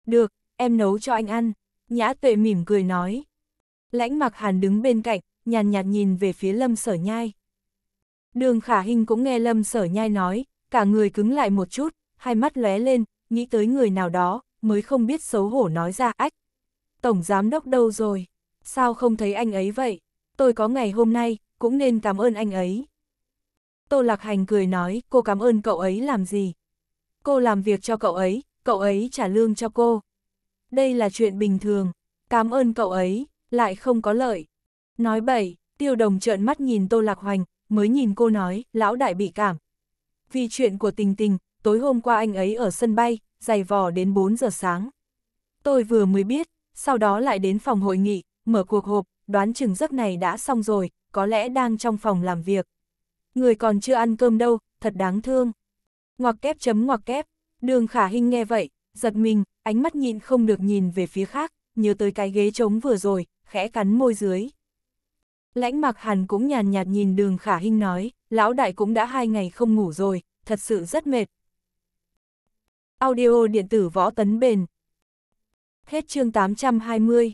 Được, em nấu cho anh ăn, nhã tuệ mỉm cười nói. Lãnh mặc hàn đứng bên cạnh, nhàn nhạt nhìn về phía lâm sở nhai. Đường khả hình cũng nghe lâm sở nhai nói, cả người cứng lại một chút, hai mắt lóe lên, nghĩ tới người nào đó, mới không biết xấu hổ nói ra ách. Tổng giám đốc đâu rồi? Sao không thấy anh ấy vậy? Tôi có ngày hôm nay, cũng nên cảm ơn anh ấy. Tô Lạc Hành cười nói, cô cảm ơn cậu ấy làm gì? Cô làm việc cho cậu ấy, cậu ấy trả lương cho cô đây là chuyện bình thường, cảm ơn cậu ấy, lại không có lợi. Nói bậy, tiêu đồng trợn mắt nhìn Tô Lạc Hoành, mới nhìn cô nói, lão đại bị cảm. Vì chuyện của tình tình, tối hôm qua anh ấy ở sân bay, dày vò đến 4 giờ sáng. Tôi vừa mới biết, sau đó lại đến phòng hội nghị, mở cuộc họp, đoán chừng giấc này đã xong rồi, có lẽ đang trong phòng làm việc. Người còn chưa ăn cơm đâu, thật đáng thương. Ngoặc kép chấm ngoặc kép, đường khả hình nghe vậy, giật mình, ánh mắt nhìn không được nhìn về phía khác, nhớ tới cái ghế trống vừa rồi, khẽ cắn môi dưới. Lãnh mặc hàn cũng nhàn nhạt nhìn đường khả hinh nói, lão đại cũng đã hai ngày không ngủ rồi, thật sự rất mệt. Audio điện tử võ tấn bền. Hết chương 820